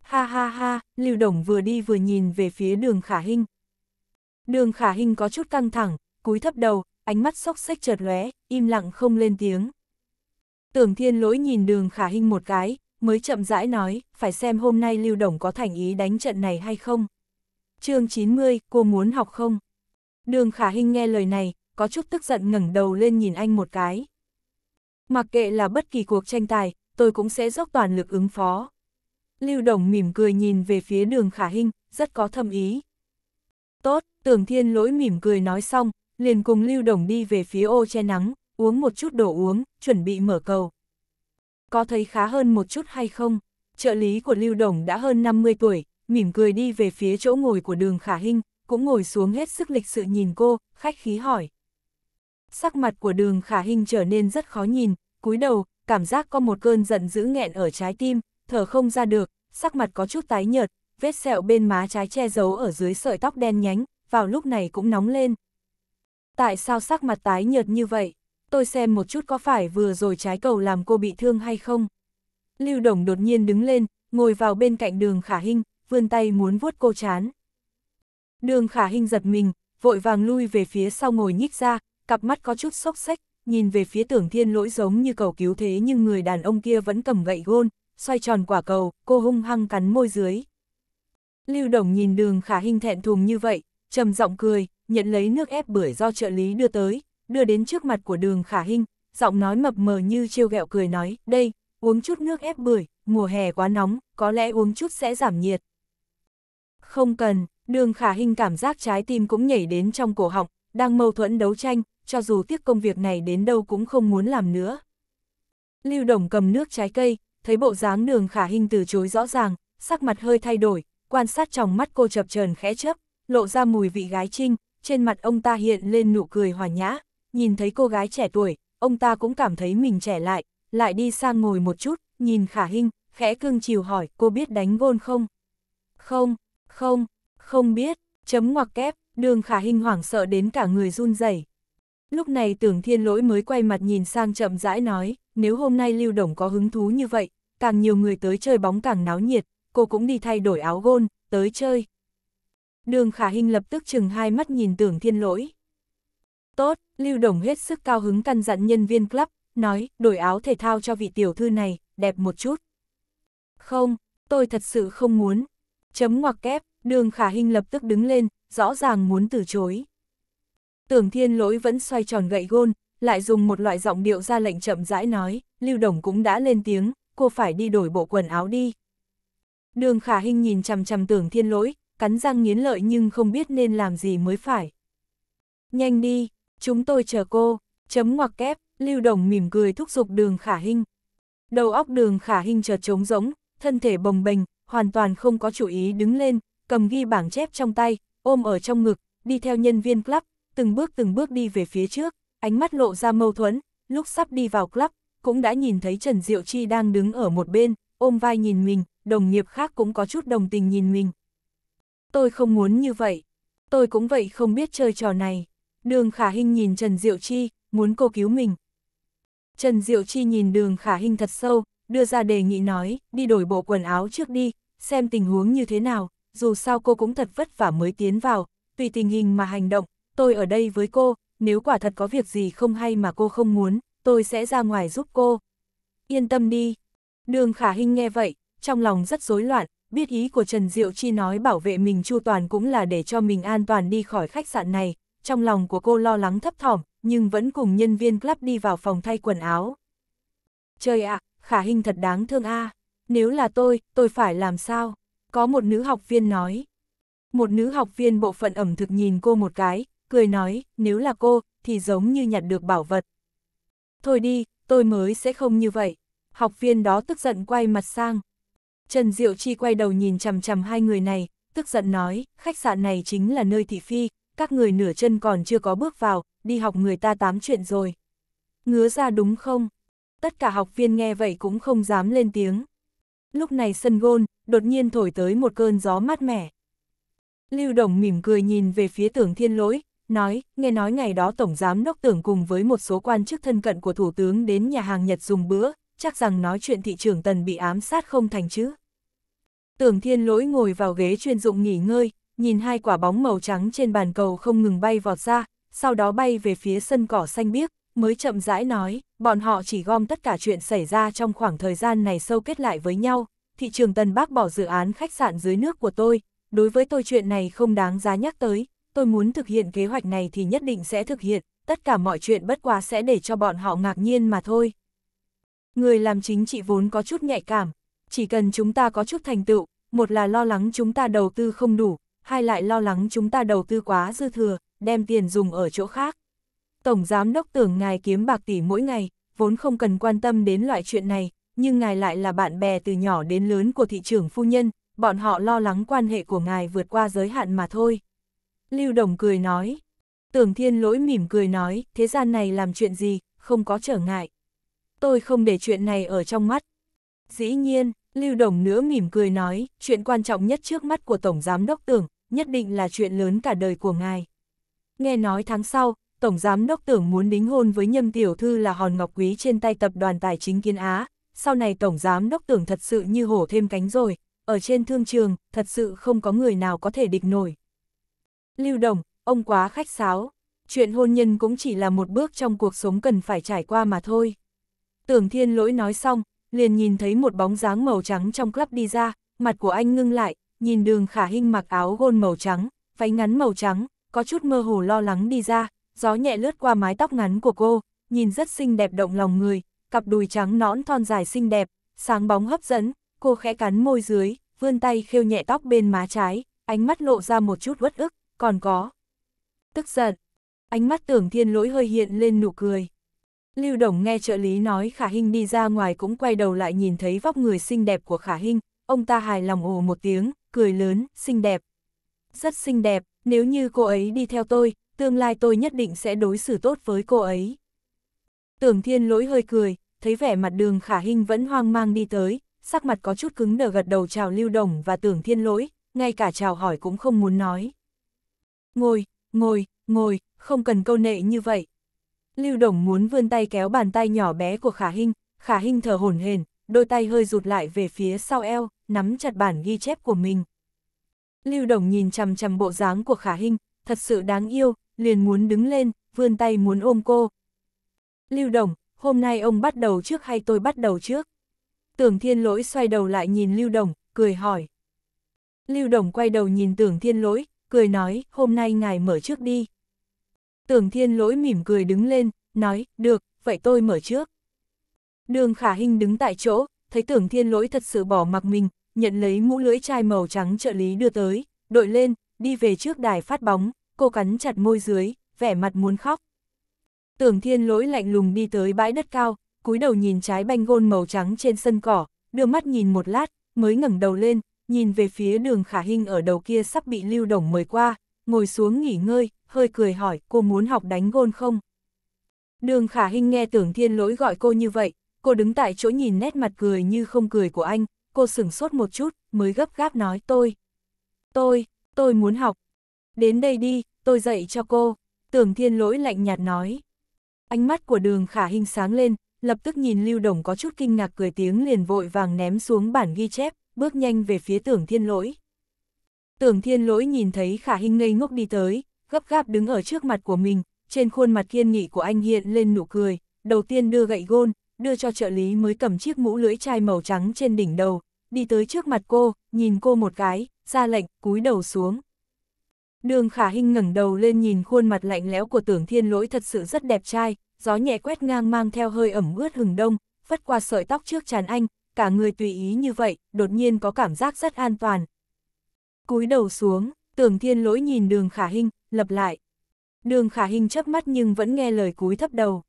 Ha ha ha, Lưu Đồng vừa đi vừa nhìn về phía đường khả hình. Đường khả hình có chút căng thẳng, cúi thấp đầu, ánh mắt sốc xếch chợt lóe, im lặng không lên tiếng. Tưởng thiên lỗi nhìn đường khả hình một cái, mới chậm rãi nói, phải xem hôm nay Lưu Đồng có thành ý đánh trận này hay không. chương 90, cô muốn học không? Đường Khả Hinh nghe lời này, có chút tức giận ngẩng đầu lên nhìn anh một cái. Mặc kệ là bất kỳ cuộc tranh tài, tôi cũng sẽ dốc toàn lực ứng phó. Lưu Đồng mỉm cười nhìn về phía đường Khả Hinh, rất có thâm ý. Tốt, tưởng thiên lỗi mỉm cười nói xong, liền cùng Lưu Đồng đi về phía ô che nắng, uống một chút đồ uống, chuẩn bị mở cầu có thấy khá hơn một chút hay không? Trợ lý của Lưu Đồng đã hơn 50 tuổi, mỉm cười đi về phía chỗ ngồi của đường Khả Hinh, cũng ngồi xuống hết sức lịch sự nhìn cô, khách khí hỏi. Sắc mặt của đường Khả Hinh trở nên rất khó nhìn, cúi đầu, cảm giác có một cơn giận dữ nghẹn ở trái tim, thở không ra được, sắc mặt có chút tái nhợt, vết sẹo bên má trái che giấu ở dưới sợi tóc đen nhánh, vào lúc này cũng nóng lên. Tại sao sắc mặt tái nhợt như vậy? tôi xem một chút có phải vừa rồi trái cầu làm cô bị thương hay không. Lưu Đồng đột nhiên đứng lên, ngồi vào bên cạnh đường khả hình, vươn tay muốn vuốt cô chán. Đường khả hình giật mình, vội vàng lui về phía sau ngồi nhích ra, cặp mắt có chút sốc sách, nhìn về phía tưởng thiên lỗi giống như cầu cứu thế nhưng người đàn ông kia vẫn cầm gậy gôn, xoay tròn quả cầu, cô hung hăng cắn môi dưới. Lưu Đồng nhìn đường khả hình thẹn thùng như vậy, trầm giọng cười, nhận lấy nước ép bưởi do trợ lý đưa tới, đưa đến trước mặt của đường khả hinh, giọng nói mập mờ như trêu ghẹo cười nói, đây, uống chút nước ép bưởi, mùa hè quá nóng, có lẽ uống chút sẽ giảm nhiệt. Không cần, đường khả hinh cảm giác trái tim cũng nhảy đến trong cổ họng, đang mâu thuẫn đấu tranh, cho dù tiếc công việc này đến đâu cũng không muốn làm nữa. Lưu Đồng cầm nước trái cây, thấy bộ dáng đường khả hinh từ chối rõ ràng, sắc mặt hơi thay đổi, quan sát trong mắt cô chập chờn khẽ chấp, lộ ra mùi vị gái trinh, trên mặt ông ta hiện lên nụ cười hòa nhã, nhìn thấy cô gái trẻ tuổi, ông ta cũng cảm thấy mình trẻ lại, lại đi sang ngồi một chút, nhìn khả Hinh, khẽ cương chiều hỏi cô biết đánh gôn không? Không, không, không biết, chấm ngoặc kép, đường khả Hinh hoảng sợ đến cả người run rẩy. Lúc này tưởng thiên lỗi mới quay mặt nhìn sang chậm rãi nói, nếu hôm nay Lưu Đồng có hứng thú như vậy, càng nhiều người tới chơi bóng càng náo nhiệt, cô cũng đi thay đổi áo gôn, tới chơi. Đường khả Hinh lập tức chừng hai mắt nhìn tưởng thiên lỗi. Tốt, Lưu Đồng hết sức cao hứng căn dặn nhân viên club, nói, đổi áo thể thao cho vị tiểu thư này, đẹp một chút. Không, tôi thật sự không muốn. Chấm ngoặc kép, đường khả hình lập tức đứng lên, rõ ràng muốn từ chối. Tưởng thiên lỗi vẫn xoay tròn gậy gôn, lại dùng một loại giọng điệu ra lệnh chậm rãi nói, Lưu Đồng cũng đã lên tiếng, cô phải đi đổi bộ quần áo đi. Đường khả hình nhìn chằm chằm tưởng thiên lỗi, cắn răng nghiến lợi nhưng không biết nên làm gì mới phải. Nhanh đi, Chúng tôi chờ cô, chấm ngoặc kép, Lưu Đồng mỉm cười thúc giục đường khả hình. Đầu óc đường khả hình chợt trống rỗng, thân thể bồng bềnh, hoàn toàn không có chủ ý đứng lên, cầm ghi bảng chép trong tay, ôm ở trong ngực, đi theo nhân viên club, từng bước từng bước đi về phía trước, ánh mắt lộ ra mâu thuẫn, lúc sắp đi vào club, cũng đã nhìn thấy Trần Diệu Chi đang đứng ở một bên, ôm vai nhìn mình, đồng nghiệp khác cũng có chút đồng tình nhìn mình. Tôi không muốn như vậy, tôi cũng vậy không biết chơi trò này. Đường Khả Hinh nhìn Trần Diệu Chi, muốn cô cứu mình. Trần Diệu Chi nhìn đường Khả Hinh thật sâu, đưa ra đề nghị nói, đi đổi bộ quần áo trước đi, xem tình huống như thế nào, dù sao cô cũng thật vất vả mới tiến vào, tùy tình hình mà hành động, tôi ở đây với cô, nếu quả thật có việc gì không hay mà cô không muốn, tôi sẽ ra ngoài giúp cô. Yên tâm đi. Đường Khả Hinh nghe vậy, trong lòng rất rối loạn, biết ý của Trần Diệu Chi nói bảo vệ mình chu toàn cũng là để cho mình an toàn đi khỏi khách sạn này, trong lòng của cô lo lắng thấp thỏm, nhưng vẫn cùng nhân viên club đi vào phòng thay quần áo. Trời ạ, à, khả hình thật đáng thương a à. nếu là tôi, tôi phải làm sao? Có một nữ học viên nói. Một nữ học viên bộ phận ẩm thực nhìn cô một cái, cười nói, nếu là cô, thì giống như nhặt được bảo vật. Thôi đi, tôi mới sẽ không như vậy. Học viên đó tức giận quay mặt sang. Trần Diệu Chi quay đầu nhìn chằm chằm hai người này, tức giận nói, khách sạn này chính là nơi thị phi, các người nửa chân còn chưa có bước vào, đi học người ta tám chuyện rồi. Ngứa ra đúng không? Tất cả học viên nghe vậy cũng không dám lên tiếng. Lúc này sân gôn, đột nhiên thổi tới một cơn gió mát mẻ. Lưu Đồng mỉm cười nhìn về phía tưởng thiên lỗi, nói, nghe nói ngày đó Tổng Giám Đốc tưởng cùng với một số quan chức thân cận của Thủ tướng đến nhà hàng Nhật dùng bữa, chắc rằng nói chuyện thị trường Tần bị ám sát không thành chứ. Tưởng thiên lỗi ngồi vào ghế chuyên dụng nghỉ ngơi, nhìn hai quả bóng màu trắng trên bàn cầu không ngừng bay vọt ra, sau đó bay về phía sân cỏ xanh biếc, mới chậm rãi nói, bọn họ chỉ gom tất cả chuyện xảy ra trong khoảng thời gian này sâu kết lại với nhau, thị trường Tân Bắc bỏ dự án khách sạn dưới nước của tôi, đối với tôi chuyện này không đáng giá nhắc tới, tôi muốn thực hiện kế hoạch này thì nhất định sẽ thực hiện, tất cả mọi chuyện bất quá sẽ để cho bọn họ ngạc nhiên mà thôi. Người làm chính trị vốn có chút nhạy cảm, chỉ cần chúng ta có chút thành tựu, một là lo lắng chúng ta đầu tư không đủ, hai lại lo lắng chúng ta đầu tư quá dư thừa, đem tiền dùng ở chỗ khác. Tổng giám đốc tưởng ngài kiếm bạc tỷ mỗi ngày, vốn không cần quan tâm đến loại chuyện này, nhưng ngài lại là bạn bè từ nhỏ đến lớn của thị trưởng phu nhân, bọn họ lo lắng quan hệ của ngài vượt qua giới hạn mà thôi. Lưu Đồng cười nói, tưởng thiên lỗi mỉm cười nói, thế gian này làm chuyện gì, không có trở ngại. Tôi không để chuyện này ở trong mắt. Dĩ nhiên, Lưu Đồng nữa mỉm cười nói, chuyện quan trọng nhất trước mắt của Tổng Giám Đốc Tưởng nhất định là chuyện lớn cả đời của ngài. Nghe nói tháng sau, Tổng Giám Đốc tưởng muốn đính hôn với nhâm tiểu thư là hòn ngọc quý trên tay tập đoàn tài chính kiến Á, sau này Tổng Giám Đốc tưởng thật sự như hổ thêm cánh rồi, ở trên thương trường, thật sự không có người nào có thể địch nổi. Lưu Đồng, ông quá khách sáo, chuyện hôn nhân cũng chỉ là một bước trong cuộc sống cần phải trải qua mà thôi. Tưởng thiên lỗi nói xong, liền nhìn thấy một bóng dáng màu trắng trong club đi ra, mặt của anh ngưng lại, nhìn đường khả hinh mặc áo gôn màu trắng, váy ngắn màu trắng, có chút mơ hồ lo lắng đi ra, gió nhẹ lướt qua mái tóc ngắn của cô, nhìn rất xinh đẹp động lòng người, cặp đùi trắng nõn thon dài xinh đẹp, sáng bóng hấp dẫn, cô khẽ cắn môi dưới, vươn tay khêu nhẹ tóc bên má trái, ánh mắt lộ ra một chút uất ức, còn có. Tức giận, ánh mắt tưởng thiên lỗi hơi hiện lên nụ cười. Lưu Đồng nghe trợ lý nói Khả Hinh đi ra ngoài cũng quay đầu lại nhìn thấy vóc người xinh đẹp của Khả Hinh, ông ta hài lòng ồ một tiếng, cười lớn, xinh đẹp. Rất xinh đẹp, nếu như cô ấy đi theo tôi, tương lai tôi nhất định sẽ đối xử tốt với cô ấy. Tưởng thiên lỗi hơi cười, thấy vẻ mặt đường khả hình vẫn hoang mang đi tới, sắc mặt có chút cứng nở gật đầu chào lưu đồng và tưởng thiên lỗi, ngay cả chào hỏi cũng không muốn nói. Ngồi, ngồi, ngồi, không cần câu nệ như vậy. Lưu đồng muốn vươn tay kéo bàn tay nhỏ bé của khả hình, khả hình thở hổn hển, đôi tay hơi rụt lại về phía sau eo nắm chặt bản ghi chép của mình. Lưu Đồng nhìn chằm chằm bộ dáng của Khả Hinh, thật sự đáng yêu, liền muốn đứng lên, vươn tay muốn ôm cô. Lưu Đồng, hôm nay ông bắt đầu trước hay tôi bắt đầu trước? Tưởng Thiên Lỗi xoay đầu lại nhìn Lưu Đồng, cười hỏi. Lưu Đồng quay đầu nhìn Tưởng Thiên Lỗi, cười nói, hôm nay ngài mở trước đi. Tưởng Thiên Lỗi mỉm cười đứng lên, nói, được, vậy tôi mở trước. Đường Khả Hinh đứng tại chỗ, thấy tưởng thiên lỗi thật sự bỏ mặc mình, nhận lấy mũ lưỡi chai màu trắng trợ lý đưa tới, đội lên, đi về trước đài phát bóng, cô cắn chặt môi dưới, vẻ mặt muốn khóc. Tưởng thiên lỗi lạnh lùng đi tới bãi đất cao, cúi đầu nhìn trái banh gôn màu trắng trên sân cỏ, đưa mắt nhìn một lát, mới ngẩng đầu lên, nhìn về phía đường khả hình ở đầu kia sắp bị lưu đồng mời qua, ngồi xuống nghỉ ngơi, hơi cười hỏi cô muốn học đánh gôn không? Đường khả hình nghe tưởng thiên lỗi gọi cô như vậy, Cô đứng tại chỗ nhìn nét mặt cười như không cười của anh, cô sửng sốt một chút, mới gấp gáp nói tôi. Tôi, tôi muốn học. Đến đây đi, tôi dạy cho cô. Tưởng thiên lỗi lạnh nhạt nói. Ánh mắt của đường khả hình sáng lên, lập tức nhìn Lưu Đồng có chút kinh ngạc cười tiếng liền vội vàng ném xuống bản ghi chép, bước nhanh về phía tưởng thiên lỗi. Tưởng thiên lỗi nhìn thấy khả hình ngây ngốc đi tới, gấp gáp đứng ở trước mặt của mình, trên khuôn mặt kiên nghị của anh hiện lên nụ cười, đầu tiên đưa gậy gôn, đưa cho trợ lý mới cầm chiếc mũ lưỡi chai màu trắng trên đỉnh đầu, đi tới trước mặt cô, nhìn cô một cái, ra lệnh, cúi đầu xuống. Đường khả hình ngẩng đầu lên nhìn khuôn mặt lạnh lẽo của tưởng thiên lỗi thật sự rất đẹp trai, gió nhẹ quét ngang mang theo hơi ẩm ướt hừng đông, phất qua sợi tóc trước tràn anh, cả người tùy ý như vậy, đột nhiên có cảm giác rất an toàn. Cúi đầu xuống, tưởng thiên lỗi nhìn đường khả hình lập lại. Đường khả hình chớp mắt nhưng vẫn nghe lời cúi thấp đầu.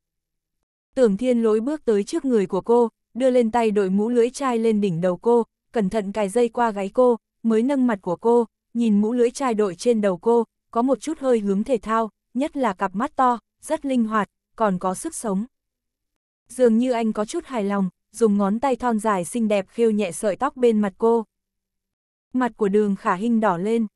Tưởng thiên lỗi bước tới trước người của cô, đưa lên tay đội mũ lưỡi chai lên đỉnh đầu cô, cẩn thận cài dây qua gáy cô, mới nâng mặt của cô, nhìn mũ lưỡi chai đội trên đầu cô, có một chút hơi hướng thể thao, nhất là cặp mắt to, rất linh hoạt, còn có sức sống. Dường như anh có chút hài lòng, dùng ngón tay thon dài xinh đẹp khêu nhẹ sợi tóc bên mặt cô. Mặt của đường khả hinh đỏ lên.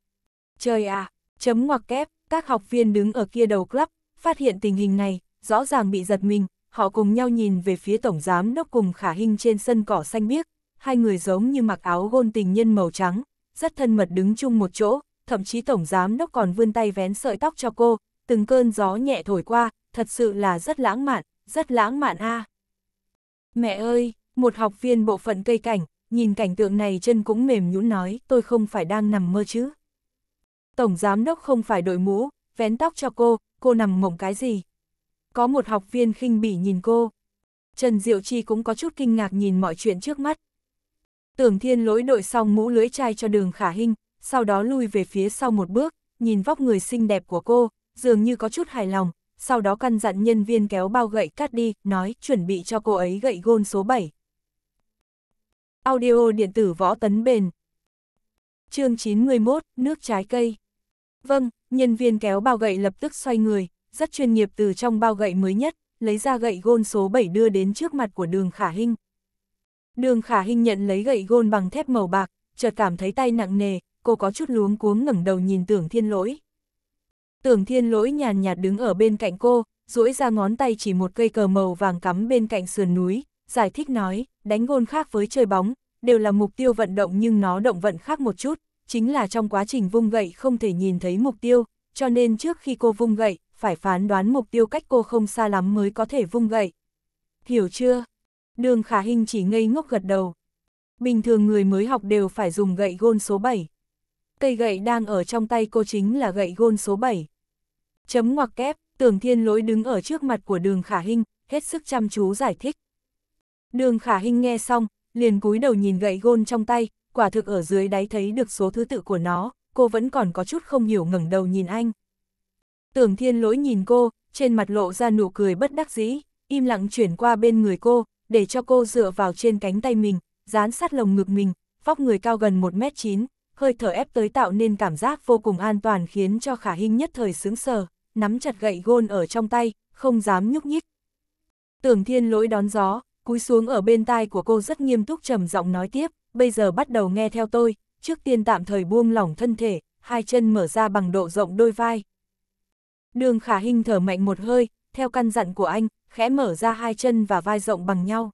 Trời à, chấm ngoặc kép, các học viên đứng ở kia đầu club, phát hiện tình hình này, rõ ràng bị giật mình, họ cùng nhau nhìn về phía Tổng Giám Đốc cùng Khả hình trên sân cỏ xanh biếc, hai người giống như mặc áo gôn tình nhân màu trắng, rất thân mật đứng chung một chỗ, thậm chí Tổng Giám Đốc còn vươn tay vén sợi tóc cho cô, từng cơn gió nhẹ thổi qua, thật sự là rất lãng mạn, rất lãng mạn a. Mẹ ơi, một học viên bộ phận cây cảnh, nhìn cảnh tượng này chân cũng mềm nhũn nói, tôi không phải đang nằm mơ chứ. Tổng Giám Đốc không phải đội mũ, vén tóc cho cô, cô nằm mộng cái gì có một học viên khinh bỉ nhìn cô. Trần Diệu Chi cũng có chút kinh ngạc nhìn mọi chuyện trước mắt. Tưởng thiên lỗi đội xong mũ lưới chai cho đường khả hình, sau đó lui về phía sau một bước, nhìn vóc người xinh đẹp của cô, dường như có chút hài lòng, sau đó căn dặn nhân viên kéo bao gậy cắt đi, nói chuẩn bị cho cô ấy gậy gôn số 7. Audio điện tử võ tấn bền chương 91, nước trái cây. Vâng, nhân viên kéo bao gậy lập tức xoay người, rất chuyên nghiệp từ trong bao gậy mới nhất, lấy ra gậy gôn số 7 đưa đến trước mặt của đường khả hình Đường khả hình nhận lấy gậy gôn bằng thép màu bạc, chợt cảm thấy tay nặng nề, cô có chút luống cuống ngẩng đầu nhìn tưởng thiên lỗi. Tưởng thiên lỗi nhàn nhạt đứng ở bên cạnh cô, duỗi ra ngón tay chỉ một cây cờ màu vàng cắm bên cạnh sườn núi, giải thích nói, đánh gôn khác với chơi bóng, đều là mục tiêu vận động nhưng nó động vận khác một chút, chính là trong quá trình vung gậy không thể nhìn thấy mục tiêu, cho nên trước khi cô vung gậy, phải phán đoán mục tiêu cách cô không xa lắm mới có thể vung gậy. Hiểu chưa? Đường khả hình chỉ ngây ngốc gật đầu. Bình thường người mới học đều phải dùng gậy gôn số 7. Cây gậy đang ở trong tay cô chính là gậy gôn số 7. Chấm ngoặc kép, tưởng thiên lỗi đứng ở trước mặt của đường khả hình, hết sức chăm chú giải thích. Đường khả hình nghe xong, liền cúi đầu nhìn gậy gôn trong tay, quả thực ở dưới đáy thấy được số thứ tự của nó, cô vẫn còn có chút không hiểu ngẩng đầu nhìn anh. Tưởng thiên lỗi nhìn cô, trên mặt lộ ra nụ cười bất đắc dĩ, im lặng chuyển qua bên người cô, để cho cô dựa vào trên cánh tay mình, dán sát lồng ngực mình, vóc người cao gần 1m9, hơi thở ép tới tạo nên cảm giác vô cùng an toàn khiến cho khả hình nhất thời sướng sờ, nắm chặt gậy gôn ở trong tay, không dám nhúc nhích. Tưởng thiên lỗi đón gió, cúi xuống ở bên tai của cô rất nghiêm túc trầm giọng nói tiếp, bây giờ bắt đầu nghe theo tôi, trước tiên tạm thời buông lỏng thân thể, hai chân mở ra bằng độ rộng đôi vai, Đường khả hình thở mạnh một hơi, theo căn dặn của anh, khẽ mở ra hai chân và vai rộng bằng nhau.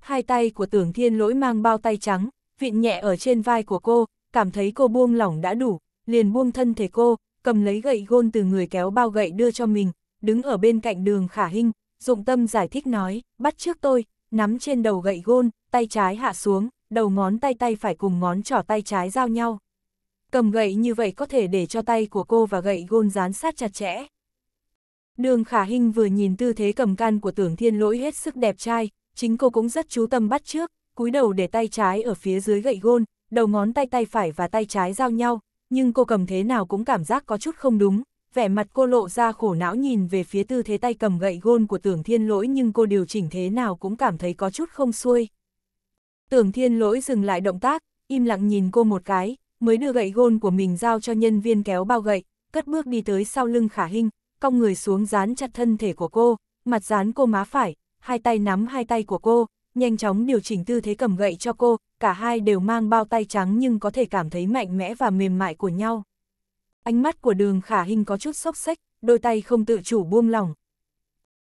Hai tay của tưởng thiên lỗi mang bao tay trắng, vịn nhẹ ở trên vai của cô, cảm thấy cô buông lỏng đã đủ, liền buông thân thể cô, cầm lấy gậy gôn từ người kéo bao gậy đưa cho mình, đứng ở bên cạnh đường khả hình, dụng tâm giải thích nói, bắt trước tôi, nắm trên đầu gậy gôn, tay trái hạ xuống, đầu ngón tay tay phải cùng ngón trỏ tay trái giao nhau cầm gậy như vậy có thể để cho tay của cô và gậy gôn dán sát chặt chẽ. Đường Khả Hinh vừa nhìn tư thế cầm can của tưởng thiên lỗi hết sức đẹp trai, chính cô cũng rất chú tâm bắt trước, cúi đầu để tay trái ở phía dưới gậy gôn, đầu ngón tay tay phải và tay trái giao nhau, nhưng cô cầm thế nào cũng cảm giác có chút không đúng, vẻ mặt cô lộ ra khổ não nhìn về phía tư thế tay cầm gậy gôn của tưởng thiên lỗi nhưng cô điều chỉnh thế nào cũng cảm thấy có chút không xuôi. Tưởng thiên lỗi dừng lại động tác, im lặng nhìn cô một cái, mới đưa gậy gôn của mình giao cho nhân viên kéo bao gậy, cất bước đi tới sau lưng khả hình, cong người xuống dán chặt thân thể của cô, mặt dán cô má phải, hai tay nắm hai tay của cô, nhanh chóng điều chỉnh tư thế cầm gậy cho cô, cả hai đều mang bao tay trắng nhưng có thể cảm thấy mạnh mẽ và mềm mại của nhau. Ánh mắt của đường khả hình có chút sốc sách, đôi tay không tự chủ buông lỏng.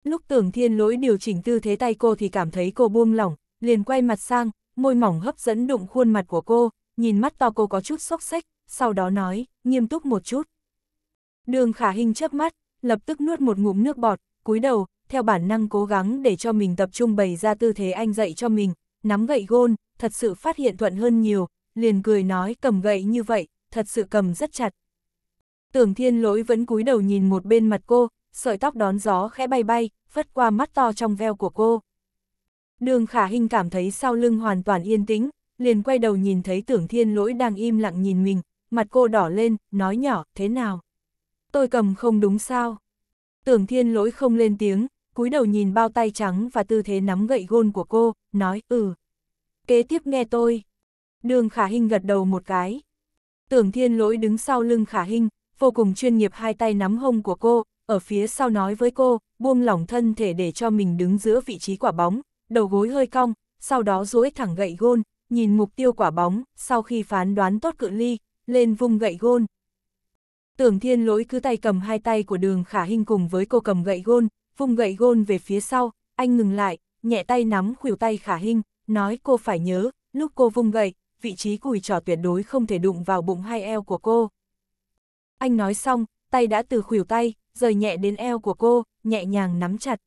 Lúc tưởng thiên lỗi điều chỉnh tư thế tay cô thì cảm thấy cô buông lỏng, liền quay mặt sang, môi mỏng hấp dẫn đụng khuôn mặt của cô, nhìn mắt to cô có chút sốc xách sau đó nói, nghiêm túc một chút. Đường khả hình chớp mắt, lập tức nuốt một ngụm nước bọt, cúi đầu, theo bản năng cố gắng để cho mình tập trung bày ra tư thế anh dạy cho mình, nắm gậy gôn, thật sự phát hiện thuận hơn nhiều, liền cười nói cầm gậy như vậy, thật sự cầm rất chặt. Tưởng thiên lỗi vẫn cúi đầu nhìn một bên mặt cô, sợi tóc đón gió khẽ bay bay, phất qua mắt to trong veo của cô. Đường khả hình cảm thấy sau lưng hoàn toàn yên tĩnh, liền quay đầu nhìn thấy tưởng thiên lỗi đang im lặng nhìn mình, mặt cô đỏ lên, nói nhỏ, thế nào? Tôi cầm không đúng sao? Tưởng thiên lỗi không lên tiếng, cúi đầu nhìn bao tay trắng và tư thế nắm gậy gôn của cô, nói, ừ. Kế tiếp nghe tôi. Đường khả hình gật đầu một cái. Tưởng thiên lỗi đứng sau lưng khả hình, vô cùng chuyên nghiệp hai tay nắm hông của cô, ở phía sau nói với cô, buông lỏng thân thể để cho mình đứng giữa vị trí quả bóng, đầu gối hơi cong, sau đó duỗi thẳng gậy gôn, nhìn mục tiêu quả bóng, sau khi phán đoán tốt cự ly, lên vung gậy gôn. Tưởng thiên lỗi cứ tay cầm hai tay của đường khả hình cùng với cô cầm gậy gôn, vung gậy gôn về phía sau, anh ngừng lại, nhẹ tay nắm khuỷu tay khả hình, nói cô phải nhớ, lúc cô vung gậy, vị trí cùi trò tuyệt đối không thể đụng vào bụng hai eo của cô. Anh nói xong, tay đã từ khuỷu tay, rời nhẹ đến eo của cô, nhẹ nhàng nắm chặt.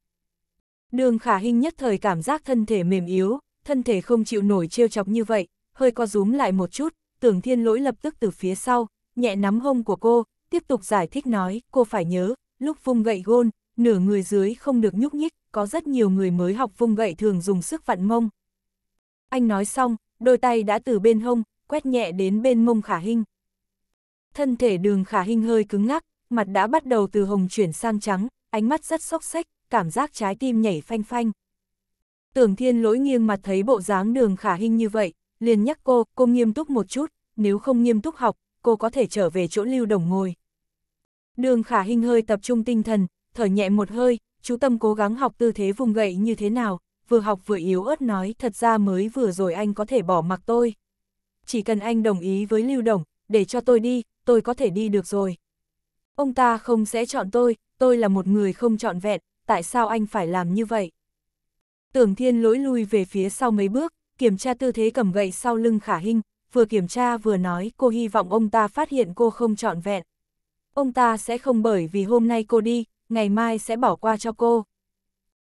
Đường khả hình nhất thời cảm giác thân thể mềm yếu, thân thể không chịu nổi trêu chọc như vậy, hơi co rúm lại một chút, tưởng thiên lỗi lập tức từ phía sau, nhẹ nắm hông của cô, tiếp tục giải thích nói, cô phải nhớ, lúc vung gậy gôn, nửa người dưới không được nhúc nhích, có rất nhiều người mới học vung gậy thường dùng sức vặn mông. Anh nói xong, đôi tay đã từ bên hông, quét nhẹ đến bên mông khả hình. Thân thể đường khả hình hơi cứng ngắc, mặt đã bắt đầu từ hồng chuyển sang trắng, ánh mắt rất sốc sách, cảm giác trái tim nhảy phanh phanh. Tưởng thiên lỗi nghiêng mặt thấy bộ dáng đường khả hình như vậy, liền nhắc cô, cô nghiêm túc một chút, nếu không nghiêm túc học, cô có thể trở về chỗ lưu đồng ngồi. Đường khả hình hơi tập trung tinh thần, thở nhẹ một hơi, chú tâm cố gắng học tư thế vùng gậy như thế nào, vừa học vừa yếu ớt nói thật ra mới vừa rồi anh có thể bỏ mặc tôi. Chỉ cần anh đồng ý với lưu đồng, để cho tôi đi, tôi có thể đi được rồi. Ông ta không sẽ chọn tôi, tôi là một người không chọn vẹn, tại sao anh phải làm như vậy? Tưởng thiên lỗi lui về phía sau mấy bước, kiểm tra tư thế cầm gậy sau lưng khả hình, vừa kiểm tra vừa nói cô hy vọng ông ta phát hiện cô không trọn vẹn. Ông ta sẽ không bởi vì hôm nay cô đi, ngày mai sẽ bỏ qua cho cô.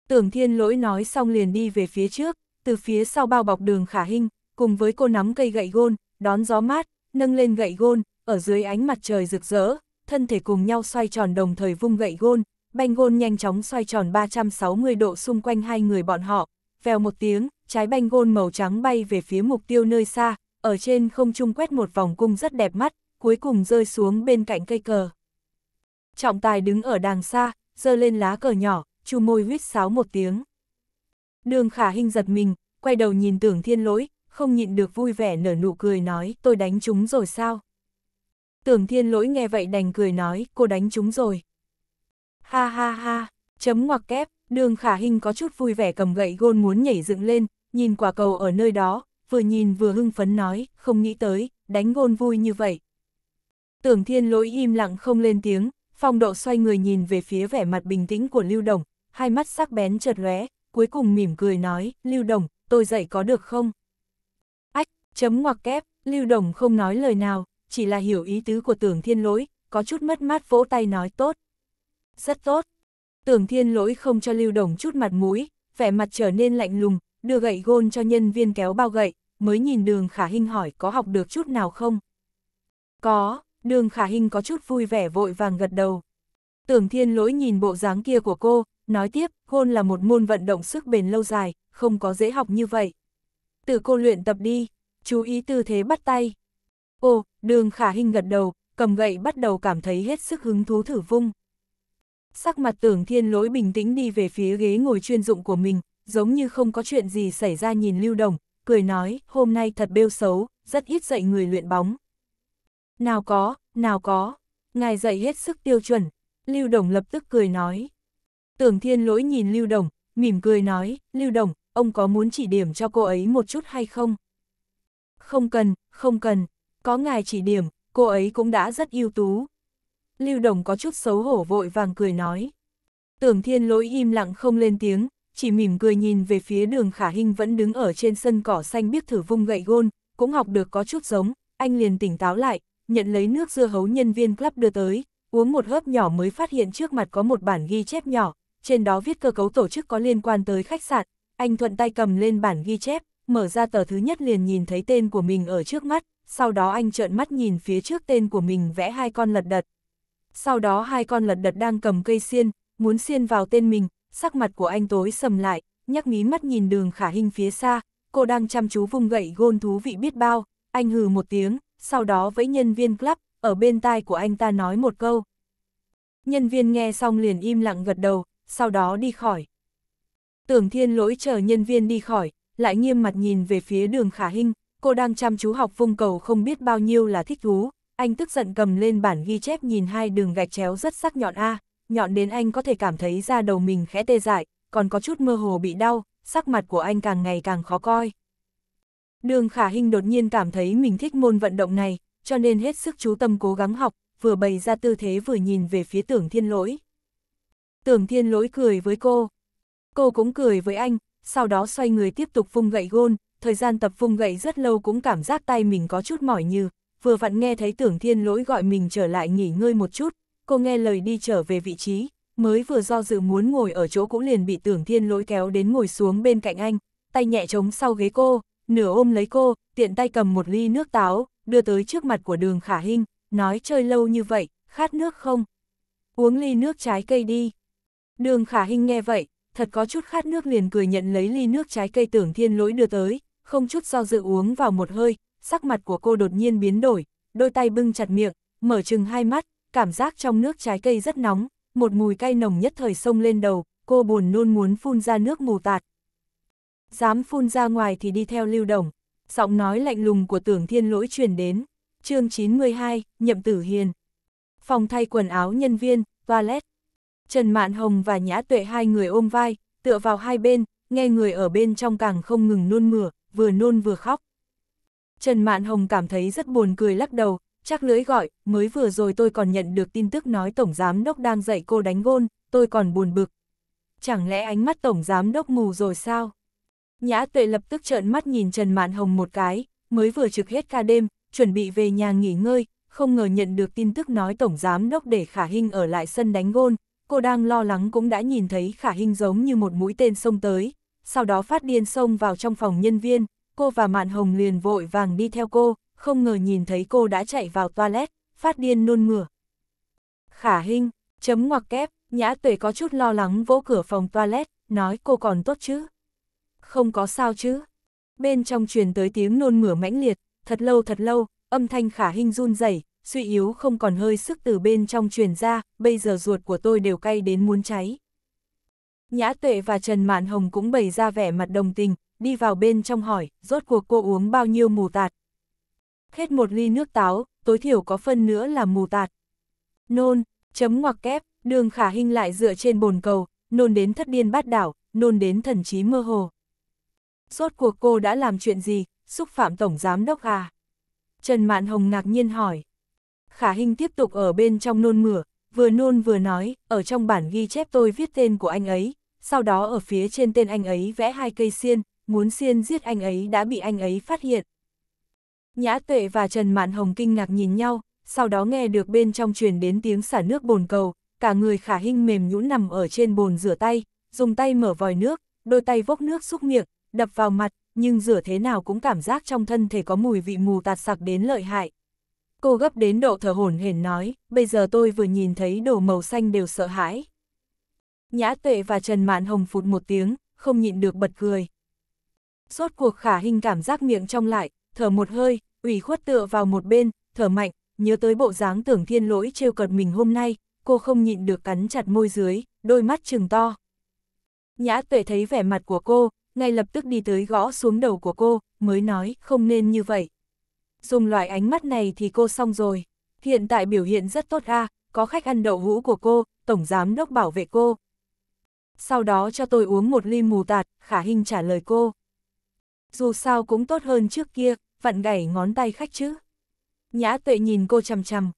Tưởng thiên lỗi nói xong liền đi về phía trước, từ phía sau bao bọc đường khả hình, cùng với cô nắm cây gậy gôn, đón gió mát, nâng lên gậy gôn, ở dưới ánh mặt trời rực rỡ, thân thể cùng nhau xoay tròn đồng thời vung gậy gôn, Banh gôn nhanh chóng xoay tròn 360 độ xung quanh hai người bọn họ, vèo một tiếng, trái banh gôn màu trắng bay về phía mục tiêu nơi xa, ở trên không trung quét một vòng cung rất đẹp mắt, cuối cùng rơi xuống bên cạnh cây cờ. Trọng tài đứng ở đàng xa, giơ lên lá cờ nhỏ, chu môi huyết sáo một tiếng. Đường khả hình giật mình, quay đầu nhìn tưởng thiên lỗi, không nhịn được vui vẻ nở nụ cười nói tôi đánh chúng rồi sao. Tưởng thiên lỗi nghe vậy đành cười nói cô đánh chúng rồi. Ha ha ha, chấm ngoặc kép, đường khả hình có chút vui vẻ cầm gậy gôn muốn nhảy dựng lên, nhìn quả cầu ở nơi đó, vừa nhìn vừa hưng phấn nói, không nghĩ tới, đánh gôn vui như vậy. Tưởng thiên lỗi im lặng không lên tiếng, phong độ xoay người nhìn về phía vẻ mặt bình tĩnh của Lưu Đồng, hai mắt sắc bén chợt lóe, cuối cùng mỉm cười nói, Lưu Đồng, tôi dậy có được không? Ách, chấm ngoặc kép, Lưu Đồng không nói lời nào, chỉ là hiểu ý tứ của tưởng thiên lỗi, có chút mất mát vỗ tay nói tốt rất tốt. Tưởng thiên lỗi không cho lưu đồng chút mặt mũi, vẻ mặt trở nên lạnh lùng, đưa gậy gôn cho nhân viên kéo bao gậy, mới nhìn đường khả hình hỏi có học được chút nào không? Có, đường khả hình có chút vui vẻ vội vàng gật đầu. Tưởng thiên lỗi nhìn bộ dáng kia của cô, nói tiếp, gôn là một môn vận động sức bền lâu dài, không có dễ học như vậy. từ cô luyện tập đi, chú ý tư thế bắt tay. Ồ, đường khả hình gật đầu, cầm gậy bắt đầu cảm thấy hết sức hứng thú thử vung. Sắc mặt tưởng thiên lỗi bình tĩnh đi về phía ghế ngồi chuyên dụng của mình, giống như không có chuyện gì xảy ra nhìn lưu đồng, cười nói, hôm nay thật bêu xấu, rất ít dạy người luyện bóng. Nào có, nào có, ngài dạy hết sức tiêu chuẩn, lưu đồng lập tức cười nói. Tưởng thiên lỗi nhìn lưu đồng, mỉm cười nói, lưu đồng, ông có muốn chỉ điểm cho cô ấy một chút hay không? Không cần, không cần, có ngài chỉ điểm, cô ấy cũng đã rất ưu tú. Lưu Đồng có chút xấu hổ vội vàng cười nói. Tưởng thiên lỗi im lặng không lên tiếng, chỉ mỉm cười nhìn về phía đường khả hình vẫn đứng ở trên sân cỏ xanh biết thử vung gậy gôn, cũng học được có chút giống, anh liền tỉnh táo lại, nhận lấy nước dưa hấu nhân viên club đưa tới, uống một hớp nhỏ mới phát hiện trước mặt có một bản ghi chép nhỏ, trên đó viết cơ cấu tổ chức có liên quan tới khách sạn, anh thuận tay cầm lên bản ghi chép, mở ra tờ thứ nhất liền nhìn thấy tên của mình ở trước mắt, sau đó anh trợn mắt nhìn phía trước tên của mình vẽ hai con lật đật, sau đó hai con lật đật đang cầm cây xiên, muốn xiên vào tên mình, sắc mặt của anh tối sầm lại, nhắc mí mắt nhìn đường khả hình phía xa, cô đang chăm chú vung gậy gôn thú vị biết bao, anh hừ một tiếng, sau đó với nhân viên club, ở bên tai của anh ta nói một câu. Nhân viên nghe xong liền im lặng gật đầu, sau đó đi khỏi. Tưởng thiên lỗi chờ nhân viên đi khỏi, lại nghiêm mặt nhìn về phía đường khả hình, cô đang chăm chú học vung cầu không biết bao nhiêu là thích thú, anh tức giận cầm lên bản ghi chép nhìn hai đường gạch chéo rất sắc nhọn A, nhọn đến anh có thể cảm thấy da đầu mình khẽ tê dại, còn có chút mơ hồ bị đau, sắc mặt của anh càng ngày càng khó coi. Đường khả hình đột nhiên cảm thấy mình thích môn vận động này, cho nên hết sức chú tâm cố gắng học, vừa bày ra tư thế vừa nhìn về phía tưởng thiên lỗi. Tưởng thiên lỗi cười với cô. Cô cũng cười với anh, sau đó xoay người tiếp tục vung gậy gôn, thời gian tập vung gậy rất lâu cũng cảm giác tay mình có chút mỏi như, vừa vặn nghe thấy tưởng thiên lỗi gọi mình trở lại nghỉ ngơi một chút, cô nghe lời đi trở về vị trí, mới vừa do dự muốn ngồi ở chỗ cũng liền bị tưởng thiên lỗi kéo đến ngồi xuống bên cạnh anh, tay nhẹ chống sau ghế cô, nửa ôm lấy cô, tiện tay cầm một ly nước táo, đưa tới trước mặt của đường khả hinh, nói chơi lâu như vậy, khát nước không? Uống ly nước trái cây đi. Đường khả hinh nghe vậy, thật có chút khát nước liền cười nhận lấy ly nước trái cây tưởng thiên lỗi đưa tới, không chút do dự uống vào một hơi, sắc mặt của cô đột nhiên biến đổi, đôi tay bưng chặt miệng, mở chừng hai mắt, cảm giác trong nước trái cây rất nóng, một mùi cay nồng nhất thời sông lên đầu, cô buồn nôn muốn phun ra nước mù tạt. Dám phun ra ngoài thì đi theo lưu đồng, giọng nói lạnh lùng của tưởng thiên lỗi truyền đến, chương 92, nhậm tử hiền. Phòng thay quần áo nhân viên, toilet. Trần Mạn Hồng và Nhã Tuệ hai người ôm vai, tựa vào hai bên, nghe người ở bên trong càng không ngừng nôn mửa, vừa nôn vừa khóc. Trần Mạn Hồng cảm thấy rất buồn cười lắc đầu, chắc lưỡi gọi, mới vừa rồi tôi còn nhận được tin tức nói Tổng Giám Đốc đang dạy cô đánh gôn, tôi còn buồn bực. Chẳng lẽ ánh mắt Tổng Giám Đốc mù rồi sao? Nhã tuệ lập tức trợn mắt nhìn Trần Mạn Hồng một cái, mới vừa trực hết ca đêm, chuẩn bị về nhà nghỉ ngơi, không ngờ nhận được tin tức nói Tổng Giám Đốc để Khả Hinh ở lại sân đánh gôn, cô đang lo lắng cũng đã nhìn thấy Khả Hinh giống như một mũi tên xông tới, sau đó phát điên xông vào trong phòng nhân viên, cô và Mạn Hồng liền vội vàng đi theo cô, không ngờ nhìn thấy cô đã chạy vào toilet, phát điên nôn mửa. Khả Hinh, chấm ngoặc kép, Nhã Tuệ có chút lo lắng vỗ cửa phòng toilet, nói cô còn tốt chứ? Không có sao chứ? Bên trong truyền tới tiếng nôn mửa mãnh liệt, thật lâu thật lâu, âm thanh Khả Hinh run rẩy, suy yếu không còn hơi sức từ bên trong truyền ra, bây giờ ruột của tôi đều cay đến muốn cháy. Nhã Tuệ và Trần Mạn Hồng cũng bày ra vẻ mặt đồng tình, đi vào bên trong hỏi, rốt cuộc cô uống bao nhiêu mù tạt. Hết một ly nước táo, tối thiểu có phân nữa là mù tạt. Nôn, chấm ngoặc kép, đường khả hình lại dựa trên bồn cầu, nôn đến thất điên bát đảo, nôn đến thần trí mơ hồ. Rốt cuộc cô đã làm chuyện gì, xúc phạm tổng giám đốc à? Trần Mạn Hồng ngạc nhiên hỏi. Khả Hinh tiếp tục ở bên trong nôn mửa, vừa nôn vừa nói, ở trong bản ghi chép tôi viết tên của anh ấy, sau đó ở phía trên tên anh ấy vẽ hai cây xiên, muốn xiên giết anh ấy đã bị anh ấy phát hiện. Nhã Tuệ và Trần Mạn Hồng kinh ngạc nhìn nhau, sau đó nghe được bên trong truyền đến tiếng xả nước bồn cầu, cả người khả hinh mềm nhũn nằm ở trên bồn rửa tay, dùng tay mở vòi nước, đôi tay vốc nước xúc miệng, đập vào mặt, nhưng rửa thế nào cũng cảm giác trong thân thể có mùi vị mù tạt sặc đến lợi hại. Cô gấp đến độ thở hổn hển nói, bây giờ tôi vừa nhìn thấy đồ màu xanh đều sợ hãi. Nhã Tuệ và Trần Mạn Hồng phụt một tiếng, không nhịn được bật cười. Rốt cuộc khả hình cảm giác miệng trong lại, thở một hơi, ủy khuất tựa vào một bên, thở mạnh, nhớ tới bộ dáng tưởng thiên lỗi trêu cợt mình hôm nay, cô không nhịn được cắn chặt môi dưới, đôi mắt trừng to. Nhã tuệ thấy vẻ mặt của cô, ngay lập tức đi tới gõ xuống đầu của cô, mới nói không nên như vậy. Dùng loại ánh mắt này thì cô xong rồi, hiện tại biểu hiện rất tốt a có khách ăn đậu hũ của cô, tổng giám đốc bảo vệ cô. Sau đó cho tôi uống một ly mù tạt, khả hình trả lời cô dù sao cũng tốt hơn trước kia, vặn gãy ngón tay khách chứ. Nhã tuệ nhìn cô chằm chằm.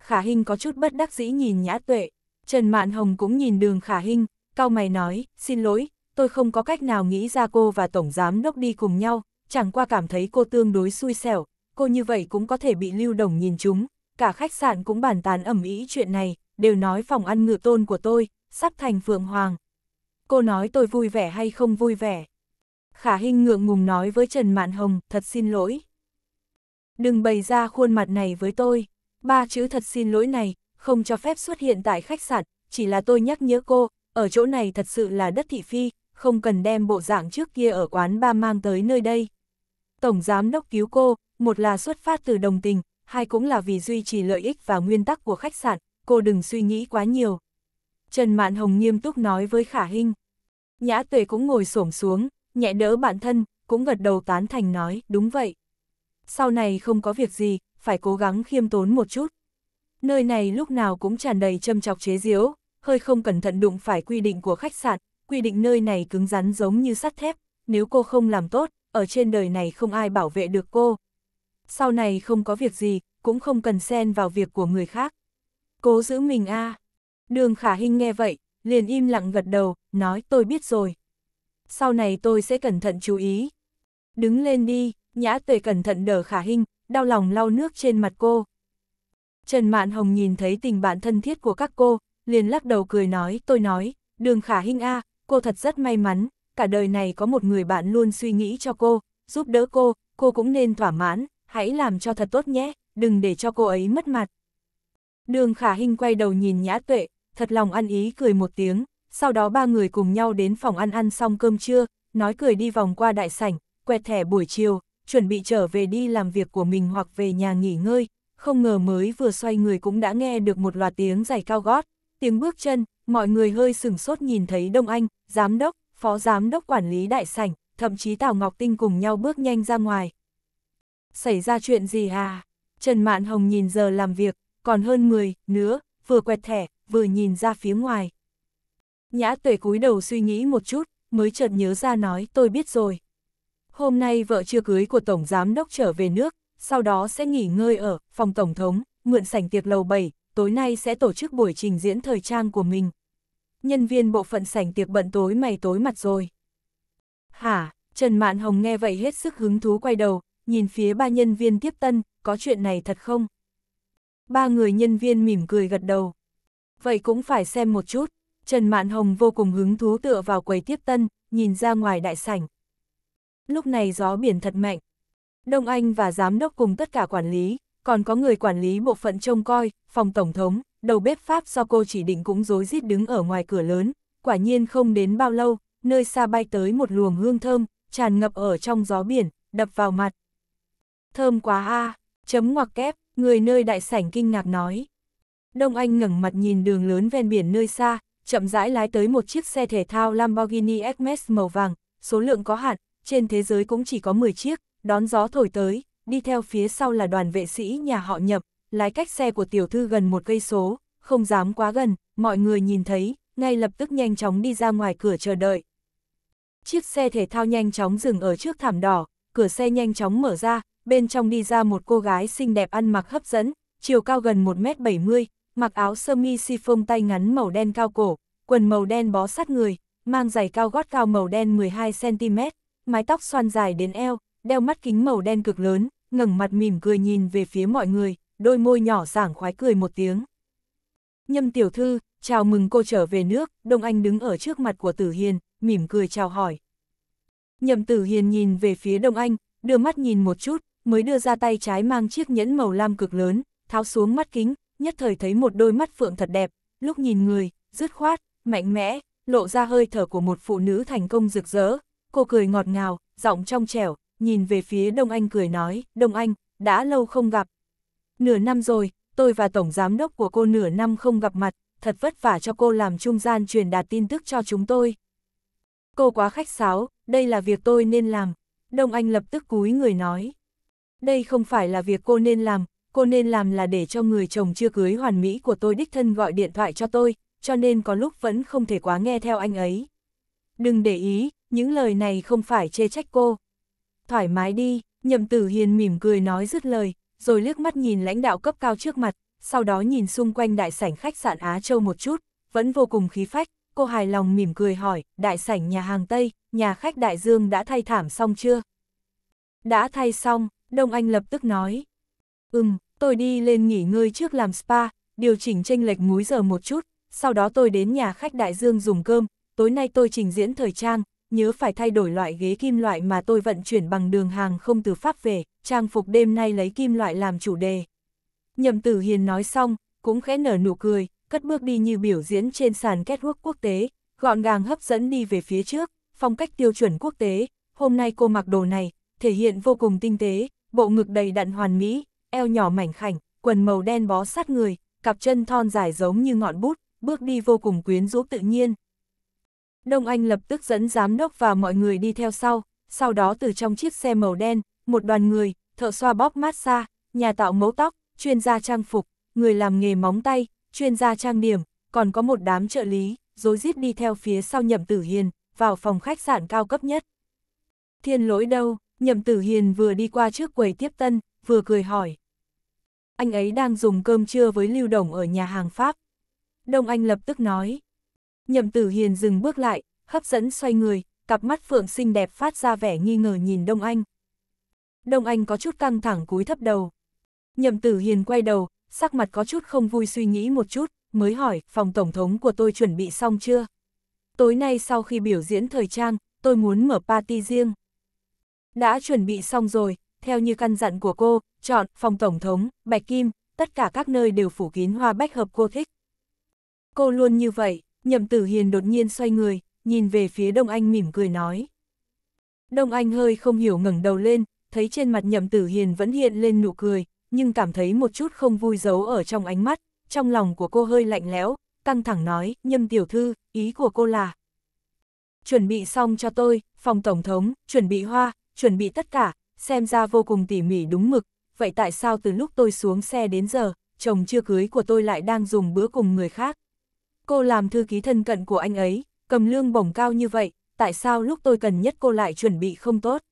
Khả Hinh có chút bất đắc dĩ nhìn Nhã tuệ, Trần Mạn Hồng cũng nhìn đường Khả Hinh, cao mày nói, xin lỗi, tôi không có cách nào nghĩ ra cô và Tổng Giám Đốc đi cùng nhau, chẳng qua cảm thấy cô tương đối xui xẻo, cô như vậy cũng có thể bị lưu đồng nhìn chúng, cả khách sạn cũng bàn tán ẩm ý chuyện này, đều nói phòng ăn ngựa tôn của tôi, sắp thành phượng hoàng. Cô nói tôi vui vẻ hay không vui vẻ? Khả Hinh ngượng ngùng nói với Trần Mạn Hồng, thật xin lỗi. Đừng bày ra khuôn mặt này với tôi. Ba chữ thật xin lỗi này, không cho phép xuất hiện tại khách sạn, chỉ là tôi nhắc nhớ cô, ở chỗ này thật sự là đất thị phi, không cần đem bộ dạng trước kia ở quán ba mang tới nơi đây. Tổng giám đốc cứu cô, một là xuất phát từ đồng tình, hai cũng là vì duy trì lợi ích và nguyên tắc của khách sạn, cô đừng suy nghĩ quá nhiều. Trần Mạn Hồng nghiêm túc nói với Khả Hinh. Nhã Tuệ cũng ngồi xổm xuống, nhẹ đỡ bản thân, cũng gật đầu tán thành nói, đúng vậy. Sau này không có việc gì, phải cố gắng khiêm tốn một chút. Nơi này lúc nào cũng tràn đầy châm chọc chế giễu, hơi không cẩn thận đụng phải quy định của khách sạn, quy định nơi này cứng rắn giống như sắt thép, nếu cô không làm tốt, ở trên đời này không ai bảo vệ được cô. Sau này không có việc gì, cũng không cần xen vào việc của người khác. Cố giữ mình a. À. Đường Khả hình nghe vậy, liền im lặng gật đầu, nói tôi biết rồi sau này tôi sẽ cẩn thận chú ý. Đứng lên đi, nhã tuệ cẩn thận đỡ khả hình, đau lòng lau nước trên mặt cô. Trần Mạn Hồng nhìn thấy tình bạn thân thiết của các cô, liền lắc đầu cười nói, tôi nói, đường khả hình A, cô thật rất may mắn, cả đời này có một người bạn luôn suy nghĩ cho cô, giúp đỡ cô, cô cũng nên thỏa mãn, hãy làm cho thật tốt nhé, đừng để cho cô ấy mất mặt. Đường khả hình quay đầu nhìn nhã tuệ, thật lòng ăn ý cười một tiếng, sau đó ba người cùng nhau đến phòng ăn ăn xong cơm trưa, nói cười đi vòng qua đại sảnh, quẹt thẻ buổi chiều, chuẩn bị trở về đi làm việc của mình hoặc về nhà nghỉ ngơi, không ngờ mới vừa xoay người cũng đã nghe được một loạt tiếng giày cao gót, tiếng bước chân, mọi người hơi sừng sốt nhìn thấy Đông Anh, giám đốc, phó giám đốc quản lý đại sảnh, thậm chí Tào Ngọc Tinh cùng nhau bước nhanh ra ngoài. Xảy ra chuyện gì à? Trần Mạn Hồng nhìn giờ làm việc, còn hơn 10 nữa, vừa quẹt thẻ, vừa nhìn ra phía ngoài. Nhã tuệ cúi đầu suy nghĩ một chút, mới chợt nhớ ra nói tôi biết rồi. Hôm nay vợ chưa cưới của Tổng Giám Đốc trở về nước, sau đó sẽ nghỉ ngơi ở phòng Tổng thống, mượn sảnh tiệc lầu 7, tối nay sẽ tổ chức buổi trình diễn thời trang của mình. Nhân viên bộ phận sảnh tiệc bận tối mày tối mặt rồi. Hả, Trần Mạn Hồng nghe vậy hết sức hứng thú quay đầu, nhìn phía ba nhân viên tiếp tân, có chuyện này thật không? Ba người nhân viên mỉm cười gật đầu. Vậy cũng phải xem một chút, Trần Mạn Hồng vô cùng hứng thú tựa vào quầy tiếp tân, nhìn ra ngoài đại sảnh. Lúc này gió biển thật mạnh. Đông Anh và giám đốc cùng tất cả quản lý, còn có người quản lý bộ phận trông coi, phòng tổng thống, đầu bếp Pháp do cô chỉ định cũng rối rít đứng ở ngoài cửa lớn. Quả nhiên không đến bao lâu, nơi xa bay tới một luồng hương thơm, tràn ngập ở trong gió biển, đập vào mặt. Thơm quá a à, chấm ngoặc kép, người nơi đại sảnh kinh ngạc nói. Đông Anh ngẩng mặt nhìn đường lớn ven biển nơi xa, chậm rãi lái tới một chiếc xe thể thao Lamborghini Hermes màu vàng, số lượng có hạn, trên thế giới cũng chỉ có 10 chiếc, đón gió thổi tới, đi theo phía sau là đoàn vệ sĩ nhà họ nhập lái cách xe của tiểu thư gần một cây số, không dám quá gần, mọi người nhìn thấy, ngay lập tức nhanh chóng đi ra ngoài cửa chờ đợi. Chiếc xe thể thao nhanh chóng dừng ở trước thảm đỏ, cửa xe nhanh chóng mở ra, bên trong đi ra một cô gái xinh đẹp ăn mặc hấp dẫn, chiều cao gần 1m70, mặc áo sơ mi xi phông tay ngắn màu đen cao cổ, quần màu đen bó sát người, mang giày cao gót cao màu đen 12cm, mái tóc xoăn dài đến eo, đeo mắt kính màu đen cực lớn, ngẩng mặt mỉm cười nhìn về phía mọi người, đôi môi nhỏ sảng khoái cười một tiếng. Nhâm tiểu thư, chào mừng cô trở về nước, Đông Anh đứng ở trước mặt của Tử Hiền, mỉm cười chào hỏi. Nhậm Tử Hiền nhìn về phía Đông Anh, đưa mắt nhìn một chút, mới đưa ra tay trái mang chiếc nhẫn màu lam cực lớn, tháo xuống mắt kính, nhất thời thấy một đôi mắt phượng thật đẹp, lúc nhìn người, dứt khoát, mạnh mẽ, lộ ra hơi thở của một phụ nữ thành công rực rỡ. Cô cười ngọt ngào, giọng trong trẻo, nhìn về phía Đông Anh cười nói, Đông Anh, đã lâu không gặp. Nửa năm rồi, tôi và Tổng Giám đốc của cô nửa năm không gặp mặt, thật vất vả cho cô làm trung gian truyền đạt tin tức cho chúng tôi. Cô quá khách sáo, đây là việc tôi nên làm. Đông Anh lập tức cúi người nói. Đây không phải là việc cô nên làm, cô nên làm là để cho người chồng chưa cưới hoàn mỹ của tôi đích thân gọi điện thoại cho tôi, cho nên có lúc vẫn không thể quá nghe theo anh ấy. Đừng để ý, những lời này không phải chê trách cô. Thoải mái đi, nhậm tử hiền mỉm cười nói dứt lời, rồi liếc mắt nhìn lãnh đạo cấp cao trước mặt, sau đó nhìn xung quanh đại sảnh khách sạn Á Châu một chút, vẫn vô cùng khí phách, cô hài lòng mỉm cười hỏi, đại sảnh nhà hàng Tây, nhà khách đại dương đã thay thảm xong chưa? Đã thay xong, Đông Anh lập tức nói. Ừm, tôi đi lên nghỉ ngơi trước làm spa, điều chỉnh tranh lệch múi giờ một chút, sau đó tôi đến nhà khách đại dương dùng cơm, tối nay tôi trình diễn thời trang, nhớ phải thay đổi loại ghế kim loại mà tôi vận chuyển bằng đường hàng không từ Pháp về, trang phục đêm nay lấy kim loại làm chủ đề. Nhậm Tử Hiền nói xong, cũng khẽ nở nụ cười, cất bước đi như biểu diễn trên sàn catwalk quốc tế, gọn gàng hấp dẫn đi về phía trước, phong cách tiêu chuẩn quốc tế, hôm nay cô mặc đồ này, thể hiện vô cùng tinh tế, bộ ngực đầy đặn hoàn mỹ, eo nhỏ mảnh khảnh, quần màu đen bó sát người, cặp chân thon dài giống như ngọn bút, bước đi vô cùng quyến rũ tự nhiên. Đông Anh lập tức dẫn giám đốc và mọi người đi theo sau, sau đó từ trong chiếc xe màu đen, một đoàn người, thợ xoa bóp massage, nhà tạo mẫu tóc, chuyên gia trang phục, người làm nghề móng tay, chuyên gia trang điểm, còn có một đám trợ lý, dối rít đi theo phía sau Nhậm Tử Hiền, vào phòng khách sạn cao cấp nhất. Thiên lỗi đâu, Nhậm Tử Hiền vừa đi qua trước quầy tiếp tân, vừa cười hỏi. Anh ấy đang dùng cơm trưa với Lưu Đồng ở nhà hàng Pháp. Đông Anh lập tức nói. Nhậm Tử Hiền dừng bước lại, hấp dẫn xoay người, cặp mắt phượng xinh đẹp phát ra vẻ nghi ngờ nhìn Đông Anh. Đông Anh có chút căng thẳng cúi thấp đầu. Nhậm Tử Hiền quay đầu, sắc mặt có chút không vui suy nghĩ một chút, mới hỏi, phòng tổng thống của tôi chuẩn bị xong chưa? Tối nay sau khi biểu diễn thời trang, tôi muốn mở party riêng. Đã chuẩn bị xong rồi, theo như căn dặn của cô, chọn phòng tổng thống, bạch kim, tất cả các nơi đều phủ kín hoa bách hợp cô thích. Cô luôn như vậy, nhậm tử hiền đột nhiên xoay người, nhìn về phía Đông Anh mỉm cười nói. Đông Anh hơi không hiểu ngẩng đầu lên, thấy trên mặt nhậm tử hiền vẫn hiện lên nụ cười, nhưng cảm thấy một chút không vui giấu ở trong ánh mắt, trong lòng của cô hơi lạnh lẽo, căng thẳng nói, nhâm tiểu thư, ý của cô là. Chuẩn bị xong cho tôi, phòng tổng thống, chuẩn bị hoa, chuẩn bị tất cả, xem ra vô cùng tỉ mỉ đúng mực, vậy tại sao từ lúc tôi xuống xe đến giờ, chồng chưa cưới của tôi lại đang dùng bữa cùng người khác? Cô làm thư ký thân cận của anh ấy, cầm lương bổng cao như vậy, tại sao lúc tôi cần nhất cô lại chuẩn bị không tốt?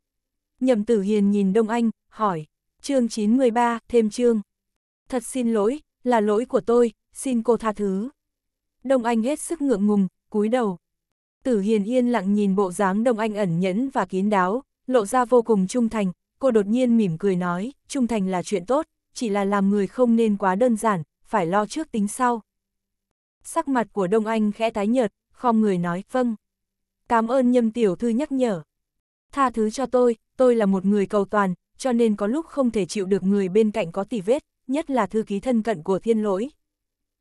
Nhậm Tử Hiền nhìn Đông Anh, hỏi, chương 93, thêm chương. Thật xin lỗi, là lỗi của tôi, xin cô tha thứ. Đông Anh hết sức ngượng ngùng, cúi đầu. Tử Hiền yên lặng nhìn bộ dáng Đông Anh ẩn nhẫn và kín đáo, lộ ra vô cùng trung thành, cô đột nhiên mỉm cười nói, trung thành là chuyện tốt, chỉ là làm người không nên quá đơn giản, phải lo trước tính sau. Sắc mặt của Đông Anh khẽ tái nhợt, không người nói, vâng. Cảm ơn nhâm tiểu thư nhắc nhở. Tha thứ cho tôi, tôi là một người cầu toàn, cho nên có lúc không thể chịu được người bên cạnh có tỉ vết, nhất là thư ký thân cận của thiên lỗi.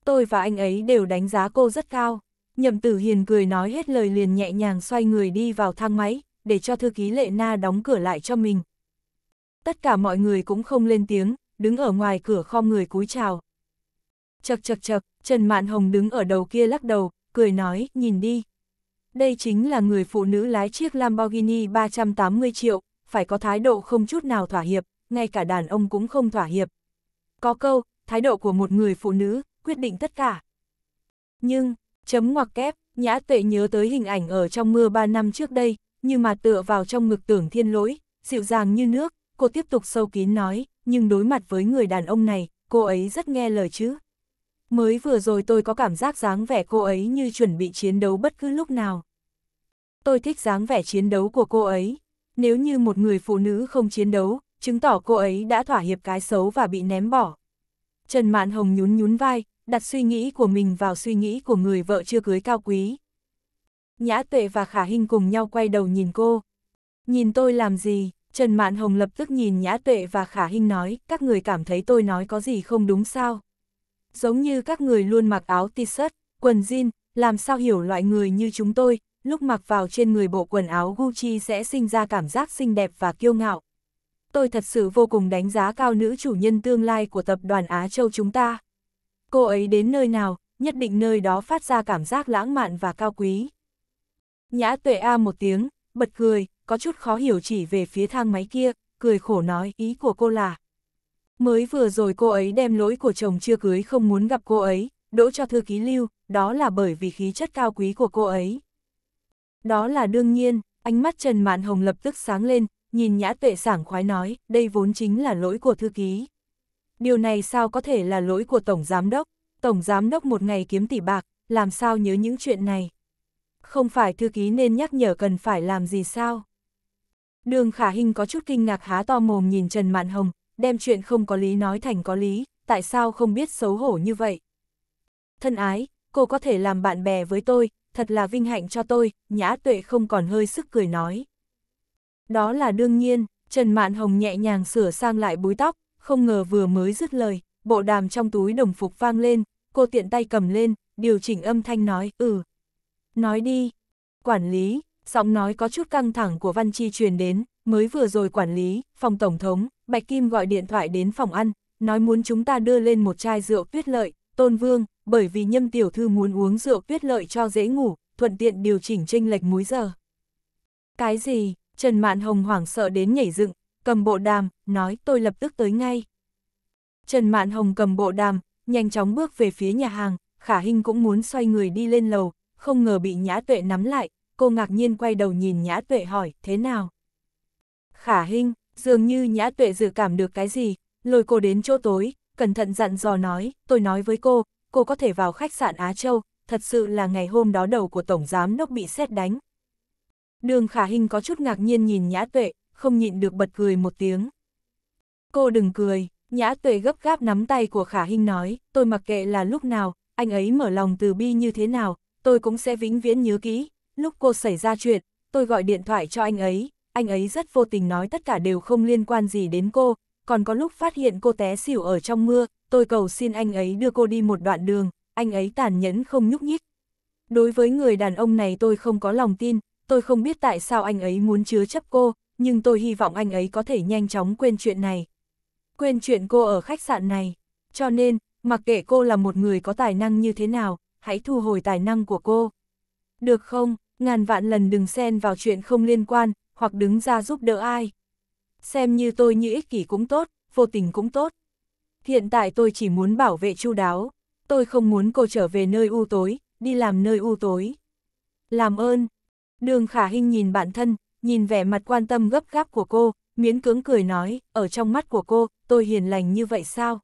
Tôi và anh ấy đều đánh giá cô rất cao. Nhậm tử hiền cười nói hết lời liền nhẹ nhàng xoay người đi vào thang máy, để cho thư ký lệ na đóng cửa lại cho mình. Tất cả mọi người cũng không lên tiếng, đứng ở ngoài cửa kho người cúi chào. Chật chật chật, Trần Mạn Hồng đứng ở đầu kia lắc đầu, cười nói, nhìn đi. Đây chính là người phụ nữ lái chiếc Lamborghini 380 triệu, phải có thái độ không chút nào thỏa hiệp, ngay cả đàn ông cũng không thỏa hiệp. Có câu, thái độ của một người phụ nữ, quyết định tất cả. Nhưng, chấm ngoặc kép, Nhã Tuệ nhớ tới hình ảnh ở trong mưa 3 năm trước đây, như mà tựa vào trong ngực tưởng thiên lỗi, dịu dàng như nước, cô tiếp tục sâu kín nói, nhưng đối mặt với người đàn ông này, cô ấy rất nghe lời chứ. Mới vừa rồi tôi có cảm giác dáng vẻ cô ấy như chuẩn bị chiến đấu bất cứ lúc nào. Tôi thích dáng vẻ chiến đấu của cô ấy. Nếu như một người phụ nữ không chiến đấu, chứng tỏ cô ấy đã thỏa hiệp cái xấu và bị ném bỏ. Trần Mạn Hồng nhún nhún vai, đặt suy nghĩ của mình vào suy nghĩ của người vợ chưa cưới cao quý. Nhã Tuệ và Khả Hinh cùng nhau quay đầu nhìn cô. Nhìn tôi làm gì? Trần Mạn Hồng lập tức nhìn Nhã Tuệ và Khả Hinh nói, các người cảm thấy tôi nói có gì không đúng sao? Giống như các người luôn mặc áo t-shirt, quần jean, làm sao hiểu loại người như chúng tôi, lúc mặc vào trên người bộ quần áo Gucci sẽ sinh ra cảm giác xinh đẹp và kiêu ngạo. Tôi thật sự vô cùng đánh giá cao nữ chủ nhân tương lai của tập đoàn Á Châu chúng ta. Cô ấy đến nơi nào, nhất định nơi đó phát ra cảm giác lãng mạn và cao quý. Nhã tuệ a một tiếng, bật cười, có chút khó hiểu chỉ về phía thang máy kia, cười khổ nói ý của cô là. Mới vừa rồi cô ấy đem lỗi của chồng chưa cưới không muốn gặp cô ấy, đỗ cho thư ký lưu, đó là bởi vì khí chất cao quý của cô ấy. Đó là đương nhiên, ánh mắt Trần Mạn Hồng lập tức sáng lên, nhìn nhã tuệ sảng khoái nói, đây vốn chính là lỗi của thư ký. Điều này sao có thể là lỗi của Tổng Giám Đốc? Tổng Giám Đốc một ngày kiếm tỷ bạc, làm sao nhớ những chuyện này? không phải thư ký nên nhắc nhở cần phải làm gì sao? Đường Khả Hinh có chút kinh ngạc há to mồm nhìn Trần Mạn Hồng, đem chuyện không có lý nói thành có lý, tại sao không biết xấu hổ như vậy? Thân ái, cô có thể làm bạn bè với tôi, thật là vinh hạnh cho tôi, nhã tuệ không còn hơi sức cười nói. Đó là đương nhiên, Trần Mạn Hồng nhẹ nhàng sửa sang lại búi tóc, không ngờ vừa mới dứt lời, bộ đàm trong túi đồng phục vang lên, cô tiện tay cầm lên, điều chỉnh âm thanh nói, ừ, Nói đi. Quản lý, giọng nói có chút căng thẳng của Văn Chi truyền đến, mới vừa rồi quản lý, phòng tổng thống, Bạch Kim gọi điện thoại đến phòng ăn, nói muốn chúng ta đưa lên một chai rượu tuyết lợi, tôn vương, bởi vì nhâm tiểu thư muốn uống rượu tuyết lợi cho dễ ngủ, thuận tiện điều chỉnh chênh lệch múi giờ. Cái gì? Trần Mạn Hồng hoảng sợ đến nhảy dựng, cầm bộ đàm, nói tôi lập tức tới ngay. Trần Mạn Hồng cầm bộ đàm, nhanh chóng bước về phía nhà hàng, Khả Hinh cũng muốn xoay người đi lên lầu, không ngờ bị Nhã Tuệ nắm lại, cô ngạc nhiên quay đầu nhìn Nhã Tuệ hỏi, thế nào? Khả hình dường như Nhã Tuệ dự cảm được cái gì, lôi cô đến chỗ tối, cẩn thận dặn dò nói, tôi nói với cô, cô có thể vào khách sạn Á Châu, thật sự là ngày hôm đó đầu của Tổng Giám Đốc bị xét đánh. Đường Khả hình có chút ngạc nhiên nhìn Nhã Tuệ, không nhịn được bật cười một tiếng. Cô đừng cười, Nhã Tuệ gấp gáp nắm tay của Khả hình nói, tôi mặc kệ là lúc nào, anh ấy mở lòng từ bi như thế nào, tôi cũng sẽ vĩnh viễn nhớ kỹ, lúc cô xảy ra chuyện, tôi gọi điện thoại cho anh ấy, anh ấy rất vô tình nói tất cả đều không liên quan gì đến cô, còn có lúc phát hiện cô té xỉu ở trong mưa, tôi cầu xin anh ấy đưa cô đi một đoạn đường, anh ấy tàn nhẫn không nhúc nhích. Đối với người đàn ông này tôi không có lòng tin, tôi không biết tại sao anh ấy muốn chứa chấp cô, nhưng tôi hy vọng anh ấy có thể nhanh chóng quên chuyện này. Quên chuyện cô ở khách sạn này. Cho nên, mặc kệ cô là một người có tài năng như thế nào, hãy thu hồi tài năng của cô. Được không, ngàn vạn lần đừng xen vào chuyện không liên quan, hoặc đứng ra giúp đỡ ai. Xem như tôi như ích kỷ cũng tốt, vô tình cũng tốt. Hiện tại tôi chỉ muốn bảo vệ chu đáo, tôi không muốn cô trở về nơi u tối, đi làm nơi u tối. Làm ơn. Đường khả hình nhìn bản thân, nhìn vẻ mặt quan tâm gấp gáp của cô, miễn cưỡng cười nói, ở trong mắt của cô, tôi hiền lành như vậy sao?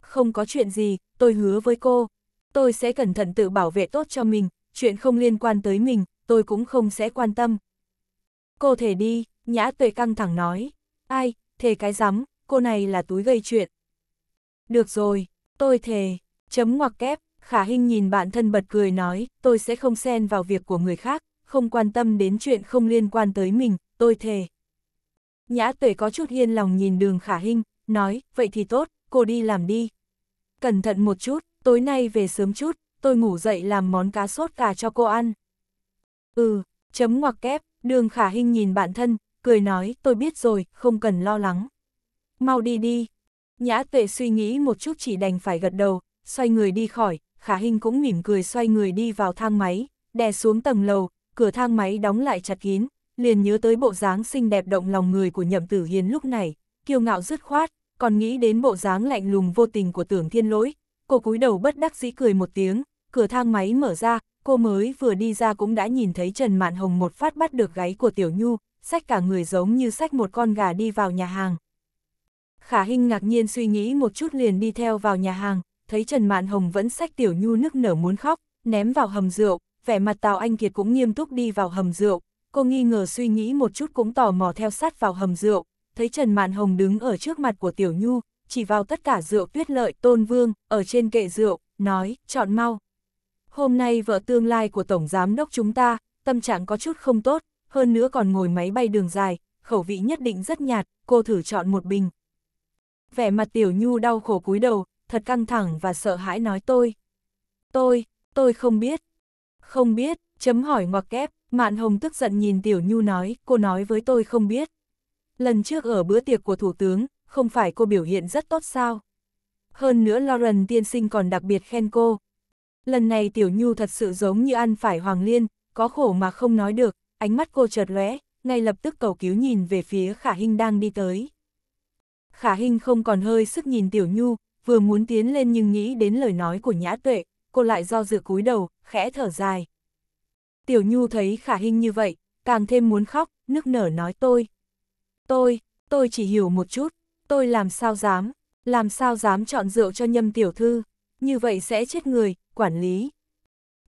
Không có chuyện gì, tôi hứa với cô, tôi sẽ cẩn thận tự bảo vệ tốt cho mình, chuyện không liên quan tới mình, tôi cũng không sẽ quan tâm. Cô thể đi, nhã tuệ căng thẳng nói. Ai, thề cái rắm, cô này là túi gây chuyện. Được rồi, tôi thề, chấm ngoặc kép, khả hình nhìn bạn thân bật cười nói, tôi sẽ không xen vào việc của người khác, không quan tâm đến chuyện không liên quan tới mình, tôi thề. Nhã tuệ có chút yên lòng nhìn đường khả hình, nói, vậy thì tốt, cô đi làm đi. Cẩn thận một chút, tối nay về sớm chút, tôi ngủ dậy làm món cá sốt cà cho cô ăn. Ừ, chấm ngoặc kép, đường khả hình nhìn bạn thân, cười nói, tôi biết rồi, không cần lo lắng. Mau đi đi. Nhã tuệ suy nghĩ một chút chỉ đành phải gật đầu, xoay người đi khỏi, khả hình cũng mỉm cười xoay người đi vào thang máy, đè xuống tầng lầu, cửa thang máy đóng lại chặt kín, liền nhớ tới bộ dáng xinh đẹp động lòng người của nhậm tử hiến lúc này, kiêu ngạo dứt khoát, còn nghĩ đến bộ dáng lạnh lùng vô tình của tưởng thiên lỗi, cô cúi đầu bất đắc dĩ cười một tiếng, cửa thang máy mở ra, cô mới vừa đi ra cũng đã nhìn thấy Trần Mạn Hồng một phát bắt được gáy của Tiểu Nhu, sách cả người giống như sách một con gà đi vào nhà hàng. Khả Hinh ngạc nhiên suy nghĩ một chút liền đi theo vào nhà hàng, thấy Trần Mạn Hồng vẫn sách Tiểu Nhu nức nở muốn khóc, ném vào hầm rượu, vẻ mặt Tào Anh Kiệt cũng nghiêm túc đi vào hầm rượu, cô nghi ngờ suy nghĩ một chút cũng tò mò theo sát vào hầm rượu, thấy Trần Mạn Hồng đứng ở trước mặt của Tiểu Nhu, chỉ vào tất cả rượu tuyết lợi tôn vương, ở trên kệ rượu, nói, chọn mau. Hôm nay vợ tương lai của Tổng Giám Đốc chúng ta, tâm trạng có chút không tốt, hơn nữa còn ngồi máy bay đường dài, khẩu vị nhất định rất nhạt, cô thử chọn một bình. Vẻ mặt Tiểu Nhu đau khổ cúi đầu, thật căng thẳng và sợ hãi nói tôi. Tôi, tôi không biết. Không biết, chấm hỏi ngoặc kép, Mạn Hồng tức giận nhìn Tiểu Nhu nói, cô nói với tôi không biết. Lần trước ở bữa tiệc của Thủ tướng, không phải cô biểu hiện rất tốt sao. Hơn nữa Lauren tiên sinh còn đặc biệt khen cô. Lần này Tiểu Nhu thật sự giống như ăn phải Hoàng Liên, có khổ mà không nói được, ánh mắt cô chợt lóe, ngay lập tức cầu cứu nhìn về phía Khả Hinh đang đi tới. Khả Hinh không còn hơi sức nhìn Tiểu Nhu, vừa muốn tiến lên nhưng nghĩ đến lời nói của Nhã Tuệ, cô lại do dự cúi đầu, khẽ thở dài. Tiểu Nhu thấy Khả Hinh như vậy, càng thêm muốn khóc, nức nở nói tôi. Tôi, tôi chỉ hiểu một chút, Tôi làm sao dám, làm sao dám chọn rượu cho nhâm tiểu thư, như vậy sẽ chết người, quản lý.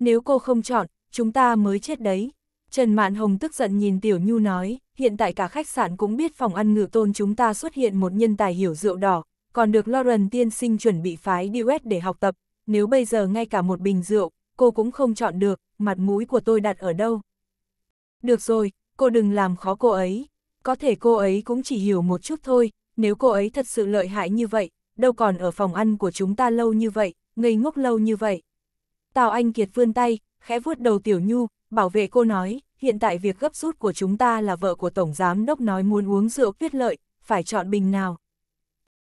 Nếu cô không chọn, chúng ta mới chết đấy. Trần Mạn Hồng tức giận nhìn Tiểu Nhu nói, hiện tại cả khách sạn cũng biết phòng ăn ngự tôn chúng ta xuất hiện một nhân tài hiểu rượu đỏ, còn được Lauren tiên sinh chuẩn bị phái đi west để học tập, nếu bây giờ ngay cả một bình rượu, cô cũng không chọn được, mặt mũi của tôi đặt ở đâu. Được rồi, cô đừng làm khó cô ấy, có thể cô ấy cũng chỉ hiểu một chút thôi, nếu cô ấy thật sự lợi hại như vậy, đâu còn ở phòng ăn của chúng ta lâu như vậy, ngây ngốc lâu như vậy. Tào Anh Kiệt vươn tay, khẽ vuốt đầu Tiểu Nhu, bảo vệ cô nói, hiện tại việc gấp rút của chúng ta là vợ của Tổng Giám Đốc nói muốn uống rượu tuyết lợi, phải chọn bình nào.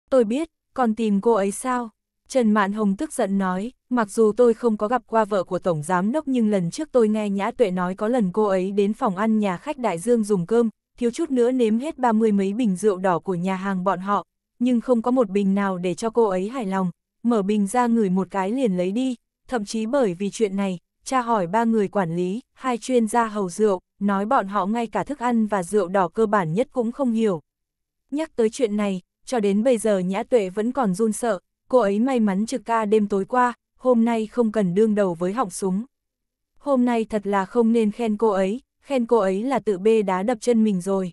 Tôi biết, còn tìm cô ấy sao? Trần Mạn Hồng tức giận nói, mặc dù tôi không có gặp qua vợ của Tổng Giám Đốc nhưng lần trước tôi nghe Nhã Tuệ nói có lần cô ấy đến phòng ăn nhà khách Đại Dương dùng cơm, thiếu chút nữa nếm hết ba mươi mấy bình rượu đỏ của nhà hàng bọn họ, nhưng không có một bình nào để cho cô ấy hài lòng, mở bình ra ngửi một cái liền lấy đi, thậm chí bởi vì chuyện này, cha hỏi ba người quản lý, hai chuyên gia hầu rượu, nói bọn họ ngay cả thức ăn và rượu đỏ cơ bản nhất cũng không hiểu. Nhắc tới chuyện này, cho đến bây giờ Nhã Tuệ vẫn còn run sợ, cô ấy may mắn trực ca đêm tối qua, hôm nay không cần đương đầu với họng súng. Hôm nay thật là không nên khen cô ấy, khen cô ấy là tự bê đá đập chân mình rồi.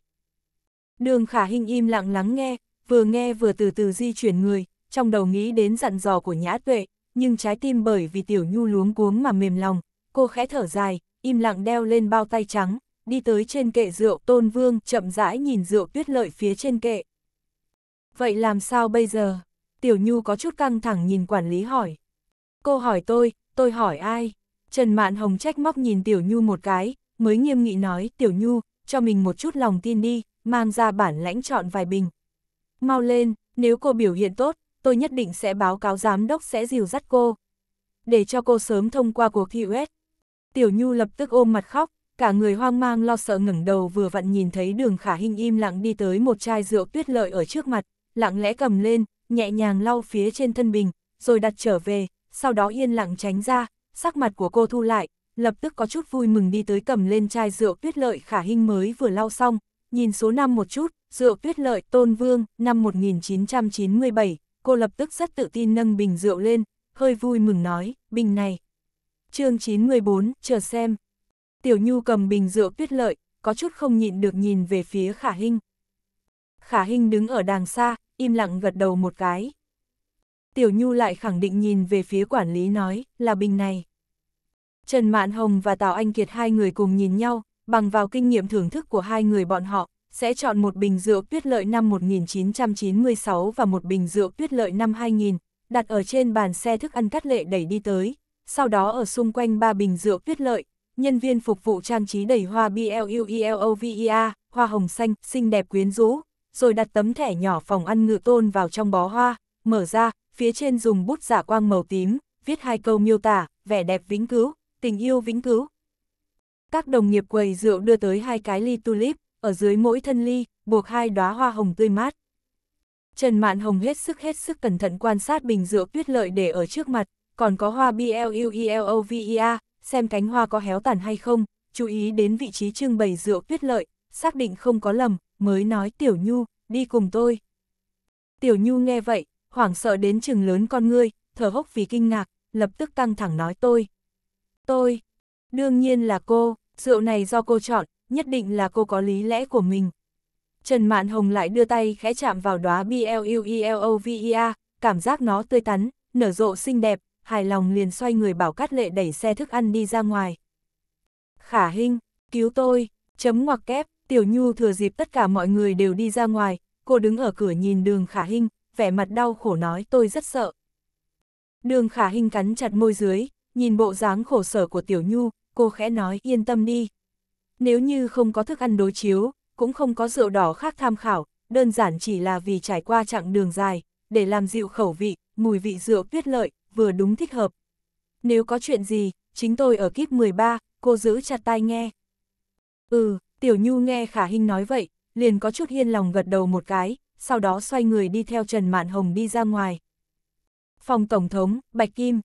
Đường khả hình im lặng lắng nghe, vừa nghe vừa từ từ di chuyển người, trong đầu nghĩ đến dặn dò của nhã tuệ, nhưng trái tim bởi vì tiểu nhu luống cuống mà mềm lòng, cô khẽ thở dài, im lặng đeo lên bao tay trắng, đi tới trên kệ rượu tôn vương chậm rãi nhìn rượu tuyết lợi phía trên kệ. Vậy làm sao bây giờ? Tiểu Nhu có chút căng thẳng nhìn quản lý hỏi. Cô hỏi tôi, tôi hỏi ai? Trần Mạn Hồng trách móc nhìn Tiểu Nhu một cái, mới nghiêm nghị nói, Tiểu Nhu, cho mình một chút lòng tin đi, mang ra bản lãnh chọn vài bình. Mau lên, nếu cô biểu hiện tốt, tôi nhất định sẽ báo cáo giám đốc sẽ dìu dắt cô. Để cho cô sớm thông qua cuộc thi US. Tiểu Nhu lập tức ôm mặt khóc, cả người hoang mang lo sợ ngẩng đầu vừa vặn nhìn thấy đường khả hình im lặng đi tới một chai rượu tuyết lợi ở trước mặt, lặng lẽ cầm lên, nhẹ nhàng lau phía trên thân bình, rồi đặt trở về, sau đó yên lặng tránh ra, sắc mặt của cô thu lại, lập tức có chút vui mừng đi tới cầm lên chai rượu tuyết lợi khả hình mới vừa lau xong, nhìn số năm một chút, rượu tuyết lợi tôn vương, năm 1997, cô lập tức rất tự tin nâng bình rượu lên, hơi vui mừng nói, bình này. chương 914, chờ xem. Tiểu Nhu cầm bình rượu tuyết lợi, có chút không nhịn được nhìn về phía khả hình. Khả hình đứng ở đàng xa, im lặng gật đầu một cái. Tiểu Nhu lại khẳng định nhìn về phía quản lý nói, là bình này. Trần Mạn Hồng và Tào Anh Kiệt hai người cùng nhìn nhau, bằng vào kinh nghiệm thưởng thức của hai người bọn họ, sẽ chọn một bình rượu tuyết lợi năm 1996 và một bình rượu tuyết lợi năm 2000, đặt ở trên bàn xe thức ăn cắt lệ đẩy đi tới, sau đó ở xung quanh ba bình rượu tuyết lợi, nhân viên phục vụ trang trí đầy hoa BLUELOVEA, hoa hồng xanh, xinh đẹp quyến rũ, rồi đặt tấm thẻ nhỏ phòng ăn ngự tôn vào trong bó hoa, mở ra, phía trên dùng bút giả dạ quang màu tím, viết hai câu miêu tả, vẻ đẹp vĩnh cứu, tình yêu vĩnh cứu. Các đồng nghiệp quầy rượu đưa tới hai cái ly tulip, ở dưới mỗi thân ly, buộc hai đóa hoa hồng tươi mát. Trần Mạn Hồng hết sức hết sức cẩn thận quan sát bình rượu tuyết lợi để ở trước mặt, còn có hoa BLUELOVEA, xem cánh hoa có héo tàn hay không, chú ý đến vị trí trưng bày rượu tuyết lợi, xác định không có lầm, mới nói Tiểu Nhu, đi cùng tôi. Tiểu Nhu nghe vậy, hoảng sợ đến chừng lớn con ngươi, thở hốc vì kinh ngạc, lập tức căng thẳng nói tôi. Tôi, đương nhiên là cô, rượu này do cô chọn, nhất định là cô có lý lẽ của mình. Trần Mạn Hồng lại đưa tay khẽ chạm vào đóa BLUELOVEA, cảm giác nó tươi tắn, nở rộ xinh đẹp, hài lòng liền xoay người bảo Cát Lệ đẩy xe thức ăn đi ra ngoài. Khả Hinh, cứu tôi, chấm ngoặc kép, Tiểu Nhu thừa dịp tất cả mọi người đều đi ra ngoài, cô đứng ở cửa nhìn đường Khả Hinh, vẻ mặt đau khổ nói tôi rất sợ. Đường Khả Hinh cắn chặt môi dưới, nhìn bộ dáng khổ sở của Tiểu Nhu, cô khẽ nói yên tâm đi. Nếu như không có thức ăn đối chiếu, cũng không có rượu đỏ khác tham khảo, đơn giản chỉ là vì trải qua chặng đường dài, để làm dịu khẩu vị, mùi vị rượu tuyết lợi, vừa đúng thích hợp. Nếu có chuyện gì, chính tôi ở kíp 13, cô giữ chặt tai nghe. Ừ, Tiểu Nhu nghe Khả Hinh nói vậy, liền có chút hiên lòng gật đầu một cái, sau đó xoay người đi theo Trần Mạn Hồng đi ra ngoài. Phòng Tổng thống, Bạch Kim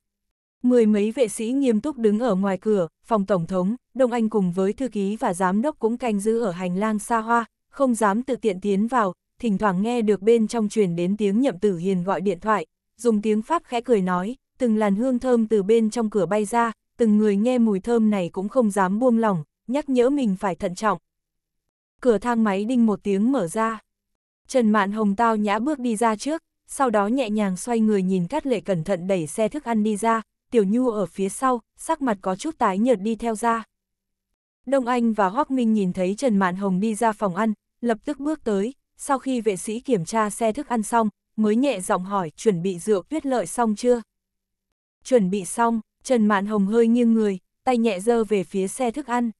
Mười mấy vệ sĩ nghiêm túc đứng ở ngoài cửa, phòng Tổng thống, Đông Anh cùng với thư ký và giám đốc cũng canh giữ ở hành lang xa hoa, không dám tự tiện tiến vào, thỉnh thoảng nghe được bên trong truyền đến tiếng nhậm tử hiền gọi điện thoại, dùng tiếng Pháp khẽ cười nói, từng làn hương thơm từ bên trong cửa bay ra, từng người nghe mùi thơm này cũng không dám buông lỏng, nhắc nhớ mình phải thận trọng. Cửa thang máy đinh một tiếng mở ra. Trần Mạn Hồng tao nhã bước đi ra trước, sau đó nhẹ nhàng xoay người nhìn Cát Lệ cẩn thận đẩy xe thức ăn đi ra, Tiểu Nhu ở phía sau, sắc mặt có chút tái nhợt đi theo ra. Đông Anh và Hoác Minh nhìn thấy Trần Mạn Hồng đi ra phòng ăn, lập tức bước tới, sau khi vệ sĩ kiểm tra xe thức ăn xong, mới nhẹ giọng hỏi chuẩn bị rượu tuyết lợi xong chưa? Chuẩn bị xong, Trần Mạn Hồng hơi nghiêng người, tay nhẹ dơ về phía xe thức ăn.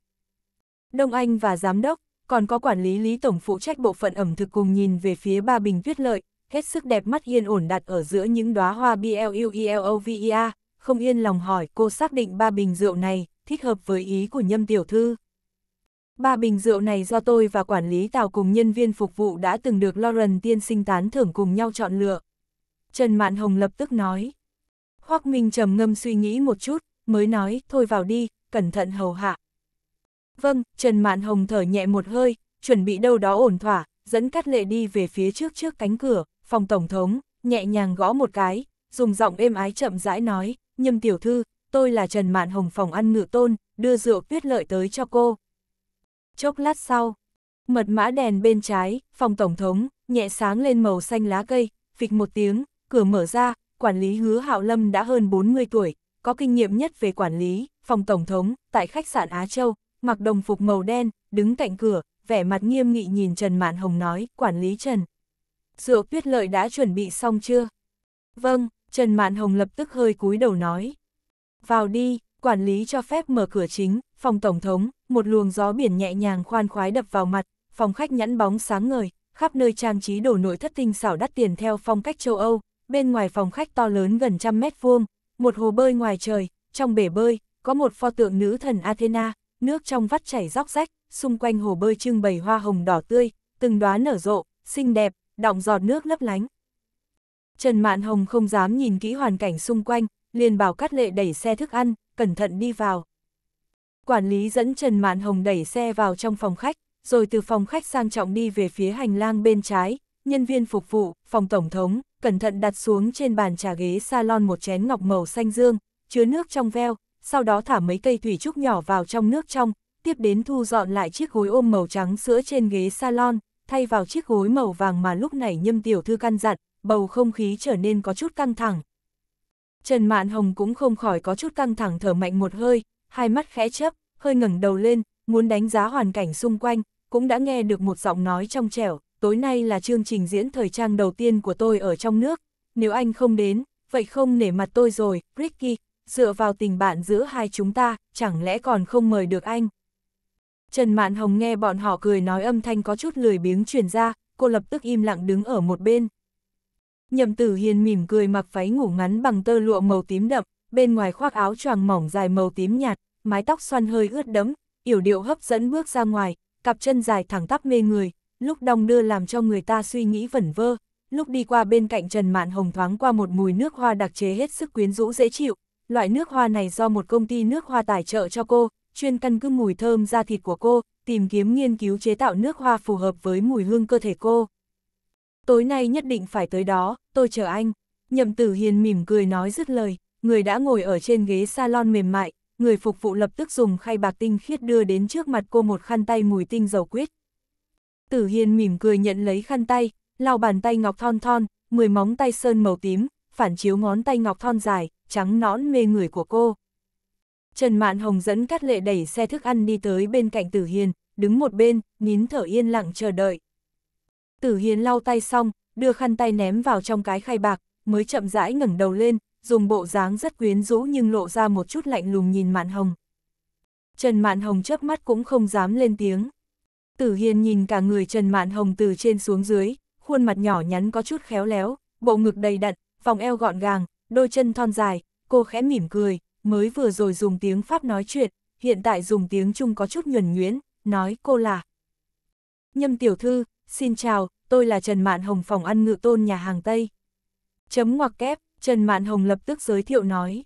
Đông Anh và giám đốc, còn có quản lý Lý Tổng phụ trách bộ phận ẩm thực cùng nhìn về phía ba bình tuyết lợi, hết sức đẹp mắt yên ổn đặt ở giữa những đóa hoa BLUELOVEA, không yên lòng hỏi cô xác định ba bình rượu này thích hợp với ý của nhâm tiểu thư. Ba bình rượu này do tôi và quản lý tàu cùng nhân viên phục vụ đã từng được Lauren tiên sinh tán thưởng cùng nhau chọn lựa. Trần Mạn Hồng lập tức nói. Hoác Minh trầm ngâm suy nghĩ một chút, mới nói, thôi vào đi, cẩn thận hầu hạ. Vâng, Trần Mạn Hồng thở nhẹ một hơi, chuẩn bị đâu đó ổn thỏa, dẫn cắt lệ đi về phía trước trước cánh cửa, phòng tổng thống, nhẹ nhàng gõ một cái, dùng giọng êm ái chậm rãi nói, nhâm tiểu thư, tôi là Trần Mạn Hồng phòng ăn ngự tôn, đưa rượu tuyết lợi tới cho cô. Chốc lát sau, mật mã đèn bên trái, phòng tổng thống, nhẹ sáng lên màu xanh lá cây, phịch một tiếng, cửa mở ra, quản lý hứa Hạo Lâm đã hơn 40 tuổi, có kinh nghiệm nhất về quản lý, phòng tổng thống, tại khách sạn Á Châu, mặc đồng phục màu đen, đứng cạnh cửa, vẻ mặt nghiêm nghị nhìn Trần Mạn Hồng nói, quản lý Trần. Rượu tuyết lợi đã chuẩn bị xong chưa? Vâng, Trần Mạn Hồng lập tức hơi cúi đầu nói. Vào đi, quản lý cho phép mở cửa chính, phòng tổng thống, một luồng gió biển nhẹ nhàng khoan khoái đập vào mặt, phòng khách nhẵn bóng sáng ngời, khắp nơi trang trí đồ nội thất tinh xảo đắt tiền theo phong cách châu Âu, bên ngoài phòng khách to lớn gần trăm mét vuông, một hồ bơi ngoài trời, trong bể bơi, có một pho tượng nữ thần Athena, nước trong vắt chảy róc rách, xung quanh hồ bơi trưng bày hoa hồng đỏ tươi, từng đóa nở rộ, xinh đẹp, đọng giọt nước lấp lánh, Trần Mạn Hồng không dám nhìn kỹ hoàn cảnh xung quanh, liền bảo Cát Lệ đẩy xe thức ăn, cẩn thận đi vào. Quản lý dẫn Trần Mạn Hồng đẩy xe vào trong phòng khách, rồi từ phòng khách sang trọng đi về phía hành lang bên trái, nhân viên phục vụ, phòng tổng thống, cẩn thận đặt xuống trên bàn trà ghế salon một chén ngọc màu xanh dương, chứa nước trong veo, sau đó thả mấy cây thủy trúc nhỏ vào trong nước trong, tiếp đến thu dọn lại chiếc gối ôm màu trắng sữa trên ghế salon, thay vào chiếc gối màu vàng mà lúc này nhâm tiểu thư căn dặn, bầu không khí trở nên có chút căng thẳng. Trần Mạn Hồng cũng không khỏi có chút căng thẳng thở mạnh một hơi, hai mắt khẽ chớp, hơi ngẩng đầu lên, muốn đánh giá hoàn cảnh xung quanh, cũng đã nghe được một giọng nói trong trẻo, tối nay là chương trình diễn thời trang đầu tiên của tôi ở trong nước, nếu anh không đến, vậy không nể mặt tôi rồi, Ricky, dựa vào tình bạn giữa hai chúng ta, chẳng lẽ còn không mời được anh. Trần Mạn Hồng nghe bọn họ cười nói âm thanh có chút lười biếng truyền ra, cô lập tức im lặng đứng ở một bên. Nhậm tử hiền mỉm cười mặc váy ngủ ngắn bằng tơ lụa màu tím đậm, bên ngoài khoác áo choàng mỏng dài màu tím nhạt, mái tóc xoăn hơi ướt đẫm, yểu điệu hấp dẫn bước ra ngoài, cặp chân dài thẳng tắp mê người, lúc đong đưa làm cho người ta suy nghĩ vẩn vơ, lúc đi qua bên cạnh Trần Mạn Hồng thoáng qua một mùi nước hoa đặc chế hết sức quyến rũ dễ chịu, loại nước hoa này do một công ty nước hoa tài trợ cho cô, chuyên căn cứ mùi thơm da thịt của cô, tìm kiếm nghiên cứu chế tạo nước hoa phù hợp với mùi hương cơ thể cô tối nay nhất định phải tới đó, tôi chờ anh. Nhậm tử hiền mỉm cười nói dứt lời, người đã ngồi ở trên ghế salon mềm mại, người phục vụ lập tức dùng khay bạc tinh khiết đưa đến trước mặt cô một khăn tay mùi tinh dầu quyết. Tử hiền mỉm cười nhận lấy khăn tay, lau bàn tay ngọc thon thon, mười móng tay sơn màu tím, phản chiếu ngón tay ngọc thon dài, trắng nõn mê người của cô. Trần Mạn Hồng dẫn Cát Lệ đẩy xe thức ăn đi tới bên cạnh Tử Hiền, đứng một bên, nín thở yên lặng chờ đợi. Tử Hiền lau tay xong, đưa khăn tay ném vào trong cái khay bạc, mới chậm rãi ngẩng đầu lên, dùng bộ dáng rất quyến rũ nhưng lộ ra một chút lạnh lùng nhìn Mạn Hồng. Trần Mạn Hồng chớp mắt cũng không dám lên tiếng. Tử Hiền nhìn cả người Trần Mạn Hồng từ trên xuống dưới, khuôn mặt nhỏ nhắn có chút khéo léo, bộ ngực đầy đặn, vòng eo gọn gàng, đôi chân thon dài, cô khẽ mỉm cười, mới vừa rồi dùng tiếng Pháp nói chuyện, hiện tại dùng tiếng Trung có chút nhuần nhuyễn, nói cô là. Nhâm tiểu thư, xin chào, tôi là Trần Mạn Hồng phòng ăn ngự tôn nhà hàng Tây. Chấm ngoặc kép, Trần Mạn Hồng lập tức giới thiệu nói.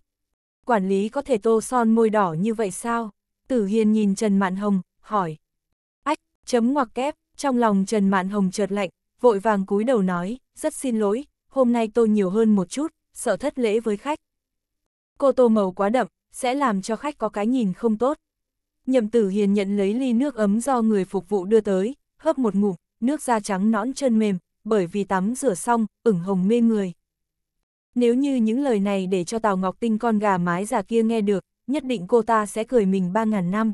Quản lý có thể tô son môi đỏ như vậy sao? Tử Hiền nhìn Trần Mạn Hồng, hỏi. Ách, chấm ngoặc kép, trong lòng Trần Mạn Hồng chợt lạnh, vội vàng cúi đầu nói, rất xin lỗi, hôm nay tôi nhiều hơn một chút, sợ thất lễ với khách. Cô tô màu quá đậm, sẽ làm cho khách có cái nhìn không tốt. Nhậm Tử Hiền nhận lấy ly nước ấm do người phục vụ đưa tới, hớp một ngụm, nước da trắng nõn chân mềm, bởi vì tắm rửa xong, ửng hồng mê người. Nếu như những lời này để cho Tào Ngọc Tinh con gà mái già kia nghe được, nhất định cô ta sẽ cười mình ba ngàn năm.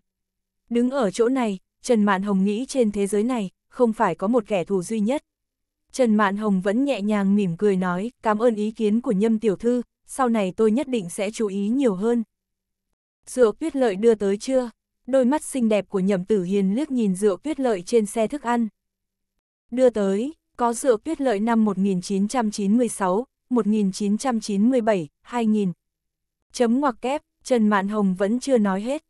Đứng ở chỗ này, Trần Mạn Hồng nghĩ trên thế giới này, không phải có một kẻ thù duy nhất. Trần Mạn Hồng vẫn nhẹ nhàng mỉm cười nói, cảm ơn ý kiến của nhâm tiểu thư, sau này tôi nhất định sẽ chú ý nhiều hơn. rượu tuyết lợi đưa tới chưa? Đôi mắt xinh đẹp của nhậm tử hiền liếc nhìn rượu tuyết lợi trên xe thức ăn. Đưa tới, có dựa tuyết lợi năm 1996, 1997, 2000. Chấm ngoặc kép, Trần Mạn Hồng vẫn chưa nói hết.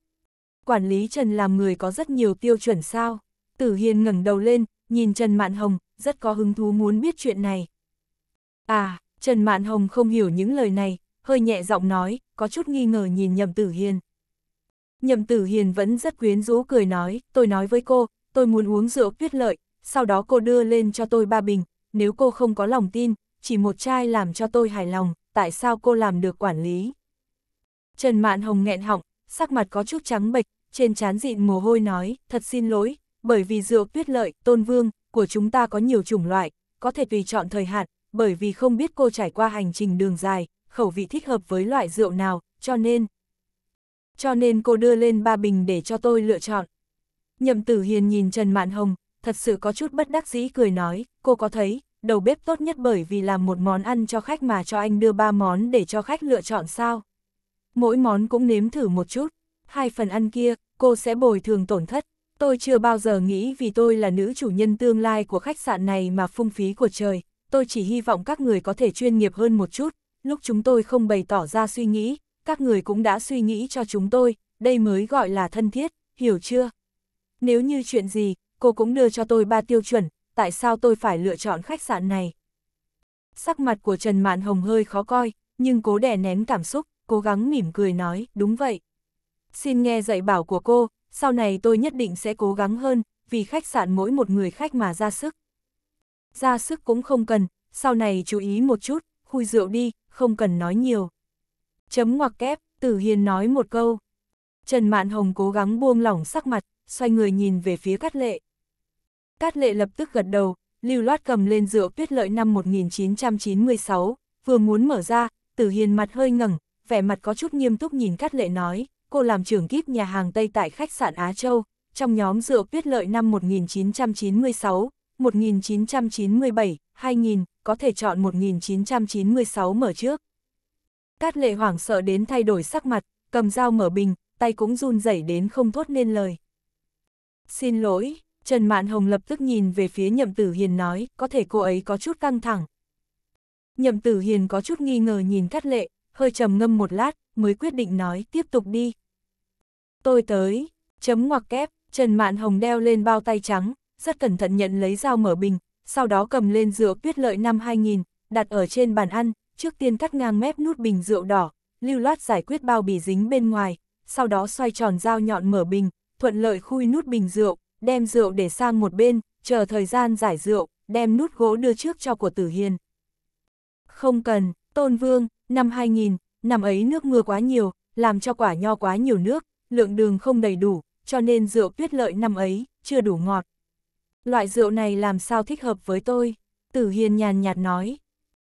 Quản lý Trần làm người có rất nhiều tiêu chuẩn sao. Tử Hiền ngẩng đầu lên, nhìn Trần Mạn Hồng, rất có hứng thú muốn biết chuyện này. À, Trần Mạn Hồng không hiểu những lời này, hơi nhẹ giọng nói, có chút nghi ngờ nhìn nhầm Tử Hiền. nhầm Tử Hiền vẫn rất quyến rũ cười nói, tôi nói với cô, tôi muốn uống rượu tuyết lợi, sau đó cô đưa lên cho tôi ba bình, nếu cô không có lòng tin, chỉ một chai làm cho tôi hài lòng, tại sao cô làm được quản lý? Trần Mạn Hồng nghẹn họng, sắc mặt có chút trắng bệch, trên trán dịn mồ hôi nói, thật xin lỗi, bởi vì rượu tuyết lợi, tôn vương, của chúng ta có nhiều chủng loại, có thể tùy chọn thời hạn, bởi vì không biết cô trải qua hành trình đường dài, khẩu vị thích hợp với loại rượu nào, cho nên... Cho nên cô đưa lên ba bình để cho tôi lựa chọn. Nhậm Tử Hiền nhìn Trần Mạn Hồng, thật sự có chút bất đắc dĩ cười nói, cô có thấy, đầu bếp tốt nhất bởi vì làm một món ăn cho khách mà cho anh đưa ba món để cho khách lựa chọn sao. Mỗi món cũng nếm thử một chút, hai phần ăn kia, cô sẽ bồi thường tổn thất. Tôi chưa bao giờ nghĩ vì tôi là nữ chủ nhân tương lai của khách sạn này mà phung phí của trời, tôi chỉ hy vọng các người có thể chuyên nghiệp hơn một chút, lúc chúng tôi không bày tỏ ra suy nghĩ, các người cũng đã suy nghĩ cho chúng tôi, đây mới gọi là thân thiết, hiểu chưa? Nếu như chuyện gì, cô cũng đưa cho tôi ba tiêu chuẩn, tại sao tôi phải lựa chọn khách sạn này? Sắc mặt của Trần Mạn Hồng hơi khó coi, nhưng cố đè nén cảm xúc, cố gắng mỉm cười nói, đúng vậy. Xin nghe dạy bảo của cô, sau này tôi nhất định sẽ cố gắng hơn, vì khách sạn mỗi một người khách mà ra sức. Ra sức cũng không cần, sau này chú ý một chút, khui rượu đi, không cần nói nhiều. Chấm ngoặc kép, Tử Hiền nói một câu. Trần Mạn Hồng cố gắng buông lỏng sắc mặt, xoay người nhìn về phía Cát Lệ. Cát lệ lập tức gật đầu, lưu loát cầm lên rượu tuyết lợi năm 1996, vừa muốn mở ra, tử hiền mặt hơi ngẩng, vẻ mặt có chút nghiêm túc nhìn Cát lệ nói, cô làm trưởng kíp nhà hàng Tây tại khách sạn Á Châu, trong nhóm rượu tuyết lợi năm 1996, 1997, 2000, có thể chọn 1996 mở trước. Cát lệ hoảng sợ đến thay đổi sắc mặt, cầm dao mở bình, tay cũng run rẩy đến không thốt nên lời. Xin lỗi, Trần Mạn Hồng lập tức nhìn về phía Nhậm Tử Hiền nói, có thể cô ấy có chút căng thẳng. Nhậm Tử Hiền có chút nghi ngờ nhìn Cát Lệ, hơi trầm ngâm một lát, mới quyết định nói, tiếp tục đi. Tôi tới, chấm ngoặc kép, Trần Mạn Hồng đeo lên bao tay trắng, rất cẩn thận nhận lấy dao mở bình, sau đó cầm lên rượu tuyết lợi năm 2000, đặt ở trên bàn ăn, trước tiên cắt ngang mép nút bình rượu đỏ, lưu loát giải quyết bao bì dính bên ngoài, sau đó xoay tròn dao nhọn mở bình, thuận lợi khui nút bình rượu, đem rượu để sang một bên, chờ thời gian giải rượu, đem nút gỗ đưa trước cho của Tử Hiền. Không cần, Tôn Vương, năm 2000, năm ấy nước mưa quá nhiều, làm cho quả nho quá nhiều nước, lượng đường không đầy đủ, cho nên rượu tuyết lợi năm ấy, chưa đủ ngọt. Loại rượu này làm sao thích hợp với tôi? Tử Hiền nhàn nhạt nói.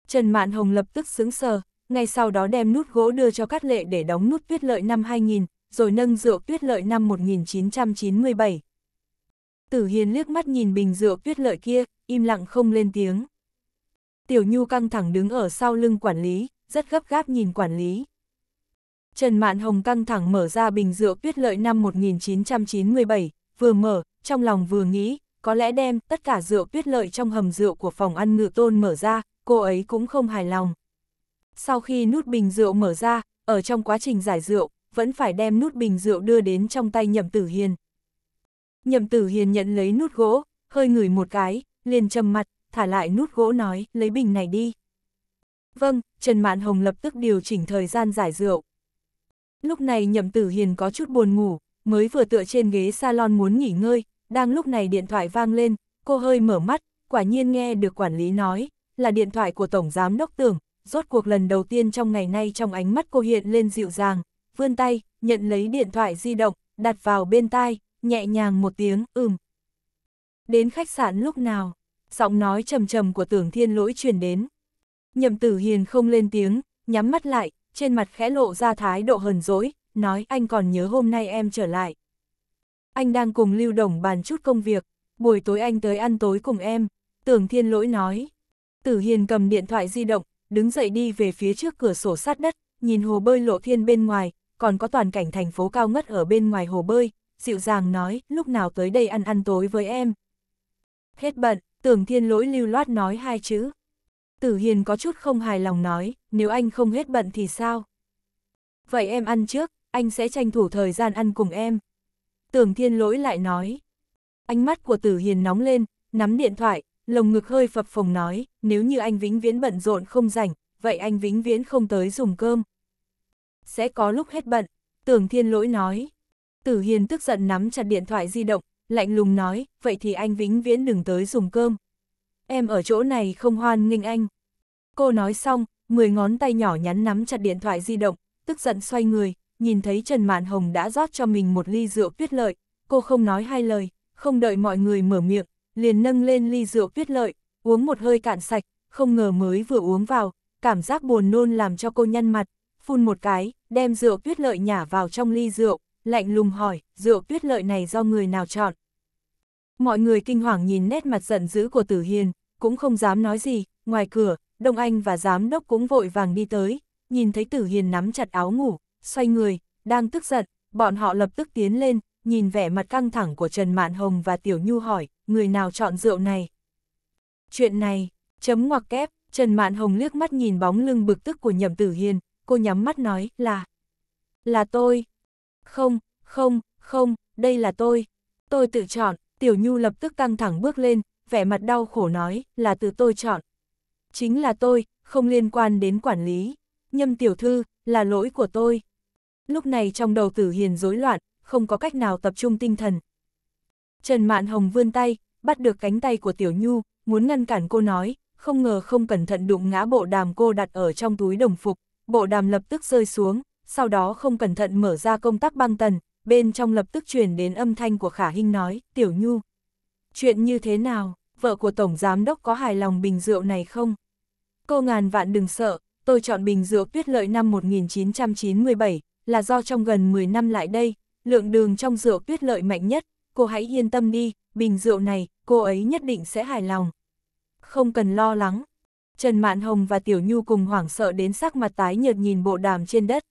Trần Mạn Hồng lập tức xứng sờ, ngay sau đó đem nút gỗ đưa cho Cát Lệ để đóng nút tuyết lợi năm 2000, rồi nâng rượu tuyết lợi năm 1997, Tử Hiền liếc mắt nhìn bình rượu tuyết lợi kia, im lặng không lên tiếng. Tiểu Nhu căng thẳng đứng ở sau lưng quản lý, rất gấp gáp nhìn quản lý. Trần Mạn Hồng căng thẳng mở ra bình rượu tuyết lợi năm 1997, vừa mở, trong lòng vừa nghĩ, có lẽ đem tất cả rượu tuyết lợi trong hầm rượu của phòng ăn ngự tôn mở ra, cô ấy cũng không hài lòng. Sau khi nút bình rượu mở ra, ở trong quá trình giải rượu, vẫn phải đem nút bình rượu đưa đến trong tay nhậm tử hiền, nhậm tử hiền nhận lấy nút gỗ, hơi ngửi một cái, liền trầm mặt, thả lại nút gỗ nói, lấy bình này đi. Vâng, Trần Mạn Hồng lập tức điều chỉnh thời gian giải rượu. Lúc này nhậm tử hiền có chút buồn ngủ, mới vừa tựa trên ghế salon muốn nghỉ ngơi, đang lúc này điện thoại vang lên, cô hơi mở mắt, quả nhiên nghe được quản lý nói, là điện thoại của Tổng Giám Đốc Tưởng, rốt cuộc lần đầu tiên trong ngày nay trong ánh mắt cô hiện lên dịu dàng, vươn tay, nhận lấy điện thoại di động, đặt vào bên tai, nhẹ nhàng một tiếng, ừm. Đến khách sạn lúc nào, giọng nói trầm trầm của tưởng thiên lỗi truyền đến. Nhậm tử hiền không lên tiếng, nhắm mắt lại, trên mặt khẽ lộ ra thái độ hờn dỗi, nói anh còn nhớ hôm nay em trở lại. Anh đang cùng Lưu Đồng bàn chút công việc, buổi tối anh tới ăn tối cùng em, tưởng thiên lỗi nói. Tử hiền cầm điện thoại di động, đứng dậy đi về phía trước cửa sổ sát đất, nhìn hồ bơi lộ thiên bên ngoài, còn có toàn cảnh thành phố cao ngất ở bên ngoài hồ bơi, dịu dàng nói, lúc nào tới đây ăn ăn tối với em. Hết bận, tưởng thiên lỗi lưu loát nói hai chữ. Tử Hiền có chút không hài lòng nói, nếu anh không hết bận thì sao? Vậy em ăn trước, anh sẽ tranh thủ thời gian ăn cùng em. Tưởng thiên lỗi lại nói. Ánh mắt của Tử Hiền nóng lên, nắm điện thoại, lồng ngực hơi phập phồng nói, nếu như anh vĩnh viễn bận rộn không rảnh, vậy anh vĩnh viễn không tới dùng cơm. Sẽ có lúc hết bận, tưởng thiên lỗi nói. Tử Hiền tức giận nắm chặt điện thoại di động, lạnh lùng nói, vậy thì anh vĩnh viễn đừng tới dùng cơm. Em ở chỗ này không hoan nghênh anh. Cô nói xong, 10 ngón tay nhỏ nhắn nắm chặt điện thoại di động, tức giận xoay người, nhìn thấy Trần Mạn Hồng đã rót cho mình một ly rượu tuyết lợi, cô không nói hai lời, không đợi mọi người mở miệng, liền nâng lên ly rượu tuyết lợi, uống một hơi cạn sạch, không ngờ mới vừa uống vào, cảm giác buồn nôn làm cho cô nhăn mặt, phun một cái, đem rượu tuyết lợi nhả vào trong ly rượu lạnh lùng hỏi, rượu tuyết lợi này do người nào chọn? Mọi người kinh hoàng nhìn nét mặt giận dữ của Tử Hiền, cũng không dám nói gì, ngoài cửa, Đông Anh và giám đốc cũng vội vàng đi tới, nhìn thấy Tử Hiền nắm chặt áo ngủ, xoay người, đang tức giận, bọn họ lập tức tiến lên, nhìn vẻ mặt căng thẳng của Trần Mạn Hồng và Tiểu Nhu hỏi, người nào chọn rượu này? Chuyện này, chấm ngoặc kép, Trần Mạn Hồng liếc mắt nhìn bóng lưng bực tức của Nhậm Tử Hiền, cô nhắm mắt nói là Là tôi, không, không, không, đây là tôi. Tôi tự chọn, Tiểu Nhu lập tức căng thẳng bước lên, vẻ mặt đau khổ nói, là từ tôi chọn. Chính là tôi, không liên quan đến quản lý. Nhâm tiểu thư, là lỗi của tôi. Lúc này trong đầu tử hiền rối loạn, không có cách nào tập trung tinh thần. Trần Mạn Hồng vươn tay, bắt được cánh tay của Tiểu Nhu, muốn ngăn cản cô nói, không ngờ không cẩn thận đụng ngã bộ đàm cô đặt ở trong túi đồng phục, bộ đàm lập tức rơi xuống, sau đó không cẩn thận mở ra công tắc băng tần, bên trong lập tức truyền đến âm thanh của Khả Hinh nói, Tiểu Nhu. Chuyện như thế nào, vợ của Tổng Giám Đốc có hài lòng bình rượu này không? Cô ngàn vạn đừng sợ, tôi chọn bình rượu tuyết lợi năm 1997, là do trong gần 10 năm lại đây, lượng đường trong rượu tuyết lợi mạnh nhất, cô hãy yên tâm đi, bình rượu này, cô ấy nhất định sẽ hài lòng. Không cần lo lắng. Trần Mạn Hồng và Tiểu Nhu cùng hoảng sợ đến sắc mặt tái nhợt nhìn bộ đàm trên đất,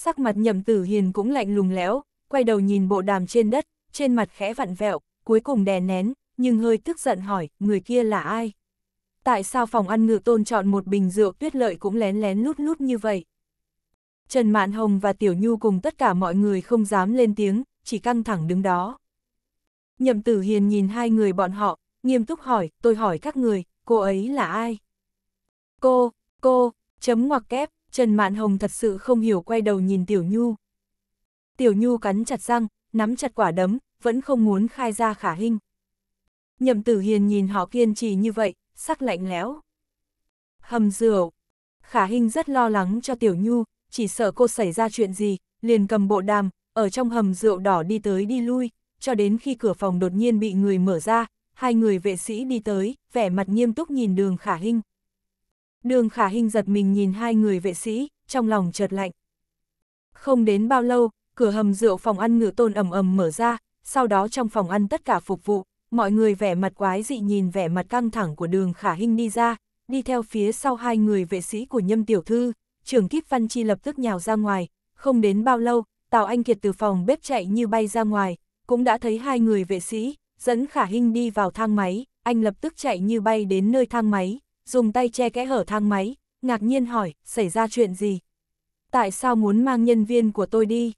sắc mặt nhậm tử hiền cũng lạnh lùng lẽo, quay đầu nhìn bộ đàm trên đất, trên mặt khẽ vặn vẹo, cuối cùng đè nén, nhưng hơi tức giận hỏi, người kia là ai? Tại sao phòng ăn ngự tôn chọn một bình rượu tuyết lợi cũng lén lén lút lút như vậy? Trần Mạn Hồng và Tiểu Nhu cùng tất cả mọi người không dám lên tiếng, chỉ căng thẳng đứng đó. Nhậm Tử Hiền nhìn hai người bọn họ, nghiêm túc hỏi, tôi hỏi các người, cô ấy là ai? Cô, cô, chấm ngoặc kép, Trần Mạn Hồng thật sự không hiểu quay đầu nhìn Tiểu Nhu. Tiểu Nhu cắn chặt răng, nắm chặt quả đấm, vẫn không muốn khai ra khả hình. Nhậm Tử Hiền nhìn họ kiên trì như vậy, sắc lạnh lẽo. Hầm rượu. Khả hình rất lo lắng cho Tiểu Nhu, chỉ sợ cô xảy ra chuyện gì, liền cầm bộ đàm, ở trong hầm rượu đỏ đi tới đi lui, cho đến khi cửa phòng đột nhiên bị người mở ra, hai người vệ sĩ đi tới, vẻ mặt nghiêm túc nhìn đường khả hình. Đường khả hình giật mình nhìn hai người vệ sĩ, trong lòng chợt lạnh. Không đến bao lâu, cửa hầm rượu phòng ăn ngựa tôn ầm ầm mở ra, sau đó trong phòng ăn tất cả phục vụ, mọi người vẻ mặt quái dị nhìn vẻ mặt căng thẳng của đường khả hình đi ra, đi theo phía sau hai người vệ sĩ của nhâm tiểu thư, trưởng kíp văn chi lập tức nhào ra ngoài, không đến bao lâu, Tào Anh Kiệt từ phòng bếp chạy như bay ra ngoài, cũng đã thấy hai người vệ sĩ, dẫn khả hình đi vào thang máy, anh lập tức chạy như bay đến nơi thang máy, dùng tay che kẽ hở thang máy, ngạc nhiên hỏi, xảy ra chuyện gì? Tại sao muốn mang nhân viên của tôi đi?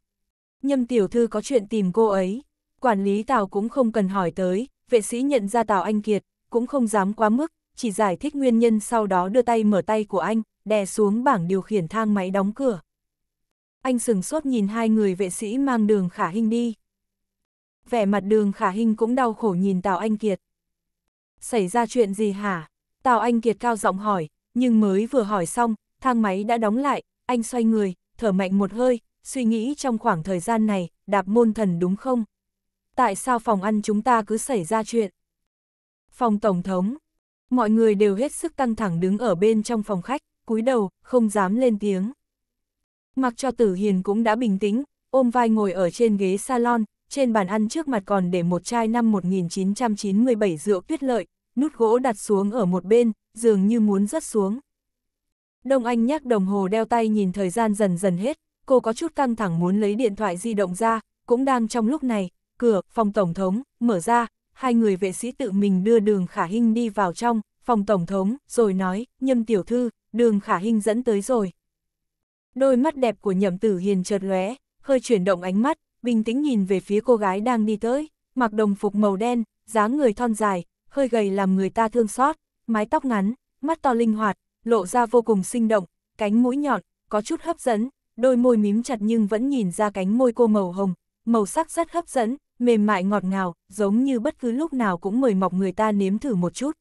Nhâm tiểu thư có chuyện tìm cô ấy. Quản lý Tào cũng không cần hỏi tới, vệ sĩ nhận ra Tào Anh Kiệt, cũng không dám quá mức, chỉ giải thích nguyên nhân sau đó đưa tay mở tay của anh, đè xuống bảng điều khiển thang máy đóng cửa. Anh sừng sốt nhìn hai người vệ sĩ mang đường khả hình đi. Vẻ mặt đường khả hình cũng đau khổ nhìn Tào Anh Kiệt. Xảy ra chuyện gì hả? Tào Anh Kiệt cao giọng hỏi, nhưng mới vừa hỏi xong, thang máy đã đóng lại, anh xoay người, thở mạnh một hơi, suy nghĩ trong khoảng thời gian này, đạp môn thần đúng không? Tại sao phòng ăn chúng ta cứ xảy ra chuyện? Phòng Tổng thống, mọi người đều hết sức căng thẳng đứng ở bên trong phòng khách, cúi đầu, không dám lên tiếng. Mặc cho Tử Hiền cũng đã bình tĩnh, ôm vai ngồi ở trên ghế salon, trên bàn ăn trước mặt còn để một chai năm 1997 rượu tuyết lợi, nút gỗ đặt xuống ở một bên, dường như muốn rớt xuống. Đông Anh nhắc đồng hồ đeo tay nhìn thời gian dần dần hết, cô có chút căng thẳng muốn lấy điện thoại di động ra, cũng đang trong lúc này, cửa, phòng tổng thống, mở ra, hai người vệ sĩ tự mình đưa đường khả hình đi vào trong, phòng tổng thống, rồi nói, nhâm tiểu thư, đường khả hình dẫn tới rồi. Đôi mắt đẹp của nhậm tử hiền chợt lóe, hơi chuyển động ánh mắt, bình tĩnh nhìn về phía cô gái đang đi tới, mặc đồng phục màu đen, dáng người thon dài, hơi gầy làm người ta thương xót, mái tóc ngắn, mắt to linh hoạt, lộ ra vô cùng sinh động, cánh mũi nhọn, có chút hấp dẫn, đôi môi mím chặt nhưng vẫn nhìn ra cánh môi cô màu hồng, màu sắc rất hấp dẫn, mềm mại ngọt ngào, giống như bất cứ lúc nào cũng mời mọc người ta nếm thử một chút.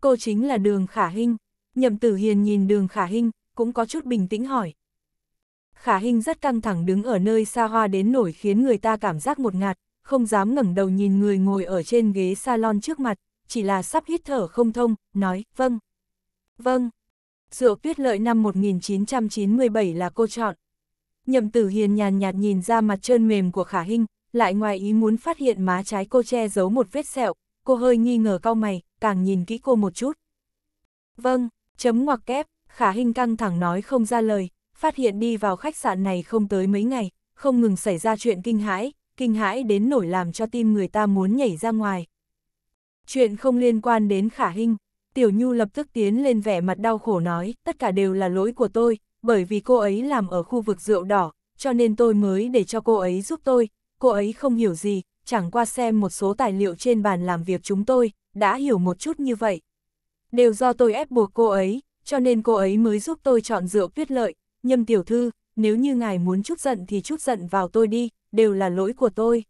Cô chính là Đường Khả Hinh, Nhậm Tử Hiền nhìn Đường Khả Hinh, cũng có chút bình tĩnh hỏi. Khả Hinh rất căng thẳng đứng ở nơi xa hoa đến nổi khiến người ta cảm giác một ngạt, không dám ngẩng đầu nhìn người ngồi ở trên ghế salon trước mặt, chỉ là sắp hít thở không thông, nói, vâng. Vâng. Rượu tuyết lợi năm 1997 là cô chọn. Nhậm tử hiền nhàn nhạt nhìn ra mặt trơn mềm của khả hình, lại ngoài ý muốn phát hiện má trái cô che giấu một vết sẹo, cô hơi nghi ngờ cau mày, càng nhìn kỹ cô một chút. Vâng, chấm ngoặc kép, khả hình căng thẳng nói không ra lời, phát hiện đi vào khách sạn này không tới mấy ngày, không ngừng xảy ra chuyện kinh hãi, kinh hãi đến nổi làm cho tim người ta muốn nhảy ra ngoài. Chuyện không liên quan đến khả hình, Tiểu Nhu lập tức tiến lên vẻ mặt đau khổ nói, tất cả đều là lỗi của tôi, bởi vì cô ấy làm ở khu vực rượu đỏ, cho nên tôi mới để cho cô ấy giúp tôi, cô ấy không hiểu gì, chẳng qua xem một số tài liệu trên bàn làm việc chúng tôi, đã hiểu một chút như vậy. Đều do tôi ép buộc cô ấy, cho nên cô ấy mới giúp tôi chọn rượu tuyết lợi, nhâm tiểu thư, nếu như ngài muốn chút giận thì chút giận vào tôi đi, đều là lỗi của tôi.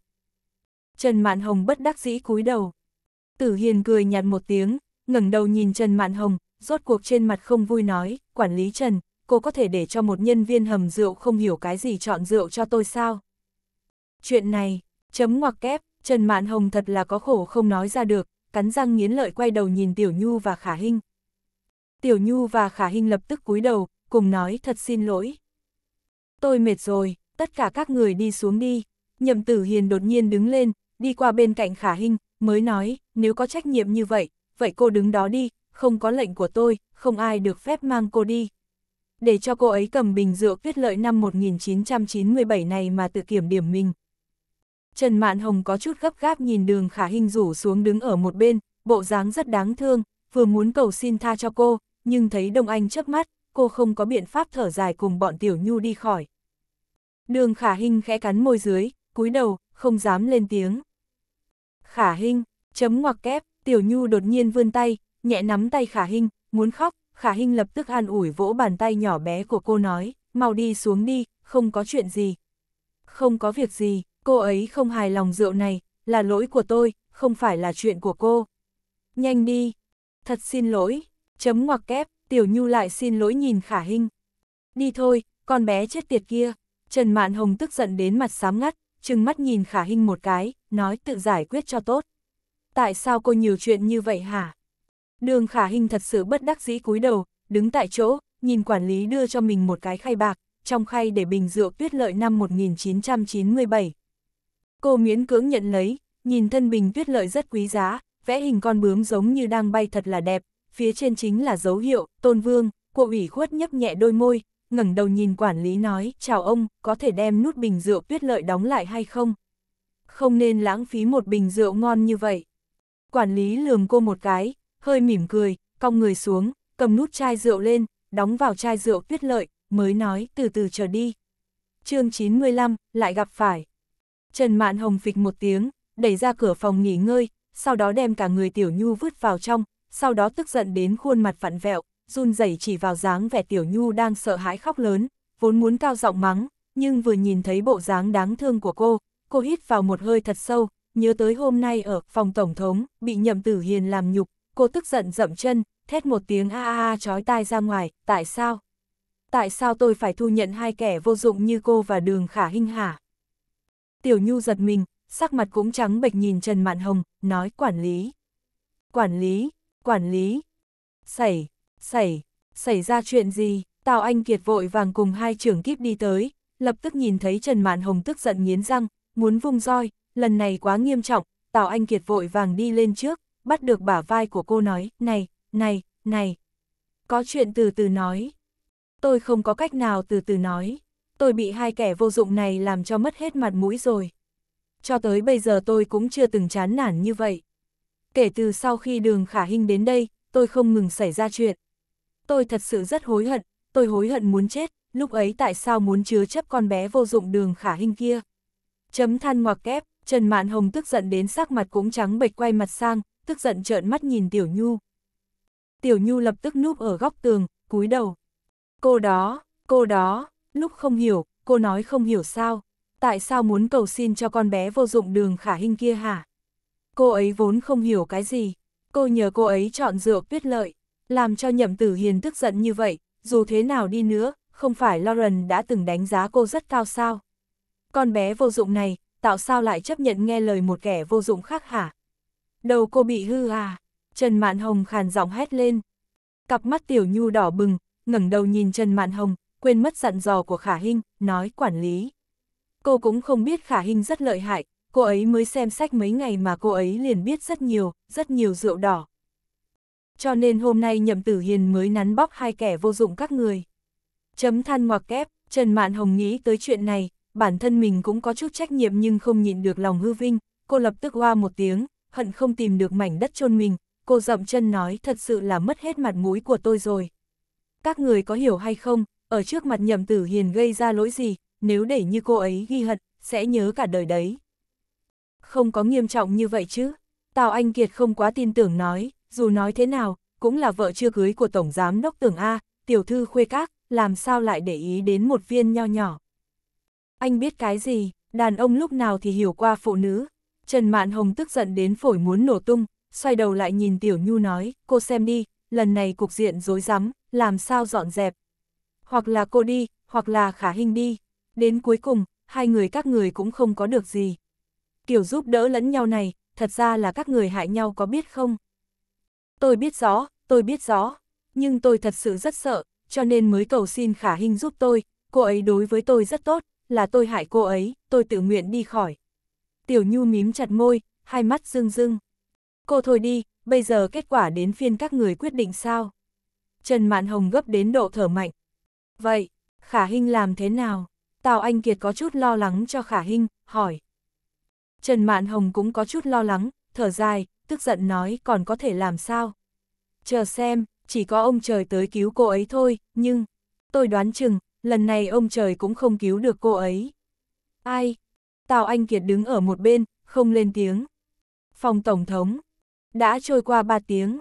Trần Mạn Hồng bất đắc dĩ cúi đầu. Tử Hiền cười nhạt một tiếng, ngẩng đầu nhìn Trần Mạn Hồng, rốt cuộc trên mặt không vui nói, quản lý Trần, cô có thể để cho một nhân viên hầm rượu không hiểu cái gì chọn rượu cho tôi sao? Chuyện này, chấm ngoặc kép, Trần Mạn Hồng thật là có khổ không nói ra được, cắn răng nghiến lợi quay đầu nhìn Tiểu Nhu và Khả Hinh. Tiểu Nhu và Khả Hinh lập tức cúi đầu, cùng nói thật xin lỗi. Tôi mệt rồi, tất cả các người đi xuống đi. Nhậm tử hiền đột nhiên đứng lên, đi qua bên cạnh khả hình, mới nói, nếu có trách nhiệm như vậy, vậy cô đứng đó đi, không có lệnh của tôi, không ai được phép mang cô đi. Để cho cô ấy cầm bình rượu viết lợi năm 1997 này mà tự kiểm điểm mình. Trần Mạn Hồng có chút gấp gáp nhìn đường khả hình rủ xuống đứng ở một bên, bộ dáng rất đáng thương, vừa muốn cầu xin tha cho cô, nhưng thấy Đông Anh chớp mắt, cô không có biện pháp thở dài cùng bọn Tiểu Nhu đi khỏi. Đường khả hình khẽ cắn môi dưới, cúi đầu, không dám lên tiếng. Khả hình, chấm ngoặc kép, tiểu nhu đột nhiên vươn tay, nhẹ nắm tay khả hình, muốn khóc, khả hình lập tức an ủi vỗ bàn tay nhỏ bé của cô nói, mau đi xuống đi, không có chuyện gì. Không có việc gì, cô ấy không hài lòng rượu này, là lỗi của tôi, không phải là chuyện của cô. Nhanh đi, thật xin lỗi, chấm ngoặc kép, tiểu nhu lại xin lỗi nhìn khả hình. Đi thôi, con bé chết tiệt kia. Trần Mạn Hồng tức giận đến mặt xám ngắt, trừng mắt nhìn khả Hinh một cái, nói tự giải quyết cho tốt. Tại sao cô nhiều chuyện như vậy hả? Đường khả Hinh thật sự bất đắc dĩ cúi đầu, đứng tại chỗ, nhìn quản lý đưa cho mình một cái khay bạc, trong khay để bình rượu tuyết lợi năm 1997. Cô miễn cưỡng nhận lấy, nhìn thân bình tuyết lợi rất quý giá, vẽ hình con bướm giống như đang bay thật là đẹp, phía trên chính là dấu hiệu, tôn vương, cô ủy khuất nhấp nhẹ đôi môi, ngẩng đầu nhìn quản lý nói, chào ông, có thể đem nút bình rượu tuyết lợi đóng lại hay không? Không nên lãng phí một bình rượu ngon như vậy. Quản lý lườm cô một cái, hơi mỉm cười, cong người xuống, cầm nút chai rượu lên, đóng vào chai rượu tuyết lợi, mới nói từ từ trở đi. chương 95, lại gặp phải. Trần Mạn Hồng phịch một tiếng, đẩy ra cửa phòng nghỉ ngơi, sau đó đem cả người Tiểu Nhu vứt vào trong, sau đó tức giận đến khuôn mặt vặn vẹo, run rẩy chỉ vào dáng vẻ tiểu nhu đang sợ hãi khóc lớn, vốn muốn cao giọng mắng, nhưng vừa nhìn thấy bộ dáng đáng thương của cô, cô hít vào một hơi thật sâu, nhớ tới hôm nay ở phòng tổng thống, bị nhậm tử hiền làm nhục, cô tức giận dậm chân, thét một tiếng a a a chói tai ra ngoài, tại sao? Tại sao tôi phải thu nhận hai kẻ vô dụng như cô và đường khả hinh hả? Tiểu Nhu giật mình, sắc mặt cũng trắng bệch nhìn Trần Mạn Hồng, nói quản lý. Quản lý, quản lý. Xảy, Xảy, xảy ra chuyện gì? Tào Anh Kiệt vội vàng cùng hai trưởng kíp đi tới, lập tức nhìn thấy Trần Mạn Hồng tức giận nghiến răng, muốn vung roi, lần này quá nghiêm trọng, Tào Anh Kiệt vội vàng đi lên trước, bắt được bả vai của cô nói, này, này, này. Có chuyện từ từ nói. Tôi không có cách nào từ từ nói. Tôi bị hai kẻ vô dụng này làm cho mất hết mặt mũi rồi. Cho tới bây giờ tôi cũng chưa từng chán nản như vậy. Kể từ sau khi đường khả hình đến đây, tôi không ngừng xảy ra chuyện tôi thật sự rất hối hận, tôi hối hận muốn chết, lúc ấy tại sao muốn chứa chấp con bé vô dụng đường khả hình kia. Chấm than ngoặc kép, Trần Mạn Hồng tức giận đến sắc mặt cũng trắng bệch quay mặt sang, tức giận trợn mắt nhìn Tiểu Nhu. Tiểu Nhu lập tức núp ở góc tường, cúi đầu. Cô đó, cô đó, lúc không hiểu, cô nói không hiểu sao, tại sao muốn cầu xin cho con bé vô dụng đường khả hình kia hả? Cô ấy vốn không hiểu cái gì, cô nhờ cô ấy chọn rượu tuyết lợi. Làm cho nhậm tử hiền tức giận như vậy, dù thế nào đi nữa, không phải Lauren đã từng đánh giá cô rất cao sao. Con bé vô dụng này, tạo sao lại chấp nhận nghe lời một kẻ vô dụng khác hả? Đầu cô bị hư à? Trần Mạn Hồng khàn giọng hét lên. Cặp mắt tiểu nhu đỏ bừng, ngẩng đầu nhìn Trần Mạn Hồng, quên mất dặn dò của Khả Hinh, nói quản lý. Cô cũng không biết Khả Hinh rất lợi hại, cô ấy mới xem sách mấy ngày mà cô ấy liền biết rất nhiều, rất nhiều rượu đỏ, cho nên hôm nay Nhậm Tử Hiền mới nắn bóc hai kẻ vô dụng các người. Chấm than ngoặc kép, Trần Mạn Hồng nghĩ tới chuyện này, bản thân mình cũng có chút trách nhiệm nhưng không nhịn được lòng hư vinh, cô lập tức hoa một tiếng, hận không tìm được mảnh đất chôn mình, cô dậm chân nói thật sự là mất hết mặt mũi của tôi rồi. Các người có hiểu hay không, ở trước mặt Nhậm Tử Hiền gây ra lỗi gì, nếu để như cô ấy ghi hận, sẽ nhớ cả đời đấy. Không có nghiêm trọng như vậy chứ, Tào Anh Kiệt không quá tin tưởng nói, dù nói thế nào, cũng là vợ chưa cưới của Tổng Giám Đốc Tưởng A, tiểu thư khuê các, làm sao lại để ý đến một viên nho nhỏ. Anh biết cái gì, đàn ông lúc nào thì hiểu qua phụ nữ. Trần Mạn Hồng tức giận đến phổi muốn nổ tung, xoay đầu lại nhìn Tiểu Nhu nói, cô xem đi, lần này cục diện rối rắm, làm sao dọn dẹp. Hoặc là cô đi, hoặc là khả hình đi. Đến cuối cùng, hai người các người cũng không có được gì. Kiểu giúp đỡ lẫn nhau này, thật ra là các người hại nhau có biết không? Tôi biết rõ, tôi biết rõ, nhưng tôi thật sự rất sợ, cho nên mới cầu xin Khả hình giúp tôi, cô ấy đối với tôi rất tốt, là tôi hại cô ấy, tôi tự nguyện đi khỏi. Tiểu Nhu mím chặt môi, hai mắt rưng rưng. Cô thôi đi, bây giờ kết quả đến phiên các người quyết định sao? Trần Mạn Hồng gấp đến độ thở mạnh. Vậy, Khả hình làm thế nào? Tào Anh Kiệt có chút lo lắng cho Khả hình, hỏi. Trần Mạn Hồng cũng có chút lo lắng, thở dài, tức giận nói còn có thể làm sao. Chờ xem, chỉ có ông trời tới cứu cô ấy thôi, nhưng, tôi đoán chừng, lần này ông trời cũng không cứu được cô ấy. Ai? Tào Anh Kiệt đứng ở một bên, không lên tiếng. Phòng Tổng thống. Đã trôi qua ba tiếng.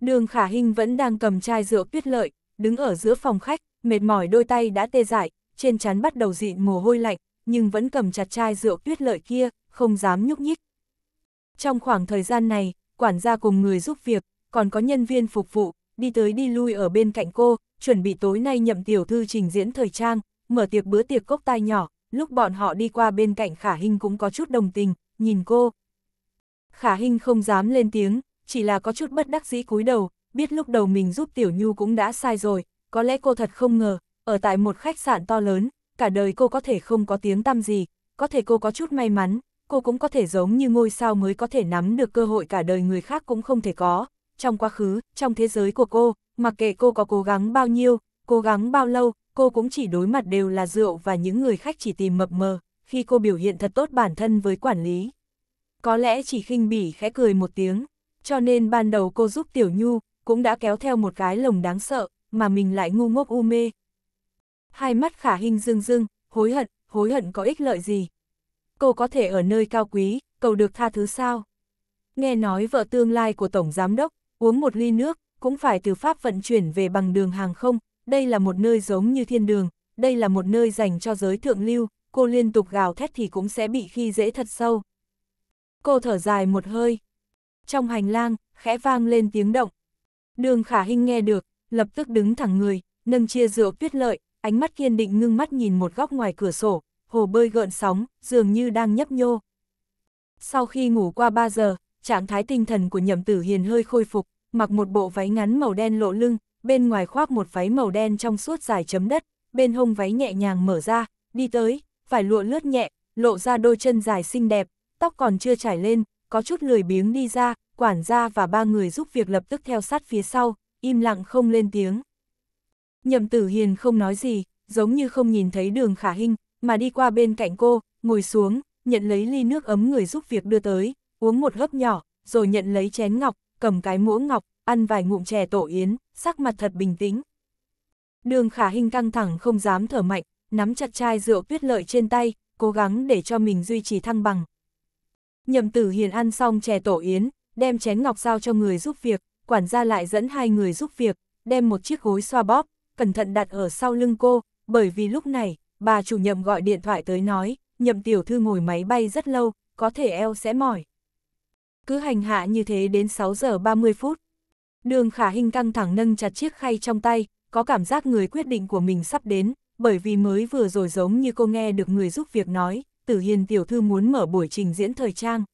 Đường Khả Hinh vẫn đang cầm chai rượu tuyết lợi, đứng ở giữa phòng khách, mệt mỏi đôi tay đã tê dại, trên chắn bắt đầu dịn mồ hôi lạnh, nhưng vẫn cầm chặt chai rượu tuyết lợi kia, không dám nhúc nhích, trong khoảng thời gian này, quản gia cùng người giúp việc, còn có nhân viên phục vụ, đi tới đi lui ở bên cạnh cô, chuẩn bị tối nay nhậm tiểu thư trình diễn thời trang, mở tiệc bữa tiệc cốc tai nhỏ, lúc bọn họ đi qua bên cạnh Khả Hinh cũng có chút đồng tình, nhìn cô. Khả Hinh không dám lên tiếng, chỉ là có chút bất đắc dĩ cúi đầu, biết lúc đầu mình giúp Tiểu Nhu cũng đã sai rồi, có lẽ cô thật không ngờ, ở tại một khách sạn to lớn, cả đời cô có thể không có tiếng tăm gì, có thể cô có chút may mắn, cô cũng có thể giống như ngôi sao mới có thể nắm được cơ hội cả đời người khác cũng không thể có. Trong quá khứ, trong thế giới của cô, mặc kệ cô có cố gắng bao nhiêu, cố gắng bao lâu, cô cũng chỉ đối mặt đều là rượu và những người khách chỉ tìm mập mờ, khi cô biểu hiện thật tốt bản thân với quản lý. Có lẽ chỉ khinh bỉ khẽ cười một tiếng, cho nên ban đầu cô giúp Tiểu Nhu, cũng đã kéo theo một cái lồng đáng sợ, mà mình lại ngu ngốc u mê. Hai mắt khả hình rưng rưng, hối hận, hối hận có ích lợi gì, cô có thể ở nơi cao quý, cầu được tha thứ sao? Nghe nói vợ tương lai của Tổng Giám Đốc, uống một ly nước, cũng phải từ Pháp vận chuyển về bằng đường hàng không, đây là một nơi giống như thiên đường, đây là một nơi dành cho giới thượng lưu, cô liên tục gào thét thì cũng sẽ bị khi dễ thật sâu. Cô thở dài một hơi. Trong hành lang, khẽ vang lên tiếng động. Đường khả hình nghe được, lập tức đứng thẳng người, nâng chia rượu tuyết lợi, ánh mắt kiên định ngưng mắt nhìn một góc ngoài cửa sổ, hồ bơi gợn sóng, dường như đang nhấp nhô. Sau khi ngủ qua 3 giờ, trạng thái tinh thần của nhậm tử hiền hơi khôi phục, mặc một bộ váy ngắn màu đen lộ lưng, bên ngoài khoác một váy màu đen trong suốt dài chấm đất, bên hông váy nhẹ nhàng mở ra, đi tới, vải lụa lướt nhẹ, lộ ra đôi chân dài xinh đẹp, tóc còn chưa trải lên, có chút lười biếng đi ra, quản gia và ba người giúp việc lập tức theo sát phía sau, im lặng không lên tiếng. Nhậm tử hiền không nói gì, giống như không nhìn thấy đường khả hình, mà đi qua bên cạnh cô, ngồi xuống, nhận lấy ly nước ấm người giúp việc đưa tới, uống một hớp nhỏ, rồi nhận lấy chén ngọc, cầm cái muỗng ngọc, ăn vài ngụm chè tổ yến, sắc mặt thật bình tĩnh. Đường khả hình căng thẳng không dám thở mạnh, nắm chặt chai rượu tuyết lợi trên tay, cố gắng để cho mình duy trì thăng bằng. Nhậm tử hiền ăn xong chè tổ yến, đem chén ngọc giao cho người giúp việc, quản gia lại dẫn hai người giúp việc, đem một chiếc gối xoa bóp, cẩn thận đặt ở sau lưng cô, bởi vì lúc này, bà chủ nhậm gọi điện thoại tới nói, nhậm tiểu thư ngồi máy bay rất lâu, có thể eo sẽ mỏi. Cứ hành hạ như thế đến 6 giờ 30 phút. Đường khả hình căng thẳng nâng chặt chiếc khay trong tay, có cảm giác người quyết định của mình sắp đến, bởi vì mới vừa rồi giống như cô nghe được người giúp việc nói, Tử Hiền tiểu thư muốn mở buổi trình diễn thời trang.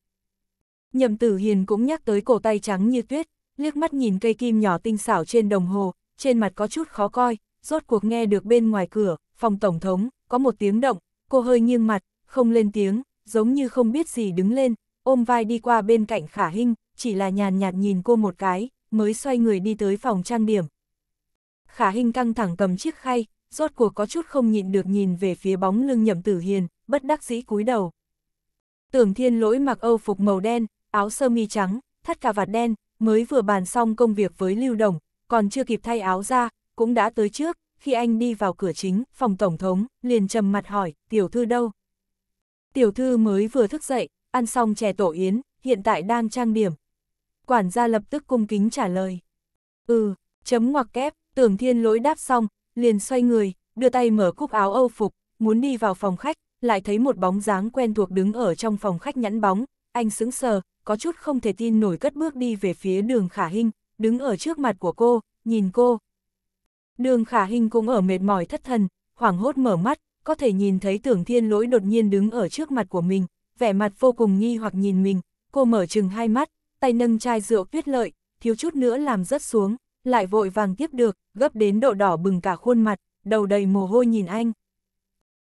Nhậm Tử Hiền cũng nhắc tới cổ tay trắng như tuyết, liếc mắt nhìn cây kim nhỏ tinh xảo trên đồng hồ, trên mặt có chút khó coi, rốt cuộc nghe được bên ngoài cửa, phòng tổng thống, có một tiếng động, cô hơi nghiêng mặt, không lên tiếng, giống như không biết gì đứng lên, ôm vai đi qua bên cạnh khả hinh, chỉ là nhàn nhạt nhìn cô một cái, mới xoay người đi tới phòng trang điểm. Khả hinh căng thẳng cầm chiếc khay, rốt cuộc có chút không nhịn được nhìn về phía bóng lưng nhậm tử hiền, bất đắc dĩ cúi đầu. Tưởng thiên lỗi mặc âu phục màu đen, áo sơ mi trắng, thắt cà vạt đen, mới vừa bàn xong công việc với lưu đồng, còn chưa kịp thay áo ra, cũng đã tới trước, khi anh đi vào cửa chính, phòng tổng thống, liền trầm mặt hỏi, tiểu thư đâu? Tiểu thư mới vừa thức dậy, ăn xong chè tổ yến, hiện tại đang trang điểm. Quản gia lập tức cung kính trả lời. Ừ, chấm ngoặc kép, tưởng thiên lỗi đáp xong, liền xoay người, đưa tay mở cúc áo âu phục, muốn đi vào phòng khách, lại thấy một bóng dáng quen thuộc đứng ở trong phòng khách nhẵn bóng, anh sững sờ, có chút không thể tin nổi cất bước đi về phía đường khả hình, đứng ở trước mặt của cô, nhìn cô, Đường khả hình cũng ở mệt mỏi thất thần, hoảng hốt mở mắt, có thể nhìn thấy tưởng thiên lỗi đột nhiên đứng ở trước mặt của mình, vẻ mặt vô cùng nghi hoặc nhìn mình, cô mở chừng hai mắt, tay nâng chai rượu tuyết lợi, thiếu chút nữa làm rớt xuống, lại vội vàng tiếp được, gấp đến độ đỏ bừng cả khuôn mặt, đầu đầy mồ hôi nhìn anh.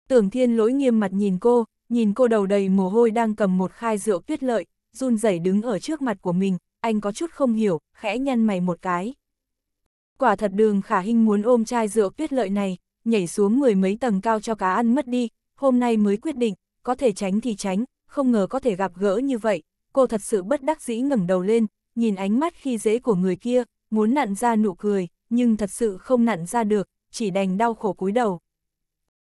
Tưởng thiên lỗi nghiêm mặt nhìn cô, nhìn cô đầu đầy mồ hôi đang cầm một khai rượu tuyết lợi, run rẩy đứng ở trước mặt của mình, anh có chút không hiểu, khẽ nhăn mày một cái quả thật đường khả hình muốn ôm chai rượu tuyết lợi này, nhảy xuống mười mấy tầng cao cho cá ăn mất đi, hôm nay mới quyết định, có thể tránh thì tránh, không ngờ có thể gặp gỡ như vậy, cô thật sự bất đắc dĩ ngẩng đầu lên, nhìn ánh mắt khi dễ của người kia, muốn nặn ra nụ cười, nhưng thật sự không nặn ra được, chỉ đành đau khổ cúi đầu.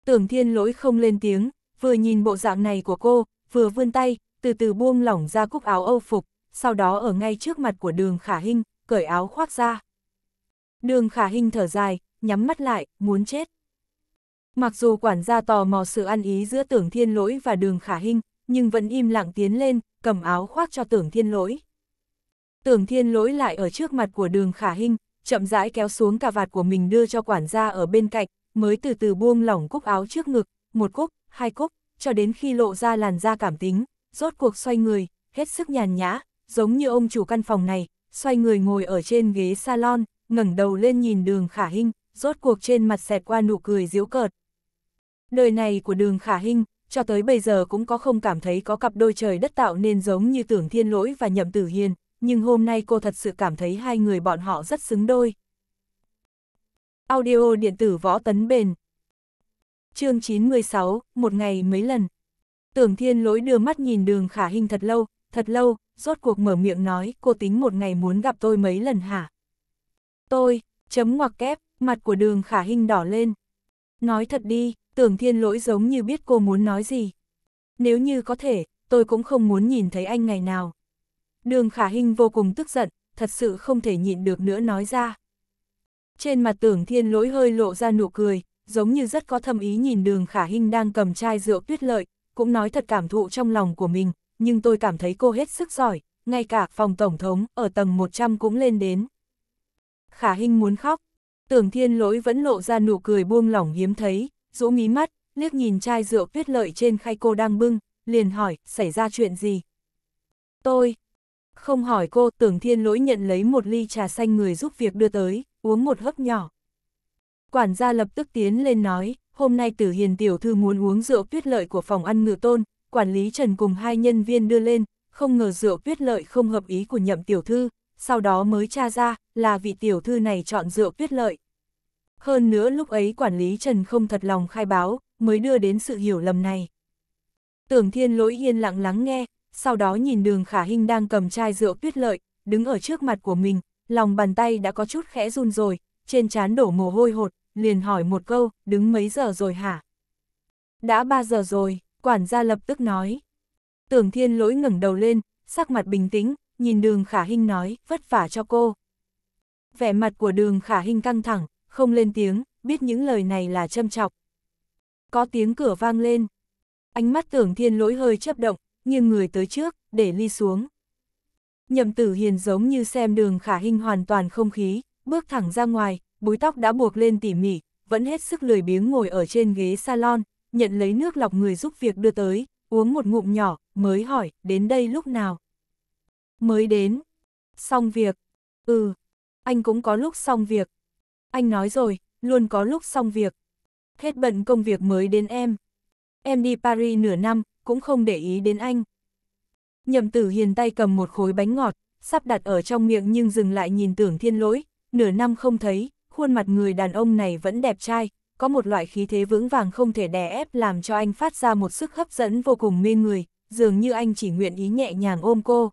Tưởng thiên lỗi không lên tiếng, vừa nhìn bộ dạng này của cô, vừa vươn tay, từ từ buông lỏng ra cúc áo âu phục, sau đó ở ngay trước mặt của đường khả hình, cởi áo khoác ra. Đường khả hình thở dài, nhắm mắt lại, muốn chết. Mặc dù quản gia tò mò sự ăn ý giữa tưởng thiên lỗi và đường khả hình, nhưng vẫn im lặng tiến lên, cầm áo khoác cho tưởng thiên lỗi. Tưởng thiên lỗi lại ở trước mặt của đường khả hình, chậm rãi kéo xuống cà vạt của mình đưa cho quản gia ở bên cạnh, mới từ từ buông lỏng cúc áo trước ngực, một cúc, hai cúc, cho đến khi lộ ra làn da cảm tính, rốt cuộc xoay người, hết sức nhàn nhã, giống như ông chủ căn phòng này, xoay người ngồi ở trên ghế salon, ngẩng đầu lên nhìn đường khả hinh, rốt cuộc trên mặt xẹt qua nụ cười diếu cợt. Đời này của đường khả hinh, cho tới bây giờ cũng có không cảm thấy có cặp đôi trời đất tạo nên giống như tưởng thiên lỗi và nhậm tử hiền, nhưng hôm nay cô thật sự cảm thấy hai người bọn họ rất xứng đôi. Audio điện tử võ tấn bền Chương 96, một ngày mấy lần Tưởng thiên lỗi đưa mắt nhìn đường khả hình thật lâu, thật lâu, rốt cuộc mở miệng nói cô tính một ngày muốn gặp tôi mấy lần hả? tôi, chấm ngoặc kép, mặt của đường khả hình đỏ lên. Nói thật đi, tưởng thiên lỗi giống như biết cô muốn nói gì. Nếu như có thể, tôi cũng không muốn nhìn thấy anh ngày nào. Đường khả hình vô cùng tức giận, thật sự không thể nhịn được nữa nói ra. Trên mặt tưởng thiên lỗi hơi lộ ra nụ cười, giống như rất có thâm ý nhìn đường khả hình đang cầm chai rượu tuyết lợi, cũng nói thật cảm thụ trong lòng của mình, nhưng tôi cảm thấy cô hết sức giỏi, ngay cả phòng tổng thống ở tầng 100 cũng lên đến khả Hinh muốn khóc. Tưởng thiên lỗi vẫn lộ ra nụ cười buông lỏng hiếm thấy, rũ mí mắt, liếc nhìn chai rượu tuyết lợi trên khay cô đang bưng, liền hỏi, xảy ra chuyện gì? Tôi, không hỏi cô, tưởng thiên lỗi nhận lấy một ly trà xanh người giúp việc đưa tới, uống một hớp nhỏ. Quản gia lập tức tiến lên nói, hôm nay tử hiền tiểu thư muốn uống rượu tuyết lợi của phòng ăn ngự tôn, quản lý trần cùng hai nhân viên đưa lên, không ngờ rượu tuyết lợi không hợp ý của nhậm tiểu thư, sau đó mới tra ra là vị tiểu thư này chọn rượu tuyết lợi. Hơn nữa lúc ấy quản lý Trần không thật lòng khai báo, mới đưa đến sự hiểu lầm này. Tưởng thiên lỗi yên lặng lắng nghe, sau đó nhìn đường khả hình đang cầm chai rượu tuyết lợi, đứng ở trước mặt của mình, lòng bàn tay đã có chút khẽ run rồi, trên trán đổ mồ hôi hột, liền hỏi một câu, đứng mấy giờ rồi hả? Đã 3 giờ rồi, quản gia lập tức nói. Tưởng thiên lỗi ngẩng đầu lên, sắc mặt bình tĩnh, nhìn đường khả hình nói, vất vả cho cô. Vẻ mặt của đường khả hình căng thẳng, không lên tiếng, biết những lời này là châm chọc. Có tiếng cửa vang lên. Ánh mắt tưởng thiên lỗi hơi chấp động, nghiêng người tới trước, để ly xuống. Nhậm tử hiền giống như xem đường khả hình hoàn toàn không khí, bước thẳng ra ngoài, búi tóc đã buộc lên tỉ mỉ, vẫn hết sức lười biếng ngồi ở trên ghế salon, nhận lấy nước lọc người giúp việc đưa tới, uống một ngụm nhỏ, mới hỏi, đến đây lúc nào mới đến. Xong việc. Ừ, anh cũng có lúc xong việc. Anh nói rồi, luôn có lúc xong việc. Hết bận công việc mới đến em. Em đi Paris nửa năm, cũng không để ý đến anh. Nhậm tử hiền tay cầm một khối bánh ngọt, sắp đặt ở trong miệng nhưng dừng lại nhìn tưởng thiên lỗi, nửa năm không thấy, khuôn mặt người đàn ông này vẫn đẹp trai, có một loại khí thế vững vàng không thể đè ép làm cho anh phát ra một sức hấp dẫn vô cùng mê người, dường như anh chỉ nguyện ý nhẹ nhàng ôm cô,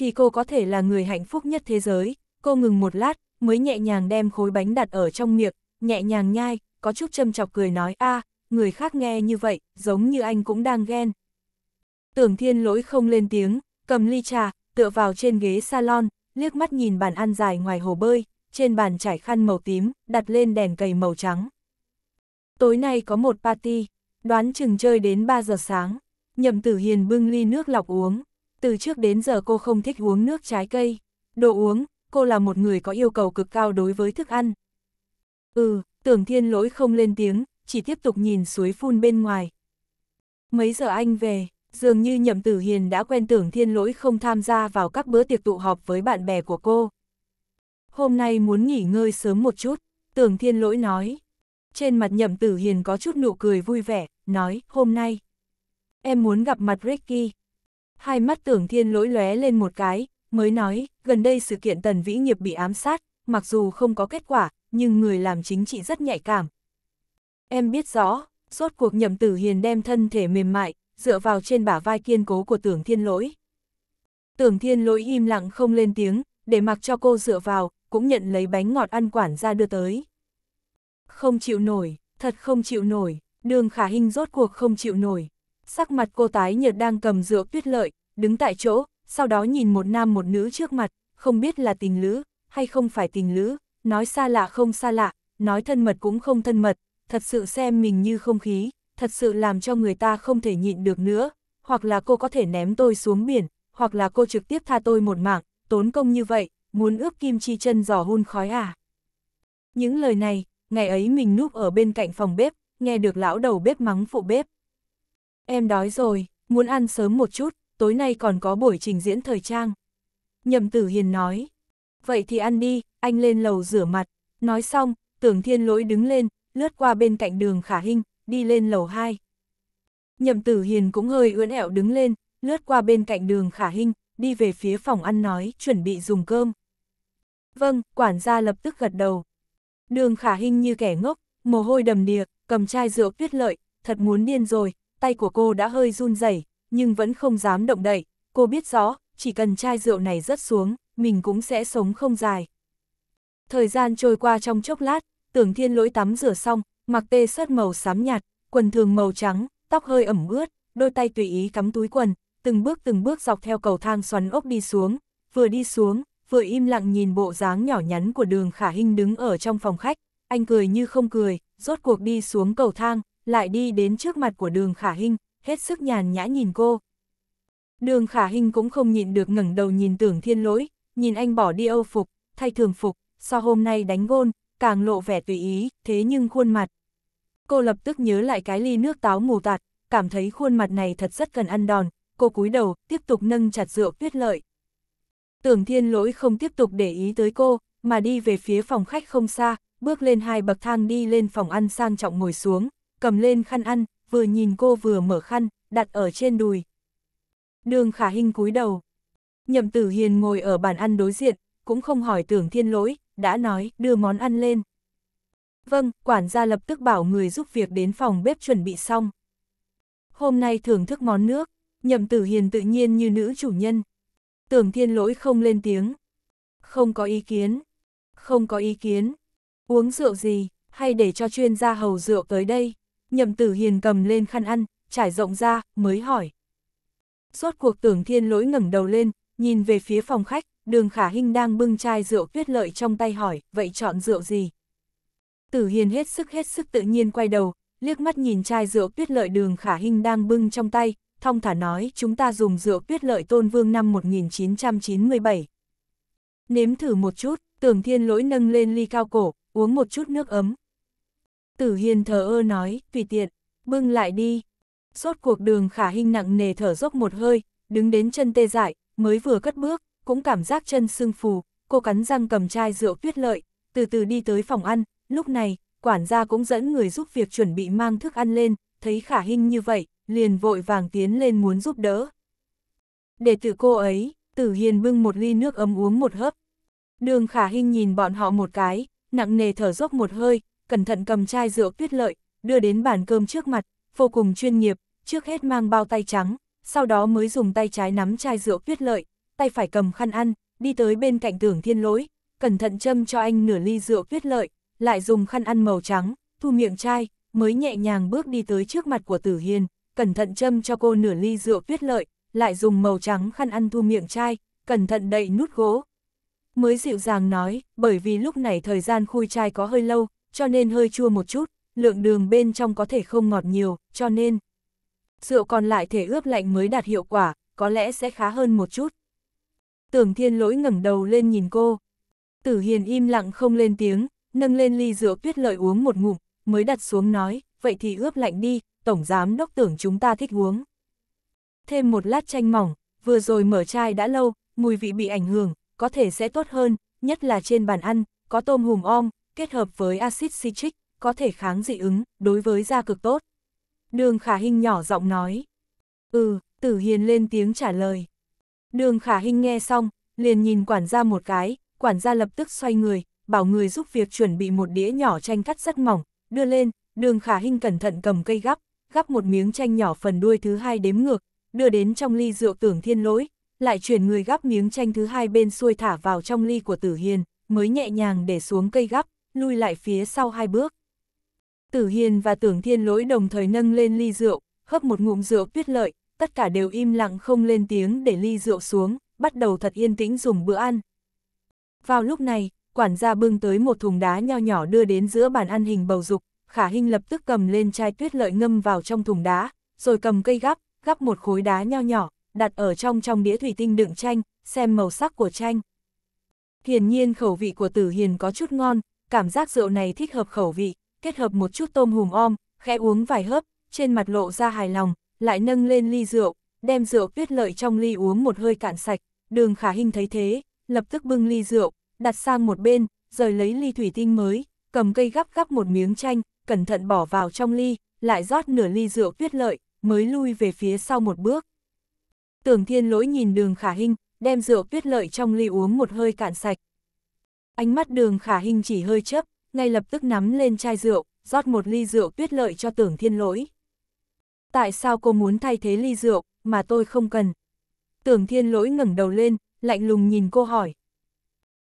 thì cô có thể là người hạnh phúc nhất thế giới. Cô ngừng một lát, mới nhẹ nhàng đem khối bánh đặt ở trong miệng, nhẹ nhàng nhai, có chút châm chọc cười nói a người khác nghe như vậy, giống như anh cũng đang ghen. Tưởng thiên lỗi không lên tiếng, cầm ly trà, tựa vào trên ghế salon, liếc mắt nhìn bàn ăn dài ngoài hồ bơi, trên bàn trải khăn màu tím, đặt lên đèn cầy màu trắng. Tối nay có một party, đoán chừng chơi đến 3 giờ sáng, nhậm tử hiền bưng ly nước lọc uống. Từ trước đến giờ cô không thích uống nước trái cây, đồ uống, cô là một người có yêu cầu cực cao đối với thức ăn. Ừ, tưởng thiên lỗi không lên tiếng, chỉ tiếp tục nhìn suối phun bên ngoài. Mấy giờ anh về, dường như nhậm tử hiền đã quen tưởng thiên lỗi không tham gia vào các bữa tiệc tụ họp với bạn bè của cô. Hôm nay muốn nghỉ ngơi sớm một chút, tưởng thiên lỗi nói. Trên mặt nhậm tử hiền có chút nụ cười vui vẻ, nói, hôm nay. Em muốn gặp mặt Ricky hai mắt tưởng thiên lỗi lóe lên một cái, mới nói, gần đây sự kiện tần vĩ nghiệp bị ám sát, mặc dù không có kết quả, nhưng người làm chính trị rất nhạy cảm. Em biết rõ, rốt cuộc nhậm tử hiền đem thân thể mềm mại, dựa vào trên bả vai kiên cố của tưởng thiên lỗi. Tưởng thiên lỗi im lặng không lên tiếng, để mặc cho cô dựa vào, cũng nhận lấy bánh ngọt ăn quản ra đưa tới. Không chịu nổi, thật không chịu nổi, đường khả hình rốt cuộc không chịu nổi, sắc mặt cô tái nhợt đang cầm rượu tuyết lợi, đứng tại chỗ, sau đó nhìn một nam một nữ trước mặt, không biết là tình lữ, hay không phải tình lữ, nói xa lạ không xa lạ, nói thân mật cũng không thân mật, thật sự xem mình như không khí, thật sự làm cho người ta không thể nhịn được nữa, hoặc là cô có thể ném tôi xuống biển, hoặc là cô trực tiếp tha tôi một mạng, tốn công như vậy, muốn ướp kim chi chân giò hun khói à. Những lời này, ngày ấy mình núp ở bên cạnh phòng bếp, nghe được lão đầu bếp mắng phụ bếp, Em đói rồi, muốn ăn sớm một chút, tối nay còn có buổi trình diễn thời trang. Nhậm tử hiền nói. Vậy thì ăn đi, anh lên lầu rửa mặt. Nói xong, tưởng thiên lỗi đứng lên, lướt qua bên cạnh đường khả hình, đi lên lầu 2. Nhậm tử hiền cũng hơi ưỡn ẹo đứng lên, lướt qua bên cạnh đường khả hình, đi về phía phòng ăn nói, chuẩn bị dùng cơm. Vâng, quản gia lập tức gật đầu. Đường khả hình như kẻ ngốc, mồ hôi đầm đìa, cầm chai rượu tuyết lợi, thật muốn điên rồi, tay của cô đã hơi run rẩy, nhưng vẫn không dám động đậy, cô biết rõ, chỉ cần chai rượu này rớt xuống, mình cũng sẽ sống không dài. Thời gian trôi qua trong chốc lát, tưởng thiên lỗi tắm rửa xong, mặc tê sớt màu xám nhạt, quần thường màu trắng, tóc hơi ẩm ướt, đôi tay tùy ý cắm túi quần, từng bước từng bước dọc theo cầu thang xoắn ốc đi xuống, vừa đi xuống, vừa im lặng nhìn bộ dáng nhỏ nhắn của đường khả hình đứng ở trong phòng khách, anh cười như không cười, rốt cuộc đi xuống cầu thang, lại đi đến trước mặt của đường khả hình, hết sức nhàn nhã nhìn cô. Đường khả hình cũng không nhịn được ngẩng đầu nhìn tưởng thiên lỗi, nhìn anh bỏ đi âu phục, thay thường phục, so hôm nay đánh gôn, càng lộ vẻ tùy ý, thế nhưng khuôn mặt. Cô lập tức nhớ lại cái ly nước táo mù tạt, cảm thấy khuôn mặt này thật rất cần ăn đòn, cô cúi đầu, tiếp tục nâng chặt rượu tuyết lợi. Tưởng thiên lỗi không tiếp tục để ý tới cô, mà đi về phía phòng khách không xa, bước lên hai bậc thang đi lên phòng ăn sang trọng ngồi xuống cầm lên khăn ăn, vừa nhìn cô vừa mở khăn, đặt ở trên đùi. Đường khả hình cúi đầu. Nhậm tử hiền ngồi ở bàn ăn đối diện, cũng không hỏi tưởng thiên lỗi, đã nói đưa món ăn lên. Vâng, quản gia lập tức bảo người giúp việc đến phòng bếp chuẩn bị xong. Hôm nay thưởng thức món nước, nhậm tử hiền tự nhiên như nữ chủ nhân. Tưởng thiên lỗi không lên tiếng. Không có ý kiến. Không có ý kiến. Uống rượu gì, hay để cho chuyên gia hầu rượu tới đây nhậm tử hiền cầm lên khăn ăn, trải rộng ra, mới hỏi. Suốt cuộc tưởng thiên lỗi ngẩng đầu lên, nhìn về phía phòng khách, đường khả hinh đang bưng chai rượu tuyết lợi trong tay hỏi, vậy chọn rượu gì? Tử hiền hết sức hết sức tự nhiên quay đầu, liếc mắt nhìn chai rượu tuyết lợi đường khả hinh đang bưng trong tay, thong thả nói chúng ta dùng rượu tuyết lợi tôn vương năm 1997. Nếm thử một chút, tưởng thiên lỗi nâng lên ly cao cổ, uống một chút nước ấm, Tử Hiền thờ ơ nói, tùy tiện, bưng lại đi. Sốt cuộc đường khả hình nặng nề thở dốc một hơi, đứng đến chân tê dại, mới vừa cất bước, cũng cảm giác chân sưng phù, cô cắn răng cầm chai rượu tuyết lợi, từ từ đi tới phòng ăn, lúc này, quản gia cũng dẫn người giúp việc chuẩn bị mang thức ăn lên, thấy khả hình như vậy, liền vội vàng tiến lên muốn giúp đỡ. Để tự cô ấy, Tử Hiền bưng một ly nước ấm uống một hớp. Đường khả hình nhìn bọn họ một cái, nặng nề thở dốc một hơi, cẩn thận cầm chai rượu tuyết lợi, đưa đến bàn cơm trước mặt, vô cùng chuyên nghiệp, trước hết mang bao tay trắng, sau đó mới dùng tay trái nắm chai rượu tuyết lợi, tay phải cầm khăn ăn, đi tới bên cạnh tưởng thiên lỗi, cẩn thận châm cho anh nửa ly rượu tuyết lợi, lại dùng khăn ăn màu trắng, thu miệng chai, mới nhẹ nhàng bước đi tới trước mặt của tử hiền, cẩn thận châm cho cô nửa ly rượu tuyết lợi, lại dùng màu trắng khăn ăn thu miệng chai, cẩn thận đậy nút gỗ. Mới dịu dàng nói, bởi vì lúc này thời gian khui chai có hơi lâu, cho nên hơi chua một chút, lượng đường bên trong có thể không ngọt nhiều, cho nên rượu còn lại thể ướp lạnh mới đạt hiệu quả, có lẽ sẽ khá hơn một chút. Tưởng thiên lỗi ngẩng đầu lên nhìn cô. Tử hiền im lặng không lên tiếng, nâng lên ly rượu tuyết lợi uống một ngụm, mới đặt xuống nói, vậy thì ướp lạnh đi, tổng giám đốc tưởng chúng ta thích uống. Thêm một lát chanh mỏng, vừa rồi mở chai đã lâu, mùi vị bị ảnh hưởng, có thể sẽ tốt hơn, nhất là trên bàn ăn, có tôm hùm om, kết hợp với axit citric, có thể kháng dị ứng, đối với da cực tốt. Đường Khả Hinh nhỏ giọng nói. Ừ, Tử Hiền lên tiếng trả lời. Đường Khả Hinh nghe xong, liền nhìn quản gia một cái, quản gia lập tức xoay người, bảo người giúp việc chuẩn bị một đĩa nhỏ chanh cắt rất mỏng, đưa lên, đường Khả Hinh cẩn thận cầm cây gắp, gắp một miếng chanh nhỏ phần đuôi thứ hai đếm ngược, đưa đến trong ly rượu tưởng thiên lỗi, lại chuyển người gắp miếng chanh thứ hai bên xuôi thả vào trong ly của Tử Hiền, mới nhẹ nhàng để xuống cây gắp, lui lại phía sau hai bước. Tử Hiền và Tưởng Thiên Lỗi đồng thời nâng lên ly rượu, hấp một ngụm rượu tuyết lợi, tất cả đều im lặng không lên tiếng để ly rượu xuống, bắt đầu thật yên tĩnh dùng bữa ăn. Vào lúc này, quản gia bưng tới một thùng đá nho nhỏ đưa đến giữa bàn ăn hình bầu dục, Khả Hinh lập tức cầm lên chai tuyết lợi ngâm vào trong thùng đá, rồi cầm cây gắp, gắp một khối đá nho nhỏ, đặt ở trong trong đĩa thủy tinh đựng chanh, xem màu sắc của chanh. Hiển nhiên khẩu vị của Tử Hiền có chút ngon, cảm giác rượu này thích hợp khẩu vị, kết hợp một chút tôm hùm om, khẽ uống vài hớp, trên mặt lộ ra hài lòng, lại nâng lên ly rượu, đem rượu tuyết lợi trong ly uống một hơi cạn sạch, đường khả hình thấy thế, lập tức bưng ly rượu, đặt sang một bên, rồi lấy ly thủy tinh mới, cầm cây gắp gắp một miếng chanh, cẩn thận bỏ vào trong ly, lại rót nửa ly rượu tuyết lợi, mới lui về phía sau một bước. Tưởng thiên lỗi nhìn đường khả hình, đem rượu tuyết lợi trong ly uống một hơi cạn sạch, Ánh mắt đường khả hình chỉ hơi chớp, ngay lập tức nắm lên chai rượu, rót một ly rượu tuyết lợi cho tưởng thiên lỗi. Tại sao cô muốn thay thế ly rượu, mà tôi không cần? Tưởng thiên lỗi ngẩng đầu lên, lạnh lùng nhìn cô hỏi.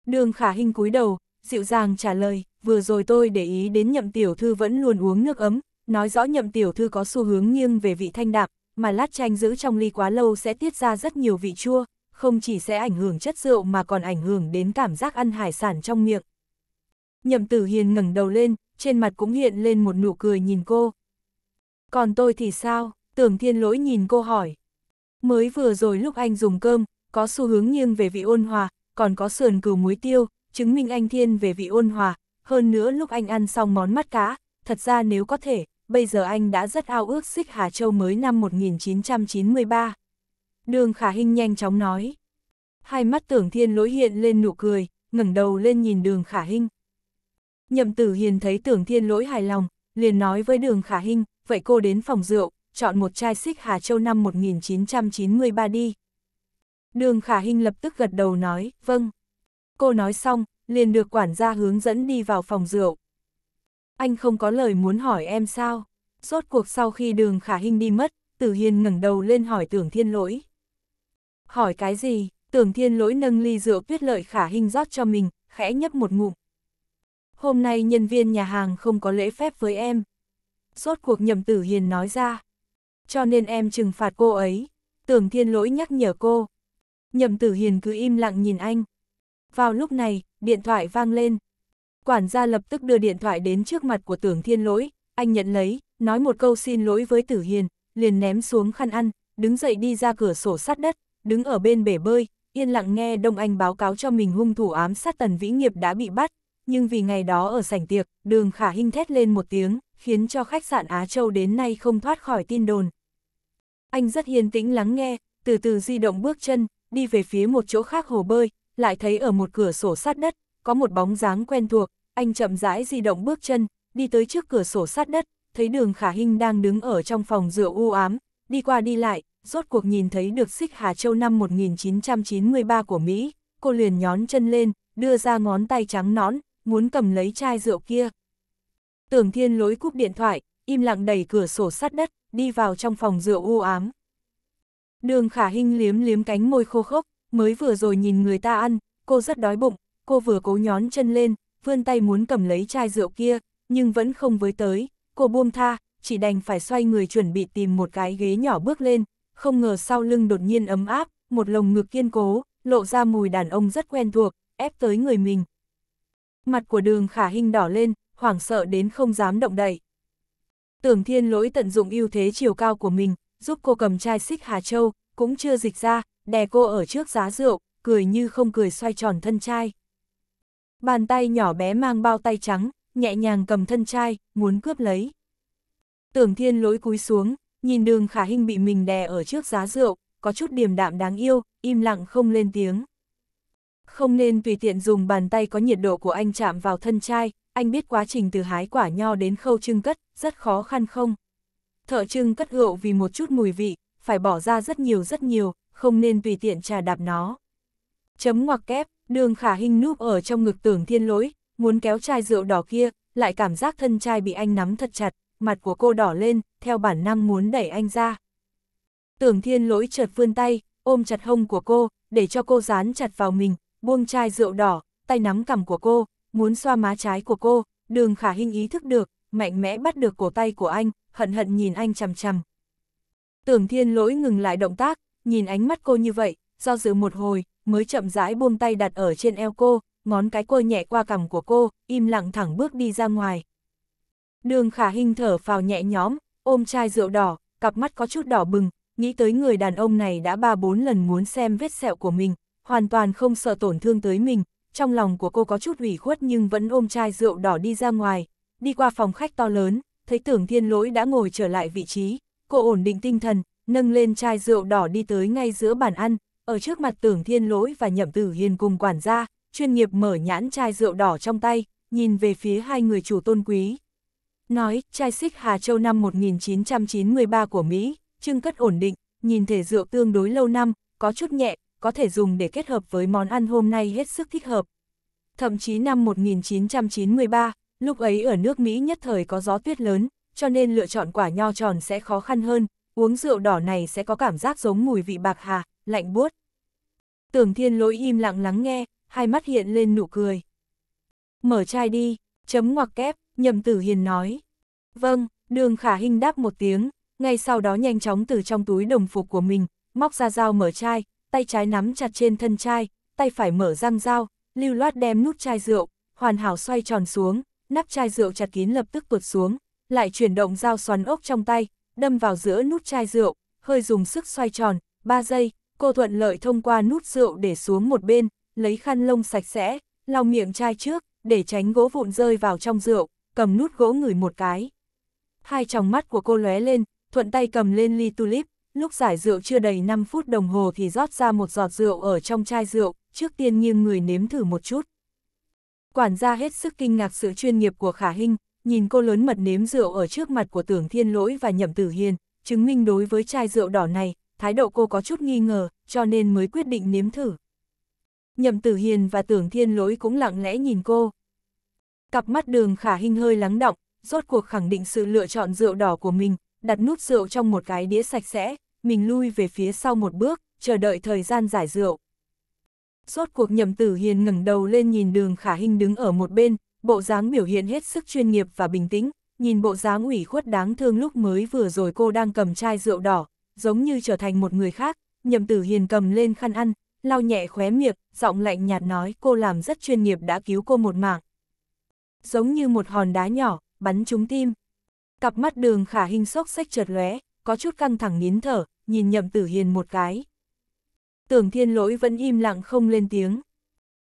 Đường khả hình cúi đầu, dịu dàng trả lời, vừa rồi tôi để ý đến nhậm tiểu thư vẫn luôn uống nước ấm, nói rõ nhậm tiểu thư có xu hướng nghiêng về vị thanh đạm, mà lát chanh giữ trong ly quá lâu sẽ tiết ra rất nhiều vị chua, không chỉ sẽ ảnh hưởng chất rượu mà còn ảnh hưởng đến cảm giác ăn hải sản trong miệng. Nhậm tử hiền ngẩng đầu lên, trên mặt cũng hiện lên một nụ cười nhìn cô. Còn tôi thì sao? Tưởng thiên lỗi nhìn cô hỏi. Mới vừa rồi lúc anh dùng cơm, có xu hướng nghiêng về vị ôn hòa, còn có sườn cừu muối tiêu, chứng minh anh thiên về vị ôn hòa. Hơn nữa lúc anh ăn xong món mắt cá, thật ra nếu có thể, bây giờ anh đã rất ao ước xích Hà Châu mới năm 1993. Đường khả hình nhanh chóng nói. Hai mắt tưởng thiên lỗi hiện lên nụ cười, ngẩng đầu lên nhìn đường khả hình. Nhậm tử hiền thấy tưởng thiên lỗi hài lòng, liền nói với đường khả hình, vậy cô đến phòng rượu, chọn một chai xích Hà Châu năm 1993 đi. Đường khả hình lập tức gật đầu nói, vâng. Cô nói xong, liền được quản gia hướng dẫn đi vào phòng rượu. Anh không có lời muốn hỏi em sao? Rốt cuộc sau khi đường khả hình đi mất, Tử Hiền ngẩng đầu lên hỏi tưởng thiên lỗi. Hỏi cái gì? Tưởng thiên lỗi nâng ly rượu tuyết lợi khả hình rót cho mình, khẽ nhấp một ngụm. Hôm nay nhân viên nhà hàng không có lễ phép với em. Rốt cuộc nhầm tử hiền nói ra. Cho nên em trừng phạt cô ấy. Tưởng thiên lỗi nhắc nhở cô. Nhầm tử hiền cứ im lặng nhìn anh. Vào lúc này, điện thoại vang lên. Quản gia lập tức đưa điện thoại đến trước mặt của tưởng thiên lỗi. Anh nhận lấy, nói một câu xin lỗi với tử hiền, liền ném xuống khăn ăn, đứng dậy đi ra cửa sổ sát đất, đứng ở bên bể bơi, yên lặng nghe Đông Anh báo cáo cho mình hung thủ ám sát Tần Vĩ Nghiệp đã bị bắt, nhưng vì ngày đó ở sảnh tiệc, đường khả hinh thét lên một tiếng, khiến cho khách sạn Á Châu đến nay không thoát khỏi tin đồn. Anh rất hiền tĩnh lắng nghe, từ từ di động bước chân, đi về phía một chỗ khác hồ bơi, lại thấy ở một cửa sổ sát đất, có một bóng dáng quen thuộc, anh chậm rãi di động bước chân, đi tới trước cửa sổ sát đất, thấy đường khả hinh đang đứng ở trong phòng rượu u ám, đi qua đi lại, rốt cuộc nhìn thấy được xích Hà Châu năm 1993 của Mỹ, cô liền nhón chân lên, đưa ra ngón tay trắng nón, muốn cầm lấy chai rượu kia. Tưởng thiên lối cúp điện thoại, im lặng đẩy cửa sổ sắt đất, đi vào trong phòng rượu u ám. Đường khả hinh liếm liếm cánh môi khô khốc, mới vừa rồi nhìn người ta ăn, cô rất đói bụng, cô vừa cố nhón chân lên, vươn tay muốn cầm lấy chai rượu kia, nhưng vẫn không với tới, cô buông tha, chỉ đành phải xoay người chuẩn bị tìm một cái ghế nhỏ bước lên, không ngờ sau lưng đột nhiên ấm áp, một lồng ngực kiên cố, lộ ra mùi đàn ông rất quen thuộc, ép tới người mình. Mặt của đường khả hình đỏ lên, hoảng sợ đến không dám động đậy. Tưởng thiên lỗi tận dụng ưu thế chiều cao của mình, giúp cô cầm chai xích Hà Châu, cũng chưa dịch ra, đè cô ở trước giá rượu, cười như không cười xoay tròn thân chai. Bàn tay nhỏ bé mang bao tay trắng, nhẹ nhàng cầm thân chai, muốn cướp lấy. Tưởng thiên lỗi cúi xuống, nhìn đường khả hình bị mình đè ở trước giá rượu, có chút điềm đạm đáng yêu, im lặng không lên tiếng. Không nên tùy tiện dùng bàn tay có nhiệt độ của anh chạm vào thân trai, anh biết quá trình từ hái quả nho đến khâu trưng cất, rất khó khăn không? Thợ trưng cất gậu vì một chút mùi vị, phải bỏ ra rất nhiều rất nhiều, không nên tùy tiện trà đạp nó. Chấm ngoặc kép, đường khả hình núp ở trong ngực tưởng thiên lỗi, muốn kéo chai rượu đỏ kia, lại cảm giác thân trai bị anh nắm thật chặt, mặt của cô đỏ lên, theo bản năng muốn đẩy anh ra. Tưởng thiên lỗi chợt vươn tay, ôm chặt hông của cô, để cho cô dán chặt vào mình, buông chai rượu đỏ, tay nắm cằm của cô, muốn xoa má trái của cô, đường khả hình ý thức được, mạnh mẽ bắt được cổ tay của anh, hận hận nhìn anh chằm chằm. Tưởng thiên lỗi ngừng lại động tác, nhìn ánh mắt cô như vậy, do dự một hồi, mới chậm rãi buông tay đặt ở trên eo cô, ngón cái cô nhẹ qua cằm của cô, im lặng thẳng bước đi ra ngoài. Đường khả hình thở phào nhẹ nhõm, ôm chai rượu đỏ, cặp mắt có chút đỏ bừng, nghĩ tới người đàn ông này đã ba bốn lần muốn xem vết sẹo của mình, hoàn toàn không sợ tổn thương tới mình, trong lòng của cô có chút ủy khuất nhưng vẫn ôm chai rượu đỏ đi ra ngoài, đi qua phòng khách to lớn, thấy tưởng thiên lỗi đã ngồi trở lại vị trí, cô ổn định tinh thần, nâng lên chai rượu đỏ đi tới ngay giữa bàn ăn, ở trước mặt tưởng thiên lỗi và nhậm tử hiền cùng quản gia, chuyên nghiệp mở nhãn chai rượu đỏ trong tay, nhìn về phía hai người chủ tôn quý, Nói, chai xích Hà Châu năm 1993 của Mỹ, trưng cất ổn định, nhìn thể rượu tương đối lâu năm, có chút nhẹ, có thể dùng để kết hợp với món ăn hôm nay hết sức thích hợp. Thậm chí năm 1993, lúc ấy ở nước Mỹ nhất thời có gió tuyết lớn, cho nên lựa chọn quả nho tròn sẽ khó khăn hơn, uống rượu đỏ này sẽ có cảm giác giống mùi vị bạc hà, lạnh buốt. Tưởng thiên lỗi im lặng lắng nghe, hai mắt hiện lên nụ cười. Mở chai đi, chấm ngoặc kép, Nhậm Tử Hiền nói. Vâng, đường khả hình đáp một tiếng, ngay sau đó nhanh chóng từ trong túi đồng phục của mình, móc ra dao mở chai, tay trái nắm chặt trên thân chai, tay phải mở răng dao, lưu loát đem nút chai rượu, hoàn hảo xoay tròn xuống, nắp chai rượu chặt kín lập tức tuột xuống, lại chuyển động dao xoắn ốc trong tay, đâm vào giữa nút chai rượu, hơi dùng sức xoay tròn, 3 giây, cô thuận lợi thông qua nút rượu để xuống một bên, lấy khăn lông sạch sẽ, lau miệng chai trước, để tránh gỗ vụn rơi vào trong rượu, cầm nút gỗ ngửi một cái. Hai tròng mắt của cô lóe lên, thuận tay cầm lên ly tulip, lúc giải rượu chưa đầy 5 phút đồng hồ thì rót ra một giọt rượu ở trong chai rượu, trước tiên nghiêng người nếm thử một chút. Quản gia hết sức kinh ngạc sự chuyên nghiệp của Khả Hinh, nhìn cô lớn mật nếm rượu ở trước mặt của Tưởng Thiên Lỗi và Nhậm Tử Hiền, chứng minh đối với chai rượu đỏ này, thái độ cô có chút nghi ngờ, cho nên mới quyết định nếm thử. Nhậm Tử Hiền và Tưởng Thiên Lỗi cũng lặng lẽ nhìn cô. Cặp mắt đường khả hình hơi lắng động, rốt cuộc khẳng định sự lựa chọn rượu đỏ của mình, đặt nút rượu trong một cái đĩa sạch sẽ, mình lui về phía sau một bước, chờ đợi thời gian giải rượu. Rốt cuộc nhậm tử hiền ngẩng đầu lên nhìn đường khả hình đứng ở một bên, bộ dáng biểu hiện hết sức chuyên nghiệp và bình tĩnh, nhìn bộ dáng ủy khuất đáng thương lúc mới vừa rồi cô đang cầm chai rượu đỏ, giống như trở thành một người khác, nhậm tử hiền cầm lên khăn ăn, lau nhẹ khóe miệng, giọng lạnh nhạt nói cô làm rất chuyên nghiệp đã cứu cô một mạng giống như một hòn đá nhỏ, bắn trúng tim. Cặp mắt đường khả hình sốc sách chợt lóe, có chút căng thẳng nín thở, nhìn nhậm tử hiền một cái. Tưởng thiên lỗi vẫn im lặng không lên tiếng.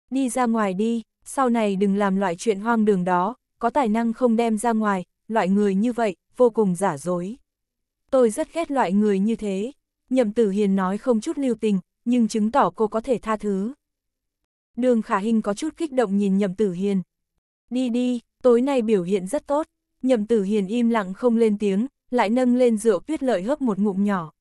Đi ra ngoài đi, sau này đừng làm loại chuyện hoang đường đó, có tài năng không đem ra ngoài, loại người như vậy, vô cùng giả dối. Tôi rất ghét loại người như thế, nhậm tử hiền nói không chút lưu tình, nhưng chứng tỏ cô có thể tha thứ. Đường khả hình có chút kích động nhìn nhậm tử hiền. Đi đi, tối nay biểu hiện rất tốt. Nhậm tử hiền im lặng không lên tiếng, lại nâng lên rượu tuyết lợi hớp một ngụm nhỏ.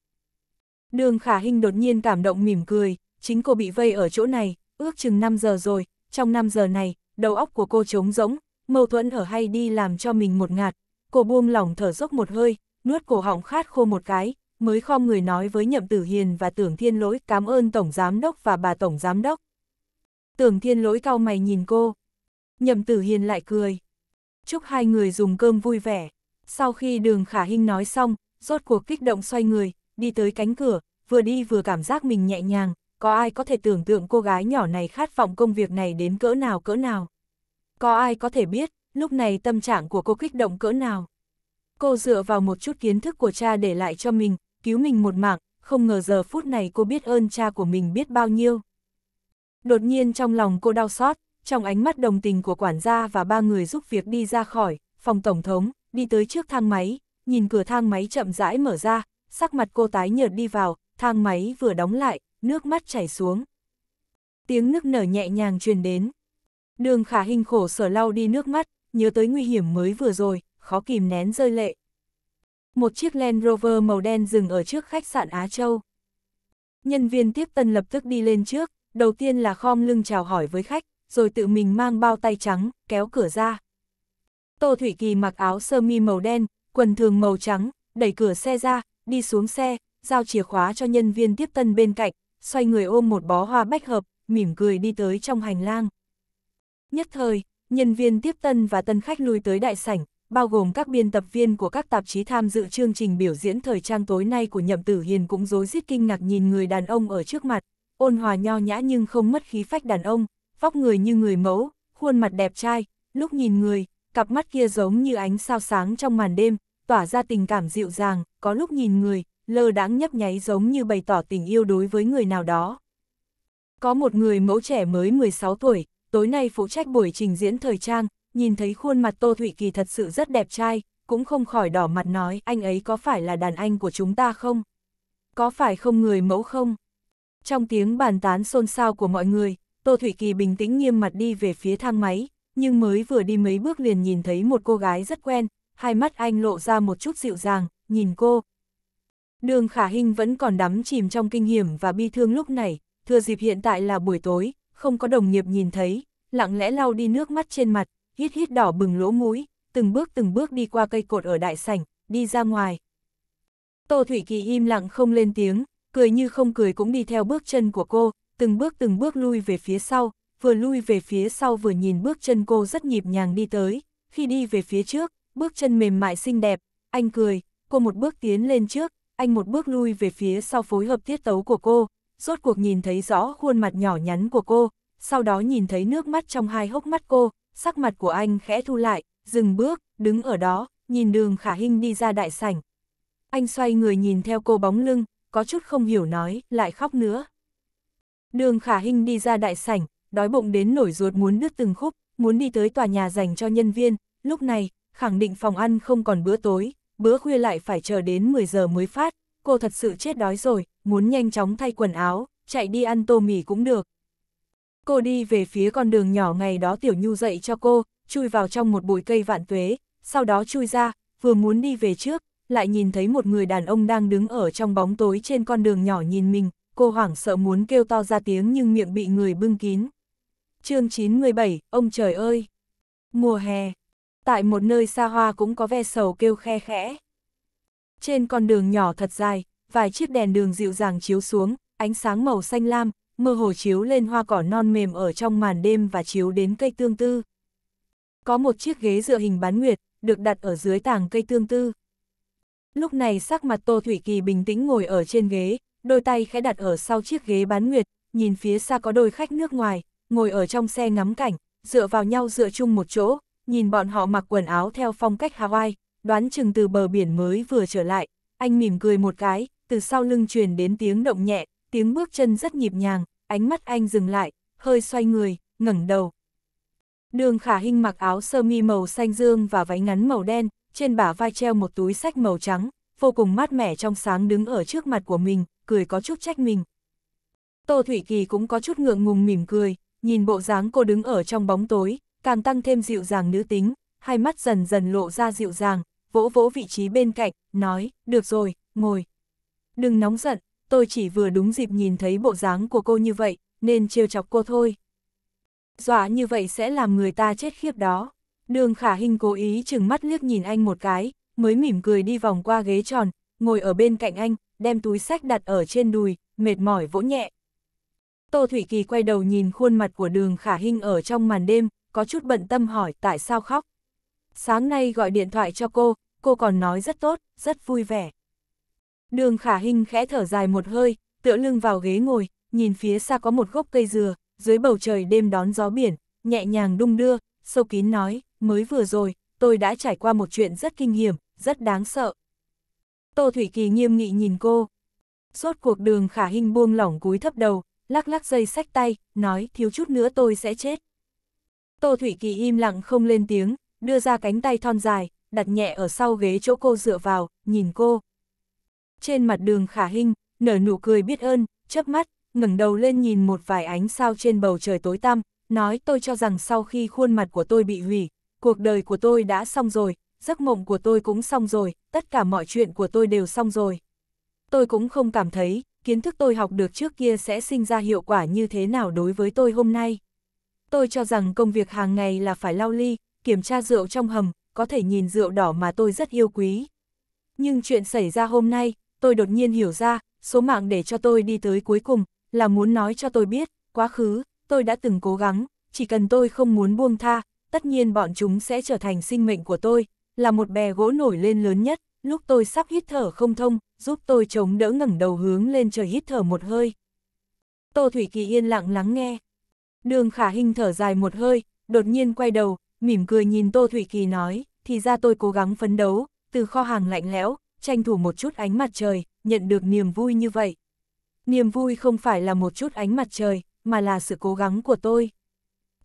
Đường khả hình đột nhiên cảm động mỉm cười, chính cô bị vây ở chỗ này, ước chừng 5 giờ rồi, trong 5 giờ này, đầu óc của cô trống rỗng, mâu thuẫn ở hay đi làm cho mình một ngạt, cô buông lỏng thở dốc một hơi, nuốt cổ họng khát khô một cái, mới khom người nói với Nhậm Tử Hiền và Tưởng Thiên Lỗi cảm ơn Tổng Giám Đốc và bà Tổng Giám Đốc. Tưởng Thiên Lỗi cao mày nhìn cô, Nhậm Tử Hiền lại cười. Chúc hai người dùng cơm vui vẻ. Sau khi đường khả hinh nói xong, rốt cuộc kích động xoay người, đi tới cánh cửa, vừa đi vừa cảm giác mình nhẹ nhàng, có ai có thể tưởng tượng cô gái nhỏ này khát vọng công việc này đến cỡ nào cỡ nào. Có ai có thể biết, lúc này tâm trạng của cô kích động cỡ nào. Cô dựa vào một chút kiến thức của cha để lại cho mình, cứu mình một mạng, không ngờ giờ phút này cô biết ơn cha của mình biết bao nhiêu. Đột nhiên trong lòng cô đau xót, trong ánh mắt đồng tình của quản gia và ba người giúp việc đi ra khỏi, phòng tổng thống, đi tới trước thang máy, nhìn cửa thang máy chậm rãi mở ra, sắc mặt cô tái nhợt đi vào, thang máy vừa đóng lại, nước mắt chảy xuống. Tiếng nước nở nhẹ nhàng truyền đến. Đường khả hình khổ sở lau đi nước mắt, nhớ tới nguy hiểm mới vừa rồi, khó kìm nén rơi lệ. Một chiếc Land Rover màu đen dừng ở trước khách sạn Á Châu. Nhân viên tiếp tân lập tức đi lên trước, đầu tiên là khom lưng chào hỏi với khách, rồi tự mình mang bao tay trắng, kéo cửa ra. Tô Thủy Kỳ mặc áo sơ mi màu đen, quần thường màu trắng, đẩy cửa xe ra, đi xuống xe, giao chìa khóa cho nhân viên tiếp tân bên cạnh, xoay người ôm một bó hoa bách hợp, mỉm cười đi tới trong hành lang. Nhất thời, nhân viên tiếp tân và tân khách lui tới đại sảnh, bao gồm các biên tập viên của các tạp chí tham dự chương trình biểu diễn thời trang tối nay của Nhậm Tử Hiền cũng rối rít kinh ngạc nhìn người đàn ông ở trước mặt, ôn hòa nho nhã nhưng không mất khí phách đàn ông, vóc người như người mẫu, khuôn mặt đẹp trai, lúc nhìn người, cặp mắt kia giống như ánh sao sáng trong màn đêm, tỏa ra tình cảm dịu dàng, có lúc nhìn người, lơ đáng nhấp nháy giống như bày tỏ tình yêu đối với người nào đó. Có một người mẫu trẻ mới 16 tuổi, tối nay phụ trách buổi trình diễn thời trang, nhìn thấy khuôn mặt Tô Thụy Kỳ thật sự rất đẹp trai, cũng không khỏi đỏ mặt nói anh ấy có phải là đàn anh của chúng ta không? Có phải không người mẫu không? Trong tiếng bàn tán xôn xao của mọi người, Tô Thủy Kỳ bình tĩnh nghiêm mặt đi về phía thang máy, nhưng mới vừa đi mấy bước liền nhìn thấy một cô gái rất quen, hai mắt anh lộ ra một chút dịu dàng, nhìn cô. Đường Khả Hinh vẫn còn đắm chìm trong kinh hiểm và bi thương lúc này, thừa dịp hiện tại là buổi tối, không có đồng nghiệp nhìn thấy, lặng lẽ lau đi nước mắt trên mặt, hít hít đỏ bừng lỗ mũi, từng bước từng bước đi qua cây cột ở đại sảnh, đi ra ngoài. Tô Thủy Kỳ im lặng không lên tiếng, cười như không cười cũng đi theo bước chân của cô, từng bước từng bước lui về phía sau, vừa lui về phía sau vừa nhìn bước chân cô rất nhịp nhàng đi tới, khi đi về phía trước, bước chân mềm mại xinh đẹp, anh cười, cô một bước tiến lên trước, anh một bước lui về phía sau phối hợp tiết tấu của cô, rốt cuộc nhìn thấy rõ khuôn mặt nhỏ nhắn của cô, sau đó nhìn thấy nước mắt trong hai hốc mắt cô, sắc mặt của anh khẽ thu lại, dừng bước, đứng ở đó, nhìn đường khả hình đi ra đại sảnh. Anh xoay người nhìn theo cô bóng lưng, có chút không hiểu nói, lại khóc nữa. Đường Khả Hinh đi ra đại sảnh, đói bụng đến nổi ruột muốn đứt từng khúc, muốn đi tới tòa nhà dành cho nhân viên, lúc này, khẳng định phòng ăn không còn bữa tối, bữa khuya lại phải chờ đến 10 giờ mới phát, cô thật sự chết đói rồi, muốn nhanh chóng thay quần áo, chạy đi ăn tô mì cũng được. Cô đi về phía con đường nhỏ ngày đó Tiểu Nhu dậy cho cô, chui vào trong một bụi cây vạn tuế, sau đó chui ra, vừa muốn đi về trước, lại nhìn thấy một người đàn ông đang đứng ở trong bóng tối trên con đường nhỏ nhìn mình, cô hoảng sợ muốn kêu to ra tiếng nhưng miệng bị người bưng kín. chương 97, ông trời ơi! Mùa hè, tại một nơi xa hoa cũng có ve sầu kêu khe khẽ. Trên con đường nhỏ thật dài, vài chiếc đèn đường dịu dàng chiếu xuống, ánh sáng màu xanh lam, mơ hồ chiếu lên hoa cỏ non mềm ở trong màn đêm và chiếu đến cây tương tư. Có một chiếc ghế dựa hình bán nguyệt, được đặt ở dưới tàng cây tương tư. Lúc này sắc mặt Tô Thủy Kỳ bình tĩnh ngồi ở trên ghế, đôi tay khẽ đặt ở sau chiếc ghế bán nguyệt, nhìn phía xa có đôi khách nước ngoài, ngồi ở trong xe ngắm cảnh, dựa vào nhau dựa chung một chỗ, nhìn bọn họ mặc quần áo theo phong cách Hawaii, đoán chừng từ bờ biển mới vừa trở lại, anh mỉm cười một cái, từ sau lưng truyền đến tiếng động nhẹ, tiếng bước chân rất nhịp nhàng, ánh mắt anh dừng lại, hơi xoay người, ngẩng đầu. Đường khả hinh mặc áo sơ mi màu xanh dương và váy ngắn màu đen, trên bả vai treo một túi sách màu trắng, vô cùng mát mẻ trong sáng đứng ở trước mặt của mình, cười có chút trách mình. Tô Thủy Kỳ cũng có chút ngượng ngùng mỉm cười, nhìn bộ dáng cô đứng ở trong bóng tối, càng tăng thêm dịu dàng nữ tính, hai mắt dần dần lộ ra dịu dàng, vỗ vỗ vị trí bên cạnh, nói, được rồi, ngồi. Đừng nóng giận, tôi chỉ vừa đúng dịp nhìn thấy bộ dáng của cô như vậy, nên trêu chọc cô thôi. Dọa như vậy sẽ làm người ta chết khiếp đó. Đường khả hình cố ý chừng mắt liếc nhìn anh một cái, mới mỉm cười đi vòng qua ghế tròn, ngồi ở bên cạnh anh, đem túi sách đặt ở trên đùi, mệt mỏi vỗ nhẹ. Tô Thủy Kỳ quay đầu nhìn khuôn mặt của đường khả hinh ở trong màn đêm, có chút bận tâm hỏi tại sao khóc. Sáng nay gọi điện thoại cho cô, cô còn nói rất tốt, rất vui vẻ. Đường khả hinh khẽ thở dài một hơi, tựa lưng vào ghế ngồi, nhìn phía xa có một gốc cây dừa, dưới bầu trời đêm đón gió biển, nhẹ nhàng đung đưa, sâu kín nói, mới vừa rồi, tôi đã trải qua một chuyện rất kinh hiểm, rất đáng sợ. Tô Thủy Kỳ nghiêm nghị nhìn cô. Suốt cuộc đường khả hình buông lỏng cúi thấp đầu, lắc lắc dây sách tay, nói thiếu chút nữa tôi sẽ chết. Tô Thủy Kỳ im lặng không lên tiếng, đưa ra cánh tay thon dài, đặt nhẹ ở sau ghế chỗ cô dựa vào, nhìn cô. Trên mặt đường khả hình, nở nụ cười biết ơn, chớp mắt, ngẩng đầu lên nhìn một vài ánh sao trên bầu trời tối tăm, nói tôi cho rằng sau khi khuôn mặt của tôi bị hủy, cuộc đời của tôi đã xong rồi, giấc mộng của tôi cũng xong rồi, tất cả mọi chuyện của tôi đều xong rồi. Tôi cũng không cảm thấy, kiến thức tôi học được trước kia sẽ sinh ra hiệu quả như thế nào đối với tôi hôm nay. Tôi cho rằng công việc hàng ngày là phải lau ly, kiểm tra rượu trong hầm, có thể nhìn rượu đỏ mà tôi rất yêu quý. Nhưng chuyện xảy ra hôm nay, tôi đột nhiên hiểu ra, số mạng để cho tôi đi tới cuối cùng, là muốn nói cho tôi biết, quá khứ, tôi đã từng cố gắng, chỉ cần tôi không muốn buông tha, tất nhiên bọn chúng sẽ trở thành sinh mệnh của tôi, là một bè gỗ nổi lên lớn nhất, lúc tôi sắp hít thở không thông, giúp tôi chống đỡ ngẩng đầu hướng lên trời hít thở một hơi. Tô Thủy Kỳ yên lặng lắng nghe. Đường khả hình thở dài một hơi, đột nhiên quay đầu, mỉm cười nhìn Tô Thủy Kỳ nói, thì ra tôi cố gắng phấn đấu, từ kho hàng lạnh lẽo, tranh thủ một chút ánh mặt trời, nhận được niềm vui như vậy. Niềm vui không phải là một chút ánh mặt trời, mà là sự cố gắng của tôi.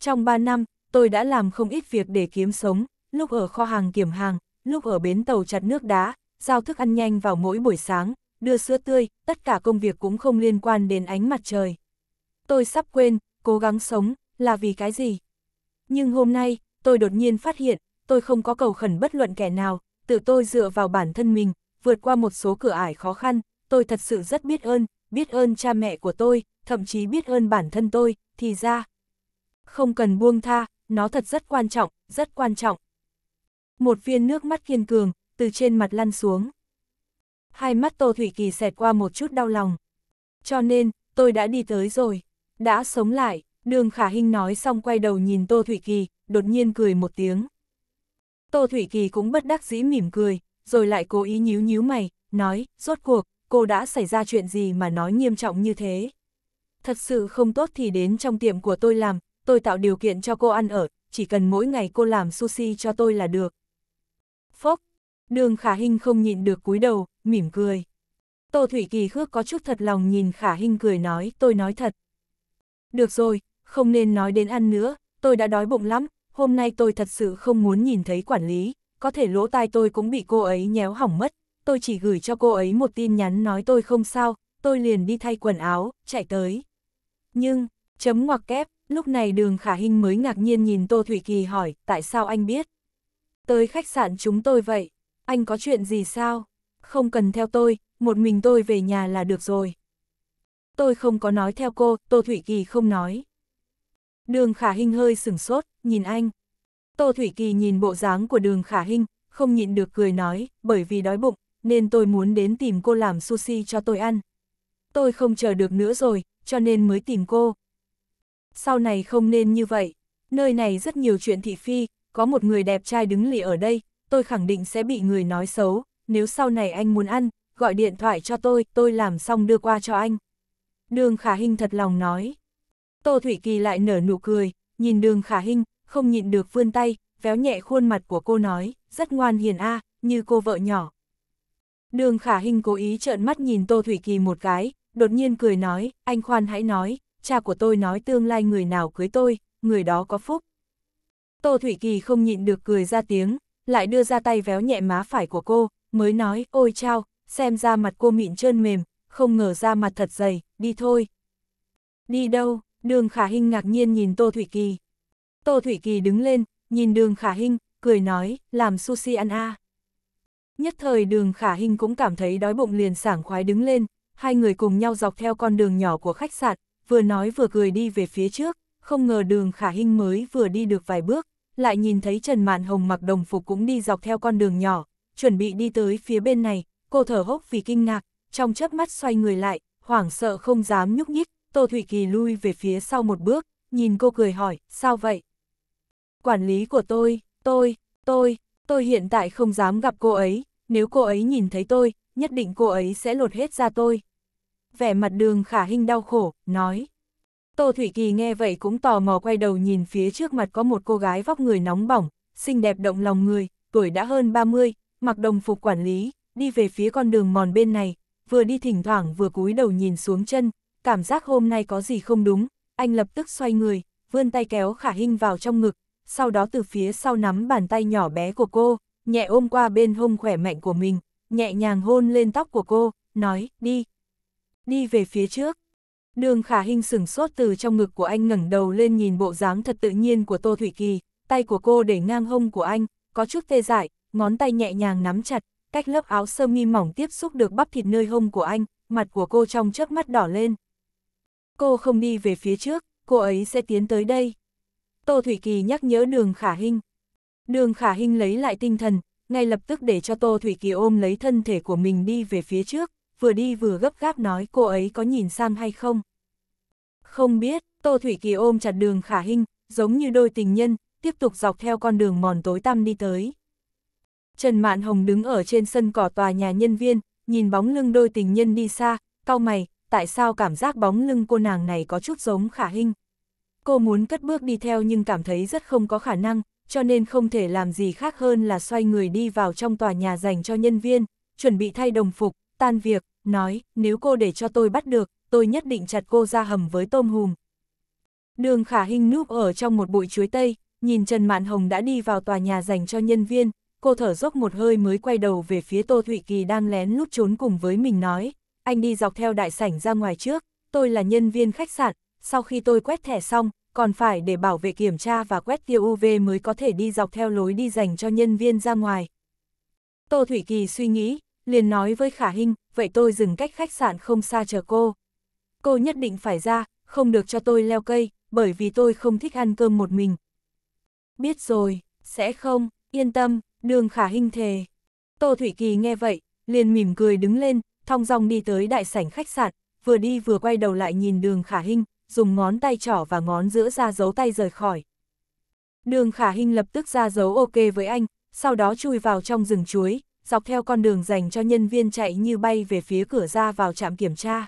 Trong 3 năm, tôi đã làm không ít việc để kiếm sống, lúc ở kho hàng kiểm hàng, lúc ở bến tàu chặt nước đá, giao thức ăn nhanh vào mỗi buổi sáng, đưa sữa tươi, tất cả công việc cũng không liên quan đến ánh mặt trời. Tôi sắp quên, cố gắng sống, là vì cái gì? Nhưng hôm nay, tôi đột nhiên phát hiện, tôi không có cầu khẩn bất luận kẻ nào, tự tôi dựa vào bản thân mình, vượt qua một số cửa ải khó khăn, tôi thật sự rất biết ơn, biết ơn cha mẹ của tôi, thậm chí biết ơn bản thân tôi, thì ra. Không cần buông tha, nó thật rất quan trọng, rất quan trọng. Một viên nước mắt kiên cường, từ trên mặt lăn xuống. Hai mắt Tô Thủy Kỳ xẹt qua một chút đau lòng. Cho nên, tôi đã đi tới rồi. Đã sống lại, đường khả hình nói xong quay đầu nhìn Tô Thủy Kỳ, đột nhiên cười một tiếng. Tô Thủy Kỳ cũng bất đắc dĩ mỉm cười, rồi lại cố ý nhíu nhíu mày, nói, rốt cuộc, cô đã xảy ra chuyện gì mà nói nghiêm trọng như thế. Thật sự không tốt thì đến trong tiệm của tôi làm, tôi tạo điều kiện cho cô ăn ở, chỉ cần mỗi ngày cô làm sushi cho tôi là được. Phốc, đường khả hình không nhịn được cúi đầu, mỉm cười. Tô Thủy Kỳ khước có chút thật lòng nhìn khả hình cười nói, tôi nói thật. Được rồi, không nên nói đến ăn nữa, tôi đã đói bụng lắm, hôm nay tôi thật sự không muốn nhìn thấy quản lý, có thể lỗ tai tôi cũng bị cô ấy nhéo hỏng mất, tôi chỉ gửi cho cô ấy một tin nhắn nói tôi không sao, tôi liền đi thay quần áo, chạy tới. Nhưng, chấm ngoặc kép, lúc này đường khả hình mới ngạc nhiên nhìn Tô Thủy Kỳ hỏi, tại sao anh biết? tới khách sạn chúng tôi vậy, anh có chuyện gì sao? Không cần theo tôi, một mình tôi về nhà là được rồi. Tôi không có nói theo cô, Tô Thủy Kỳ không nói. Đường Khả Hinh hơi sửng sốt, nhìn anh. Tô Thủy Kỳ nhìn bộ dáng của đường Khả Hinh, không nhịn được cười nói, bởi vì đói bụng, nên tôi muốn đến tìm cô làm sushi cho tôi ăn. Tôi không chờ được nữa rồi, cho nên mới tìm cô. Sau này không nên như vậy, nơi này rất nhiều chuyện thị phi, có một người đẹp trai đứng lì ở đây, tôi khẳng định sẽ bị người nói xấu, nếu sau này anh muốn ăn, gọi điện thoại cho tôi, tôi làm xong đưa qua cho anh. Đường Khả Hinh thật lòng nói. Tô Thủy Kỳ lại nở nụ cười, nhìn đường Khả Hinh, không nhịn được vươn tay, véo nhẹ khuôn mặt của cô nói, rất ngoan hiền a như cô vợ nhỏ. Đường Khả Hinh cố ý trợn mắt nhìn Tô Thủy Kỳ một cái, đột nhiên cười nói, anh khoan hãy nói, cha của tôi nói tương lai người nào cưới tôi, người đó có phúc. Tô Thủy Kỳ không nhịn được cười ra tiếng, lại đưa ra tay véo nhẹ má phải của cô, mới nói, ôi chao, xem ra mặt cô mịn trơn mềm, không ngờ ra mặt thật dày, đi thôi. Đi đâu, đường khả hinh ngạc nhiên nhìn Tô Thủy Kỳ. Tô Thủy Kỳ đứng lên, nhìn đường khả hinh, cười nói, làm sushi ăn a. À. Nhất thời đường khả hinh cũng cảm thấy đói bụng liền sảng khoái đứng lên, hai người cùng nhau dọc theo con đường nhỏ của khách sạn, vừa nói vừa cười đi về phía trước không ngờ đường khả hinh mới vừa đi được vài bước, lại nhìn thấy Trần Mạn Hồng mặc đồng phục cũng đi dọc theo con đường nhỏ, chuẩn bị đi tới phía bên này, cô thở hốc vì kinh ngạc, trong chớp mắt xoay người lại, hoảng sợ không dám nhúc nhích, Tô thủy Kỳ lui về phía sau một bước, nhìn cô cười hỏi, sao vậy? Quản lý của tôi, tôi, tôi, tôi hiện tại không dám gặp cô ấy, nếu cô ấy nhìn thấy tôi, nhất định cô ấy sẽ lột hết ra tôi. Vẻ mặt đường khả hinh đau khổ, nói. Tô Thủy Kỳ nghe vậy cũng tò mò quay đầu nhìn phía trước mặt có một cô gái vóc người nóng bỏng, xinh đẹp động lòng người, tuổi đã hơn 30, mặc đồng phục quản lý, đi về phía con đường mòn bên này, vừa đi thỉnh thoảng vừa cúi đầu nhìn xuống chân, cảm giác hôm nay có gì không đúng, anh lập tức xoay người, vươn tay kéo khả Hinh vào trong ngực, sau đó từ phía sau nắm bàn tay nhỏ bé của cô, nhẹ ôm qua bên hông khỏe mạnh của mình, nhẹ nhàng hôn lên tóc của cô, nói, đi. Đi về phía trước, Đường khả hình sửng sốt từ trong ngực của anh ngẩng đầu lên nhìn bộ dáng thật tự nhiên của Tô Thủy Kỳ, tay của cô để ngang hông của anh, có chút tê dại, ngón tay nhẹ nhàng nắm chặt, cách lớp áo sơ mi mỏng tiếp xúc được bắp thịt nơi hông của anh, mặt của cô trong chớp mắt đỏ lên. Cô không đi về phía trước, cô ấy sẽ tiến tới đây. Tô Thủy Kỳ nhắc nhớ đường khả hình. Đường khả hình lấy lại tinh thần, ngay lập tức để cho Tô Thủy Kỳ ôm lấy thân thể của mình đi về phía trước vừa đi vừa gấp gáp nói cô ấy có nhìn sang hay không. Không biết, Tô Thủy Kỳ ôm chặt đường khả hình, giống như đôi tình nhân, tiếp tục dọc theo con đường mòn tối tăm đi tới. Trần Mạn Hồng đứng ở trên sân cỏ tòa nhà nhân viên, nhìn bóng lưng đôi tình nhân đi xa, cau mày, tại sao cảm giác bóng lưng cô nàng này có chút giống khả hình. Cô muốn cất bước đi theo nhưng cảm thấy rất không có khả năng, cho nên không thể làm gì khác hơn là xoay người đi vào trong tòa nhà dành cho nhân viên, chuẩn bị thay đồng phục, tan việc, nói, nếu cô để cho tôi bắt được, tôi nhất định chặt cô ra hầm với tôm hùm. Đường khả hình núp ở trong một bụi chuối tây, nhìn Trần Mạn Hồng đã đi vào tòa nhà dành cho nhân viên, cô thở dốc một hơi mới quay đầu về phía Tô Thụy Kỳ đang lén lút trốn cùng với mình nói, anh đi dọc theo đại sảnh ra ngoài trước, tôi là nhân viên khách sạn, sau khi tôi quét thẻ xong, còn phải để bảo vệ kiểm tra và quét tiêu UV mới có thể đi dọc theo lối đi dành cho nhân viên ra ngoài. Tô Thủy Kỳ suy nghĩ, liền nói với Khả Hinh, vậy tôi dừng cách khách sạn không xa chờ cô. Cô nhất định phải ra, không được cho tôi leo cây, bởi vì tôi không thích ăn cơm một mình. Biết rồi, sẽ không, yên tâm, đường Khả Hinh thề. Tô Thủy Kỳ nghe vậy, liền mỉm cười đứng lên, thong dong đi tới đại sảnh khách sạn, vừa đi vừa quay đầu lại nhìn đường Khả Hinh, dùng ngón tay trỏ và ngón giữa ra dấu tay rời khỏi. Đường Khả Hinh lập tức ra dấu ok với anh, sau đó chui vào trong rừng chuối, dọc theo con đường dành cho nhân viên chạy như bay về phía cửa ra vào trạm kiểm tra.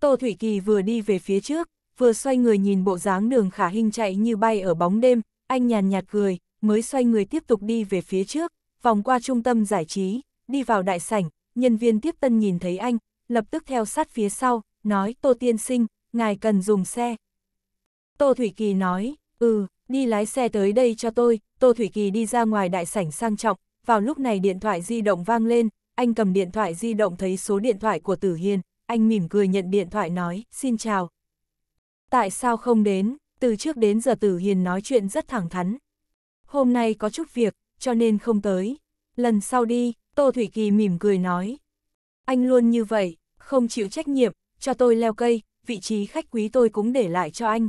Tô Thủy Kỳ vừa đi về phía trước, vừa xoay người nhìn bộ dáng đường khả hình chạy như bay ở bóng đêm, anh nhàn nhạt cười, mới xoay người tiếp tục đi về phía trước, vòng qua trung tâm giải trí, đi vào đại sảnh, nhân viên tiếp tân nhìn thấy anh, lập tức theo sát phía sau, nói Tô Tiên Sinh, ngài cần dùng xe. Tô Thủy Kỳ nói, ừ, đi lái xe tới đây cho tôi, Tô Thủy Kỳ đi ra ngoài đại sảnh sang trọng, vào lúc này điện thoại di động vang lên, anh cầm điện thoại di động thấy số điện thoại của Tử Hiền, anh mỉm cười nhận điện thoại nói, xin chào. Tại sao không đến, từ trước đến giờ Tử Hiền nói chuyện rất thẳng thắn. Hôm nay có chút việc, cho nên không tới. Lần sau đi, Tô Thủy Kỳ mỉm cười nói. Anh luôn như vậy, không chịu trách nhiệm, cho tôi leo cây, vị trí khách quý tôi cũng để lại cho anh.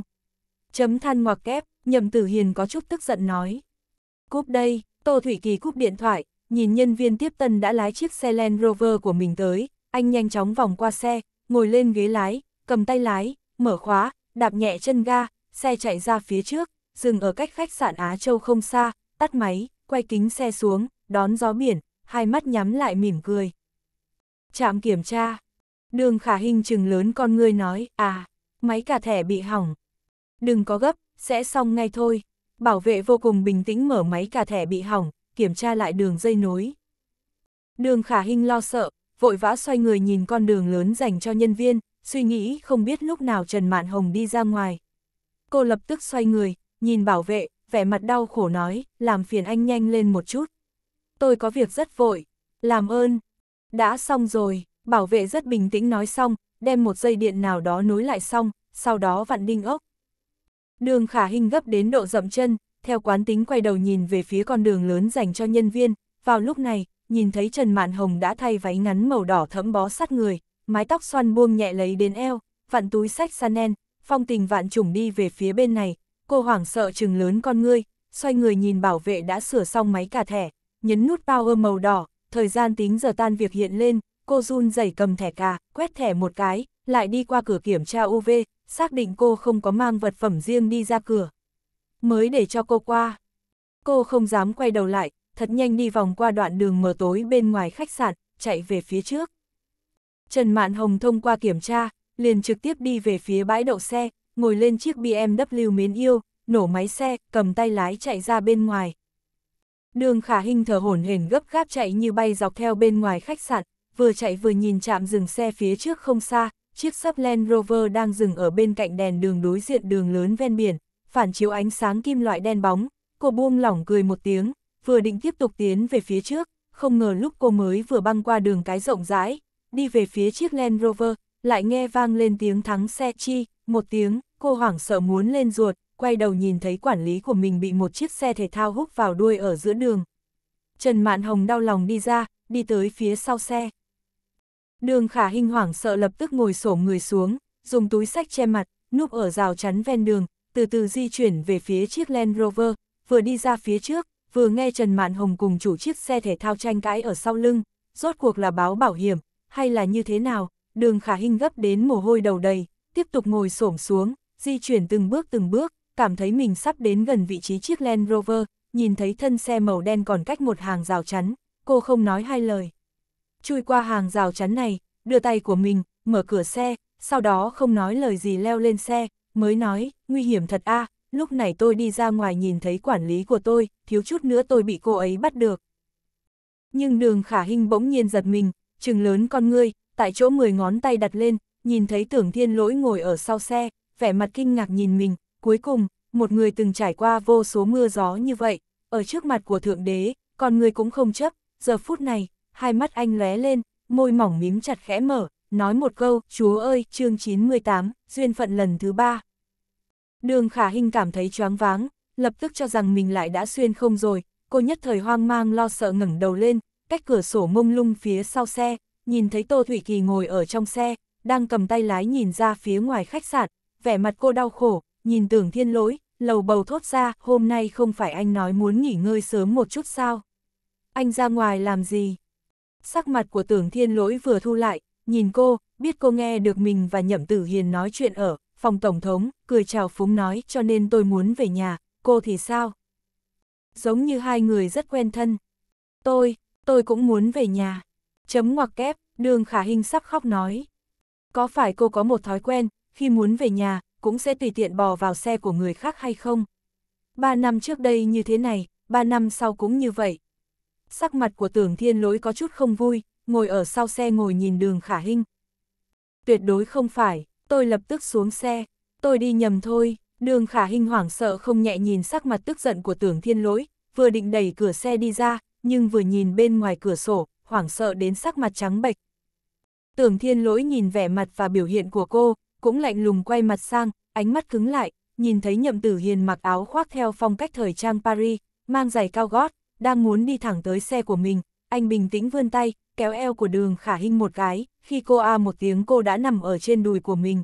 Chấm than ngoặc kép, nhầm Tử Hiền có chút tức giận nói. Cúp đây, Tô Thủy Kỳ cúp điện thoại, nhìn nhân viên tiếp tân đã lái chiếc xe Land Rover của mình tới, anh nhanh chóng vòng qua xe, ngồi lên ghế lái, cầm tay lái, mở khóa, đạp nhẹ chân ga, xe chạy ra phía trước, dừng ở cách khách sạn Á Châu không xa, tắt máy, quay kính xe xuống, đón gió biển, hai mắt nhắm lại mỉm cười. Trạm kiểm tra. Đường khả hình chừng lớn con ngươi nói, à, máy cả thẻ bị hỏng. Đừng có gấp, sẽ xong ngay thôi bảo vệ vô cùng bình tĩnh mở máy cả thẻ bị hỏng, kiểm tra lại đường dây nối. Đường khả hình lo sợ, vội vã xoay người nhìn con đường lớn dành cho nhân viên, suy nghĩ không biết lúc nào Trần Mạn Hồng đi ra ngoài. Cô lập tức xoay người, nhìn bảo vệ, vẻ mặt đau khổ nói, làm phiền anh nhanh lên một chút. Tôi có việc rất vội, làm ơn. Đã xong rồi, bảo vệ rất bình tĩnh nói xong, đem một dây điện nào đó nối lại xong, sau đó vặn đinh ốc. Đường khả hình gấp đến độ dậm chân, theo quán tính quay đầu nhìn về phía con đường lớn dành cho nhân viên, vào lúc này, nhìn thấy Trần Mạn Hồng đã thay váy ngắn màu đỏ thẫm bó sát người, mái tóc xoăn buông nhẹ lấy đến eo, vặn túi sách Sanen, phong tình vạn trùng đi về phía bên này, cô hoảng sợ chừng lớn con ngươi, xoay người nhìn bảo vệ đã sửa xong máy cà thẻ, nhấn nút power màu đỏ, thời gian tính giờ tan việc hiện lên, cô run rẩy cầm thẻ cà, quét thẻ một cái, lại đi qua cửa kiểm tra UV, xác định cô không có mang vật phẩm riêng đi ra cửa. Mới để cho cô qua. Cô không dám quay đầu lại, thật nhanh đi vòng qua đoạn đường mờ tối bên ngoài khách sạn, chạy về phía trước. Trần Mạn Hồng thông qua kiểm tra, liền trực tiếp đi về phía bãi đậu xe, ngồi lên chiếc BMW mến yêu, nổ máy xe, cầm tay lái chạy ra bên ngoài. Đường khả hình thở hổn hển gấp gáp chạy như bay dọc theo bên ngoài khách sạn, vừa chạy vừa nhìn chạm dừng xe phía trước không xa, chiếc sắp Land Rover đang dừng ở bên cạnh đèn đường đối diện đường lớn ven biển, phản chiếu ánh sáng kim loại đen bóng, cô buông lỏng cười một tiếng, vừa định tiếp tục tiến về phía trước, không ngờ lúc cô mới vừa băng qua đường cái rộng rãi, đi về phía chiếc Land Rover, lại nghe vang lên tiếng thắng xe chi, một tiếng, cô hoảng sợ muốn lên ruột, quay đầu nhìn thấy quản lý của mình bị một chiếc xe thể thao hút vào đuôi ở giữa đường. Trần Mạn Hồng đau lòng đi ra, đi tới phía sau xe. Đường khả hình hoảng sợ lập tức ngồi xổm người xuống, dùng túi sách che mặt, núp ở rào chắn ven đường, từ từ di chuyển về phía chiếc Land Rover, vừa đi ra phía trước, vừa nghe Trần Mạn Hồng cùng chủ chiếc xe thể thao tranh cãi ở sau lưng, rốt cuộc là báo bảo hiểm, hay là như thế nào, đường khả hình gấp đến mồ hôi đầu đầy, tiếp tục ngồi xổm xuống, di chuyển từng bước từng bước, cảm thấy mình sắp đến gần vị trí chiếc Land Rover, nhìn thấy thân xe màu đen còn cách một hàng rào chắn, cô không nói hai lời chui qua hàng rào chắn này, đưa tay của mình, mở cửa xe, sau đó không nói lời gì leo lên xe, mới nói, nguy hiểm thật a lúc này tôi đi ra ngoài nhìn thấy quản lý của tôi, thiếu chút nữa tôi bị cô ấy bắt được. Nhưng đường khả hình bỗng nhiên giật mình, chừng lớn con ngươi, tại chỗ 10 ngón tay đặt lên, nhìn thấy tưởng thiên lỗi ngồi ở sau xe, vẻ mặt kinh ngạc nhìn mình, cuối cùng, một người từng trải qua vô số mưa gió như vậy, ở trước mặt của Thượng Đế, con người cũng không chấp, giờ phút này, hai mắt anh lóe lên, môi mỏng mím chặt khẽ mở, nói một câu, chúa ơi, chương 98, duyên phận lần thứ ba. Đường khả hình cảm thấy choáng váng, lập tức cho rằng mình lại đã xuyên không rồi, cô nhất thời hoang mang lo sợ ngẩng đầu lên, cách cửa sổ mông lung phía sau xe, nhìn thấy Tô Thủy Kỳ ngồi ở trong xe, đang cầm tay lái nhìn ra phía ngoài khách sạn, vẻ mặt cô đau khổ, nhìn tưởng thiên lỗi, lầu bầu thốt ra, hôm nay không phải anh nói muốn nghỉ ngơi sớm một chút sao? Anh ra ngoài làm gì? Sắc mặt của tưởng thiên lỗi vừa thu lại, nhìn cô, biết cô nghe được mình và nhậm tử hiền nói chuyện ở, phòng tổng thống, cười chào phúng nói cho nên tôi muốn về nhà, cô thì sao? Giống như hai người rất quen thân. Tôi, tôi cũng muốn về nhà. Chấm ngoặc kép, đường khả hình sắp khóc nói. Có phải cô có một thói quen, khi muốn về nhà, cũng sẽ tùy tiện bò vào xe của người khác hay không? Ba năm trước đây như thế này, ba năm sau cũng như vậy, sắc mặt của tưởng thiên lỗi có chút không vui, ngồi ở sau xe ngồi nhìn đường khả hinh. Tuyệt đối không phải, tôi lập tức xuống xe, tôi đi nhầm thôi, đường khả hinh hoảng sợ không nhẹ nhìn sắc mặt tức giận của tưởng thiên lỗi, vừa định đẩy cửa xe đi ra, nhưng vừa nhìn bên ngoài cửa sổ, hoảng sợ đến sắc mặt trắng bệch. Tưởng thiên lỗi nhìn vẻ mặt và biểu hiện của cô, cũng lạnh lùng quay mặt sang, ánh mắt cứng lại, nhìn thấy nhậm tử hiền mặc áo khoác theo phong cách thời trang Paris, mang giày cao gót, đang muốn đi thẳng tới xe của mình, anh bình tĩnh vươn tay, kéo eo của đường khả hình một cái, khi cô a một tiếng cô đã nằm ở trên đùi của mình.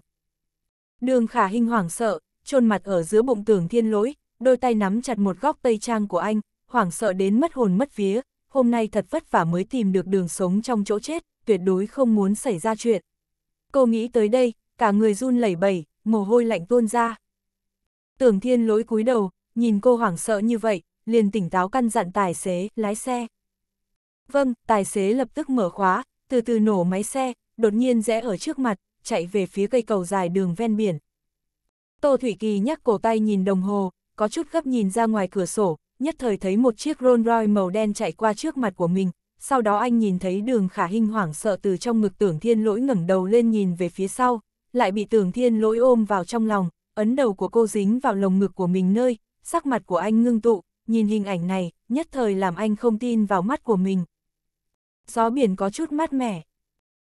Đường khả hình hoảng sợ, chôn mặt ở giữa bụng tường thiên lỗi, đôi tay nắm chặt một góc tây trang của anh, hoảng sợ đến mất hồn mất vía, hôm nay thật vất vả mới tìm được đường sống trong chỗ chết, tuyệt đối không muốn xảy ra chuyện. Cô nghĩ tới đây, cả người run lẩy bẩy, mồ hôi lạnh tuôn ra. Tưởng thiên lỗi cúi đầu, nhìn cô hoảng sợ như vậy, liền tỉnh táo căn dặn tài xế, lái xe. Vâng, tài xế lập tức mở khóa, từ từ nổ máy xe, đột nhiên rẽ ở trước mặt, chạy về phía cây cầu dài đường ven biển. Tô Thủy Kỳ nhắc cổ tay nhìn đồng hồ, có chút gấp nhìn ra ngoài cửa sổ, nhất thời thấy một chiếc Rolls Royce màu đen chạy qua trước mặt của mình, sau đó anh nhìn thấy đường khả hình hoảng sợ từ trong ngực tưởng thiên lỗi ngẩng đầu lên nhìn về phía sau, lại bị tưởng thiên lỗi ôm vào trong lòng, ấn đầu của cô dính vào lồng ngực của mình nơi, sắc mặt của anh ngưng tụ, nhìn hình ảnh này, nhất thời làm anh không tin vào mắt của mình. Gió biển có chút mát mẻ.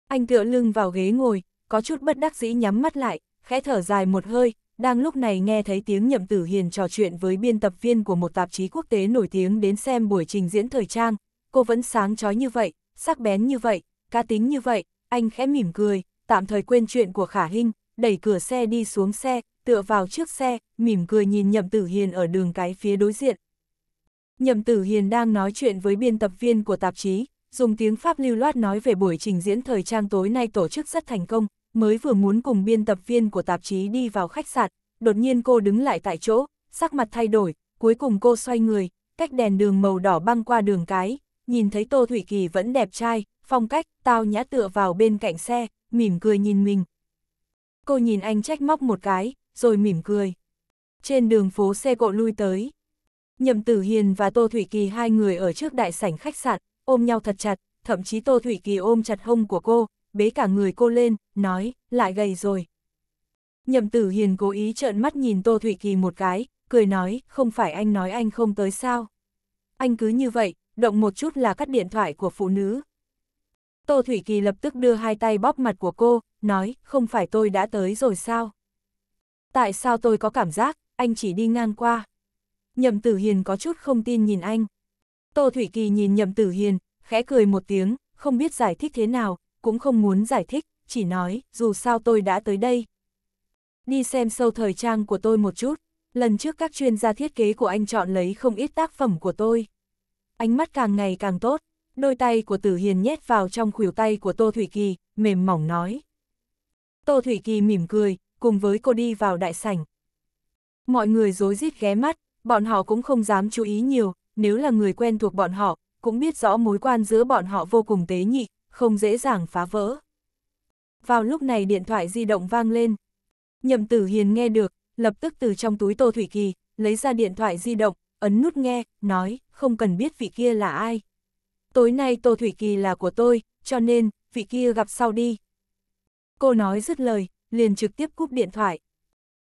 Anh tựa lưng vào ghế ngồi, có chút bất đắc dĩ nhắm mắt lại, khẽ thở dài một hơi, đang lúc này nghe thấy tiếng Nhậm Tử Hiền trò chuyện với biên tập viên của một tạp chí quốc tế nổi tiếng đến xem buổi trình diễn thời trang, cô vẫn sáng chói như vậy, sắc bén như vậy, cá tính như vậy, anh khẽ mỉm cười, tạm thời quên chuyện của Khả Hinh, đẩy cửa xe đi xuống xe, tựa vào trước xe, mỉm cười nhìn Nhậm Tử Hiền ở đường cái phía đối diện, Nhậm Tử Hiền đang nói chuyện với biên tập viên của tạp chí, dùng tiếng Pháp lưu loát nói về buổi trình diễn thời trang tối nay tổ chức rất thành công, mới vừa muốn cùng biên tập viên của tạp chí đi vào khách sạn, đột nhiên cô đứng lại tại chỗ, sắc mặt thay đổi, cuối cùng cô xoay người, cách đèn đường màu đỏ băng qua đường cái, nhìn thấy Tô Thủy Kỳ vẫn đẹp trai, phong cách, tao nhã tựa vào bên cạnh xe, mỉm cười nhìn mình. Cô nhìn anh trách móc một cái, rồi mỉm cười. Trên đường phố xe cộ lui tới, Nhậm Tử Hiền và Tô Thủy Kỳ hai người ở trước đại sảnh khách sạn, ôm nhau thật chặt, thậm chí Tô Thủy Kỳ ôm chặt hông của cô, bế cả người cô lên, nói, lại gầy rồi. Nhậm Tử Hiền cố ý trợn mắt nhìn Tô Thủy Kỳ một cái, cười nói, không phải anh nói anh không tới sao. Anh cứ như vậy, động một chút là cắt điện thoại của phụ nữ. Tô Thủy Kỳ lập tức đưa hai tay bóp mặt của cô, nói, không phải tôi đã tới rồi sao? Tại sao tôi có cảm giác, anh chỉ đi ngang qua? Nhậm Tử Hiền có chút không tin nhìn anh. Tô Thủy Kỳ nhìn Nhậm Tử Hiền, khẽ cười một tiếng, không biết giải thích thế nào, cũng không muốn giải thích, chỉ nói, dù sao tôi đã tới đây. Đi xem sâu thời trang của tôi một chút, lần trước các chuyên gia thiết kế của anh chọn lấy không ít tác phẩm của tôi. Ánh mắt càng ngày càng tốt, đôi tay của Tử Hiền nhét vào trong khuỷu tay của Tô Thủy Kỳ, mềm mỏng nói. Tô Thủy Kỳ mỉm cười, cùng với cô đi vào đại sảnh. Mọi người dối rít ghé mắt, bọn họ cũng không dám chú ý nhiều, nếu là người quen thuộc bọn họ, cũng biết rõ mối quan giữa bọn họ vô cùng tế nhị, không dễ dàng phá vỡ. Vào lúc này điện thoại di động vang lên. Nhậm tử hiền nghe được, lập tức từ trong túi Tô Thủy Kỳ, lấy ra điện thoại di động, ấn nút nghe, nói, không cần biết vị kia là ai. Tối nay Tô Thủy Kỳ là của tôi, cho nên, vị kia gặp sau đi. Cô nói dứt lời, liền trực tiếp cúp điện thoại.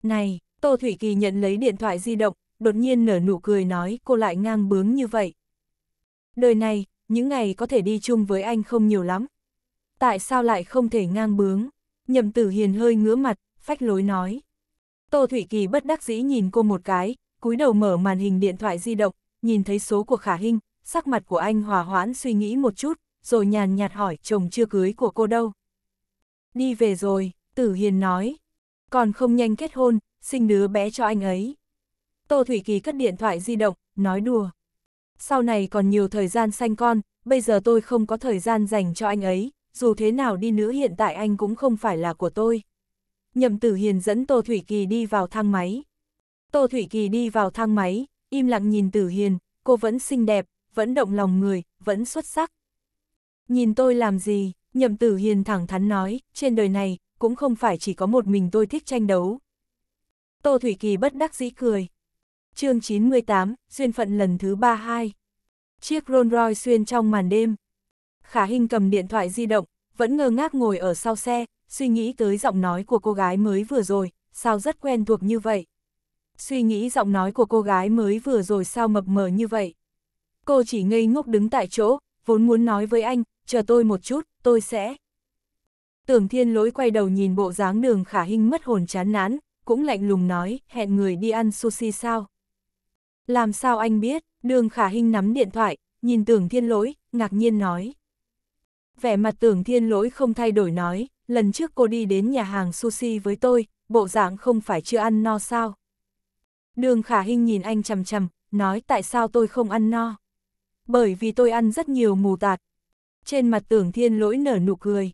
Này, Tô Thủy Kỳ nhận lấy điện thoại di động, đột nhiên nở nụ cười nói cô lại ngang bướng như vậy. Đời này, những ngày có thể đi chung với anh không nhiều lắm. Tại sao lại không thể ngang bướng? Nhậm tử hiền hơi ngứa mặt, phách lối nói. Tô Thủy Kỳ bất đắc dĩ nhìn cô một cái, cúi đầu mở màn hình điện thoại di động, nhìn thấy số của Khả hình sắc mặt của anh hòa hoãn suy nghĩ một chút, rồi nhàn nhạt hỏi chồng chưa cưới của cô đâu. Đi về rồi, Tử Hiền nói. Còn không nhanh kết hôn, sinh đứa bé cho anh ấy. Tô Thủy Kỳ cất điện thoại di động, nói đùa. Sau này còn nhiều thời gian sanh con, bây giờ tôi không có thời gian dành cho anh ấy, dù thế nào đi nữa hiện tại anh cũng không phải là của tôi. Nhậm Tử Hiền dẫn Tô Thủy Kỳ đi vào thang máy. Tô Thủy Kỳ đi vào thang máy, im lặng nhìn Tử Hiền, cô vẫn xinh đẹp, vẫn động lòng người, vẫn xuất sắc. Nhìn tôi làm gì, Nhậm Tử Hiền thẳng thắn nói, trên đời này, cũng không phải chỉ có một mình tôi thích tranh đấu. Tô Thủy Kỳ bất đắc dĩ cười, chương 98, duyên phận lần thứ 32. Chiếc Rolls Royce xuyên trong màn đêm. Khả Hinh cầm điện thoại di động, vẫn ngơ ngác ngồi ở sau xe, suy nghĩ tới giọng nói của cô gái mới vừa rồi, sao rất quen thuộc như vậy. Suy nghĩ giọng nói của cô gái mới vừa rồi sao mập mờ như vậy. Cô chỉ ngây ngốc đứng tại chỗ, vốn muốn nói với anh, chờ tôi một chút, tôi sẽ. Tưởng thiên lỗi quay đầu nhìn bộ dáng đường khả hình mất hồn chán nán, cũng lạnh lùng nói, hẹn người đi ăn sushi sao. Làm sao anh biết, đường khả hình nắm điện thoại, nhìn tưởng thiên lỗi, ngạc nhiên nói. Vẻ mặt tưởng thiên lỗi không thay đổi nói, lần trước cô đi đến nhà hàng sushi với tôi, bộ dạng không phải chưa ăn no sao. Đường khả hình nhìn anh chầm chầm, nói tại sao tôi không ăn no. Bởi vì tôi ăn rất nhiều mù tạt. Trên mặt tưởng thiên lỗi nở nụ cười.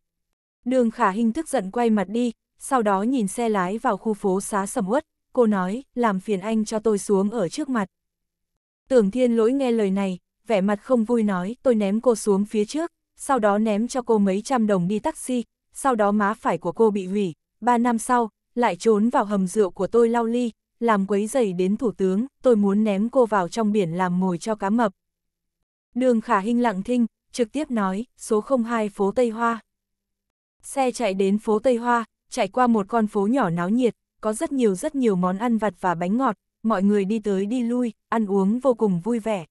Đường khả hình tức giận quay mặt đi, sau đó nhìn xe lái vào khu phố xá sầm uất, cô nói, làm phiền anh cho tôi xuống ở trước mặt. Tưởng thiên lỗi nghe lời này, vẻ mặt không vui nói, tôi ném cô xuống phía trước, sau đó ném cho cô mấy trăm đồng đi taxi, sau đó má phải của cô bị hủy, ba năm sau, lại trốn vào hầm rượu của tôi lau ly, làm quấy dày đến thủ tướng, tôi muốn ném cô vào trong biển làm mồi cho cá mập. Đường khả hình lặng thinh, trực tiếp nói, số 02 phố Tây Hoa. Xe chạy đến phố Tây Hoa, chạy qua một con phố nhỏ náo nhiệt, có rất nhiều rất nhiều món ăn vặt và bánh ngọt, mọi người đi tới đi lui, ăn uống vô cùng vui vẻ.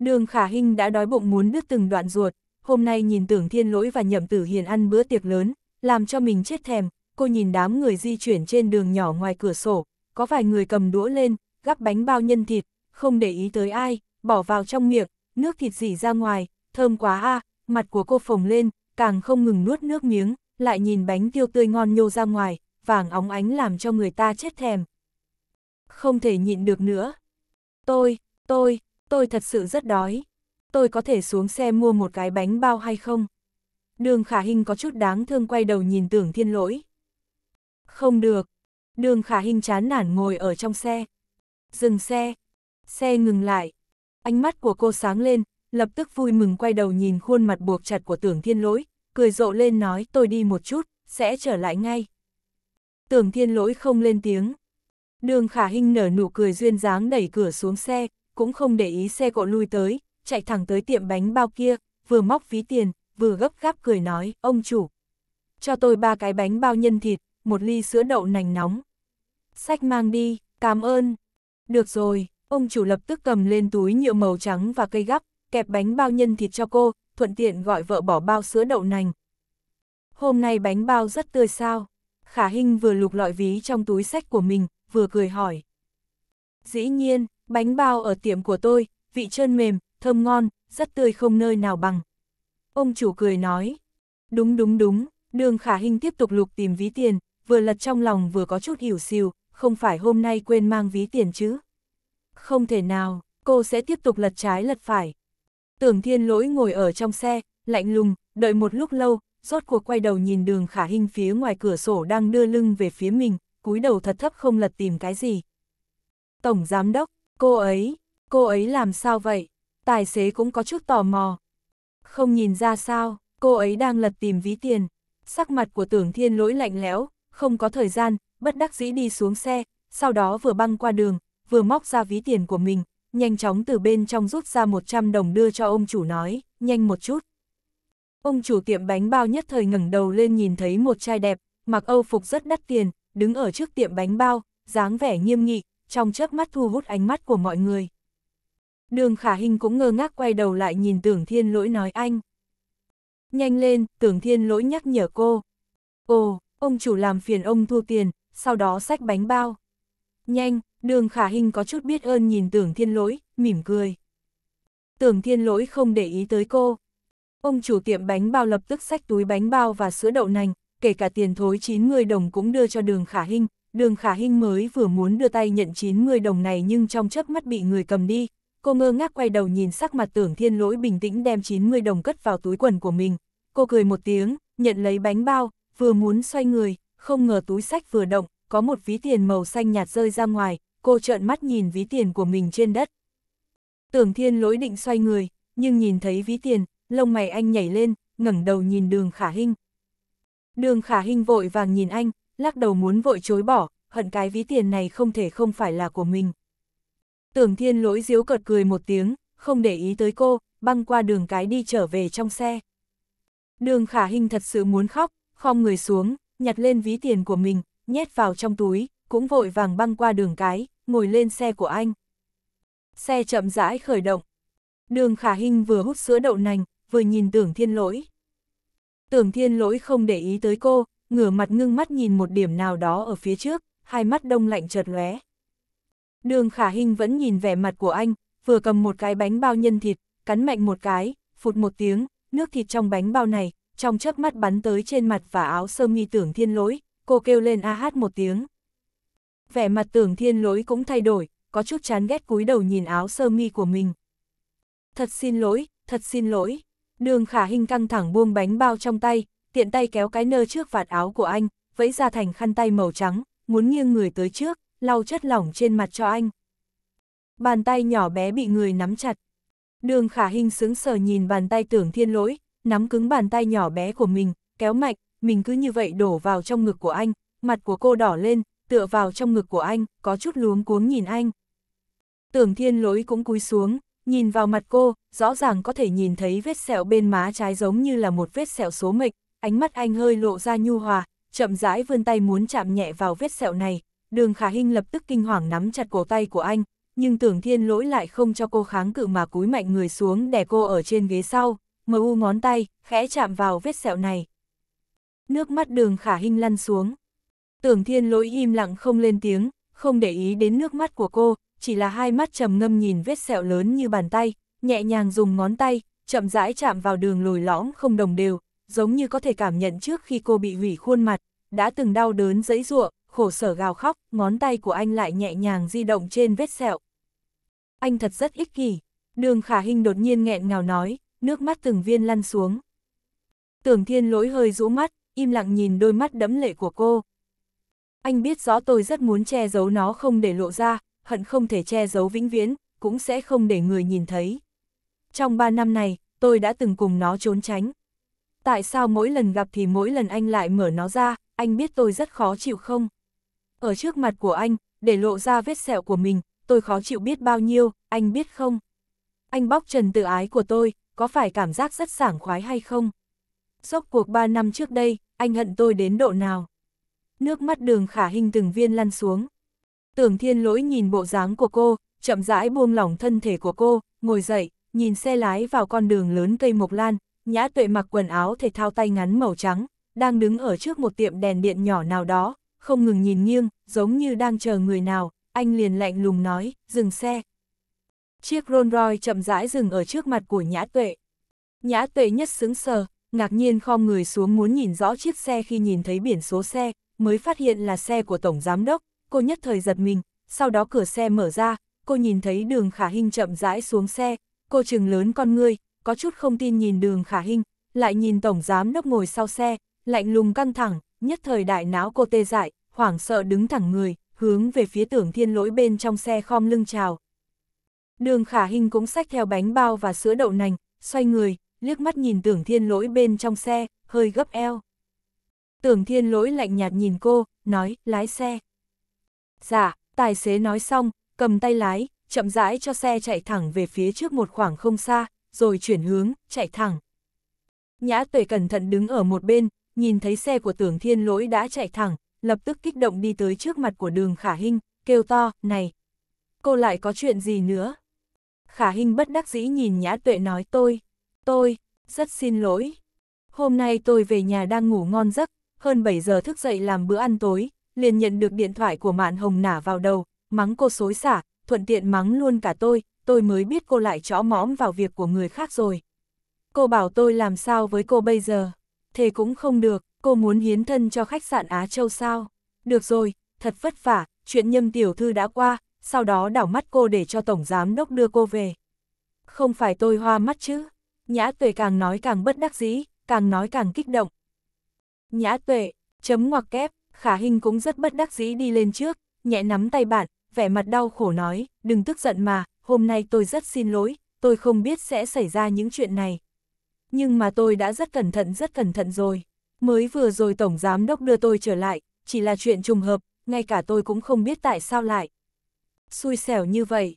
Đường Khả Hinh đã đói bụng muốn đứt từng đoạn ruột, hôm nay nhìn tưởng thiên lỗi và nhậm tử hiền ăn bữa tiệc lớn, làm cho mình chết thèm, cô nhìn đám người di chuyển trên đường nhỏ ngoài cửa sổ, có vài người cầm đũa lên, gắp bánh bao nhân thịt, không để ý tới ai, bỏ vào trong miệng, nước thịt dỉ ra ngoài, thơm quá a à, mặt của cô phồng lên, càng không ngừng nuốt nước miếng, lại nhìn bánh tiêu tươi ngon nhô ra ngoài, vàng óng ánh làm cho người ta chết thèm không thể nhịn được nữa. Tôi, tôi, tôi thật sự rất đói. Tôi có thể xuống xe mua một cái bánh bao hay không? Đường khả hình có chút đáng thương quay đầu nhìn tưởng thiên lỗi. Không được. Đường khả hình chán nản ngồi ở trong xe. Dừng xe. Xe ngừng lại. Ánh mắt của cô sáng lên, lập tức vui mừng quay đầu nhìn khuôn mặt buộc chặt của tưởng thiên lỗi, cười rộ lên nói tôi đi một chút, sẽ trở lại ngay. Tưởng thiên lỗi không lên tiếng, Đường khả hình nở nụ cười duyên dáng đẩy cửa xuống xe, cũng không để ý xe cộ lui tới, chạy thẳng tới tiệm bánh bao kia, vừa móc ví tiền, vừa gấp gáp cười nói, ông chủ. Cho tôi ba cái bánh bao nhân thịt, một ly sữa đậu nành nóng. Sách mang đi, cảm ơn. Được rồi, ông chủ lập tức cầm lên túi nhựa màu trắng và cây gắp, kẹp bánh bao nhân thịt cho cô, thuận tiện gọi vợ bỏ bao sữa đậu nành. Hôm nay bánh bao rất tươi sao. Khả Hinh vừa lục lọi ví trong túi sách của mình, vừa cười hỏi. Dĩ nhiên, bánh bao ở tiệm của tôi, vị trơn mềm, thơm ngon, rất tươi không nơi nào bằng. Ông chủ cười nói. Đúng đúng đúng, đường khả hình tiếp tục lục tìm ví tiền, vừa lật trong lòng vừa có chút hiểu xìu, không phải hôm nay quên mang ví tiền chứ. Không thể nào, cô sẽ tiếp tục lật trái lật phải. Tưởng thiên lỗi ngồi ở trong xe, lạnh lùng, đợi một lúc lâu, rốt cuộc quay đầu nhìn đường khả hình phía ngoài cửa sổ đang đưa lưng về phía mình, cúi đầu thật thấp không lật tìm cái gì. Tổng giám đốc, cô ấy, cô ấy làm sao vậy? Tài xế cũng có chút tò mò. Không nhìn ra sao, cô ấy đang lật tìm ví tiền. Sắc mặt của tưởng thiên lỗi lạnh lẽo, không có thời gian, bất đắc dĩ đi xuống xe, sau đó vừa băng qua đường, vừa móc ra ví tiền của mình, nhanh chóng từ bên trong rút ra 100 đồng đưa cho ông chủ nói, nhanh một chút. Ông chủ tiệm bánh bao nhất thời ngẩng đầu lên nhìn thấy một trai đẹp, mặc âu phục rất đắt tiền, đứng ở trước tiệm bánh bao, dáng vẻ nghiêm nghị, trong chớp mắt thu hút ánh mắt của mọi người. Đường khả hình cũng ngơ ngác quay đầu lại nhìn tưởng thiên lỗi nói anh. Nhanh lên, tưởng thiên lỗi nhắc nhở cô. Ồ, ông chủ làm phiền ông thu tiền, sau đó xách bánh bao. Nhanh, đường khả hình có chút biết ơn nhìn tưởng thiên lỗi, mỉm cười. Tưởng thiên lỗi không để ý tới cô. Ông chủ tiệm bánh bao lập tức xách túi bánh bao và sữa đậu nành, kể cả tiền thối 90 đồng cũng đưa cho đường khả hinh, đường khả hinh mới vừa muốn đưa tay nhận 90 đồng này nhưng trong chớp mắt bị người cầm đi. Cô ngơ ngác quay đầu nhìn sắc mặt tưởng thiên lỗi bình tĩnh đem 90 đồng cất vào túi quần của mình. Cô cười một tiếng, nhận lấy bánh bao, vừa muốn xoay người, không ngờ túi sách vừa động, có một ví tiền màu xanh nhạt rơi ra ngoài, cô trợn mắt nhìn ví tiền của mình trên đất. Tưởng thiên lỗi định xoay người, nhưng nhìn thấy ví tiền, lông mày anh nhảy lên, ngẩng đầu nhìn đường khả hinh, Đường khả hình vội vàng nhìn anh, lắc đầu muốn vội chối bỏ, hận cái ví tiền này không thể không phải là của mình. Tưởng thiên lỗi diếu cợt cười một tiếng, không để ý tới cô, băng qua đường cái đi trở về trong xe. Đường khả hình thật sự muốn khóc, khom người xuống, nhặt lên ví tiền của mình, nhét vào trong túi, cũng vội vàng băng qua đường cái, ngồi lên xe của anh. Xe chậm rãi khởi động. Đường khả hình vừa hút sữa đậu nành, vừa nhìn tưởng thiên lỗi. Tưởng thiên lỗi không để ý tới cô, ngửa mặt ngưng mắt nhìn một điểm nào đó ở phía trước, hai mắt đông lạnh chợt lóe. Đường khả hình vẫn nhìn vẻ mặt của anh, vừa cầm một cái bánh bao nhân thịt, cắn mạnh một cái, phụt một tiếng, nước thịt trong bánh bao này, trong chớp mắt bắn tới trên mặt và áo sơ mi tưởng thiên lỗi, cô kêu lên a hát một tiếng. Vẻ mặt tưởng thiên lỗi cũng thay đổi, có chút chán ghét cúi đầu nhìn áo sơ mi của mình. Thật xin lỗi, thật xin lỗi. Đường khả hình căng thẳng buông bánh bao trong tay, tiện tay kéo cái nơ trước vạt áo của anh, vẫy ra thành khăn tay màu trắng, muốn nghiêng người tới trước, lau chất lỏng trên mặt cho anh. Bàn tay nhỏ bé bị người nắm chặt. Đường khả hình sướng sờ nhìn bàn tay tưởng thiên lỗi, nắm cứng bàn tay nhỏ bé của mình, kéo mạnh, mình cứ như vậy đổ vào trong ngực của anh, mặt của cô đỏ lên, tựa vào trong ngực của anh, có chút luống cuống nhìn anh. Tưởng thiên lỗi cũng cúi xuống, Nhìn vào mặt cô, rõ ràng có thể nhìn thấy vết sẹo bên má trái giống như là một vết sẹo số mệnh, ánh mắt anh hơi lộ ra nhu hòa, chậm rãi vươn tay muốn chạm nhẹ vào vết sẹo này, đường khả hình lập tức kinh hoàng nắm chặt cổ tay của anh, nhưng tưởng thiên lỗi lại không cho cô kháng cự mà cúi mạnh người xuống đè cô ở trên ghế sau, mờ u ngón tay, khẽ chạm vào vết sẹo này. Nước mắt đường khả hình lăn xuống. Tưởng thiên lỗi im lặng không lên tiếng, không để ý đến nước mắt của cô, chỉ là hai mắt trầm ngâm nhìn vết sẹo lớn như bàn tay, nhẹ nhàng dùng ngón tay, chậm rãi chạm vào đường lồi lõm không đồng đều, giống như có thể cảm nhận trước khi cô bị hủy khuôn mặt, đã từng đau đớn dẫy ruộng, khổ sở gào khóc, ngón tay của anh lại nhẹ nhàng di động trên vết sẹo. Anh thật rất ích kỷ, đường khả hình đột nhiên nghẹn ngào nói, nước mắt từng viên lăn xuống. Tưởng thiên lỗi hơi rũ mắt, im lặng nhìn đôi mắt đẫm lệ của cô. Anh biết rõ tôi rất muốn che giấu nó không để lộ ra, hận không thể che giấu vĩnh viễn, cũng sẽ không để người nhìn thấy. Trong ba năm này, tôi đã từng cùng nó trốn tránh. Tại sao mỗi lần gặp thì mỗi lần anh lại mở nó ra, anh biết tôi rất khó chịu không? Ở trước mặt của anh, để lộ ra vết sẹo của mình, tôi khó chịu biết bao nhiêu, anh biết không? Anh bóc trần tự ái của tôi, có phải cảm giác rất sảng khoái hay không? Sốc cuộc ba năm trước đây, anh hận tôi đến độ nào? Nước mắt đường khả hình từng viên lăn xuống. Tưởng thiên lỗi nhìn bộ dáng của cô, chậm rãi buông lỏng thân thể của cô, ngồi dậy, nhìn xe lái vào con đường lớn cây mộc lan, nhã tuệ mặc quần áo thể thao tay ngắn màu trắng, đang đứng ở trước một tiệm đèn điện nhỏ nào đó, không ngừng nhìn nghiêng, giống như đang chờ người nào, anh liền lạnh lùng nói, dừng xe. Chiếc Rolls Royce chậm rãi dừng ở trước mặt của nhã tuệ. Nhã tuệ nhất xứng sờ, ngạc nhiên khom người xuống muốn nhìn rõ chiếc xe khi nhìn thấy biển số xe, mới phát hiện là xe của Tổng Giám Đốc, cô nhất thời giật mình, sau đó cửa xe mở ra, cô nhìn thấy đường khả hình chậm rãi xuống xe, cô trừng lớn con ngươi, có chút không tin nhìn đường khả hình, lại nhìn tổng giám đốc ngồi sau xe, lạnh lùng căng thẳng, nhất thời đại não cô tê dại, hoảng sợ đứng thẳng người, hướng về phía tưởng thiên lỗi bên trong xe khom lưng chào. Đường khả hình cũng xách theo bánh bao và sữa đậu nành, xoay người, liếc mắt nhìn tưởng thiên lỗi bên trong xe, hơi gấp eo. Tưởng thiên lỗi lạnh nhạt nhìn cô, nói, lái xe. Dạ, tài xế nói xong, cầm tay lái, chậm rãi cho xe chạy thẳng về phía trước một khoảng không xa, rồi chuyển hướng, chạy thẳng. Nhã tuệ cẩn thận đứng ở một bên, nhìn thấy xe của tưởng thiên lỗi đã chạy thẳng, lập tức kích động đi tới trước mặt của đường khả hinh, kêu to, này, cô lại có chuyện gì nữa? Khả hinh bất đắc dĩ nhìn nhã tuệ nói tôi, tôi, rất xin lỗi. Hôm nay tôi về nhà đang ngủ ngon giấc, hơn 7 giờ thức dậy làm bữa ăn tối, liền nhận được điện thoại của Mạn Hồng nả vào đầu, mắng cô xối xả, thuận tiện mắng luôn cả tôi, tôi mới biết cô lại chõ mõm vào việc của người khác rồi. Cô bảo tôi làm sao với cô bây giờ? Thế cũng không được, cô muốn hiến thân cho khách sạn Á Châu sao? Được rồi, thật vất vả, chuyện nhâm tiểu thư đã qua, sau đó đảo mắt cô để cho Tổng Giám Đốc đưa cô về. Không phải tôi hoa mắt chứ? Nhã tuệ càng nói càng bất đắc dĩ, càng nói càng kích động. Nhã tuệ, chấm ngoặc kép, Khả Hinh cũng rất bất đắc dĩ đi lên trước, nhẹ nắm tay bạn, vẻ mặt đau khổ nói, đừng tức giận mà, hôm nay tôi rất xin lỗi, tôi không biết sẽ xảy ra những chuyện này. Nhưng mà tôi đã rất cẩn thận rất cẩn thận rồi. Mới vừa rồi Tổng Giám Đốc đưa tôi trở lại, chỉ là chuyện trùng hợp, ngay cả tôi cũng không biết tại sao lại. Xui xẻo như vậy.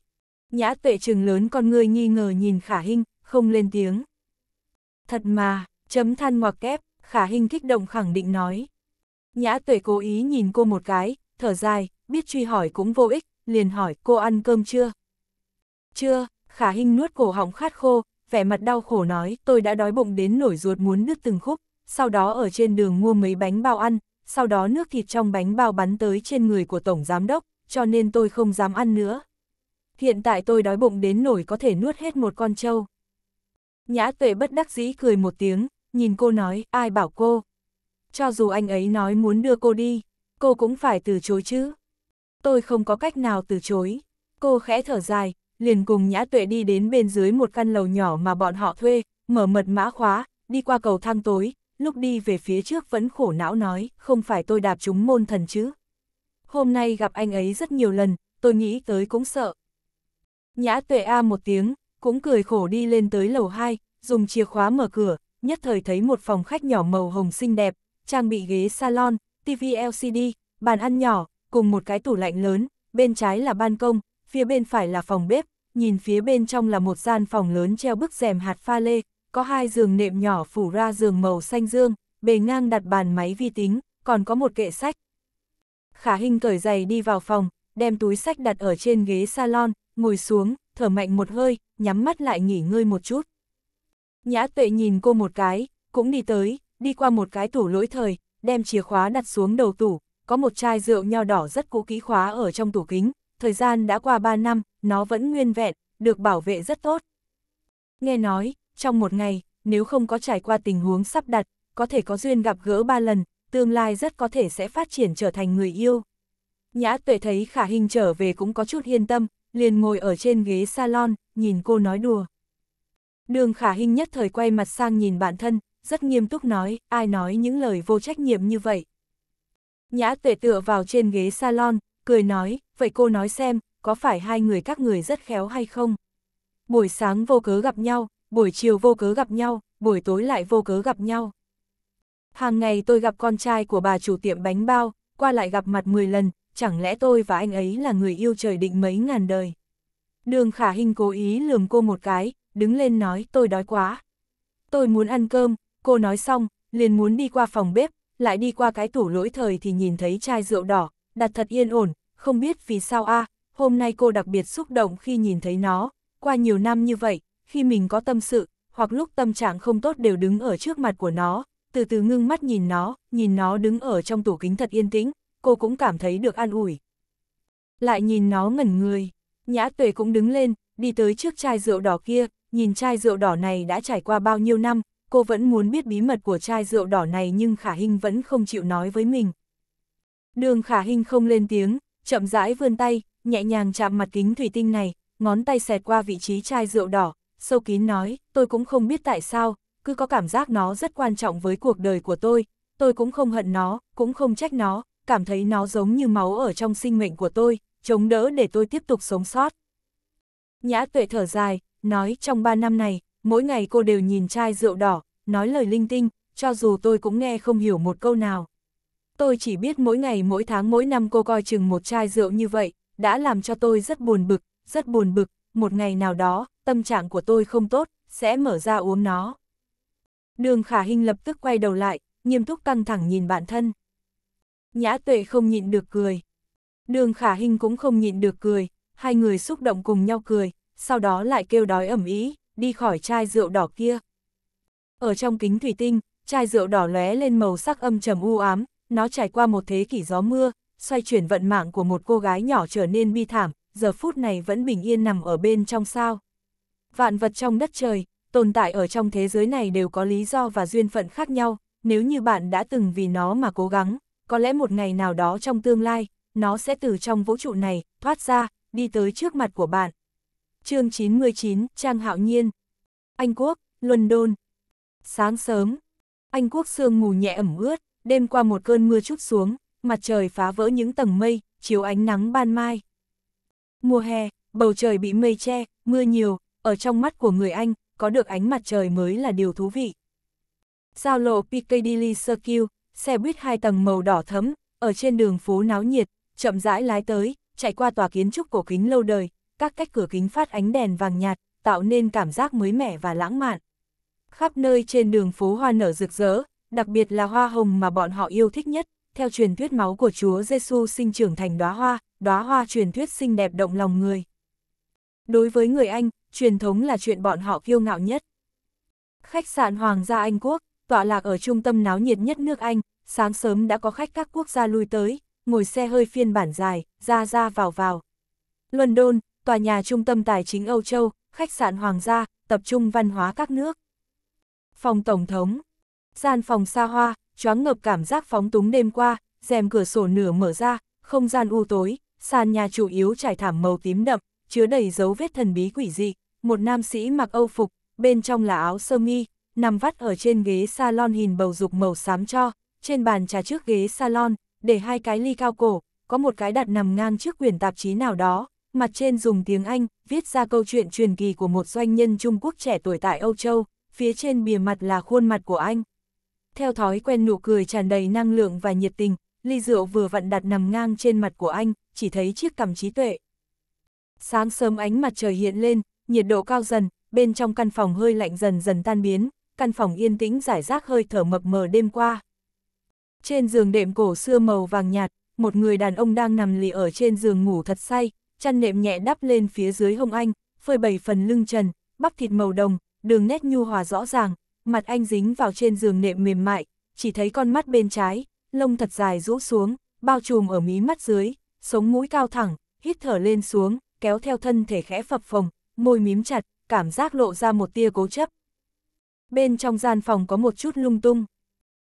Nhã tuệ trừng lớn con người nghi ngờ nhìn Khả Hinh, không lên tiếng. Thật mà, chấm than ngoặc kép, Khả Hinh kích động khẳng định nói. Nhã tuệ cố ý nhìn cô một cái, thở dài, biết truy hỏi cũng vô ích, liền hỏi cô ăn cơm chưa? Chưa, khả hình nuốt cổ họng khát khô, vẻ mặt đau khổ nói tôi đã đói bụng đến nổi ruột muốn đứt từng khúc, sau đó ở trên đường mua mấy bánh bao ăn, sau đó nước thịt trong bánh bao bắn tới trên người của Tổng Giám Đốc, cho nên tôi không dám ăn nữa. Hiện tại tôi đói bụng đến nổi có thể nuốt hết một con trâu. Nhã tuệ bất đắc dĩ cười một tiếng, nhìn cô nói, ai bảo cô, cho dù anh ấy nói muốn đưa cô đi, cô cũng phải từ chối chứ. Tôi không có cách nào từ chối. Cô khẽ thở dài, liền cùng Nhã Tuệ đi đến bên dưới một căn lầu nhỏ mà bọn họ thuê, mở mật mã khóa, đi qua cầu thang tối, lúc đi về phía trước vẫn khổ não nói, không phải tôi đạp chúng môn thần chứ. Hôm nay gặp anh ấy rất nhiều lần, tôi nghĩ tới cũng sợ. Nhã Tuệ A một tiếng, cũng cười khổ đi lên tới lầu 2, dùng chìa khóa mở cửa, nhất thời thấy một phòng khách nhỏ màu hồng xinh đẹp, trang bị ghế salon, TV LCD, bàn ăn nhỏ, cùng một cái tủ lạnh lớn, bên trái là ban công, phía bên phải là phòng bếp, nhìn phía bên trong là một gian phòng lớn treo bức rèm hạt pha lê, có hai giường nệm nhỏ phủ ra giường màu xanh dương, bề ngang đặt bàn máy vi tính, còn có một kệ sách. Khả Hinh cởi giày đi vào phòng, đem túi sách đặt ở trên ghế salon, ngồi xuống, thở mạnh một hơi, nhắm mắt lại nghỉ ngơi một chút. Nhã tuệ nhìn cô một cái, cũng đi tới, đi qua một cái tủ lỗi thời, đem chìa khóa đặt xuống đầu tủ, có một chai rượu nho đỏ rất cũ kỹ khóa ở trong tủ kính, thời gian đã qua 3 năm, nó vẫn nguyên vẹn, được bảo vệ rất tốt. Nghe nói, trong một ngày, nếu không có trải qua tình huống sắp đặt, có thể có duyên gặp gỡ ba lần, tương lai rất có thể sẽ phát triển trở thành người yêu. Nhã tuệ thấy khả hình trở về cũng có chút yên tâm, liền ngồi ở trên ghế salon, nhìn cô nói đùa. Đường khả hình nhất thời quay mặt sang nhìn bản thân, rất nghiêm túc nói, ai nói những lời vô trách nhiệm như vậy. Nhã tuệ tựa vào trên ghế salon, cười nói, vậy cô nói xem, có phải hai người các người rất khéo hay không? Buổi sáng vô cớ gặp nhau, buổi chiều vô cớ gặp nhau, buổi tối lại vô cớ gặp nhau. Hàng ngày tôi gặp con trai của bà chủ tiệm bánh bao, qua lại gặp mặt 10 lần, chẳng lẽ tôi và anh ấy là người yêu trời định mấy ngàn đời. Đường khả hình cố ý lườm cô một cái, đứng lên nói tôi đói quá. Tôi muốn ăn cơm, Cô nói xong, liền muốn đi qua phòng bếp, lại đi qua cái tủ lỗi thời thì nhìn thấy chai rượu đỏ, đặt thật yên ổn, không biết vì sao a hôm nay cô đặc biệt xúc động khi nhìn thấy nó, qua nhiều năm như vậy, khi mình có tâm sự, hoặc lúc tâm trạng không tốt đều đứng ở trước mặt của nó, từ từ ngưng mắt nhìn nó, nhìn nó đứng ở trong tủ kính thật yên tĩnh, cô cũng cảm thấy được an ủi. Lại nhìn nó ngẩn người, nhã tuệ cũng đứng lên, đi tới trước chai rượu đỏ kia, nhìn chai rượu đỏ này đã trải qua bao nhiêu năm, cô vẫn muốn biết bí mật của chai rượu đỏ này nhưng Khả Hinh vẫn không chịu nói với mình. Đường Khả Hinh không lên tiếng, chậm rãi vươn tay, nhẹ nhàng chạm mặt kính thủy tinh này, ngón tay xẹt qua vị trí chai rượu đỏ, sâu kín nói, tôi cũng không biết tại sao, cứ có cảm giác nó rất quan trọng với cuộc đời của tôi, tôi cũng không hận nó, cũng không trách nó, cảm thấy nó giống như máu ở trong sinh mệnh của tôi, chống đỡ để tôi tiếp tục sống sót. Nhã tuệ thở dài, nói trong ba năm này, mỗi ngày cô đều nhìn chai rượu đỏ, nói lời linh tinh, cho dù tôi cũng nghe không hiểu một câu nào. Tôi chỉ biết mỗi ngày mỗi tháng mỗi năm cô coi chừng một chai rượu như vậy, đã làm cho tôi rất buồn bực, rất buồn bực, một ngày nào đó, tâm trạng của tôi không tốt, sẽ mở ra uống nó. Đường khả hình lập tức quay đầu lại, nghiêm túc căng thẳng nhìn bản thân. Nhã tuệ không nhịn được cười. Đường khả hình cũng không nhịn được cười, hai người xúc động cùng nhau cười, sau đó lại kêu đói ẩm ý đi khỏi chai rượu đỏ kia. Ở trong kính thủy tinh, chai rượu đỏ lóe lên màu sắc âm trầm u ám, nó trải qua một thế kỷ gió mưa, xoay chuyển vận mạng của một cô gái nhỏ trở nên bi thảm, giờ phút này vẫn bình yên nằm ở bên trong sao. Vạn vật trong đất trời, tồn tại ở trong thế giới này đều có lý do và duyên phận khác nhau, nếu như bạn đã từng vì nó mà cố gắng, có lẽ một ngày nào đó trong tương lai, nó sẽ từ trong vũ trụ này, thoát ra, đi tới trước mặt của bạn chương 99, Trang Hạo Nhiên. Anh Quốc, London. Sáng sớm, Anh Quốc sương mù nhẹ ẩm ướt, đêm qua một cơn mưa chút xuống, mặt trời phá vỡ những tầng mây, chiếu ánh nắng ban mai. Mùa hè, bầu trời bị mây che, mưa nhiều, ở trong mắt của người Anh, có được ánh mặt trời mới là điều thú vị. Giao lộ Piccadilly Circle, xe buýt hai tầng màu đỏ thấm, ở trên đường phố náo nhiệt, chậm rãi lái tới, chạy qua tòa kiến trúc cổ kính lâu đời, các cách cửa kính phát ánh đèn vàng nhạt, tạo nên cảm giác mới mẻ và lãng mạn. Khắp nơi trên đường phố hoa nở rực rỡ, đặc biệt là hoa hồng mà bọn họ yêu thích nhất, theo truyền thuyết máu của Chúa Giêsu sinh trưởng thành đóa hoa, đóa hoa truyền thuyết xinh đẹp động lòng người. Đối với người Anh, truyền thống là chuyện bọn họ kiêu ngạo nhất. Khách sạn Hoàng gia Anh Quốc, tọa lạc ở trung tâm náo nhiệt nhất nước Anh, sáng sớm đã có khách các quốc gia lui tới, ngồi xe hơi phiên bản dài, ra ra vào vào. London, tòa nhà trung tâm tài chính Âu Châu, khách sạn Hoàng gia, tập trung văn hóa các nước. Phòng Tổng thống Gian phòng xa hoa, choáng ngợp cảm giác phóng túng đêm qua, rèm cửa sổ nửa mở ra, không gian u tối, sàn nhà chủ yếu trải thảm màu tím đậm, chứa đầy dấu vết thần bí quỷ dị, một nam sĩ mặc Âu phục, bên trong là áo sơ mi, nằm vắt ở trên ghế salon hình bầu dục màu xám cho, trên bàn trà trước ghế salon, để hai cái ly cao cổ, có một cái đặt nằm ngang trước quyển tạp chí nào đó, mặt trên dùng tiếng Anh, viết ra câu chuyện truyền kỳ của một doanh nhân Trung Quốc trẻ tuổi tại Âu Châu, phía trên bìa mặt là khuôn mặt của anh. Theo thói quen nụ cười tràn đầy năng lượng và nhiệt tình, ly rượu vừa vặn đặt nằm ngang trên mặt của anh, chỉ thấy chiếc cằm trí tuệ. Sáng sớm ánh mặt trời hiện lên, nhiệt độ cao dần, bên trong căn phòng hơi lạnh dần dần tan biến, căn phòng yên tĩnh giải rác hơi thở mập mờ đêm qua. Trên giường đệm cổ xưa màu vàng nhạt, một người đàn ông đang nằm lì ở trên giường ngủ thật say, chăn nệm nhẹ đắp lên phía dưới hông anh, phơi bảy phần lưng trần, bắp thịt màu đồng, đường nét nhu hòa rõ ràng, mặt anh dính vào trên giường nệm mềm mại, chỉ thấy con mắt bên trái, lông thật dài rũ xuống, bao trùm ở mí mắt dưới, sống mũi cao thẳng, hít thở lên xuống, kéo theo thân thể khẽ phập phồng, môi mím chặt, cảm giác lộ ra một tia cố chấp. Bên trong gian phòng có một chút lung tung.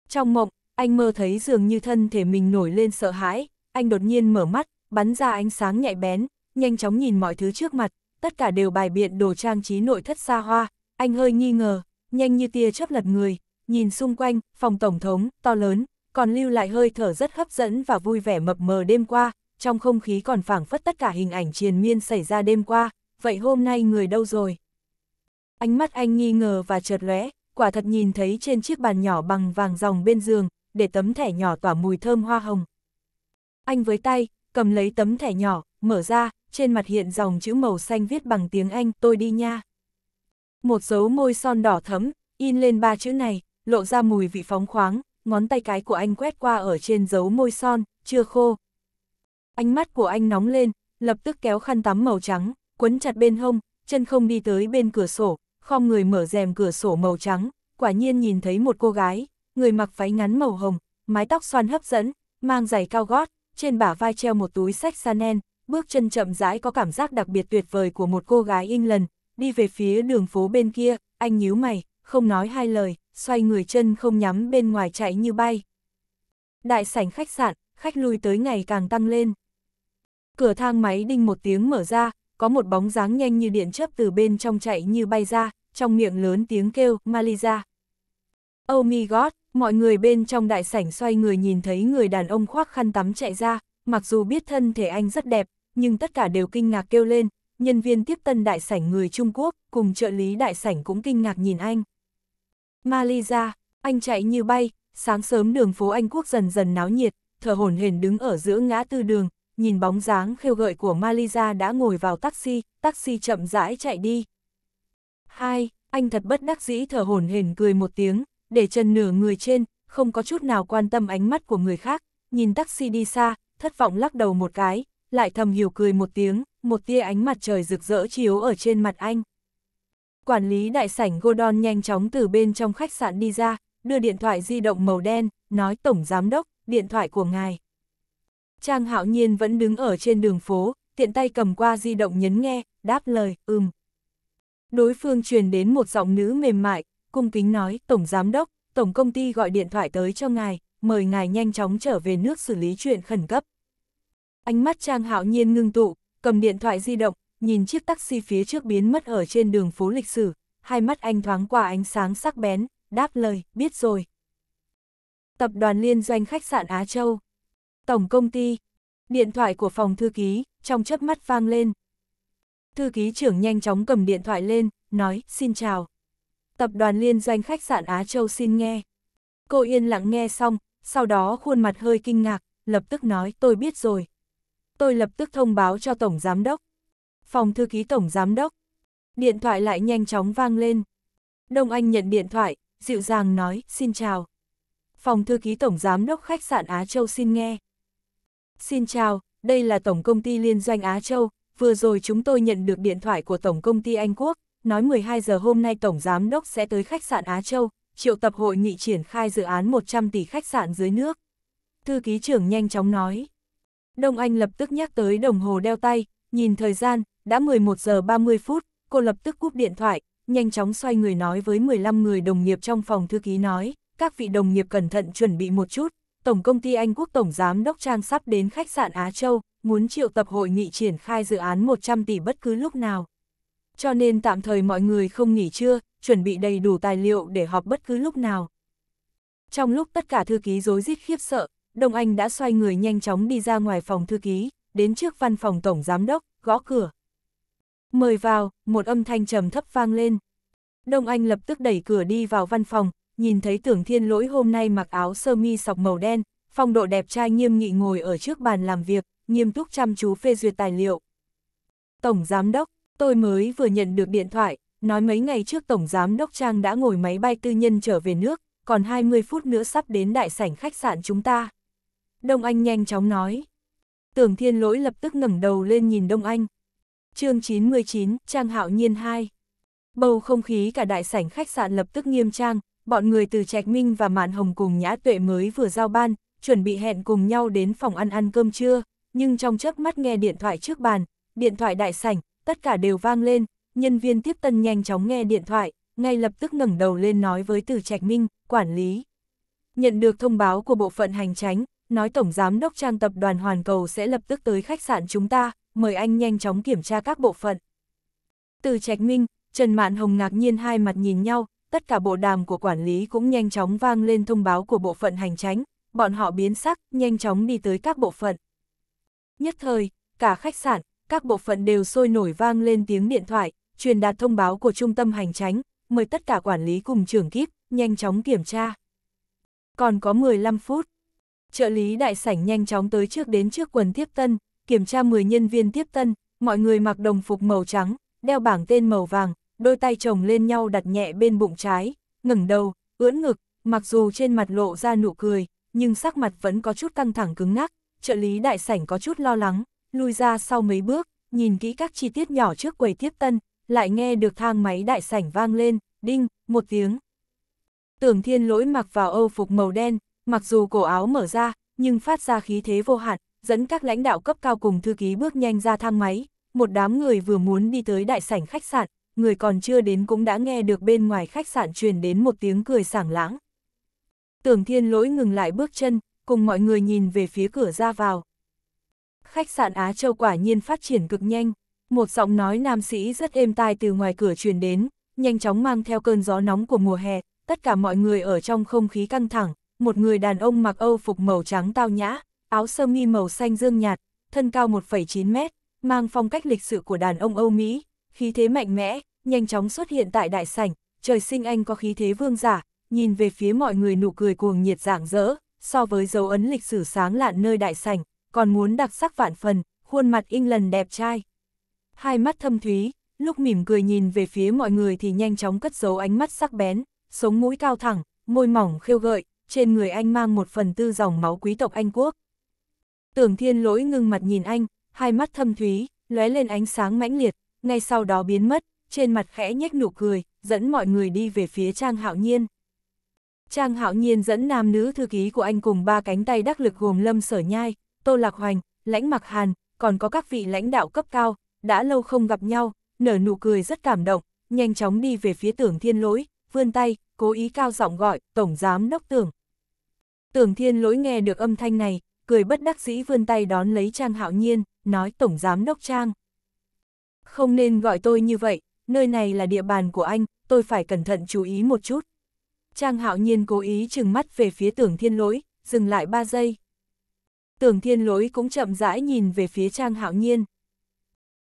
Trong mộng, anh mơ thấy dường như thân thể mình nổi lên sợ hãi, anh đột nhiên mở mắt, bắn ra ánh sáng nhạy bén, nhanh chóng nhìn mọi thứ trước mặt, tất cả đều bài biện đồ trang trí nội thất xa hoa, anh hơi nghi ngờ, nhanh như tia chớp lật người, nhìn xung quanh, phòng tổng thống, to lớn, còn lưu lại hơi thở rất hấp dẫn và vui vẻ mập mờ đêm qua, trong không khí còn phảng phất tất cả hình ảnh triền miên xảy ra đêm qua, vậy hôm nay người đâu rồi? Ánh mắt anh nghi ngờ và chợt lóe, quả thật nhìn thấy trên chiếc bàn nhỏ bằng vàng dòng bên giường, để tấm thẻ nhỏ tỏa mùi thơm hoa hồng. Anh với tay, cầm lấy tấm thẻ nhỏ, mở ra, trên mặt hiện dòng chữ màu xanh viết bằng tiếng Anh, tôi đi nha. Một dấu môi son đỏ thấm, in lên ba chữ này, lộ ra mùi vị phóng khoáng, ngón tay cái của anh quét qua ở trên dấu môi son, chưa khô. Ánh mắt của anh nóng lên, lập tức kéo khăn tắm màu trắng, quấn chặt bên hông, chân không đi tới bên cửa sổ, khom người mở rèm cửa sổ màu trắng, quả nhiên nhìn thấy một cô gái, người mặc váy ngắn màu hồng, mái tóc xoăn hấp dẫn, mang giày cao gót, trên bả vai treo một túi sách Chanel, bước chân chậm rãi có cảm giác đặc biệt tuyệt vời của một cô gái England, đi về phía đường phố bên kia, anh nhíu mày, không nói hai lời, xoay người chân không nhắm bên ngoài chạy như bay. Đại sảnh khách sạn, khách lui tới ngày càng tăng lên. Cửa thang máy đinh một tiếng mở ra, có một bóng dáng nhanh như điện chớp từ bên trong chạy như bay ra, trong miệng lớn tiếng kêu, Maliza. Oh my god, mọi người bên trong đại sảnh xoay người nhìn thấy người đàn ông khoác khăn tắm chạy ra, mặc dù biết thân thể anh rất đẹp, nhưng tất cả đều kinh ngạc kêu lên, nhân viên tiếp tân đại sảnh người Trung Quốc cùng trợ lý đại sảnh cũng kinh ngạc nhìn anh. Malaysia, anh chạy như bay, sáng sớm đường phố Anh Quốc dần dần náo nhiệt, thở hổn hển đứng ở giữa ngã tư đường, nhìn bóng dáng khêu gợi của Malaysia đã ngồi vào taxi, taxi chậm rãi chạy đi. Hai, anh thật bất đắc dĩ thở hổn hển cười một tiếng, để chân nửa người trên, không có chút nào quan tâm ánh mắt của người khác, nhìn taxi đi xa, thất vọng lắc đầu một cái, lại thầm hiểu cười một tiếng, một tia ánh mặt trời rực rỡ chiếu ở trên mặt anh. Quản lý đại sảnh Gordon nhanh chóng từ bên trong khách sạn đi ra, đưa điện thoại di động màu đen, nói Tổng Giám Đốc, điện thoại của ngài. Trang hạo nhiên vẫn đứng ở trên đường phố, tiện tay cầm qua di động nhấn nghe, đáp lời, ừm. Đối phương truyền đến một giọng nữ mềm mại, cung kính nói, Tổng Giám Đốc, Tổng Công ty gọi điện thoại tới cho ngài, mời ngài nhanh chóng trở về nước xử lý chuyện khẩn cấp. Ánh mắt Trang Hạo Nhiên ngưng tụ, cầm điện thoại di động, nhìn chiếc taxi phía trước biến mất ở trên đường phố lịch sử, hai mắt anh thoáng qua ánh sáng sắc bén, đáp lời, biết rồi. Tập đoàn liên doanh khách sạn Á Châu. Tổng công ty. Điện thoại của phòng thư ký, trong chớp mắt vang lên. Thư ký trưởng nhanh chóng cầm điện thoại lên, nói, xin chào. Tập đoàn liên doanh khách sạn Á Châu xin nghe. Cô yên lặng nghe xong, sau đó khuôn mặt hơi kinh ngạc, lập tức nói, tôi biết rồi, tôi lập tức thông báo cho Tổng Giám Đốc. Phòng thư ký Tổng Giám Đốc. Điện thoại lại nhanh chóng vang lên. Đông Anh nhận điện thoại, dịu dàng nói, xin chào. Phòng thư ký Tổng Giám Đốc khách sạn Á Châu xin nghe. Xin chào, đây là Tổng Công ty Liên doanh Á Châu, vừa rồi chúng tôi nhận được điện thoại của Tổng Công ty Anh Quốc, nói 12 giờ hôm nay Tổng Giám Đốc sẽ tới khách sạn Á Châu, triệu tập hội nghị triển khai dự án 100 tỷ khách sạn dưới nước. Thư ký trưởng nhanh chóng nói. Đông Anh lập tức nhắc tới đồng hồ đeo tay, nhìn thời gian, đã 11 giờ 30 phút, cô lập tức cúp điện thoại, nhanh chóng xoay người nói với 15 người đồng nghiệp trong phòng thư ký nói, các vị đồng nghiệp cẩn thận chuẩn bị một chút, Tổng công ty Anh Quốc Tổng Giám Đốc Trang sắp đến khách sạn Á Châu, muốn triệu tập hội nghị triển khai dự án 100 tỷ bất cứ lúc nào. Cho nên tạm thời mọi người không nghỉ trưa, chuẩn bị đầy đủ tài liệu để họp bất cứ lúc nào. Trong lúc tất cả thư ký rối rít khiếp sợ, Đông Anh đã xoay người nhanh chóng đi ra ngoài phòng thư ký, đến trước văn phòng tổng giám đốc, gõ cửa. Mời vào, một âm thanh trầm thấp vang lên. Đông Anh lập tức đẩy cửa đi vào văn phòng, nhìn thấy tưởng thiên lỗi hôm nay mặc áo sơ mi sọc màu đen, phong độ đẹp trai nghiêm nghị ngồi ở trước bàn làm việc, nghiêm túc chăm chú phê duyệt tài liệu. Tổng giám đốc, tôi mới vừa nhận được điện thoại, nói mấy ngày trước Tổng Giám Đốc Trang đã ngồi máy bay tư nhân trở về nước, còn 20 phút nữa sắp đến đại sảnh khách sạn chúng ta. Đông Anh nhanh chóng nói. Tưởng thiên lỗi lập tức ngẩng đầu lên nhìn Đông Anh. chương 99, Trang Hạo Nhiên 2. Bầu không khí cả đại sảnh khách sạn lập tức nghiêm trang, bọn người từ Trạch Minh và Mạn Hồng cùng Nhã Tuệ mới vừa giao ban, chuẩn bị hẹn cùng nhau đến phòng ăn ăn cơm trưa, nhưng trong chớp mắt nghe điện thoại trước bàn, điện thoại đại sảnh, tất cả đều vang lên, nhân viên tiếp tân nhanh chóng nghe điện thoại, ngay lập tức ngẩng đầu lên nói với Từ Trạch Minh, quản lý. Nhận được thông báo của bộ phận hành tránh, nói Tổng Giám đốc Trang tập đoàn Hoàn Cầu sẽ lập tức tới khách sạn chúng ta, mời anh nhanh chóng kiểm tra các bộ phận. Từ Trạch Minh, Trần Mạn Hồng ngạc nhiên hai mặt nhìn nhau, tất cả bộ đàm của quản lý cũng nhanh chóng vang lên thông báo của bộ phận hành tránh, bọn họ biến sắc, nhanh chóng đi tới các bộ phận. Nhất thời, cả khách sạn, các bộ phận đều sôi nổi vang lên tiếng điện thoại, truyền đạt thông báo của trung tâm hành tránh, mời tất cả quản lý cùng trưởng kíp, nhanh chóng kiểm tra. Còn có 15 phút, Trợ lý đại sảnh nhanh chóng tới trước đến trước quần tiếp tân, kiểm tra 10 nhân viên tiếp tân, mọi người mặc đồng phục màu trắng, đeo bảng tên màu vàng, đôi tay chồng lên nhau đặt nhẹ bên bụng trái, ngẩng đầu, ưỡn ngực, mặc dù trên mặt lộ ra nụ cười, nhưng sắc mặt vẫn có chút căng thẳng cứng ngắc, trợ lý đại sảnh có chút lo lắng, lui ra sau mấy bước, nhìn kỹ các chi tiết nhỏ trước quầy tiếp tân, lại nghe được thang máy đại sảnh vang lên, đinh, một tiếng. Tưởng thiên lỗi mặc vào âu phục màu đen, Mặc dù cổ áo mở ra, nhưng phát ra khí thế vô hạn, dẫn các lãnh đạo cấp cao cùng thư ký bước nhanh ra thang máy, một đám người vừa muốn đi tới đại sảnh khách sạn, người còn chưa đến cũng đã nghe được bên ngoài khách sạn truyền đến một tiếng cười sảng lãng. Tưởng thiên lỗi ngừng lại bước chân, cùng mọi người nhìn về phía cửa ra vào. Khách sạn Á Châu quả nhiên phát triển cực nhanh, một giọng nói nam sĩ rất êm tai từ ngoài cửa truyền đến, nhanh chóng mang theo cơn gió nóng của mùa hè, tất cả mọi người ở trong không khí căng thẳng, một người đàn ông mặc âu phục màu trắng tao nhã, áo sơ mi màu xanh dương nhạt, thân cao 1,9 mét, mang phong cách lịch sự của đàn ông Âu Mỹ, khí thế mạnh mẽ, nhanh chóng xuất hiện tại đại sảnh, trời sinh anh có khí thế vương giả, nhìn về phía mọi người nụ cười cuồng nhiệt rạng rỡ, so với dấu ấn lịch sử sáng lạn nơi đại sảnh, còn muốn đặc sắc vạn phần, khuôn mặt in lần đẹp trai. Hai mắt thâm thúy, lúc mỉm cười nhìn về phía mọi người thì nhanh chóng cất giấu ánh mắt sắc bén, sống mũi cao thẳng, môi mỏng khêu gợi, trên người anh mang một phần tư dòng máu quý tộc Anh Quốc. Tưởng thiên lỗi ngưng mặt nhìn anh, hai mắt thâm thúy, lóe lên ánh sáng mãnh liệt, ngay sau đó biến mất, trên mặt khẽ nhếch nụ cười, dẫn mọi người đi về phía Trang Hạo Nhiên. Trang Hạo Nhiên dẫn nam nữ thư ký của anh cùng ba cánh tay đắc lực gồm Lâm Sở Nhai, Tô Lạc Hoành, Lãnh Mặc Hàn, còn có các vị lãnh đạo cấp cao, đã lâu không gặp nhau, nở nụ cười rất cảm động, nhanh chóng đi về phía tưởng thiên lỗi, vươn tay, cố ý cao giọng gọi, Tổng Giám Đốc Tưởng. Tưởng thiên lỗi nghe được âm thanh này, cười bất đắc dĩ vươn tay đón lấy Trang Hạo Nhiên, nói Tổng Giám Đốc Trang. Không nên gọi tôi như vậy, nơi này là địa bàn của anh, tôi phải cẩn thận chú ý một chút. Trang Hạo Nhiên cố ý chừng mắt về phía tưởng thiên lỗi, dừng lại 3 giây. Tưởng thiên lỗi cũng chậm rãi nhìn về phía Trang Hạo Nhiên.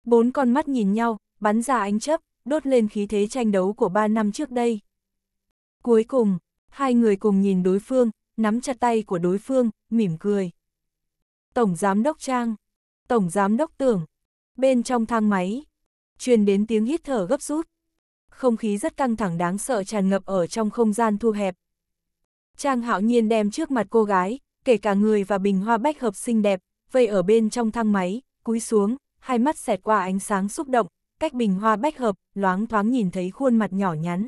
Bốn con mắt nhìn nhau, bắn ra ánh chấp, đốt lên khí thế tranh đấu của ba năm trước đây. Cuối cùng, hai người cùng nhìn đối phương, nắm chặt tay của đối phương, mỉm cười. Tổng Giám Đốc Trang, Tổng Giám Đốc Tưởng, bên trong thang máy, truyền đến tiếng hít thở gấp rút. Không khí rất căng thẳng đáng sợ tràn ngập ở trong không gian thu hẹp. Trang hạo nhiên đem trước mặt cô gái, kể cả người và bình hoa bách hợp xinh đẹp, vây ở bên trong thang máy, cúi xuống, hai mắt xẹt qua ánh sáng xúc động, cách bình hoa bách hợp, loáng thoáng nhìn thấy khuôn mặt nhỏ nhắn.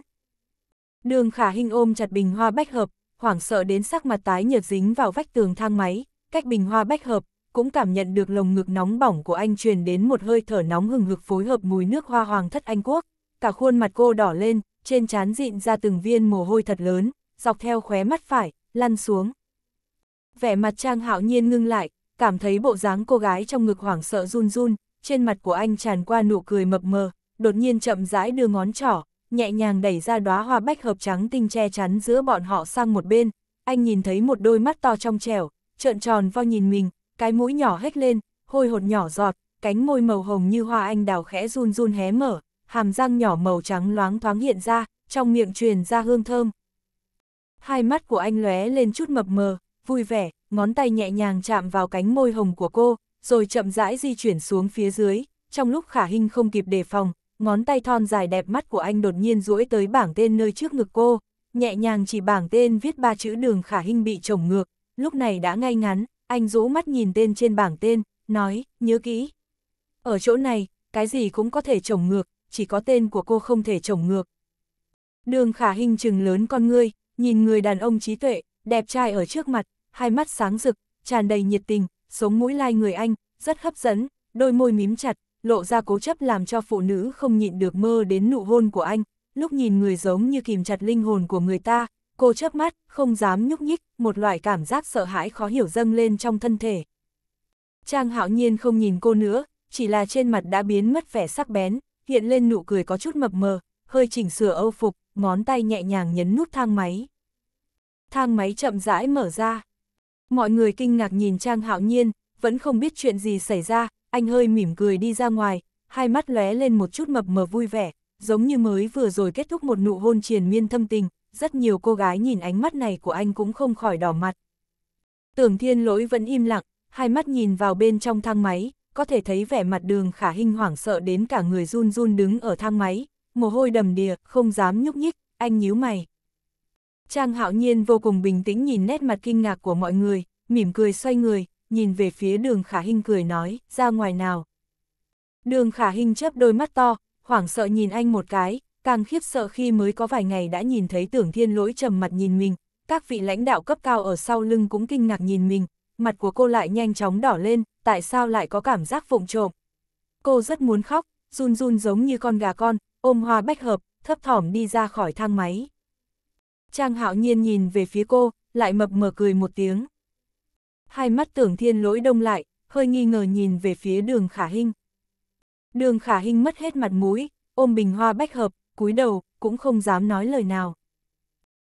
Đường khả hình ôm chặt bình hoa bách hợp, hoảng sợ đến sắc mặt tái nhợt dính vào vách tường thang máy, cách bình hoa bách hợp, cũng cảm nhận được lồng ngực nóng bỏng của anh truyền đến một hơi thở nóng hừng hực phối hợp mùi nước hoa hoàng thất Anh Quốc. Cả khuôn mặt cô đỏ lên, trên trán dịn ra từng viên mồ hôi thật lớn, dọc theo khóe mắt phải, lăn xuống. Vẻ mặt Trang Hạo Nhiên ngưng lại, cảm thấy bộ dáng cô gái trong ngực hoảng sợ run run, trên mặt của anh tràn qua nụ cười mập mờ, đột nhiên chậm rãi đưa ngón trỏ, nhẹ nhàng đẩy ra đóa hoa bách hợp trắng tinh che chắn giữa bọn họ sang một bên, anh nhìn thấy một đôi mắt to trong trẻo, trợn tròn vo nhìn mình, cái mũi nhỏ hét lên, hôi hột nhỏ giọt, cánh môi màu hồng như hoa anh đào khẽ run run hé mở, hàm răng nhỏ màu trắng loáng thoáng hiện ra, trong miệng truyền ra hương thơm. Hai mắt của anh lóe lên chút mập mờ, vui vẻ, ngón tay nhẹ nhàng chạm vào cánh môi hồng của cô, rồi chậm rãi di chuyển xuống phía dưới, trong lúc khả hình không kịp đề phòng, ngón tay thon dài đẹp mắt của anh đột nhiên duỗi tới bảng tên nơi trước ngực cô, nhẹ nhàng chỉ bảng tên viết ba chữ đường khả hình bị trồng ngược, lúc này đã ngay ngắn, anh rũ mắt nhìn tên trên bảng tên, nói, nhớ kỹ. Ở chỗ này, cái gì cũng có thể trồng ngược, chỉ có tên của cô không thể trồng ngược. Đường khả hình chừng lớn con ngươi, nhìn người đàn ông trí tuệ, đẹp trai ở trước mặt, hai mắt sáng rực, tràn đầy nhiệt tình, sống mũi lai người anh, rất hấp dẫn, đôi môi mím chặt, lộ ra cố chấp làm cho phụ nữ không nhịn được mơ đến nụ hôn của anh, lúc nhìn người giống như kìm chặt linh hồn của người ta, cô chớp mắt, không dám nhúc nhích, một loại cảm giác sợ hãi khó hiểu dâng lên trong thân thể. Trang hạo nhiên không nhìn cô nữa, chỉ là trên mặt đã biến mất vẻ sắc bén, hiện lên nụ cười có chút mập mờ, hơi chỉnh sửa âu phục, ngón tay nhẹ nhàng nhấn nút thang máy. Thang máy chậm rãi mở ra. Mọi người kinh ngạc nhìn Trang Hạo Nhiên, vẫn không biết chuyện gì xảy ra, anh hơi mỉm cười đi ra ngoài, hai mắt lóe lên một chút mập mờ vui vẻ, giống như mới vừa rồi kết thúc một nụ hôn triền miên thâm tình, rất nhiều cô gái nhìn ánh mắt này của anh cũng không khỏi đỏ mặt. Tưởng thiên lỗi vẫn im lặng, hai mắt nhìn vào bên trong thang máy, có thể thấy vẻ mặt đường khả hình hoảng sợ đến cả người run run đứng ở thang máy, mồ hôi đầm đìa, không dám nhúc nhích, anh nhíu mày. Trang hạo nhiên vô cùng bình tĩnh nhìn nét mặt kinh ngạc của mọi người, mỉm cười xoay người, nhìn về phía đường khả hình cười nói, ra ngoài nào. Đường khả hình chớp đôi mắt to, hoảng sợ nhìn anh một cái, càng khiếp sợ khi mới có vài ngày đã nhìn thấy tưởng thiên lỗi trầm mặt nhìn mình, các vị lãnh đạo cấp cao ở sau lưng cũng kinh ngạc nhìn mình, mặt của cô lại nhanh chóng đỏ lên, tại sao lại có cảm giác vụng trộm. Cô rất muốn khóc, run run giống như con gà con, ôm hoa bách hợp, thấp thỏm đi ra khỏi thang máy. Trang hạo nhiên nhìn về phía cô, lại mập mờ cười một tiếng hai mắt tưởng thiên lỗi đông lại, hơi nghi ngờ nhìn về phía đường khả hình Đường khả hình mất hết mặt mũi, ôm bình hoa bách hợp, cúi đầu, cũng không dám nói lời nào.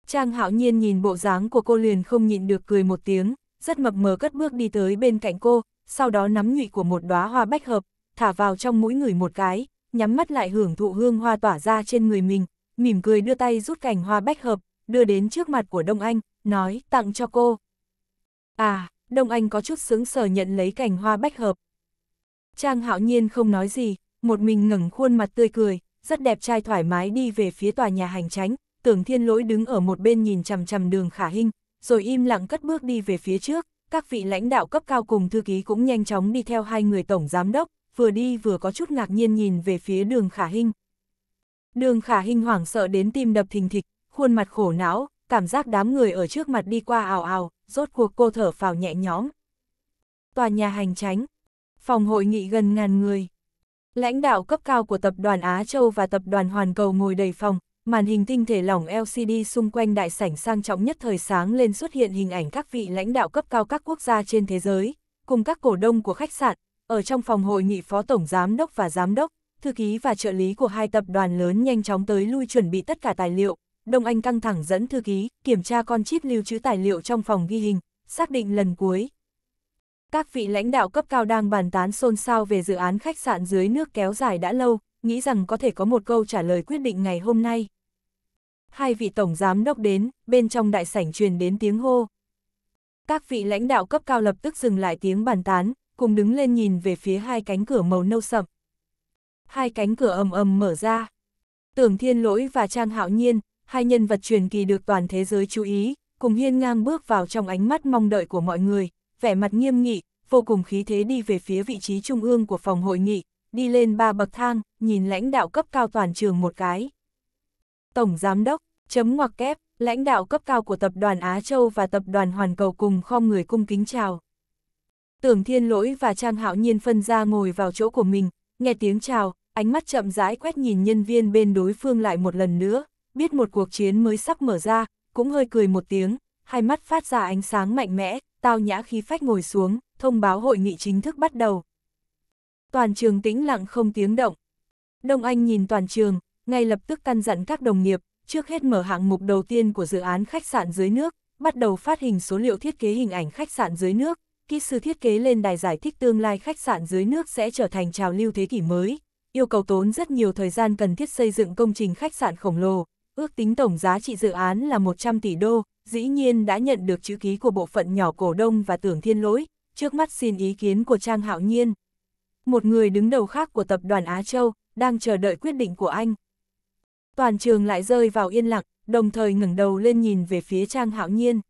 Trang hạo nhiên nhìn bộ dáng của cô liền không nhịn được cười một tiếng, rất mập mờ cất bước đi tới bên cạnh cô, sau đó nắm nhụy của một đóa hoa bách hợp, thả vào trong mũi người một cái, nhắm mắt lại hưởng thụ hương hoa tỏa ra trên người mình, mỉm cười đưa tay rút cành hoa bách hợp, đưa đến trước mặt của Đông Anh, nói tặng cho cô. À, Đông Anh có chút sướng sở nhận lấy cành hoa bách hợp. Trang hạo nhiên không nói gì, một mình ngẩng khuôn mặt tươi cười, rất đẹp trai thoải mái đi về phía tòa nhà hành tránh, tưởng thiên lỗi đứng ở một bên nhìn chằm chằm đường khả hình, rồi im lặng cất bước đi về phía trước, các vị lãnh đạo cấp cao cùng thư ký cũng nhanh chóng đi theo hai người tổng giám đốc, vừa đi vừa có chút ngạc nhiên nhìn về phía đường khả hình. Đường khả hình hoảng sợ đến tim đập thình thịch, khuôn mặt khổ não, cảm giác đám người ở trước mặt đi qua ào ào, rốt cuộc cô thở phào nhẹ nhõm. Tòa nhà hành tránh, phòng hội nghị gần ngàn người. Lãnh đạo cấp cao của tập đoàn Á Châu và tập đoàn Hoàn Cầu ngồi đầy phòng, màn hình tinh thể lỏng LCD xung quanh đại sảnh sang trọng nhất thời sáng lên xuất hiện hình ảnh các vị lãnh đạo cấp cao các quốc gia trên thế giới, cùng các cổ đông của khách sạn, ở trong phòng hội nghị phó tổng giám đốc và giám đốc, thư ký và trợ lý của hai tập đoàn lớn nhanh chóng tới lui chuẩn bị tất cả tài liệu, Đông Anh căng thẳng dẫn thư ký, kiểm tra con chip lưu trữ tài liệu trong phòng ghi hình, xác định lần cuối. Các vị lãnh đạo cấp cao đang bàn tán xôn xao về dự án khách sạn dưới nước kéo dài đã lâu, nghĩ rằng có thể có một câu trả lời quyết định ngày hôm nay. Hai vị tổng giám đốc đến, bên trong đại sảnh truyền đến tiếng hô. Các vị lãnh đạo cấp cao lập tức dừng lại tiếng bàn tán, cùng đứng lên nhìn về phía hai cánh cửa màu nâu sậm. Hai cánh cửa ầm ầm mở ra. Tưởng Thiên Lỗi và Trang Hạo Nhiên, hai nhân vật truyền kỳ được toàn thế giới chú ý, cùng hiên ngang bước vào trong ánh mắt mong đợi của mọi người, vẻ mặt nghiêm nghị, vô cùng khí thế đi về phía vị trí trung ương của phòng hội nghị, đi lên ba bậc thang, nhìn lãnh đạo cấp cao toàn trường một cái. Tổng Giám đốc, chấm ngoặc kép, lãnh đạo cấp cao của Tập đoàn Á Châu và Tập đoàn Hoàn Cầu cùng khom người cung kính chào. Tưởng Thiên Lỗi và Trang Hạo Nhiên phân ra ngồi vào chỗ của mình, nghe tiếng chào, ánh mắt chậm rãi quét nhìn nhân viên bên đối phương lại một lần nữa, biết một cuộc chiến mới sắp mở ra, cũng hơi cười một tiếng, hai mắt phát ra ánh sáng mạnh mẽ, tao nhã khí phách ngồi xuống, thông báo hội nghị chính thức bắt đầu. Toàn trường tĩnh lặng không tiếng động. Đông Anh nhìn toàn trường, ngay lập tức căn dặn các đồng nghiệp, trước hết mở hạng mục đầu tiên của dự án khách sạn dưới nước, bắt đầu phát hình số liệu thiết kế hình ảnh khách sạn dưới nước, kỹ sư thiết kế lên đài giải thích tương lai khách sạn dưới nước sẽ trở thành trào lưu thế kỷ mới. Yêu cầu tốn rất nhiều thời gian cần thiết xây dựng công trình khách sạn khổng lồ, ước tính tổng giá trị dự án là 100 tỷ đô, dĩ nhiên đã nhận được chữ ký của bộ phận nhỏ cổ đông và tưởng thiên lỗi, trước mắt xin ý kiến của Trang Hạo Nhiên. Một người đứng đầu khác của tập đoàn Á Châu, đang chờ đợi quyết định của anh. Toàn trường lại rơi vào yên lặng, đồng thời ngẩng đầu lên nhìn về phía Trang Hạo Nhiên.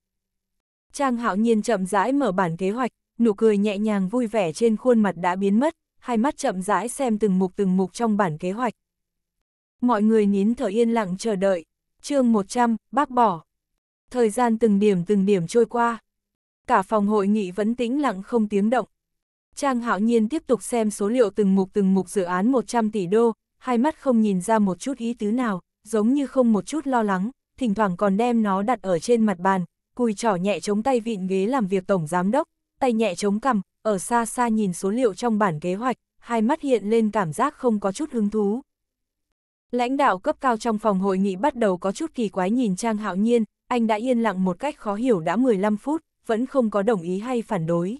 Trang Hạo Nhiên chậm rãi mở bản kế hoạch, nụ cười nhẹ nhàng vui vẻ trên khuôn mặt đã biến mất, hai mắt chậm rãi xem từng mục từng mục trong bản kế hoạch. Mọi người nín thở yên lặng chờ đợi. chương 100, bác bỏ. Thời gian từng điểm từng điểm trôi qua. Cả phòng hội nghị vẫn tĩnh lặng không tiếng động. Trang hạo nhiên tiếp tục xem số liệu từng mục từng mục dự án 100 tỷ đô, hai mắt không nhìn ra một chút ý tứ nào, giống như không một chút lo lắng, thỉnh thoảng còn đem nó đặt ở trên mặt bàn, cùi trỏ nhẹ chống tay vịn ghế làm việc tổng giám đốc, tay nhẹ chống cằm, ở xa xa nhìn số liệu trong bản kế hoạch, hai mắt hiện lên cảm giác không có chút hứng thú. Lãnh đạo cấp cao trong phòng hội nghị bắt đầu có chút kỳ quái nhìn Trang Hạo Nhiên, anh đã yên lặng một cách khó hiểu đã 15 phút, vẫn không có đồng ý hay phản đối.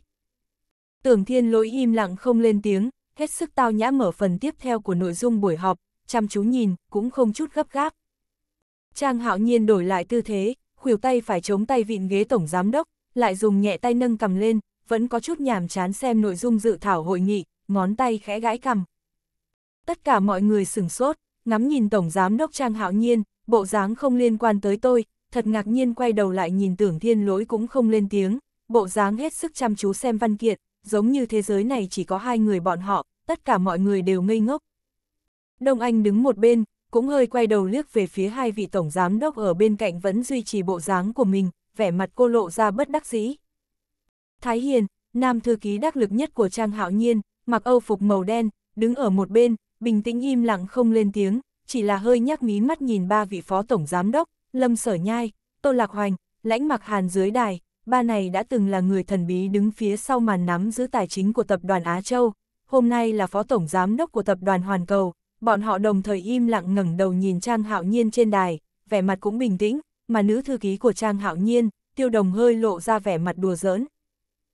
Tưởng Thiên Lỗi im lặng không lên tiếng, hết sức tao nhã mở phần tiếp theo của nội dung buổi họp, chăm chú nhìn, cũng không chút gấp gáp. Trang Hạo Nhiên đổi lại tư thế, khuỷu tay phải chống tay vịn ghế tổng giám đốc, lại dùng nhẹ tay nâng cầm lên, vẫn có chút nhàm chán xem nội dung dự thảo hội nghị, ngón tay khẽ gãi cầm. Tất cả mọi người sửng sốt, ngắm nhìn Tổng Giám Đốc Trang Hạo Nhiên, bộ dáng không liên quan tới tôi, thật ngạc nhiên quay đầu lại nhìn tưởng thiên lỗi cũng không lên tiếng, bộ dáng hết sức chăm chú xem văn kiện, giống như thế giới này chỉ có hai người bọn họ, tất cả mọi người đều ngây ngốc. Đông Anh đứng một bên, cũng hơi quay đầu liếc về phía hai vị Tổng Giám Đốc ở bên cạnh vẫn duy trì bộ dáng của mình, vẻ mặt cô lộ ra bất đắc dĩ. Thái Hiền, nam thư ký đắc lực nhất của Trang Hạo Nhiên, mặc âu phục màu đen, đứng ở một bên, bình tĩnh im lặng không lên tiếng, chỉ là hơi nhắc mí mắt nhìn ba vị phó tổng giám đốc, Lâm Sở Nhai, Tô Lạc Hoành, Lãnh Mặc Hàn dưới đài, ba này đã từng là người thần bí đứng phía sau màn nắm giữ tài chính của tập đoàn Á Châu, hôm nay là phó tổng giám đốc của tập đoàn Hoàn Cầu, bọn họ đồng thời im lặng ngẩng đầu nhìn Trang Hạo Nhiên trên đài, vẻ mặt cũng bình tĩnh, mà nữ thư ký của Trang Hạo Nhiên, Tiêu Đồng hơi lộ ra vẻ mặt đùa giỡn.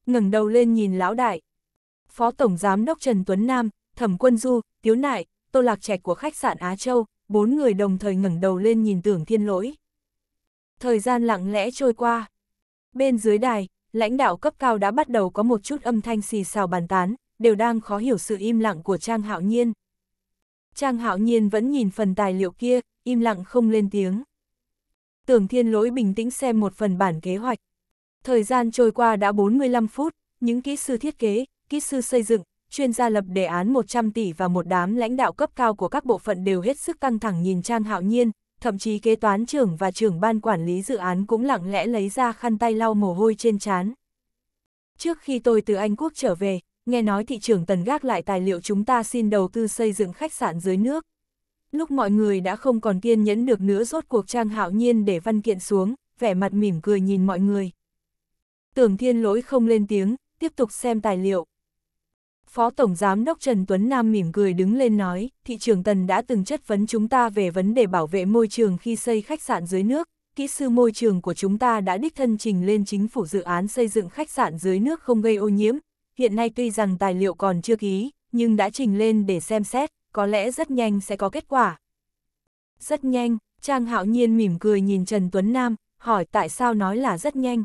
Ngẩng đầu lên nhìn lão đại. Phó tổng giám đốc Trần Tuấn Nam, Thẩm Quân Du, Tiếu Nại, Tô Lạc Trạch của khách sạn Á Châu, bốn người đồng thời ngẩng đầu lên nhìn tưởng thiên lỗi. Thời gian lặng lẽ trôi qua. Bên dưới đài, lãnh đạo cấp cao đã bắt đầu có một chút âm thanh xì xào bàn tán, đều đang khó hiểu sự im lặng của Trang Hạo Nhiên. Trang Hạo Nhiên vẫn nhìn phần tài liệu kia, im lặng không lên tiếng. Tưởng thiên lỗi bình tĩnh xem một phần bản kế hoạch. Thời gian trôi qua đã 45 phút, những kỹ sư thiết kế, kỹ sư xây dựng, chuyên gia lập đề án 100 tỷ và một đám lãnh đạo cấp cao của các bộ phận đều hết sức căng thẳng nhìn Trang Hạo Nhiên, thậm chí kế toán trưởng và trưởng ban quản lý dự án cũng lặng lẽ lấy ra khăn tay lau mồ hôi trên trán. Trước khi tôi từ Anh Quốc trở về, nghe nói thị trường tần gác lại tài liệu chúng ta xin đầu tư xây dựng khách sạn dưới nước. Lúc mọi người đã không còn kiên nhẫn được nữa rốt cuộc Trang Hạo Nhiên để văn kiện xuống, vẻ mặt mỉm cười nhìn mọi người. Tưởng thiên lỗi không lên tiếng, tiếp tục xem tài liệu. Phó Tổng Giám đốc Trần Tuấn Nam mỉm cười đứng lên nói, thị trường Tần đã từng chất vấn chúng ta về vấn đề bảo vệ môi trường khi xây khách sạn dưới nước, kỹ sư môi trường của chúng ta đã đích thân trình lên chính phủ dự án xây dựng khách sạn dưới nước không gây ô nhiễm. Hiện nay tuy rằng tài liệu còn chưa ký, nhưng đã trình lên để xem xét, có lẽ rất nhanh sẽ có kết quả. Rất nhanh, Trang Hạo Nhiên mỉm cười nhìn Trần Tuấn Nam, hỏi tại sao nói là rất nhanh.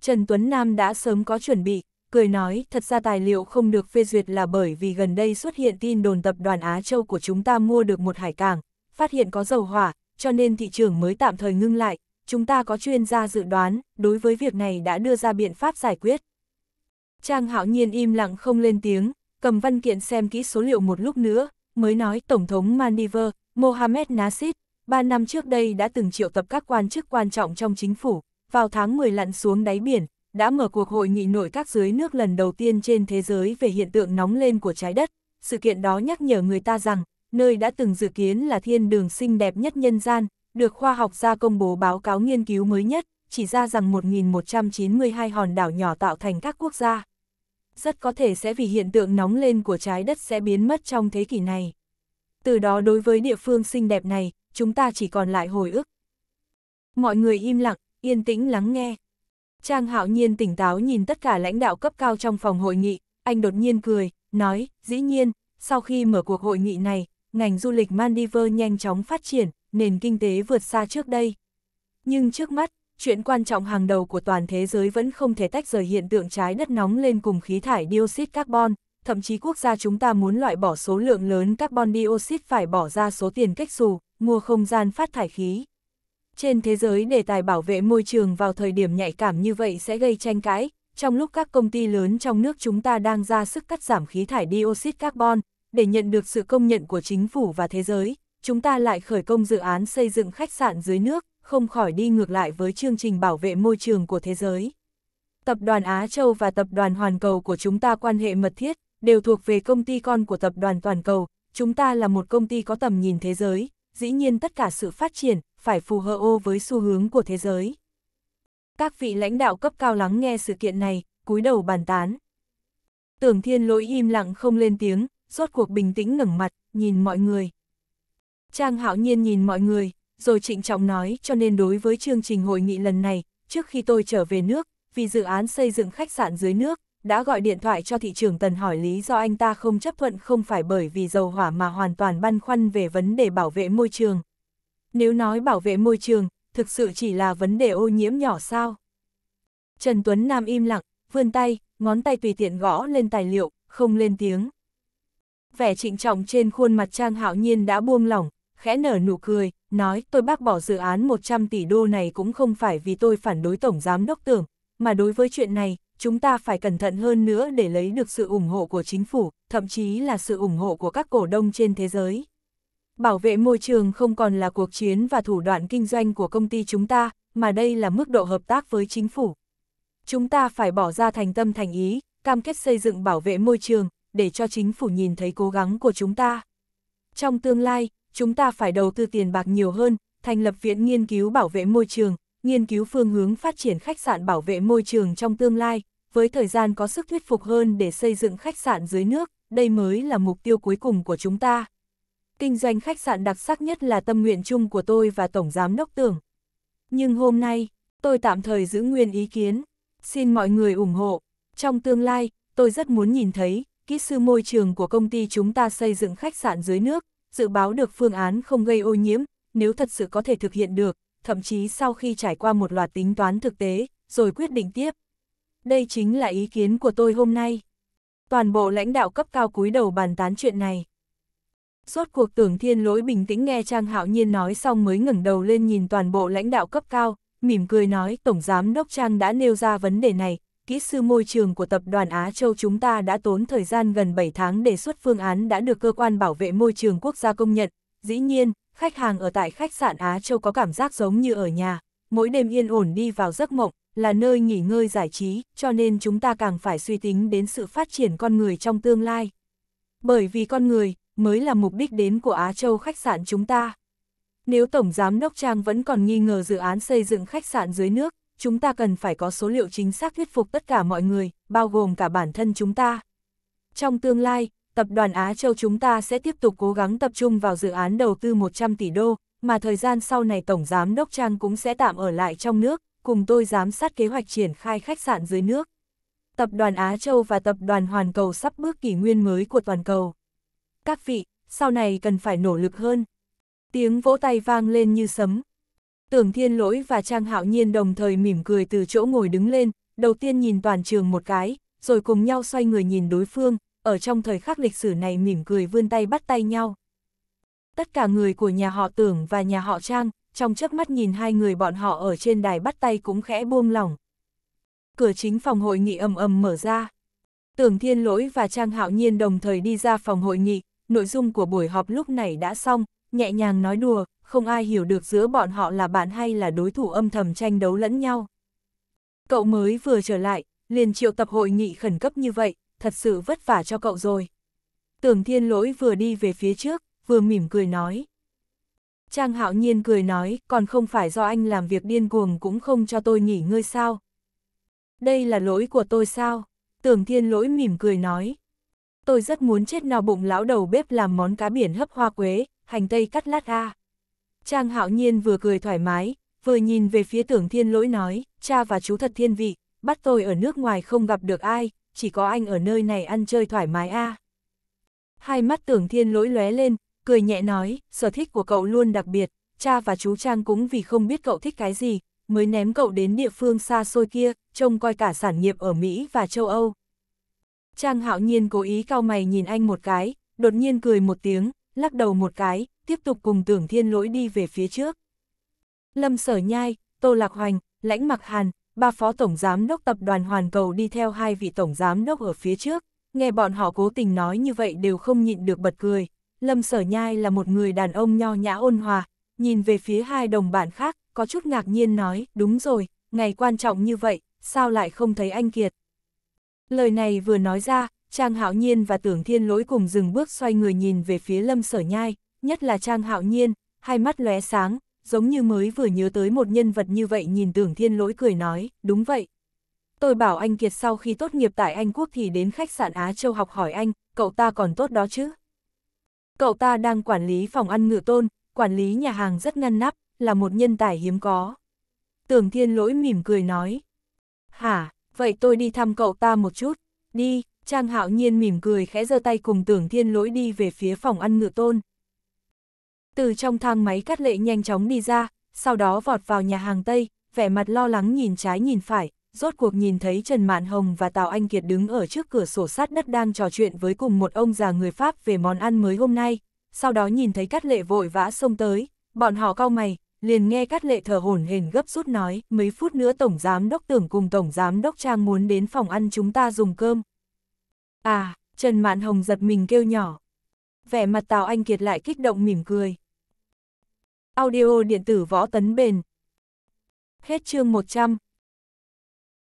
Trần Tuấn Nam đã sớm có chuẩn bị, cười nói, thật ra tài liệu không được phê duyệt là bởi vì gần đây xuất hiện tin đồn tập đoàn Á Châu của chúng ta mua được một hải cảng, phát hiện có dầu hỏa, cho nên thị trường mới tạm thời ngưng lại, chúng ta có chuyên gia dự đoán, đối với việc này đã đưa ra biện pháp giải quyết. Trang hạo nhiên im lặng không lên tiếng, cầm văn kiện xem kỹ số liệu một lúc nữa, mới nói Tổng thống Maldives, Mohamed Nassid, ba năm trước đây đã từng triệu tập các quan chức quan trọng trong chính phủ, vào tháng 10 lặn xuống đáy biển, đã mở cuộc hội nghị nội các dưới nước lần đầu tiên trên thế giới về hiện tượng nóng lên của trái đất. Sự kiện đó nhắc nhở người ta rằng, nơi đã từng dự kiến là thiên đường xinh đẹp nhất nhân gian, được khoa học gia công bố báo cáo nghiên cứu mới nhất, chỉ ra rằng 1.192 hòn đảo nhỏ tạo thành các quốc gia. Rất có thể sẽ vì hiện tượng nóng lên của trái đất sẽ biến mất trong thế kỷ này. Từ đó đối với địa phương xinh đẹp này, chúng ta chỉ còn lại hồi ức. Mọi người im lặng, yên tĩnh lắng nghe. Trang hạo nhiên tỉnh táo nhìn tất cả lãnh đạo cấp cao trong phòng hội nghị, anh đột nhiên cười, nói, dĩ nhiên, sau khi mở cuộc hội nghị này, ngành du lịch Mandiver nhanh chóng phát triển, nền kinh tế vượt xa trước đây. Nhưng trước mắt, chuyện quan trọng hàng đầu của toàn thế giới vẫn không thể tách rời hiện tượng trái đất nóng lên cùng khí thải dioxide carbon, thậm chí quốc gia chúng ta muốn loại bỏ số lượng lớn carbon dioxide phải bỏ ra số tiền cách xù, mua không gian phát thải khí. Trên thế giới đề tài bảo vệ môi trường vào thời điểm nhạy cảm như vậy sẽ gây tranh cãi, trong lúc các công ty lớn trong nước chúng ta đang ra sức cắt giảm khí thải dioxide carbon, để nhận được sự công nhận của chính phủ và thế giới, chúng ta lại khởi công dự án xây dựng khách sạn dưới nước, không khỏi đi ngược lại với chương trình bảo vệ môi trường của thế giới. Tập đoàn Á Châu và tập đoàn Hoàn Cầu của chúng ta quan hệ mật thiết, đều thuộc về công ty con của tập đoàn Toàn Cầu, chúng ta là một công ty có tầm nhìn thế giới, dĩ nhiên tất cả sự phát triển, phải phù hợp ô với xu hướng của thế giới. Các vị lãnh đạo cấp cao lắng nghe sự kiện này, cúi đầu bàn tán. Tưởng thiên lỗi im lặng không lên tiếng, rốt cuộc bình tĩnh ngẩng mặt, nhìn mọi người. Trang hạo nhiên nhìn mọi người, rồi trịnh trọng nói cho nên đối với chương trình hội nghị lần này, trước khi tôi trở về nước, vì dự án xây dựng khách sạn dưới nước, đã gọi điện thoại cho thị trưởng Tần hỏi lý do anh ta không chấp thuận không phải bởi vì dầu hỏa mà hoàn toàn băn khoăn về vấn đề bảo vệ môi trường, nếu nói bảo vệ môi trường, thực sự chỉ là vấn đề ô nhiễm nhỏ sao? Trần Tuấn Nam im lặng, vươn tay, ngón tay tùy tiện gõ lên tài liệu, không lên tiếng. Vẻ trịnh trọng trên khuôn mặt Trang Hạo Nhiên đã buông lỏng, khẽ nở nụ cười, nói tôi bác bỏ dự án 100 tỷ đô này cũng không phải vì tôi phản đối Tổng Giám Đốc Tưởng, mà đối với chuyện này, chúng ta phải cẩn thận hơn nữa để lấy được sự ủng hộ của chính phủ, thậm chí là sự ủng hộ của các cổ đông trên thế giới. Bảo vệ môi trường không còn là cuộc chiến và thủ đoạn kinh doanh của công ty chúng ta, mà đây là mức độ hợp tác với chính phủ. Chúng ta phải bỏ ra thành tâm thành ý, cam kết xây dựng bảo vệ môi trường, để cho chính phủ nhìn thấy cố gắng của chúng ta. Trong tương lai, chúng ta phải đầu tư tiền bạc nhiều hơn, thành lập viện nghiên cứu bảo vệ môi trường, nghiên cứu phương hướng phát triển khách sạn bảo vệ môi trường trong tương lai, với thời gian có sức thuyết phục hơn để xây dựng khách sạn dưới nước, đây mới là mục tiêu cuối cùng của chúng ta kinh doanh khách sạn đặc sắc nhất là tâm nguyện chung của tôi và Tổng Giám Đốc Tưởng. Nhưng hôm nay, tôi tạm thời giữ nguyên ý kiến. Xin mọi người ủng hộ. Trong tương lai, tôi rất muốn nhìn thấy, kỹ sư môi trường của công ty chúng ta xây dựng khách sạn dưới nước, dự báo được phương án không gây ô nhiễm, nếu thật sự có thể thực hiện được, thậm chí sau khi trải qua một loạt tính toán thực tế, rồi quyết định tiếp. Đây chính là ý kiến của tôi hôm nay. Toàn bộ lãnh đạo cấp cao cúi đầu bàn tán chuyện này. Rốt cuộc tưởng thiên lỗi bình tĩnh nghe Trang Hạo Nhiên nói xong mới ngẩng đầu lên nhìn toàn bộ lãnh đạo cấp cao, mỉm cười nói Tổng Giám Đốc Trang đã nêu ra vấn đề này, kỹ sư môi trường của Tập đoàn Á Châu chúng ta đã tốn thời gian gần 7 tháng đề xuất phương án đã được Cơ quan Bảo vệ Môi trường Quốc gia công nhận. Dĩ nhiên, khách hàng ở tại khách sạn Á Châu có cảm giác giống như ở nhà, mỗi đêm yên ổn đi vào giấc mộng, là nơi nghỉ ngơi giải trí, cho nên chúng ta càng phải suy tính đến sự phát triển con người trong tương lai. Bởi vì con người, mới là mục đích đến của Á Châu khách sạn chúng ta. Nếu Tổng Giám Đốc Trang vẫn còn nghi ngờ dự án xây dựng khách sạn dưới nước, chúng ta cần phải có số liệu chính xác thuyết phục tất cả mọi người, bao gồm cả bản thân chúng ta. Trong tương lai, Tập đoàn Á Châu chúng ta sẽ tiếp tục cố gắng tập trung vào dự án đầu tư 100 tỷ đô, mà thời gian sau này Tổng Giám Đốc Trang cũng sẽ tạm ở lại trong nước, cùng tôi giám sát kế hoạch triển khai khách sạn dưới nước. Tập đoàn Á Châu và Tập đoàn Hoàn Cầu sắp bước kỷ nguyên mới của toàn cầu các vị, sau này cần phải nỗ lực hơn. Tiếng vỗ tay vang lên như sấm. Tưởng thiên lỗi và Trang Hạo Nhiên đồng thời mỉm cười từ chỗ ngồi đứng lên, đầu tiên nhìn toàn trường một cái, rồi cùng nhau xoay người nhìn đối phương, ở trong thời khắc lịch sử này mỉm cười vươn tay bắt tay nhau. Tất cả người của nhà họ Tưởng và nhà họ Trang, trong chớp mắt nhìn hai người bọn họ ở trên đài bắt tay cũng khẽ buông lỏng. Cửa chính phòng hội nghị ầm ầm mở ra. Tưởng Thiên Lỗi và Trang Hạo Nhiên đồng thời đi ra phòng hội nghị, nội dung của buổi họp lúc này đã xong, nhẹ nhàng nói đùa, không ai hiểu được giữa bọn họ là bạn hay là đối thủ âm thầm tranh đấu lẫn nhau. Cậu mới vừa trở lại, liền triệu tập hội nghị khẩn cấp như vậy, thật sự vất vả cho cậu rồi. Tưởng thiên lỗi vừa đi về phía trước, vừa mỉm cười nói. Trang hạo nhiên cười nói, còn không phải do anh làm việc điên cuồng cũng không cho tôi nghỉ ngơi sao. Đây là lỗi của tôi sao? Tưởng thiên lỗi mỉm cười nói, Tôi rất muốn chết no bụng lão đầu bếp làm món cá biển hấp hoa quế, hành tây cắt lát a. Trang hạo nhiên vừa cười thoải mái, vừa nhìn về phía tưởng thiên lỗi nói, cha và chú thật thiên vị, bắt tôi ở nước ngoài không gặp được ai, chỉ có anh ở nơi này ăn chơi thoải mái a. Hai mắt tưởng thiên lỗi lóe lên, cười nhẹ nói, sở thích của cậu luôn đặc biệt, cha và chú Trang cũng vì không biết cậu thích cái gì, mới ném cậu đến địa phương xa xôi kia, trông coi cả sản nghiệp ở Mỹ và châu Âu. Trang hạo nhiên cố ý cao mày nhìn anh một cái, đột nhiên cười một tiếng, lắc đầu một cái, tiếp tục cùng tưởng thiên lỗi đi về phía trước. Lâm Sở Nhai, Tô Lạc Hoành, Lãnh Mặc Hàn, ba phó tổng giám đốc tập đoàn Hoàn Cầu đi theo hai vị tổng giám đốc ở phía trước, nghe bọn họ cố tình nói như vậy đều không nhịn được bật cười. Lâm Sở Nhai là một người đàn ông nho nhã ôn hòa, nhìn về phía hai đồng bạn khác, có chút ngạc nhiên nói, đúng rồi, ngày quan trọng như vậy, sao lại không thấy anh Kiệt. Lời này vừa nói ra, Trang Hạo Nhiên và Tưởng Thiên Lỗi cùng dừng bước xoay người nhìn về phía Lâm Sở Nhai, nhất là Trang Hạo Nhiên, hai mắt lóe sáng, giống như mới vừa nhớ tới một nhân vật như vậy nhìn Tưởng Thiên Lỗi cười nói, đúng vậy. Tôi bảo anh Kiệt sau khi tốt nghiệp tại Anh Quốc thì đến khách sạn Á Châu học hỏi anh, cậu ta còn tốt đó chứ? Cậu ta đang quản lý phòng ăn ngựa tôn, quản lý nhà hàng rất ngăn nắp, là một nhân tài hiếm có. Tưởng Thiên Lỗi mỉm cười nói. Hả, vậy tôi đi thăm cậu ta một chút, đi, Trang Hạo Nhiên mỉm cười khẽ giơ tay cùng tưởng thiên lỗi đi về phía phòng ăn ngựa tôn. Từ trong thang máy cắt lệ nhanh chóng đi ra, sau đó vọt vào nhà hàng Tây, vẻ mặt lo lắng nhìn trái nhìn phải, rốt cuộc nhìn thấy Trần Mạn Hồng và Tào Anh Kiệt đứng ở trước cửa sổ sát đất đang trò chuyện với cùng một ông già người Pháp về món ăn mới hôm nay, sau đó nhìn thấy cắt lệ vội vã xông tới, bọn họ cau mày, liền nghe Cát Lệ thở hổn hển gấp rút nói, mấy phút nữa Tổng Giám Đốc Tưởng cùng Tổng Giám Đốc Trang muốn đến phòng ăn chúng ta dùng cơm. À, Trần Mạn Hồng giật mình kêu nhỏ. Vẻ mặt Tào Anh Kiệt lại kích động mỉm cười. Audio điện tử võ tấn bền. Hết chương 100.